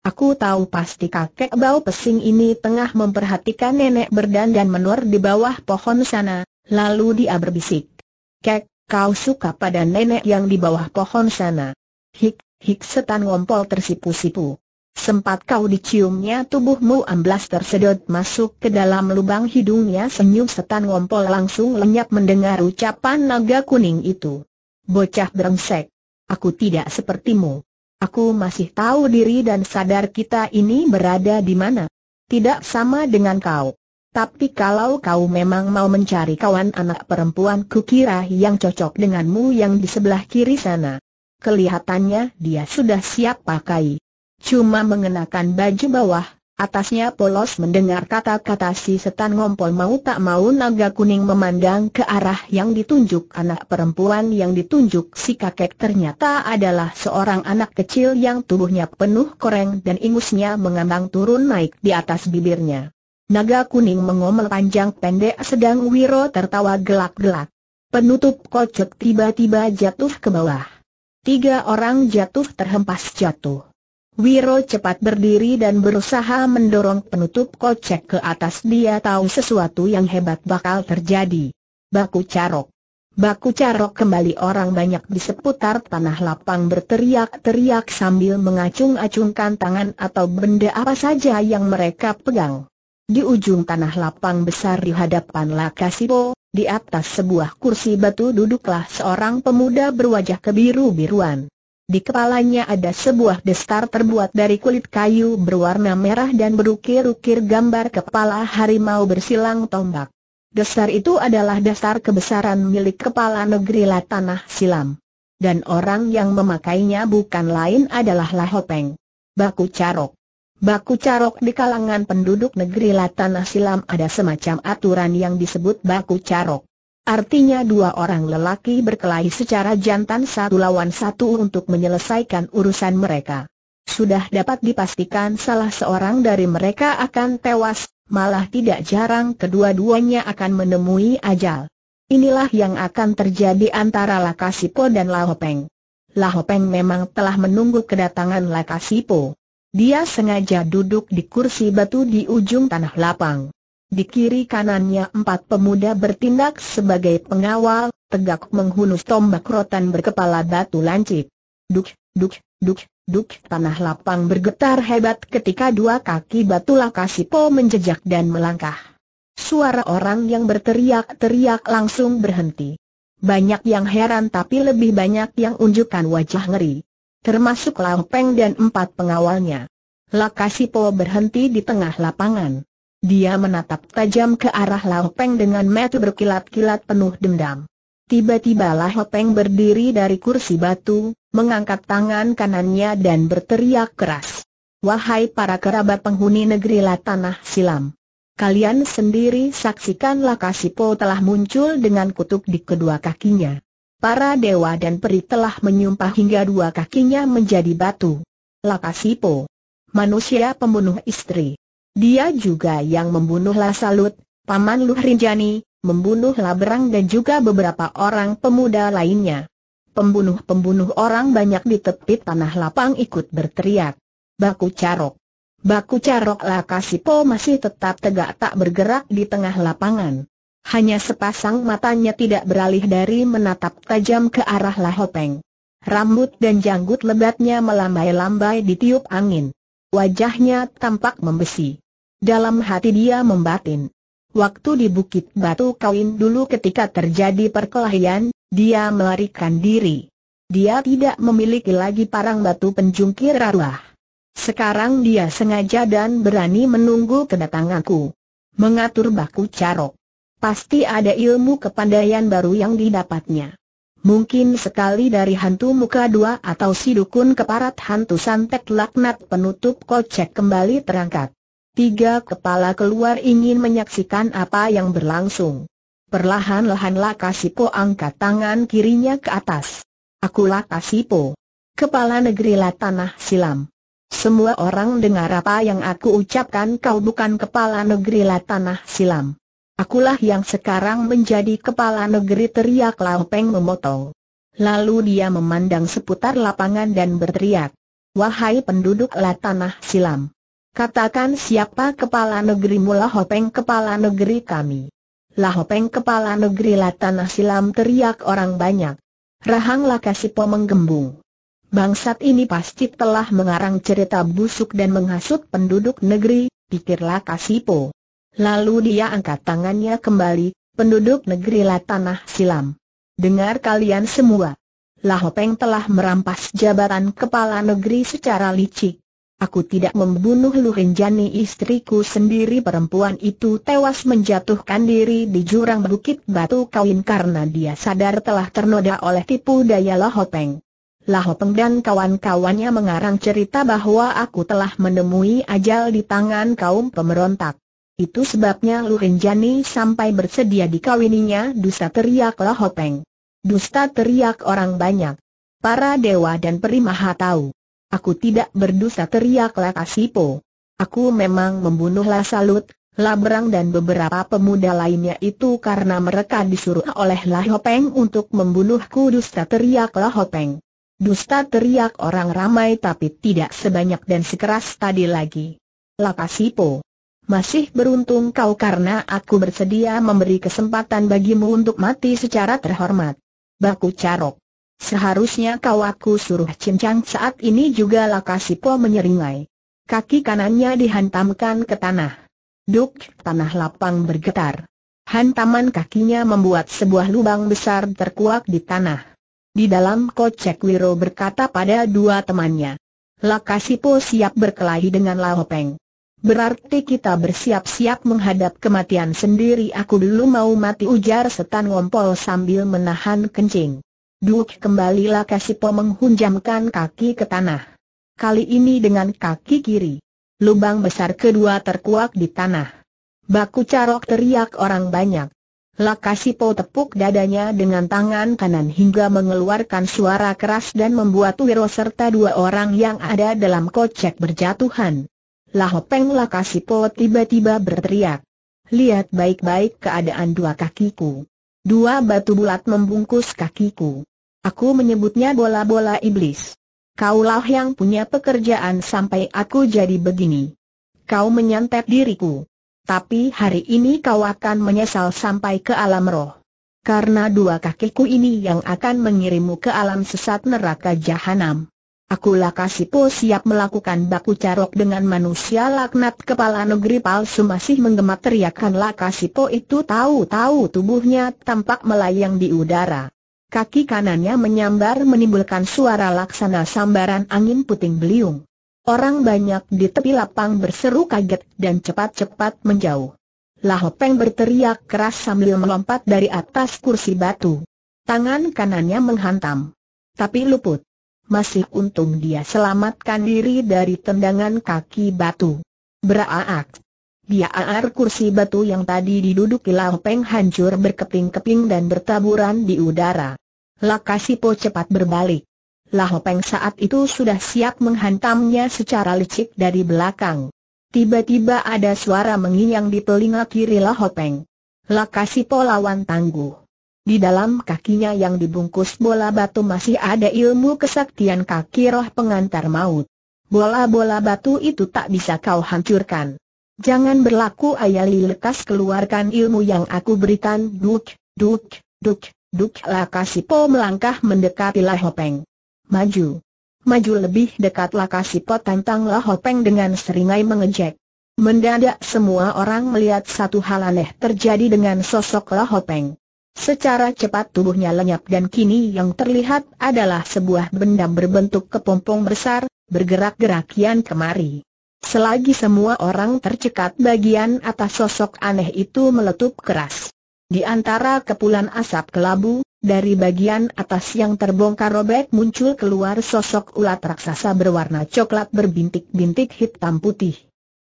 Aku tahu pasti kakek bau pesing ini tengah memperhatikan nenek berdandan menur di bawah pohon sana, lalu dia berbisik. Kek, kau suka pada nenek yang di bawah pohon sana. Hik, hik setan ngompol tersipu-sipu. Sempat kau diciumnya tubuhmu amblas tersedot masuk ke dalam lubang hidungnya senyum setan ngompol langsung lenyap mendengar ucapan naga kuning itu. Bocah berengsek, Aku tidak sepertimu. Aku masih tahu diri dan sadar kita ini berada di mana. Tidak sama dengan kau. Tapi kalau kau memang mau mencari kawan anak perempuan kukira yang cocok denganmu yang di sebelah kiri sana. Kelihatannya dia sudah siap pakai. Cuma mengenakan baju bawah, Atasnya polos mendengar kata-kata si setan ngompol mau tak mau naga kuning memandang ke arah yang ditunjuk anak perempuan yang ditunjuk si kakek ternyata adalah seorang anak kecil yang tubuhnya penuh koreng dan ingusnya mengambang turun naik di atas bibirnya. Naga kuning mengomel panjang pendek sedang Wiro tertawa gelak-gelak. Penutup kocok tiba-tiba jatuh ke bawah. Tiga orang jatuh terhempas jatuh. Wiro cepat berdiri dan berusaha mendorong penutup kocek ke atas dia tahu sesuatu yang hebat bakal terjadi. Baku carok. Baku carok kembali orang banyak di seputar tanah lapang berteriak-teriak sambil mengacung-acungkan tangan atau benda apa saja yang mereka pegang. Di ujung tanah lapang besar di hadapan Lakasibo, di atas sebuah kursi batu duduklah seorang pemuda berwajah kebiru-biruan. Di kepalanya ada sebuah destar terbuat dari kulit kayu berwarna merah dan berukir-ukir gambar kepala harimau bersilang tombak. Destar itu adalah dasar kebesaran milik kepala negeri Latanah Silam. Dan orang yang memakainya bukan lain adalah Lahopeng. Baku Carok. Baku Carok di kalangan penduduk negeri Latanah Silam ada semacam aturan yang disebut Baku Carok. Artinya dua orang lelaki berkelahi secara jantan satu lawan satu untuk menyelesaikan urusan mereka. Sudah dapat dipastikan salah seorang dari mereka akan tewas, malah tidak jarang kedua-duanya akan menemui ajal. Inilah yang akan terjadi antara Lakasipo dan Lahopeng. Lahopeng memang telah menunggu kedatangan Lakasipo. Dia sengaja duduk di kursi batu di ujung tanah lapang. Di kiri kanannya empat pemuda bertindak sebagai pengawal, tegak menghunus tombak rotan berkepala batu lancip. Duk, duk, duk, duk, tanah lapang bergetar hebat ketika dua kaki batu lakasipo menjejak dan melangkah. Suara orang yang berteriak-teriak langsung berhenti. Banyak yang heran tapi lebih banyak yang unjukkan wajah ngeri. Termasuk Lampeng dan empat pengawalnya. Lakasipo berhenti di tengah lapangan. Dia menatap tajam ke arah Lao Peng dengan mata berkilat-kilat penuh dendam. Tiba-tiba Lao Peng berdiri dari kursi batu, mengangkat tangan kanannya dan berteriak keras. Wahai para kerabat penghuni negeri Tanah Silam. Kalian sendiri saksikanlah Kasipo telah muncul dengan kutuk di kedua kakinya. Para dewa dan peri telah menyumpah hingga dua kakinya menjadi batu. Lakasipo. Manusia pembunuh istri. Dia juga yang membunuhlah Salut, Paman Luhrinjani, Rinjani, membunuh Laberang dan juga beberapa orang pemuda lainnya. Pembunuh-pembunuh orang banyak di tepi tanah lapang ikut berteriak. Baku Carok. Baku Carok Lakasipo masih tetap tegak tak bergerak di tengah lapangan. Hanya sepasang matanya tidak beralih dari menatap tajam ke arah Lahopeng. Rambut dan janggut lebatnya melambai-lambai di tiup angin. Wajahnya tampak membesi. Dalam hati dia membatin. Waktu di Bukit Batu Kawin dulu ketika terjadi perkelahian, dia melarikan diri. Dia tidak memiliki lagi parang batu penjungkir arwah. Sekarang dia sengaja dan berani menunggu kedatanganku. Mengatur baku carok. Pasti ada ilmu kepandaian baru yang didapatnya. Mungkin sekali dari hantu muka dua atau si dukun keparat hantu santet laknat penutup kocek kembali terangkat. Tiga kepala keluar ingin menyaksikan apa yang berlangsung. Perlahan-lahan Lakasipo angkat tangan kirinya ke atas. Aku Lakasipo. Kepala negeri Latanah Silam. Semua orang dengar apa yang aku ucapkan kau bukan kepala negeri Latanah Silam. Akulah yang sekarang menjadi kepala negeri teriak Lau Peng memotong. Lalu dia memandang seputar lapangan dan berteriak. Wahai penduduk Latanah Silam. Katakan siapa kepala negeri mula hopeng kepala negeri kami. lah hopeng kepala negeri tanah Silam teriak orang banyak. Rahang lah po menggembung. Bangsat ini pasti telah mengarang cerita busuk dan menghasut penduduk negeri, pikirlah kasipo Lalu dia angkat tangannya kembali, penduduk negeri Latanah Silam. Dengar kalian semua. lah Lahopeng telah merampas jabatan kepala negeri secara licik. Aku tidak membunuh Lurinjani istriku sendiri perempuan itu tewas menjatuhkan diri di jurang bukit batu kawin karena dia sadar telah ternoda oleh tipu daya Lahopeng. Lahopeng dan kawan-kawannya mengarang cerita bahwa aku telah menemui ajal di tangan kaum pemberontak. Itu sebabnya Lurinjani sampai bersedia dikawininya dusta teriak Lahopeng. Dusta teriak orang banyak. Para dewa dan peri maha tahu. Aku tidak berdosa teriaklah Kasipo. Aku memang membunuhlah Salut, Labrang dan beberapa pemuda lainnya itu karena mereka disuruh oleh Lahopeng untuk membunuhku dusta teriak Lahopeng. Dusta teriak orang ramai tapi tidak sebanyak dan sekeras tadi lagi. Lakasipo. Masih beruntung kau karena aku bersedia memberi kesempatan bagimu untuk mati secara terhormat. Baku Carok. Seharusnya kau aku suruh cincang saat ini juga Lakasipo menyeringai. Kaki kanannya dihantamkan ke tanah. Duk, tanah lapang bergetar. Hantaman kakinya membuat sebuah lubang besar terkuak di tanah. Di dalam kocek Wiro berkata pada dua temannya. Lakasipo siap berkelahi dengan Peng. Berarti kita bersiap-siap menghadap kematian sendiri Aku dulu mau mati ujar setan ngompol sambil menahan kencing Duk kembalilah Kasipo menghunjamkan kaki ke tanah. Kali ini dengan kaki kiri. Lubang besar kedua terkuak di tanah. Baku carok teriak orang banyak. Lakasipo tepuk dadanya dengan tangan kanan hingga mengeluarkan suara keras dan membuat Wiro serta dua orang yang ada dalam kocek berjatuhan. Lahopeng Lakasipo tiba-tiba berteriak. Lihat baik-baik keadaan dua kakiku. Dua batu bulat membungkus kakiku. Aku menyebutnya bola-bola iblis. Kaulah yang punya pekerjaan sampai aku jadi begini. Kau menyantet diriku. Tapi hari ini kau akan menyesal sampai ke alam roh. Karena dua kakiku ini yang akan mengirimmu ke alam sesat neraka jahanam. Akulah kasipo siap melakukan baku carok dengan manusia laknat kepala negeri palsu masih menggemat teriakan kasipo itu tahu-tahu tubuhnya tampak melayang di udara. Kaki kanannya menyambar menimbulkan suara laksana sambaran angin puting beliung. Orang banyak di tepi lapang berseru kaget dan cepat-cepat menjauh. Lahopeng berteriak keras sambil melompat dari atas kursi batu. Tangan kanannya menghantam. Tapi luput. Masih untung dia selamatkan diri dari tendangan kaki batu. Beraak. Dia aar kursi batu yang tadi diduduki Lam Peng hancur berkeping-keping dan bertaburan di udara. Lakasipo cepat berbalik. Lam saat itu sudah siap menghantamnya secara licik dari belakang. Tiba-tiba ada suara menginyang di telinga kiri Lahopeng. Peng. Lakasipo lawan tangguh. Di dalam kakinya yang dibungkus bola batu masih ada ilmu kesaktian kaki roh pengantar maut. Bola-bola batu itu tak bisa kau hancurkan. Jangan berlaku ayali lekas keluarkan ilmu yang aku berikan duk, duk, duk, duk Lakasipo melangkah mendekati Lahopeng. Maju. Maju lebih dekat Lakasipo tantang Lahopeng dengan seringai mengejek. Mendadak semua orang melihat satu hal aneh terjadi dengan sosok Lahopeng. Secara cepat tubuhnya lenyap dan kini yang terlihat adalah sebuah benda berbentuk kepompong besar, bergerak-gerak kian kemari. Selagi semua orang tercekat bagian atas sosok aneh itu meletup keras. Di antara kepulan asap kelabu, dari bagian atas yang terbongkar robek muncul keluar sosok ulat raksasa berwarna coklat berbintik-bintik hitam putih.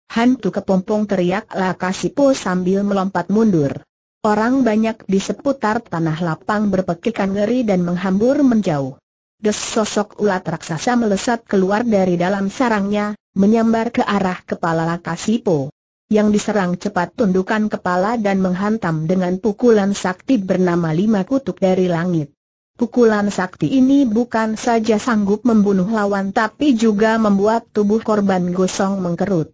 Hantu kepompong teriak Lakasipo sambil melompat mundur. Orang banyak di seputar tanah lapang berpekikan ngeri dan menghambur menjauh. Des sosok ulat raksasa melesat keluar dari dalam sarangnya, menyambar ke arah kepala Lakasipo. Yang diserang cepat tundukan kepala dan menghantam dengan pukulan sakti bernama Lima Kutuk dari Langit. Pukulan sakti ini bukan saja sanggup membunuh lawan tapi juga membuat tubuh korban gosong mengkerut.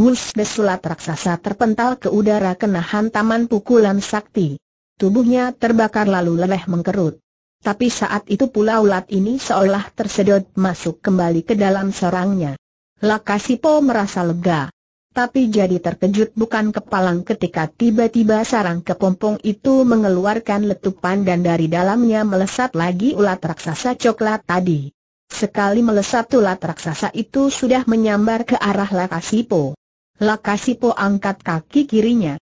Wus desulat raksasa terpental ke udara kena hantaman pukulan sakti. Tubuhnya terbakar lalu leleh mengkerut. Tapi saat itu pula ulat ini seolah tersedot masuk kembali ke dalam sarangnya. Lakasipo merasa lega. Tapi jadi terkejut bukan kepalang ketika tiba-tiba sarang kepompong itu mengeluarkan letupan dan dari dalamnya melesat lagi ulat raksasa coklat tadi. Sekali melesat ulat raksasa itu sudah menyambar ke arah Lakasipo. Lakasipo angkat kaki kirinya.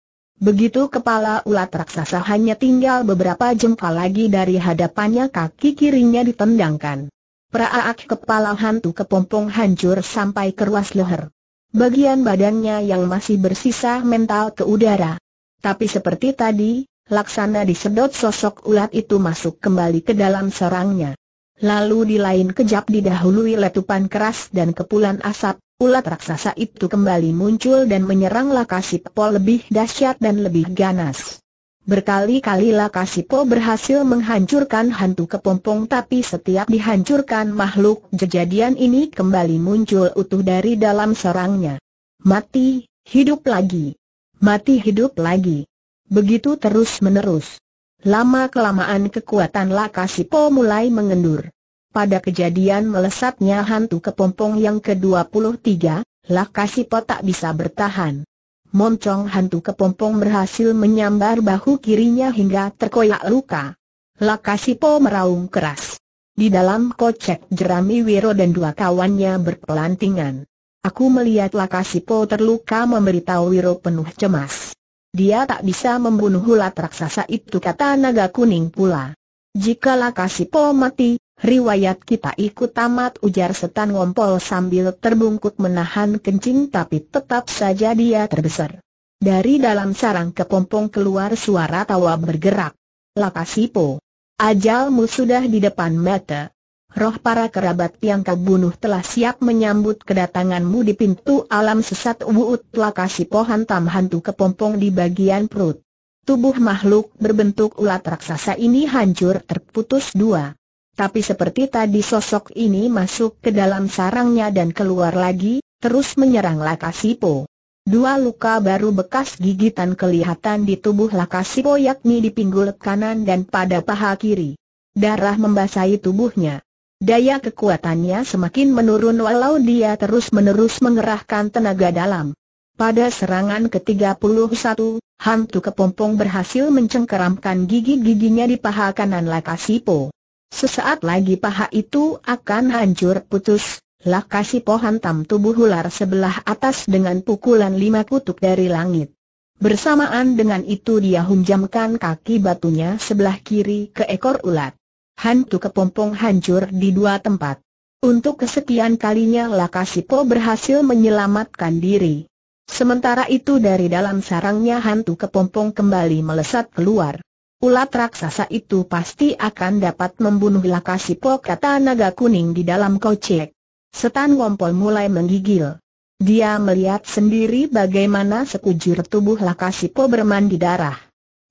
Begitu kepala ulat raksasa hanya tinggal beberapa jengkal lagi dari hadapannya kaki kirinya ditendangkan. Praak kepala hantu kepompong hancur sampai ke ruas leher. Bagian badannya yang masih bersisa mental ke udara. Tapi seperti tadi, laksana disedot sosok ulat itu masuk kembali ke dalam sarangnya. Lalu di lain kejap didahului letupan keras dan kepulan asap, Ulat raksasa itu kembali muncul dan menyerang Lakasipo lebih dahsyat dan lebih ganas. Berkali-kali Lakasipo berhasil menghancurkan hantu kepompong tapi setiap dihancurkan makhluk kejadian ini kembali muncul utuh dari dalam serangnya. Mati, hidup lagi. Mati hidup lagi. Begitu terus menerus. Lama kelamaan kekuatan Lakasipo mulai mengendur pada kejadian melesatnya hantu kepompong yang ke-23, Lakasipo tak bisa bertahan. Moncong hantu kepompong berhasil menyambar bahu kirinya hingga terkoyak luka. Lakasipo meraung keras. Di dalam kocek jerami Wiro dan dua kawannya berpelantingan. Aku melihat Lakasipo terluka memberitahu Wiro penuh cemas. Dia tak bisa membunuh ulat raksasa itu kata naga kuning pula. Jika Lakasipo mati, riwayat kita ikut tamat ujar setan ngompol sambil terbungkuk menahan kencing tapi tetap saja dia terbesar. Dari dalam sarang kepompong keluar suara tawa bergerak. Lakasipo. Ajalmu sudah di depan mata. Roh para kerabat yang kau bunuh telah siap menyambut kedatanganmu di pintu alam sesat Wuut Lakasipo hantam hantu kepompong di bagian perut. Tubuh makhluk berbentuk ulat raksasa ini hancur terputus dua. Tapi seperti tadi sosok ini masuk ke dalam sarangnya dan keluar lagi, terus menyerang Lakasipo. Dua luka baru bekas gigitan kelihatan di tubuh Lakasipo yakni di pinggul kanan dan pada paha kiri. Darah membasahi tubuhnya. Daya kekuatannya semakin menurun walau dia terus-menerus mengerahkan tenaga dalam. Pada serangan ke-31, hantu kepompong berhasil mencengkeramkan gigi-giginya di paha kanan Lakasipo. Sesaat lagi paha itu akan hancur putus, Lakasi pohantam tubuh ular sebelah atas dengan pukulan lima kutuk dari langit. Bersamaan dengan itu dia hujamkan kaki batunya sebelah kiri ke ekor ular. Hantu kepompong hancur di dua tempat. Untuk kesekian kalinya Lakasipo berhasil menyelamatkan diri. Sementara itu dari dalam sarangnya hantu kepompong kembali melesat keluar. Ulat raksasa itu pasti akan dapat membunuh Lakasipo kata naga kuning di dalam kocek. Setan Wompol mulai menggigil. Dia melihat sendiri bagaimana sekujur tubuh Lakasipo bermandi darah.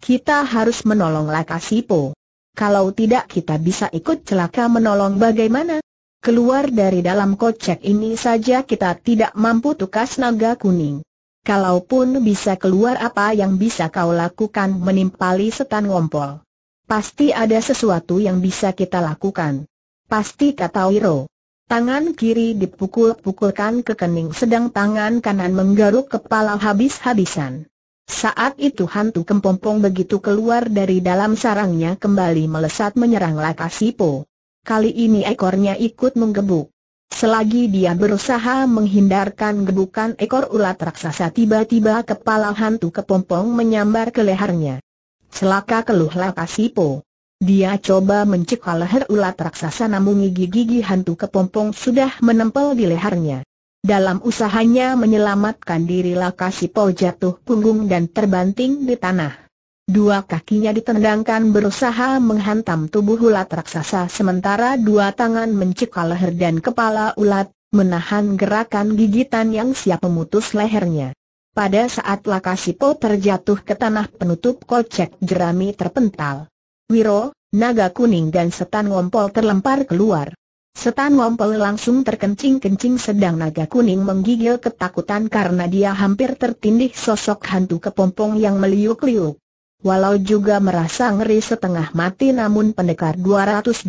Kita harus menolong Lakasipo. Kalau tidak kita bisa ikut celaka menolong bagaimana? Keluar dari dalam kocek ini saja kita tidak mampu tukas naga kuning kalaupun bisa keluar apa yang bisa kau lakukan menimpali setan ngompol. Pasti ada sesuatu yang bisa kita lakukan. Pasti kata Wiro. Tangan kiri dipukul-pukulkan ke kening sedang tangan kanan menggaruk kepala habis-habisan. Saat itu hantu kempompong begitu keluar dari dalam sarangnya kembali melesat menyerang Lakasipo. Kali ini ekornya ikut menggebuk. Selagi dia berusaha menghindarkan gebukan ekor ulat raksasa tiba-tiba kepala hantu kepompong menyambar ke lehernya. Celaka keluhlah Kasipo. Dia coba mencekal leher ulat raksasa namun gigi-gigi hantu kepompong sudah menempel di lehernya. Dalam usahanya menyelamatkan diri Lakasipo jatuh punggung dan terbanting di tanah. Dua kakinya ditendangkan berusaha menghantam tubuh ulat raksasa sementara dua tangan mencekal leher dan kepala ulat, menahan gerakan gigitan yang siap memutus lehernya. Pada saat Lakasipo terjatuh ke tanah penutup kocek jerami terpental. Wiro, naga kuning dan setan ngompol terlempar keluar. Setan ngompol langsung terkencing-kencing sedang naga kuning menggigil ketakutan karena dia hampir tertindih sosok hantu kepompong yang meliuk-liuk. Walau juga merasa ngeri setengah mati namun pendekar 212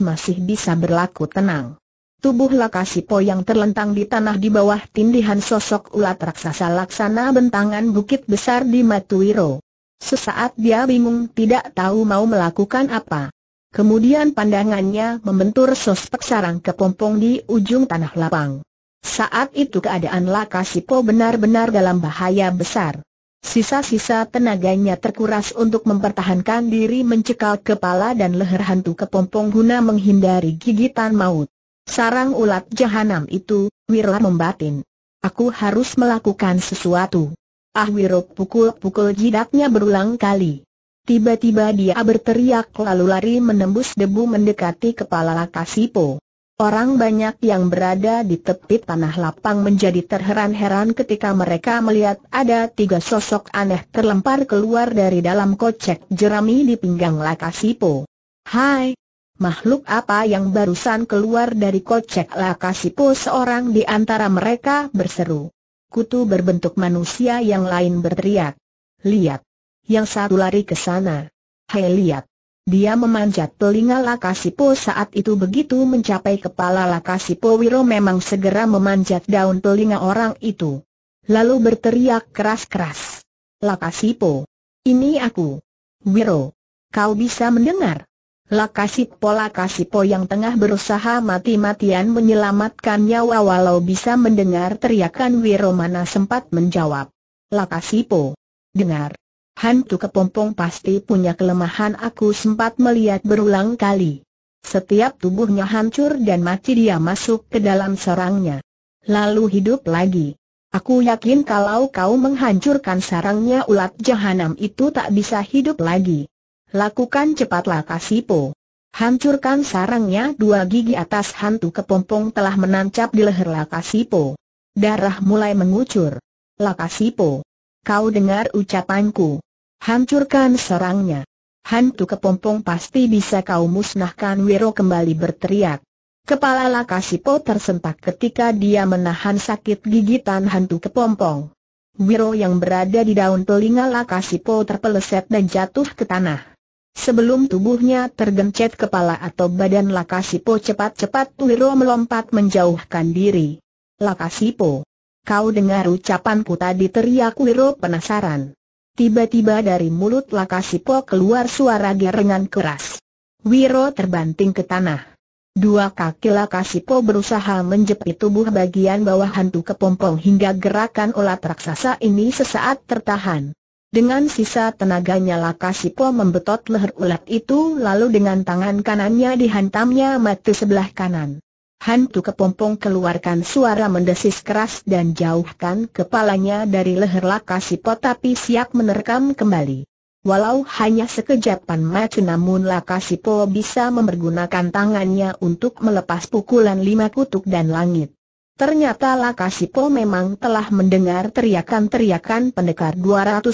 masih bisa berlaku tenang. Tubuh Lakasipo yang terlentang di tanah di bawah tindihan sosok ulat raksasa laksana bentangan bukit besar di Matuiro. Sesaat dia bingung tidak tahu mau melakukan apa. Kemudian pandangannya membentur sospek sarang kepompong di ujung tanah lapang. Saat itu keadaan Lakasipo benar-benar dalam bahaya besar. Sisa-sisa tenaganya terkuras untuk mempertahankan diri mencekal kepala dan leher hantu ke pompong guna menghindari gigitan maut. Sarang ulat jahanam itu, Wirla membatin. Aku harus melakukan sesuatu. Ah Wiro pukul-pukul jidatnya berulang kali. Tiba-tiba dia berteriak lalu lari menembus debu mendekati kepala Lakasipo. Orang banyak yang berada di tepi tanah lapang menjadi terheran-heran ketika mereka melihat ada tiga sosok aneh terlempar keluar dari dalam kocek jerami di pinggang Lakasipo. Hai! Makhluk apa yang barusan keluar dari kocek Lakasipo seorang di antara mereka berseru. Kutu berbentuk manusia yang lain berteriak. Lihat! Yang satu lari ke sana. Hai lihat! Dia memanjat telinga Lakasipo saat itu begitu mencapai kepala Lakasipo Wiro memang segera memanjat daun telinga orang itu. Lalu berteriak keras-keras. Lakasipo. Ini aku. Wiro. Kau bisa mendengar? Lakasipo Lakasipo yang tengah berusaha mati-matian menyelamatkan nyawa walau bisa mendengar teriakan Wiro mana sempat menjawab. Lakasipo. Dengar. Hantu kepompong pasti punya kelemahan aku sempat melihat berulang kali. Setiap tubuhnya hancur dan mati dia masuk ke dalam sarangnya. Lalu hidup lagi. Aku yakin kalau kau menghancurkan sarangnya ulat jahanam itu tak bisa hidup lagi. Lakukan cepatlah kasipo. Hancurkan sarangnya dua gigi atas hantu kepompong telah menancap di leher Lakasipo. Darah mulai mengucur. Lakasipo. Kau dengar ucapanku. Hancurkan serangnya, Hantu kepompong pasti bisa kau musnahkan Wiro kembali berteriak. Kepala Lakasipo tersentak ketika dia menahan sakit gigitan hantu kepompong. Wiro yang berada di daun telinga Lakasipo terpeleset dan jatuh ke tanah. Sebelum tubuhnya tergencet kepala atau badan Lakasipo cepat-cepat Wiro melompat menjauhkan diri. Lakasipo, kau dengar ucapanku tadi teriak Wiro penasaran. Tiba-tiba dari mulut Lakasipo keluar suara gerengan keras. Wiro terbanting ke tanah. Dua kaki Lakasipo berusaha menjepit tubuh bagian bawah hantu kepompong hingga gerakan ulat raksasa ini sesaat tertahan. Dengan sisa tenaganya Lakasipo membetot leher ulat itu lalu dengan tangan kanannya dihantamnya mati sebelah kanan. Hantu kepompong keluarkan suara mendesis keras dan jauhkan kepalanya dari leher Lakasipot tapi siap menerkam kembali. Walau hanya sekejapan macu namun Lakasipo bisa mempergunakan tangannya untuk melepas pukulan lima kutuk dan langit. Ternyata Lakasipo memang telah mendengar teriakan-teriakan pendekar 212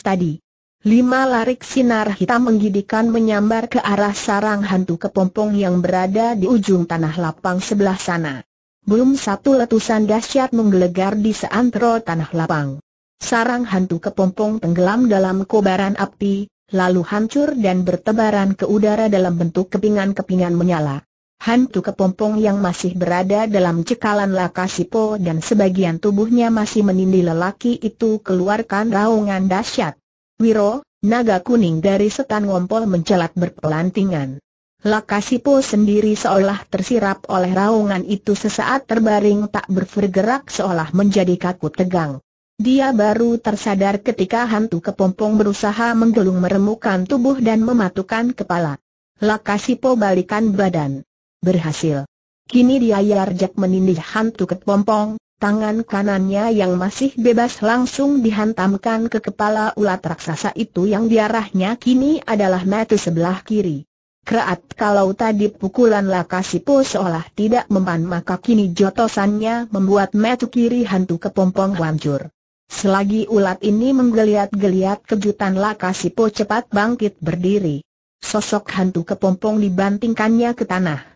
tadi. Lima larik sinar hitam menggidikan menyambar ke arah sarang hantu kepompong yang berada di ujung tanah lapang sebelah sana. Belum satu letusan dahsyat menggelegar di seantero tanah lapang. Sarang hantu kepompong tenggelam dalam kobaran api, lalu hancur dan bertebaran ke udara dalam bentuk kepingan-kepingan menyala. Hantu kepompong yang masih berada dalam cekalan Lakasipo dan sebagian tubuhnya masih menindih lelaki itu keluarkan raungan dahsyat. Wiro, naga kuning dari setan ngompol mencelat berpelantingan. Lakasipo sendiri seolah tersirap oleh raungan itu sesaat terbaring tak bergerak seolah menjadi kaku tegang. Dia baru tersadar ketika hantu kepompong berusaha menggelung meremukan tubuh dan mematukan kepala. Lakasipo balikan badan. Berhasil. Kini dia yarjak menindih hantu kepompong, Tangan kanannya yang masih bebas langsung dihantamkan ke kepala ulat raksasa itu yang diarahnya kini adalah mata sebelah kiri. Keraat kalau tadi pukulan Lakasipo seolah tidak mempan maka kini jotosannya membuat metu kiri hantu kepompong hancur. Selagi ulat ini menggeliat-geliat kejutan Lakasipo cepat bangkit berdiri. Sosok hantu kepompong dibantingkannya ke tanah.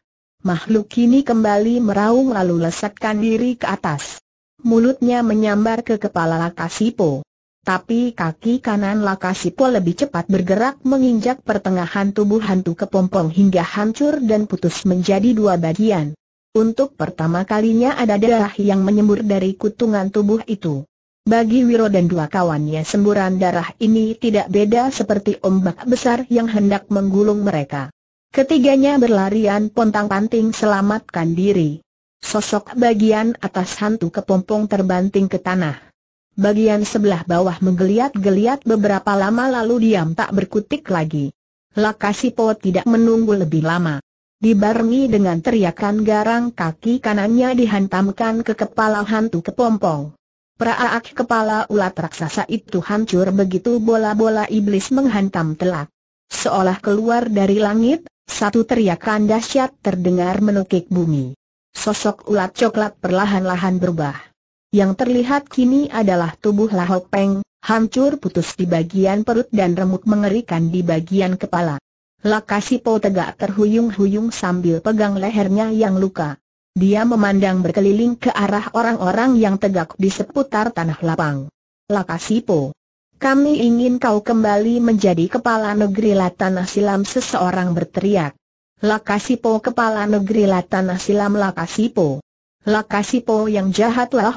Makhluk ini kembali meraung lalu lesatkan diri ke atas. Mulutnya menyambar ke kepala Lakasipo. Tapi kaki kanan Lakasipo lebih cepat bergerak menginjak pertengahan tubuh hantu kepompong hingga hancur dan putus menjadi dua bagian. Untuk pertama kalinya ada darah yang menyembur dari kutungan tubuh itu. Bagi Wiro dan dua kawannya semburan darah ini tidak beda seperti ombak besar yang hendak menggulung mereka. Ketiganya berlarian pontang-panting selamatkan diri. Sosok bagian atas hantu kepompong terbanting ke tanah. Bagian sebelah bawah menggeliat-geliat beberapa lama lalu diam tak berkutik lagi. Lakasi Po tidak menunggu lebih lama. Dibarengi dengan teriakan garang kaki kanannya dihantamkan ke kepala hantu kepompong. Peraak kepala ulat raksasa itu hancur begitu bola-bola iblis menghantam telak. Seolah keluar dari langit, satu teriakan dahsyat terdengar menukik bumi. Sosok ulat coklat perlahan-lahan berubah. Yang terlihat kini adalah tubuh Lahok Peng, hancur putus di bagian perut dan remuk mengerikan di bagian kepala. Po tegak terhuyung-huyung sambil pegang lehernya yang luka. Dia memandang berkeliling ke arah orang-orang yang tegak di seputar tanah lapang. Po. Kami ingin kau kembali menjadi kepala negeri Latanah Silam seseorang berteriak. Lakasipo kepala negeri Latanah Silam Lakasipo. Lakasipo yang jahat lah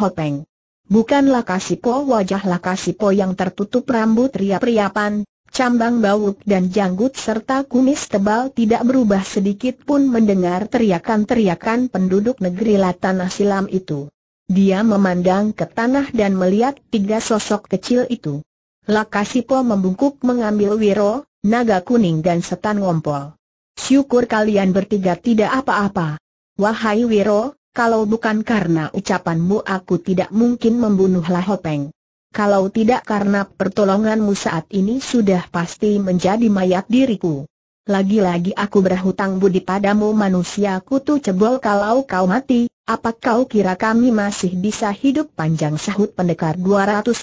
Bukan Lakasipo wajah Lakasipo yang tertutup rambut ria riapan cambang bauk dan janggut serta kumis tebal tidak berubah sedikit pun mendengar teriakan-teriakan penduduk negeri Latanah Silam itu. Dia memandang ke tanah dan melihat tiga sosok kecil itu. Lakasipo membungkuk mengambil wiro, naga kuning dan setan ngompol. Syukur kalian bertiga tidak apa-apa. Wahai Wiro, kalau bukan karena ucapanmu aku tidak mungkin membunuhlah Hopeng. Kalau tidak karena pertolonganmu saat ini sudah pasti menjadi mayat diriku. Lagi-lagi aku berhutang budi padamu manusia kutu cebol kalau kau mati, apa kau kira kami masih bisa hidup panjang sahut pendekar 212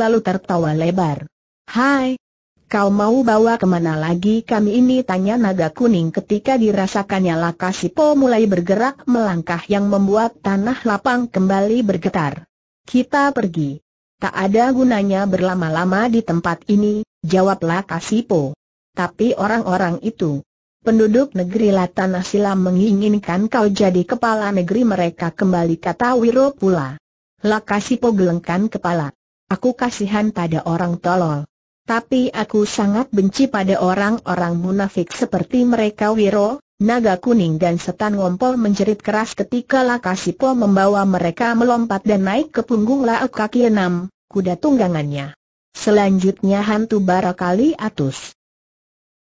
lalu tertawa lebar. Hai, kau mau bawa kemana lagi kami ini tanya naga kuning ketika dirasakannya Lakasipo mulai bergerak melangkah yang membuat tanah lapang kembali bergetar. Kita pergi. Tak ada gunanya berlama-lama di tempat ini, jawab Lakasipo. Tapi orang-orang itu, penduduk negeri Latana Silam menginginkan kau jadi kepala negeri mereka kembali kata Wiro pula. Lakasipo gelengkan kepala. Aku kasihan pada orang tolol. Tapi aku sangat benci pada orang-orang munafik seperti mereka Wiro, Naga Kuning dan Setan Ngompol menjerit keras ketika Lakasipo membawa mereka melompat dan naik ke punggung Lauk kaki enam, kuda tunggangannya. Selanjutnya hantu Barakali Atus.